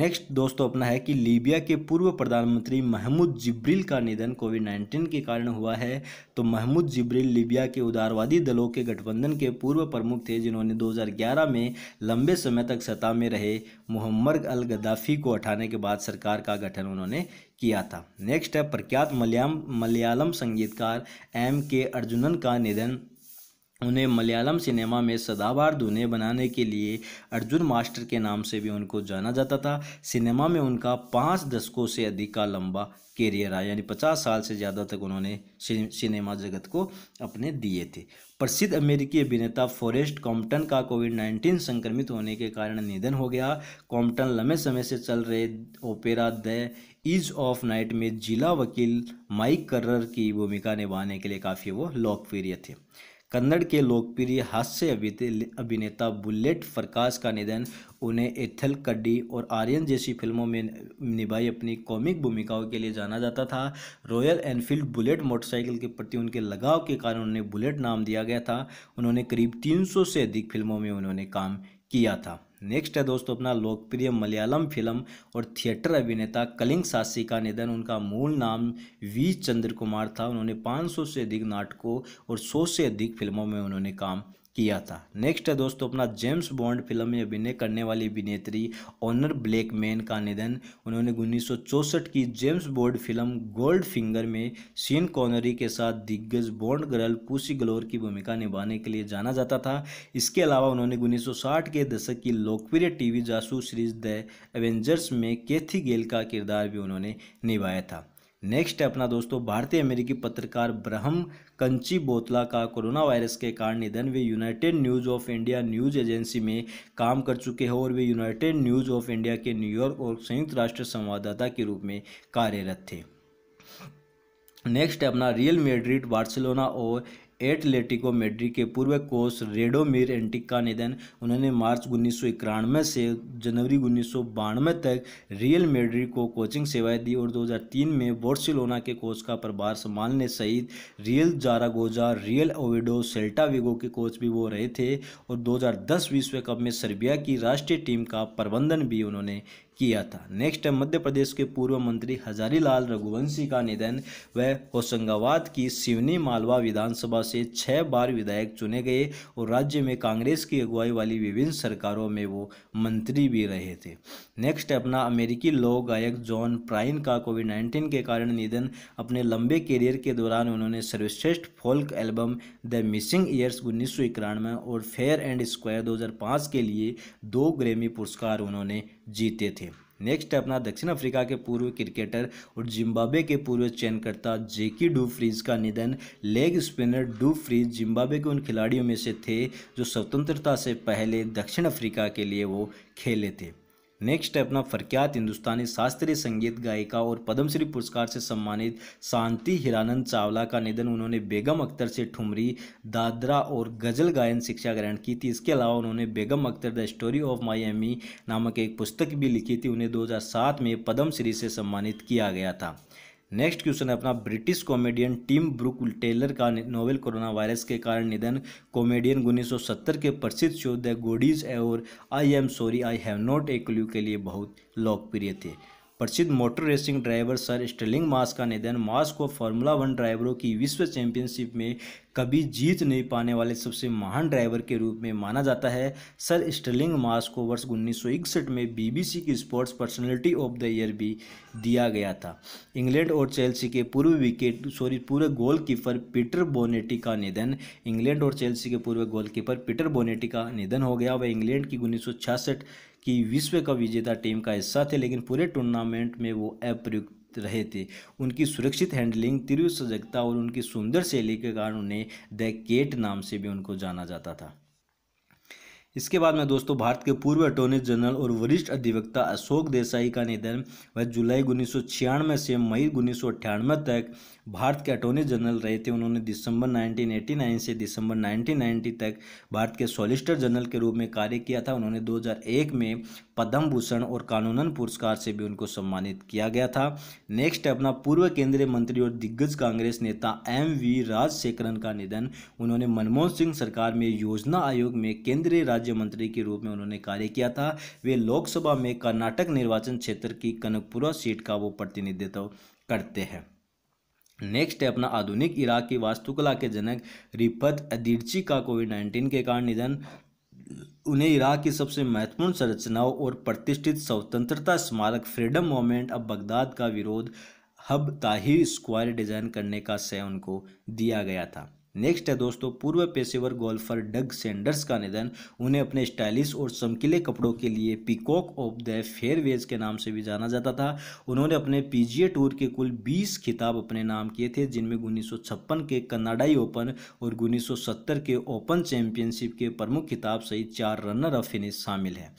नेक्स्ट दोस्तों अपना है कि लीबिया के पूर्व प्रधानमंत्री महमूद जिब्रिल का निधन कोविड नाइन्टीन के कारण हुआ है तो महमूद जिब्रिल लीबिया के उदारवादी दलों के गठबंधन के पूर्व प्रमुख थे जिन्होंने 2011 में लंबे समय तक सत्ता में रहे मोहम्मद अल गद्दाफी को हटाने के बाद सरकार का गठन उन्होंने किया था नेक्स्ट है प्रख्यात मलयाम मलयालम संगीतकार एम के अर्जुनन का निधन उन्हें मलयालम सिनेमा में सदाबार धुने बनाने के लिए अर्जुन मास्टर के नाम से भी उनको जाना जाता था सिनेमा में उनका पाँच दशकों से अधिक का लंबा कैरियर है यानी पचास साल से ज़्यादा तक उन्होंने सिनेमा जगत को अपने दिए थे प्रसिद्ध अमेरिकी अभिनेता फॉरेस्ट कॉम्पटन का कोविड नाइन्टीन संक्रमित होने के कारण निधन हो गया कॉम्पटन लंबे समय से चल रहे opera the edge of night में जिला वकील माइक कर्रर की भूमिका निभाने के लिए काफ़ी वो लोकप्रिय थे कन्नड़ के लोकप्रिय हास्य अभिनेता बुलेट प्रकाश का निधन उन्हें एथल कड्डी और आर्यन जैसी फिल्मों में निभाई अपनी कॉमिक भूमिकाओं के लिए जाना जाता था रॉयल एनफील्ड बुलेट मोटरसाइकिल के प्रति उनके लगाव के कारण उन्हें बुलेट नाम दिया गया था उन्होंने करीब 300 से अधिक फिल्मों में उन्होंने काम किया था नेक्स्ट है दोस्तों अपना लोकप्रिय मलयालम फिल्म और थिएटर अभिनेता कलिंग सासी का निधन उनका मूल नाम वी चंद्र कुमार था उन्होंने 500 से अधिक नाटकों और 100 से अधिक फिल्मों में उन्होंने काम किया था नेक्स्ट है दोस्तों अपना जेम्स बॉन्ड फिल्म में अभिनय करने वाली अभिनेत्री ऑनर ब्लैकमैन का निधन उन्होंने उन्नीस की James Bond film Goldfinger में सीन कॉनरी के साथ दिग्गज बॉन्ड गर्ल पूसी ग्लोर की भूमिका निभाने के लिए जाना जाता था इसके अलावा उन्होंने उन्नीस के दशक की लोकप्रिय टीवी जासूस सीरीज द एवेंजर्स में कैथी गेल का किरदार भी उन्होंने निभाया था नेक्स्ट है अपना दोस्तों भारतीय अमेरिकी पत्रकार ब्रहम कंची बोतला का कोरोना वायरस के कारण निधन वे United News of India news agency में काम कर चुके हैं और वे यूनाइटेड न्यूज़ ऑफ इंडिया के न्यूयॉर्क और संयुक्त राष्ट्र संवाददाता के रूप में कार्यरत थे नेक्स्ट अपना रियल मेड्रिड बार्सिलोना और एटलेटिको मेड्री के पूर्व कोच रेडोमिर एंटिक का निधन उन्होंने मार्च उन्नीस से जनवरी उन्नीस तक रियल मेड्री को कोचिंग सेवाएं दी और 2003 में बोर्सिलोना के कोच का प्रभार संभालने सहित रियल जारागोजा रियल ओविडो सेल्टाविगो के कोच भी वो रहे थे और 2010 विश्व कप में सर्बिया की राष्ट्रीय टीम का प्रबंधन भी उन्होंने किया था नेक्स्ट है मध्य प्रदेश के पूर्व मंत्री हजारीलाल रघुवंशी का निधन वह होशंगाबाद की सिवनी मालवा विधानसभा से छः बार विधायक चुने गए और राज्य में कांग्रेस की अगुवाई वाली विभिन्न सरकारों में वो मंत्री भी रहे थे नेक्स्ट अपना अमेरिकी लोक गायक जॉन प्राइन का कोविड नाइन्टीन के कारण निधन अपने लंबे करियर के दौरान उन्होंने सर्वश्रेष्ठ folk album the missing years उन्नीस सौ इक्यानवे और फेयर एंड स्क्वायर दो के लिए दो ग्रेमी पुरस्कार उन्होंने जीते थे नेक्स्ट अपना दक्षिण अफ्रीका के पूर्व क्रिकेटर और जिम्बाब्वे के पूर्व चयनकर्ता जेकी डू फ्रीज का निधन leg spinner Du Fries Zimbabwe के उन खिलाड़ियों में से थे जो स्वतंत्रता से पहले दक्षिण अफ्रीका के लिए वो खेले थे नेक्स्ट है अपना फरक्यात हिंदुस्तानी शास्त्रीय संगीत गायिका और पद्मश्री पुरस्कार से सम्मानित शांति हिरानंद चावला का निधन उन्होंने बेगम अख्तर से ठुमरी दादरा और गज़ल गायन शिक्षा ग्रहण की थी इसके अलावा उन्होंने Begum Akhtar the story of my Ammi नामक एक पुस्तक भी लिखी थी उन्हें दो में पद्मश्री से सम्मानित किया गया था नेक्स्ट क्वेश्चन है अपना British comedian Tim Brooke Taylor का नोवेल कोरोना वायरस के कारण निधन कॉमेडियन उन्नीस के प्रसिद्ध शो द गोडीज और I am sorry I have not a clue के लिए बहुत लोकप्रिय थे प्रसिद्ध motor racing driver sir Stirling Moss का निधन मास को फार्मूला वन ड्राइवरों की विश्व चैंपियनशिप में कभी जीत नहीं पाने वाले सबसे महान ड्राइवर के रूप में माना जाता है सर स्टेलिंग मास को वर्ष उन्नीस में बीबीसी की sports personality of the year भी दिया गया था इंग्लैंड और चेल्सी के पूर्व विकेट सॉरी पूर्व गोलकीपर पीटर बोनेटी का निधन इंग्लैंड और चेल्सी के पूर्व गोलकीपर पीटर बोनेटी का निधन हो गया वह इंग्लैंड की उन्नीस कि विश्व कप विजेता टीम का हिस्सा थे लेकिन पूरे टूर्नामेंट में वो अप्रयुक्त रहे थे उनकी सुरक्षित हैंडलिंग तीव्र सजगता और उनकी सुंदर शैली के कारण उन्हें द केट नाम से भी उनको जाना जाता था इसके बाद में दोस्तों भारत के पूर्व अटोर्नी जनरल और वरिष्ठ अधिवक्ता अशोक देसाई का निधन वह जुलाई उन्नीस छियानवे से मई उन्नीस तक भारत के अटोर्नी जनरल रहे थे उन्होंने दिसंबर 1989 से दिसंबर 1990 तक भारत के सॉलिसिटर जनरल के रूप में कार्य किया था उन्होंने 2001 में पद्म भूषण और कानूनन पुरस्कार से भी उनको सम्मानित किया गया था नेक्स्ट अपना पूर्व केंद्रीय मंत्री और दिग्गज कांग्रेस नेता एम वी राजशेखरन का निधन उन्होंने मनमोहन सिंह सरकार में योजना आयोग में केंद्रीय राज्य मंत्री के रूप में उन्होंने कार्य किया था वे लोकसभा में कर्नाटक निर्वाचन क्षेत्र की कनकपुरा सीट का वो प्रतिनिधित्व करते हैं नेक्स्ट है अपना आधुनिक इराक की वास्तुकला के जनक रिफत अदीरची का कोविड नाइन्टीन के कारण निधन उन्हें इराक की सबसे महत्वपूर्ण संरचनाओं और प्रतिष्ठित स्वतंत्रता स्मारक फ्रीडम मोमेंट अब बगदाद का विरोध हब ताहिर स्क्वायर डिज़ाइन करने का श्रेय उनको दिया गया था नेक्स्ट है दोस्तों पूर्व पेशेवर गोल्फर डग सेंडर्स का निधन उन्हें अपने स्टाइलिश और चमकीले कपड़ों के लिए पिकॉक ऑफ द फेयरवेज के नाम से भी जाना जाता था उन्होंने अपने पीजीए टूर के कुल 20 खिताब अपने नाम किए थे जिनमें उन्नीस के कनाडाई ओपन और उन्नीस के ओपन चैंपियनशिप के प्रमुख खिताब सहित चार रनर ऑफ फिनिश शामिल हैं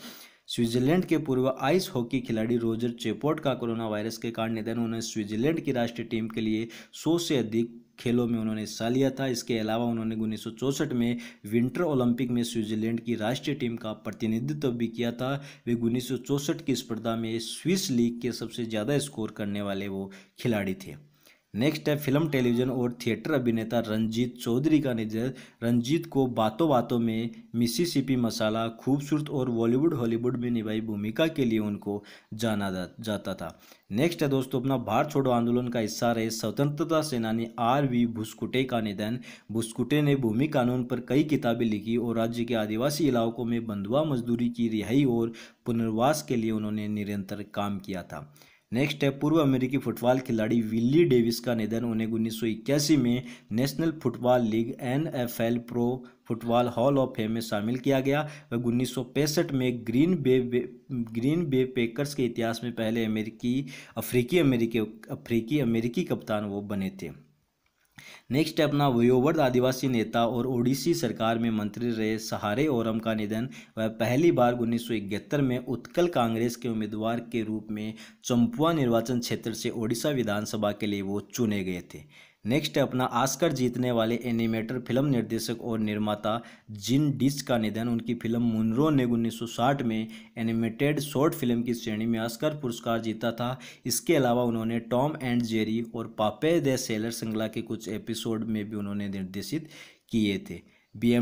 स्विट्जरलैंड के पूर्व आइस हॉकी खिलाड़ी रोजर चेपोर्ट का कोरोना वायरस के कारण निधन उन्हें स्विट्जरलैंड की राष्ट्रीय टीम के लिए सौ से अधिक खेलों में उन्होंने हिस्सा लिया था इसके अलावा उन्होंने उन्नीस में विंटर ओलंपिक में स्विट्जरलैंड की राष्ट्रीय टीम का प्रतिनिधित्व भी किया था वे उन्नीस की स्पर्धा में स्विस लीग के सबसे ज़्यादा स्कोर करने वाले वो खिलाड़ी थे नेक्स्ट है फिल्म टेलीविजन और थिएटर अभिनेता रंजीत चौधरी का निधन रंजीत को बातों बातों में मिसिसिपी मसाला खूबसूरत और बॉलीवुड हॉलीवुड में निभाई भूमिका के लिए उनको जाना जाता था नेक्स्ट है दोस्तों अपना भारत छोड़ो आंदोलन का हिस्सा रहे स्वतंत्रता सेनानी आर वी भुस्कुटे का निधन भुस्कुटे ने भूमि कानून पर कई किताबें लिखी और राज्य के आदिवासी इलाकों में बंधुआ मजदूरी की रिहाई और पुनर्वास के लिए उन्होंने निरंतर काम किया था नेक्स्ट है पूर्व अमेरिकी फुटबॉल खिलाड़ी विल्ली डेविस का निधन उन्हें उन्नीस में National Football League N pro football hall of fame में शामिल किया गया वह उन्नीस में Green Bay, Bay Green Bay Packers के इतिहास में पहले अमेरिकी अफ्रीकी अमेरिकी अफ्रीकी अमेरिकी कप्तान वो बने थे नेक्स्ट है अपना वयोवर्ध आदिवासी नेता और ओडिशी सरकार में मंत्री रहे सहारे ओरम का निधन वह पहली बार उन्नीस में उत्कल कांग्रेस के उम्मीदवार के रूप में चंपुआ निर्वाचन क्षेत्र से ओडिशा विधानसभा के लिए वो चुने गए थे नेक्स्ट है अपना आस्कर जीतने वाले एनिमेटर फिल्म निर्देशक और निर्माता जिन डिस का निधन उनकी फिल्म मुनरो ने 1960 में एनिमेटेड शॉर्ट फिल्म की श्रेणी में आस्कर पुरस्कार जीता था इसके अलावा उन्होंने टॉम एंड जेरी और पापे द सेलर संगला के कुछ एपिसोड में भी उन्होंने निर्देशित किए थे बी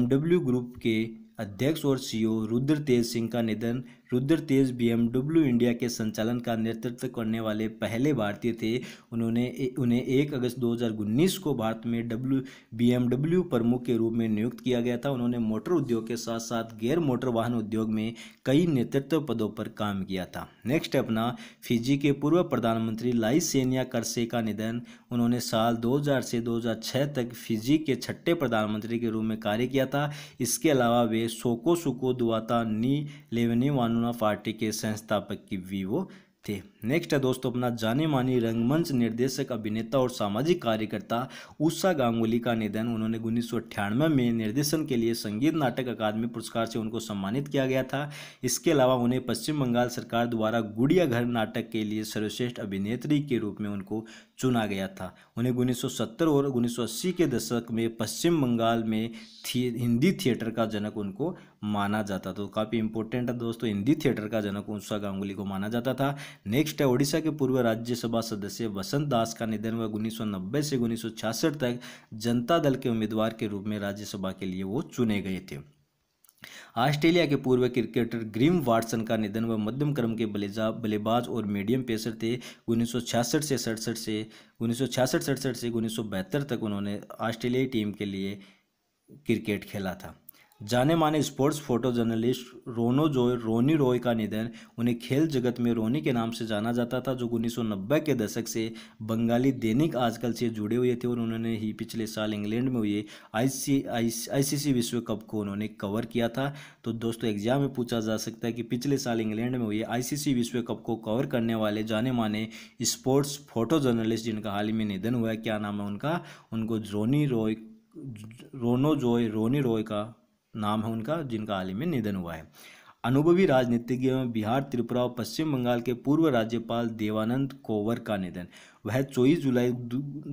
ग्रुप के अध्यक्ष और ओ e रुद्र तेज सिंह का निधन रुद्र तेज बीएमडब्ल्यू इंडिया के संचालन का नेतृत्व करने वाले पहले भारतीय थे उन्होंने उन्हें एक अगस्त 2019 को भारत में डब्ल्यू बीएमडब्ल्यू प्रमुख के रूप में नियुक्त किया गया था उन्होंने मोटर उद्योग के साथ साथ गैर मोटर वाहन उद्योग में कई नेतृत्व पदों पर काम किया था नेक्स्ट अपना फिजी के पूर्व प्रधानमंत्री लाइसेनिया करसे का निधन उन्होंने साल 2000 से 2006 तक फिजी के छठे प्रधानमंत्री के रूप में कार्य किया था इसके अलावा वे सोको सुको दुआता नी लेवनी लेवनीवानू कम्युना पार्टी के संस्थापक की भी वो थे नेक्स्ट है दोस्तों अपना जाने माने रंगमंच निर्देशक अभिनेता और सामाजिक कार्यकर्ता उषा गांगुली का निधन उन्होंने उन्नीस में निर्देशन के लिए संगीत नाटक अकादमी पुरस्कार से उनको सम्मानित किया गया था इसके अलावा उन्हें पश्चिम बंगाल सरकार द्वारा गुड़िया घर नाटक के लिए सर्वश्रेष्ठ अभिनेत्री के रूप में उनको चुना गया था उन्हें 1970 और 1980 के दशक में पश्चिम बंगाल में थी हिंदी थिएटर का जनक उनको माना जाता था तो काफ़ी इंपॉर्टेंट है दोस्तों हिंदी थिएटर का जनक उषा गांगुली को माना जाता था नेक्स्ट है ओडिशा के पूर्व राज्यसभा सदस्य वसंत दास का निधन हुआ उन्नीस से उन्नीस तक जनता दल के उम्मीदवार के रूप में राज्यसभा के लिए वो चुने गए थे ऑस्ट्रेलिया के पूर्व क्रिकेटर ग्रीम वाटसन का निधन वह मध्यम क्रम के बल्लेबाज और मीडियम पेसर थे उन्नीस से सड़सठ से उन्नीस सड़सठ से उन्नीस तक उन्होंने ऑस्ट्रेलियाई टीम के लिए क्रिकेट खेला था जाने माने sports photo journalist Rono Joy Ronny Roy का निधन उन्हें खेल जगत में रोनी के नाम से जाना जाता था जो 1990 के दशक से बंगाली दैनिक आजकल से जुड़े हुए थे और उन्होंने ही पिछले साल इंग्लैंड में हुए आईसीसी विश्व कप को उन्होंने कवर किया था तो दोस्तों एग्जाम में पूछा जा सकता है कि पिछले साल इंग्लैंड में हुए आई विश्व कप को कवर करने वाले जाने माने स्पोर्ट्स फोटो जर्नलिस्ट जिनका हाल ही में निधन हुआ है क्या नाम है उनका उनको रोनी रॉय रोनो जोय रोनी रॉय का नाम है उनका जिनका हाल ही में निधन हुआ है अनुभवी राजनीतिज्ञ बिहार त्रिपुरा और पश्चिम बंगाल के पूर्व राज्यपाल देवानंद कोवर का निधन वह 24 जुलाई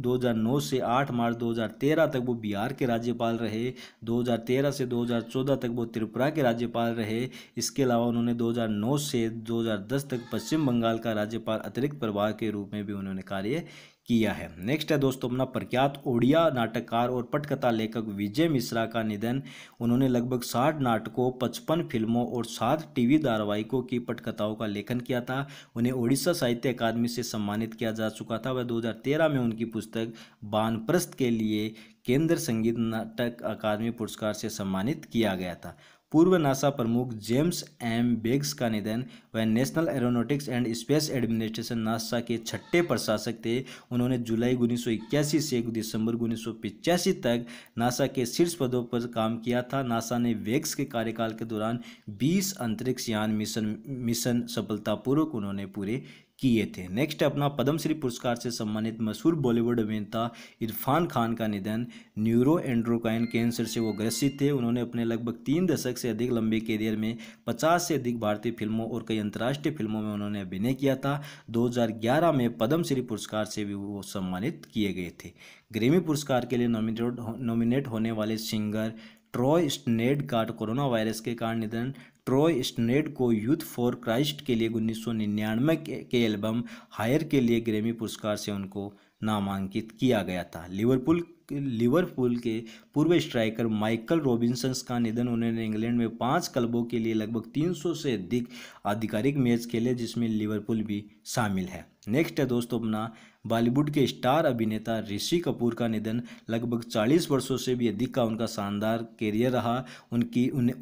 2009 से 8 मार्च 2013 तक वो बिहार के राज्यपाल रहे 2013 से 2014 तक वो त्रिपुरा के राज्यपाल रहे इसके अलावा उन्होंने 2009 से 2010 तक पश्चिम बंगाल का राज्यपाल अतिरिक्त प्रभार के रूप में भी उन्होंने कार्य किया है नेक्स्ट है दोस्तों अपना प्रख्यात ओडिया नाटककार और पटकथा लेखक विजय मिश्रा का निधन उन्होंने लगभग साठ नाटकों पचपन फिल्मों और सात टीवी धारावाहिकों की पटकथाओं का लेखन किया था उन्हें ओडिशा साहित्य अकादमी से सम्मानित किया जा चुका था वह 2013 में उनकी पुस्तक बानप्रस्त के लिए केंद्र संगीत नाटक अकादमी पुरस्कार से सम्मानित किया गया था पूर्व नासा प्रमुख जेम्स एम बेग्स का निधन वह National Aeronautics and space administration NASA के छठे प्रशासक थे उन्होंने जुलाई उन्नीस से दिसंबर उन्नीस तक नासा के शीर्ष पदों पर काम किया था नासा ने वेग्स के कार्यकाल के दौरान 20 अंतरिक्ष यान मिशन मिशन सफलतापूर्वक उन्होंने पूरे किए थे नेक्स्ट अपना पद्मश्री पुरस्कार से सम्मानित मशहूर बॉलीवुड अभिनेता इरफान खान का निधन न्यूरो एंड्रोकाइन कैंसर से वो ग्रसित थे उन्होंने अपने लगभग तीन दशक से अधिक लंबे करियर में 50 से अधिक भारतीय फिल्मों और कई अंतर्राष्ट्रीय फिल्मों में उन्होंने अभिनय किया था 2011 में पद्मश्री पुरस्कार से भी वो सम्मानित किए गए थे ग्रेमी पुरस्कार के लिए नॉमिनेट होने वाले सिंगर ट्रॉय स्नेड कार्ड कोरोना वायरस के कारण निधन ट्रॉय स्टनेड को यूथ फॉर क्राइस्ट के लिए उन्नीस सौ निन्यानवे के एल्बम हायर के लिए ग्रेमी पुरस्कार से उनको नामांकित किया गया था लिवरपूल लिवरपूल के पूर्व स्ट्राइकर माइकल रॉबिन्सन्स का निधन उन्होंने इंग्लैंड में पांच क्लबों के लिए लगभग 300 से अधिक आधिकारिक मैच खेले जिसमें लिवरपूल भी शामिल है नेक्स्ट है दोस्तों अपना बॉलीवुड के स्टार अभिनेता ऋषि कपूर का निधन लगभग 40 वर्षों से भी अधिक का उनका शानदार करियर रहा उनकी उन्हें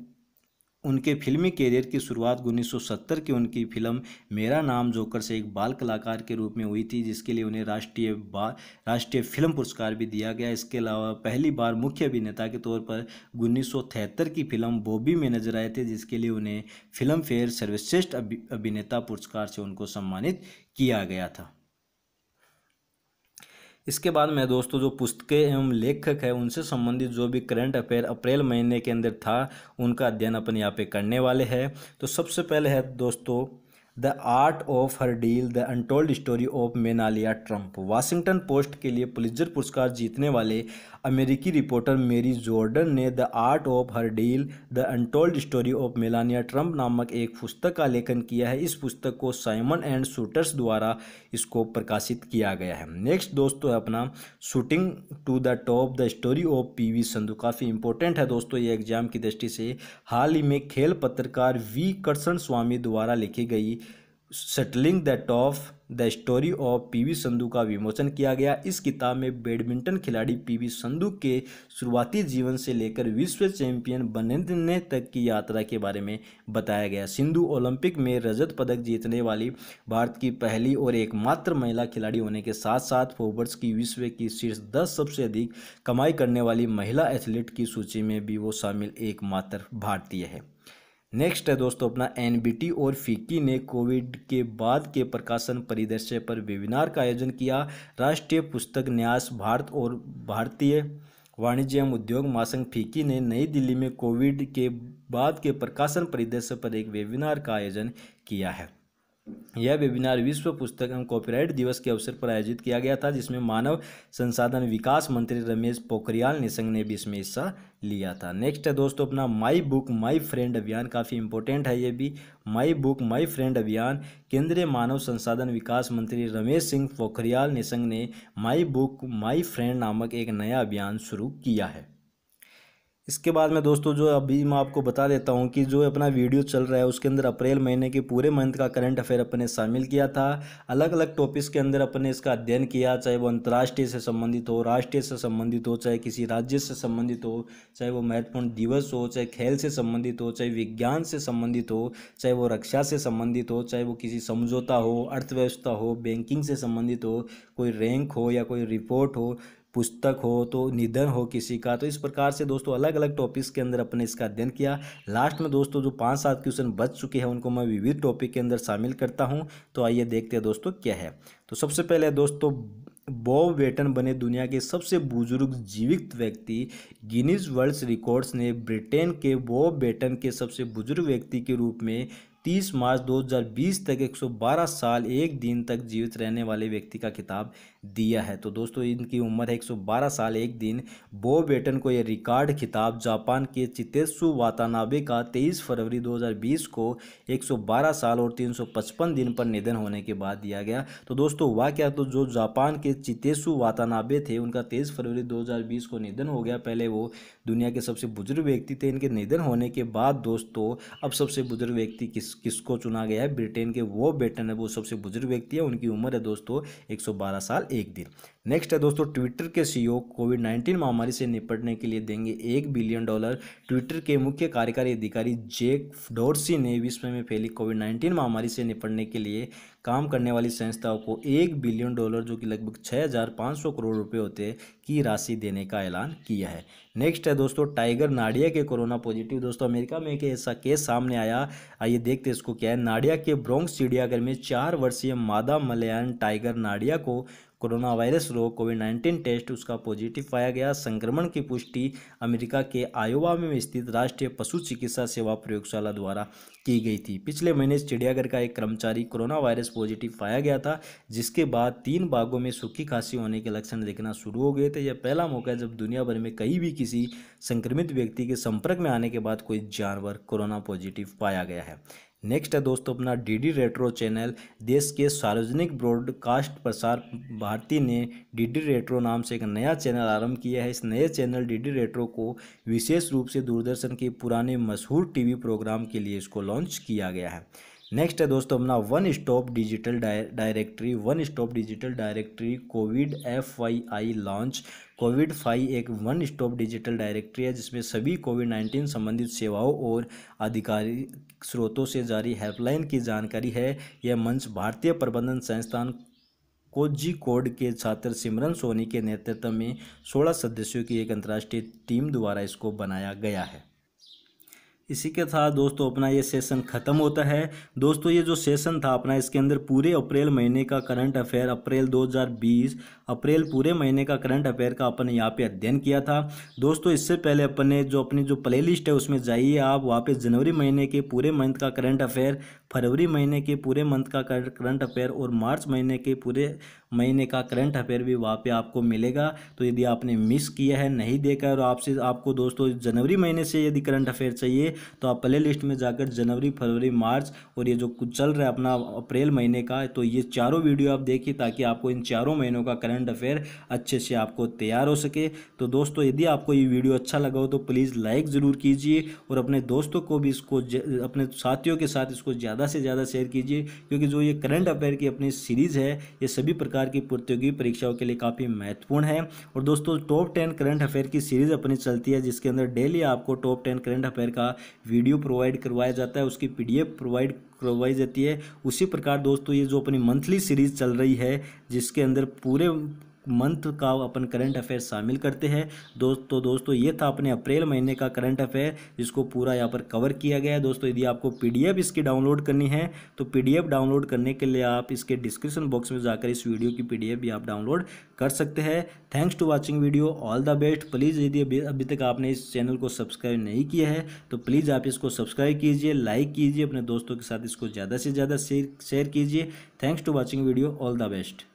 उनके फिल्मी कैरियर की शुरुआत उन्नीस 1970 की उनकी फिल्म मेरा नाम जोकर से एक बाल कलाकार के रूप में हुई थी जिसके लिए उन्हें राष्ट्रीय राष्ट्रीय फिल्म पुरस्कार भी दिया गया इसके अलावा पहली बार मुख्य अभिनेता के तौर पर उन्नीस की फिल्म बॉबी में नजर आए थे जिसके लिए उन्हें फिल्म फेयर सर्वश्रेष्ठ अभिनेता पुरस्कार से उनको सम्मानित किया गया था इसके बाद मैं दोस्तों जो पुस्तकें एवं लेखक है उनसे संबंधित जो भी करंट अफेयर अप्रैल महीने के अंदर था उनका अध्ययन अपन यहाँ पे करने वाले हैं तो सबसे पहले है दोस्तों the art of her deal the untold story of Melania Trump Washington Post के लिए पुलिजर पुरस्कार जीतने वाले अमेरिकी रिपोर्टर मेरी जॉर्डन ने the art of her deal the untold story of Melania Trump नामक एक पुस्तक का लेखन किया है इस पुस्तक को साइमन एंड शूटर्स द्वारा इसको प्रकाशित किया गया है नेक्स्ट दोस्तों है अपना shooting to the top the story of P V Sindhu काफ़ी इंपॉर्टेंट है दोस्तों ये एग्जाम की दृष्टि से हाल ही में खेल पत्रकार वी कर्षण स्वामी द्वारा लिखी गई shuttling the top the story of PV Sindhu का विमोचन किया गया इस किताब में बैडमिंटन खिलाड़ी पीवी संधू के शुरुआती जीवन से लेकर विश्व चैंपियन बनने तक की यात्रा के बारे में बताया गया सिंधु ओलंपिक में रजत पदक जीतने वाली भारत की पहली और एकमात्र महिला खिलाड़ी होने के साथ साथ फोर्ब्स की विश्व की शीर्ष दस सबसे अधिक कमाई करने वाली महिला एथलीट की सूची में भी वो शामिल एकमात्र भारतीय है नेक्स्ट है दोस्तों अपना एनबीटी और फिक्की ने कोविड के बाद के प्रकाशन परिदृश्य पर वेबिनार का आयोजन किया राष्ट्रीय पुस्तक न्यास भारत और भारतीय वाणिज्य एवं उद्योग महासंघ फिक्की ने नई दिल्ली में कोविड के बाद के प्रकाशन परिदृश्य पर एक वेबिनार का आयोजन किया है यह वेबिनार विश्व पुस्तक एवं कॉपीराइट दिवस के अवसर पर आयोजित किया गया था जिसमें मानव संसाधन विकास मंत्री रमेश पोखरियाल निशंक ने भी इसमें हिस्सा लिया था नेक्स्ट है दोस्तों अपना माई बुक माई फ्रेंड अभियान काफ़ी इंपॉर्टेंट है ये भी माई बुक माई फ्रेंड अभियान केंद्रीय मानव संसाधन विकास मंत्री रमेश सिंह पोखरियाल निशंक ने माई बुक माई फ्रेंड नामक एक नया अभियान शुरू किया है इसके बाद में दोस्तों जो अभी मैं आपको बता देता हूँ कि जो अपना वीडियो चल रहा है उसके अंदर अप्रैल महीने के पूरे मंथ का करंट अफेयर अपने शामिल किया था अलग अलग टॉपिक्स के अंदर अपने इसका अध्ययन किया चाहे वो अंतर्राष्ट्रीय से संबंधित हो राष्ट्रीय से संबंधित हो चाहे किसी राज्य से संबंधित हो चाहे वो महत्वपूर्ण दिवस हो चाहे खेल से संबंधित हो चाहे विज्ञान से संबंधित हो चाहे वो रक्षा से संबंधित हो चाहे वो किसी समझौता हो अर्थव्यवस्था हो बैंकिंग से संबंधित हो कोई रैंक हो या कोई रिपोर्ट हो पुस्तक हो तो निधन हो किसी का तो इस प्रकार से दोस्तों अलग अलग टॉपिक्स के अंदर अपने इसका अध्ययन किया लास्ट में दोस्तों जो पाँच सात क्वेश्चन बच चुके हैं उनको मैं विविध टॉपिक के अंदर शामिल करता हूँ तो आइए देखते हैं दोस्तों क्या है तो सबसे पहले दोस्तों बॉब वेटन बने दुनिया के सबसे बुजुर्ग जीवित व्यक्ति गिनीज वर्ल्ड रिकॉर्ड्स ने ब्रिटेन के बॉब वेटन के सबसे बुजुर्ग व्यक्ति के रूप में 30 मार्च 2020 तक 112 साल एक दिन तक जीवित रहने वाले व्यक्ति का खिताब दिया है तो दोस्तों इनकी उम्र है 112 साल एक दिन बो बेटन को यह रिकॉर्ड खिताब जापान के चितेसु वातानाबे का 23 फरवरी 2020 को 112 साल और 355 दिन पर निधन होने के बाद दिया गया तो दोस्तों वाह क्या तो जो जापान के चितेसु वातानाबे थे उनका तेईस फरवरी 2020 को निधन हो गया पहले वो दुनिया के सबसे बुजुर्ग व्यक्ति थे इनके निधन होने के बाद दोस्तों अब सबसे बुजुर्ग व्यक्ति किस किसको चुना गया है ब्रिटेन के वो बेटन है वो सबसे बुजुर्ग व्यक्ति है उनकी उम्र है दोस्तों एक साल एक दिन नेक्स्ट है दोस्तों ट्विटर के सीईओ कोविड नाइन्टीन महामारी से निपटने के लिए देंगे एक बिलियन डॉलर ट्विटर के मुख्य कार्यकारी अधिकारी जेक डोरसी ने विश्व में फैली कोविड नाइन्टीन महामारी से निपटने के लिए काम करने वाली संस्थाओं को एक बिलियन डॉलर जो कि लगभग छः हज़ार पाँच सौ करोड़ रुपए होते की राशि देने का ऐलान किया है नेक्स्ट है दोस्तों टाइगर नाडिया के कोरोना पॉजिटिव दोस्तों अमेरिका में एक ऐसा केस सामने आया आइए देखते इसको क्या है नाडिया के ब्रोंक्स चिड़ियाघर में चार वर्षीय मादा मलयान टाइगर नाडिया को कोरोना वायरस को कोविड नाइन्टीन टेस्ट उसका पॉजिटिव पाया गया संक्रमण की पुष्टि अमेरिका के आयोवा में स्थित राष्ट्रीय पशु चिकित्सा सेवा प्रयोगशाला द्वारा की गई थी पिछले महीने चिड़ियाघर का एक कर्मचारी कोरोना वायरस पॉजिटिव पाया गया था जिसके बाद तीन बाघों में सूखी खांसी होने के लक्षण देखना शुरू हो गए थे यह पहला मौका है जब दुनिया भर में कहीं भी किसी संक्रमित व्यक्ति के संपर्क में आने के बाद कोई जानवर कोरोना पॉजिटिव पाया गया है नेक्स्ट है दोस्तों अपना डीडी रेट्रो चैनल देश के सार्वजनिक ब्रॉडकास्ट प्रसार भारती ने डीडी रेट्रो नाम से एक नया चैनल आरंभ किया है इस नए चैनल डीडी रेट्रो को विशेष रूप से दूरदर्शन के पुराने मशहूर टीवी प्रोग्राम के लिए इसको लॉन्च किया गया है नेक्स्ट है दोस्तों अपना one stop digital directory one stop digital directory covid F Y I launch covid fi एक वन स्टॉप डिजिटल डायरेक्टरी है जिसमें सभी कोविड नाइन्टीन संबंधित सेवाओं और आधिकारिक स्रोतों से जारी हेल्पलाइन की जानकारी है यह मंच भारतीय प्रबंधन संस्थान कोजी कोड के छात्र सिमरन सोनी के नेतृत्व में 16 सदस्यों की एक अंतर्राष्ट्रीय टीम द्वारा इसको बनाया गया है इसी के साथ दोस्तों अपना ये सेशन ख़त्म होता है दोस्तों ये जो सेशन था अपना इसके अंदर पूरे अप्रैल महीने का करंट अफेयर अप्रैल 2020 अप्रैल पूरे महीने का करंट अफेयर का अपन यहाँ पे अध्ययन किया था दोस्तों इससे पहले अपन ने जो अपनी जो प्ले लिस्ट है उसमें जाइए आप वहाँ पे जनवरी महीने के पूरे मंथ का करंट अफेयर फरवरी महीने के पूरे मंथ का करंट अफेयर और मार्च महीने के पूरे महीने का करंट अफेयर भी वहाँ पे आपको मिलेगा तो यदि आपने मिस किया है नहीं देखा है और आपसे आपको दोस्तों जनवरी महीने से यदि करंट अफेयर चाहिए तो आप प्ले लिस्ट में जाकर जनवरी फरवरी मार्च और ये जो चल रहा है अपना अप्रैल महीने का तो ये चारों वीडियो आप देखिए ताकि आपको इन चारों महीनों का करंट करंट अफेयर अच्छे से आपको तैयार हो सके तो दोस्तों यदि आपको ये वीडियो अच्छा लगा हो तो प्लीज़ लाइक ज़रूर कीजिए और अपने दोस्तों को भी इसको अपने साथियों के साथ इसको ज़्यादा से ज़्यादा शेयर कीजिए क्योंकि जो ये करंट अफेयर की अपनी सीरीज़ है ये सभी प्रकार की प्रतियोगी परीक्षाओं के लिए काफ़ी महत्वपूर्ण है और दोस्तों टॉप टेन करंट अफेयर की सीरीज़ अपनी चलती है जिसके अंदर डेली आपको टॉप टेन करंट अफेयर का वीडियो प्रोवाइड करवाया जाता है उसकी पीडीएफ प्रोवाइड करवाई जाती है उसी प्रकार दोस्तों ये जो अपनी मंथली सीरीज़ चल रही है जिसके अंदर पूरे मंथ का अपन करंट अफेयर शामिल करते हैं दोस्तों तो दोस्तों ये था अपने अप्रैल महीने का करंट अफेयर जिसको पूरा यहाँ पर कवर किया गया है दोस्तों यदि आपको पीडीएफ इसकी डाउनलोड करनी है तो पीडीएफ डाउनलोड करने के लिए आप इसके डिस्क्रिप्शन बॉक्स में जाकर इस वीडियो की पीडीएफ भी आप डाउनलोड कर सकते हैं thanks to watching video all the best please यदि अभी अभी तक आपने इस चैनल को सब्सक्राइब नहीं किया है तो प्लीज़ आप इसको सब्सक्राइब कीजिए लाइक कीजिए अपने दोस्तों के साथ इसको ज़्यादा से ज़्यादा शेयर कीजिए thanks to watching video all the best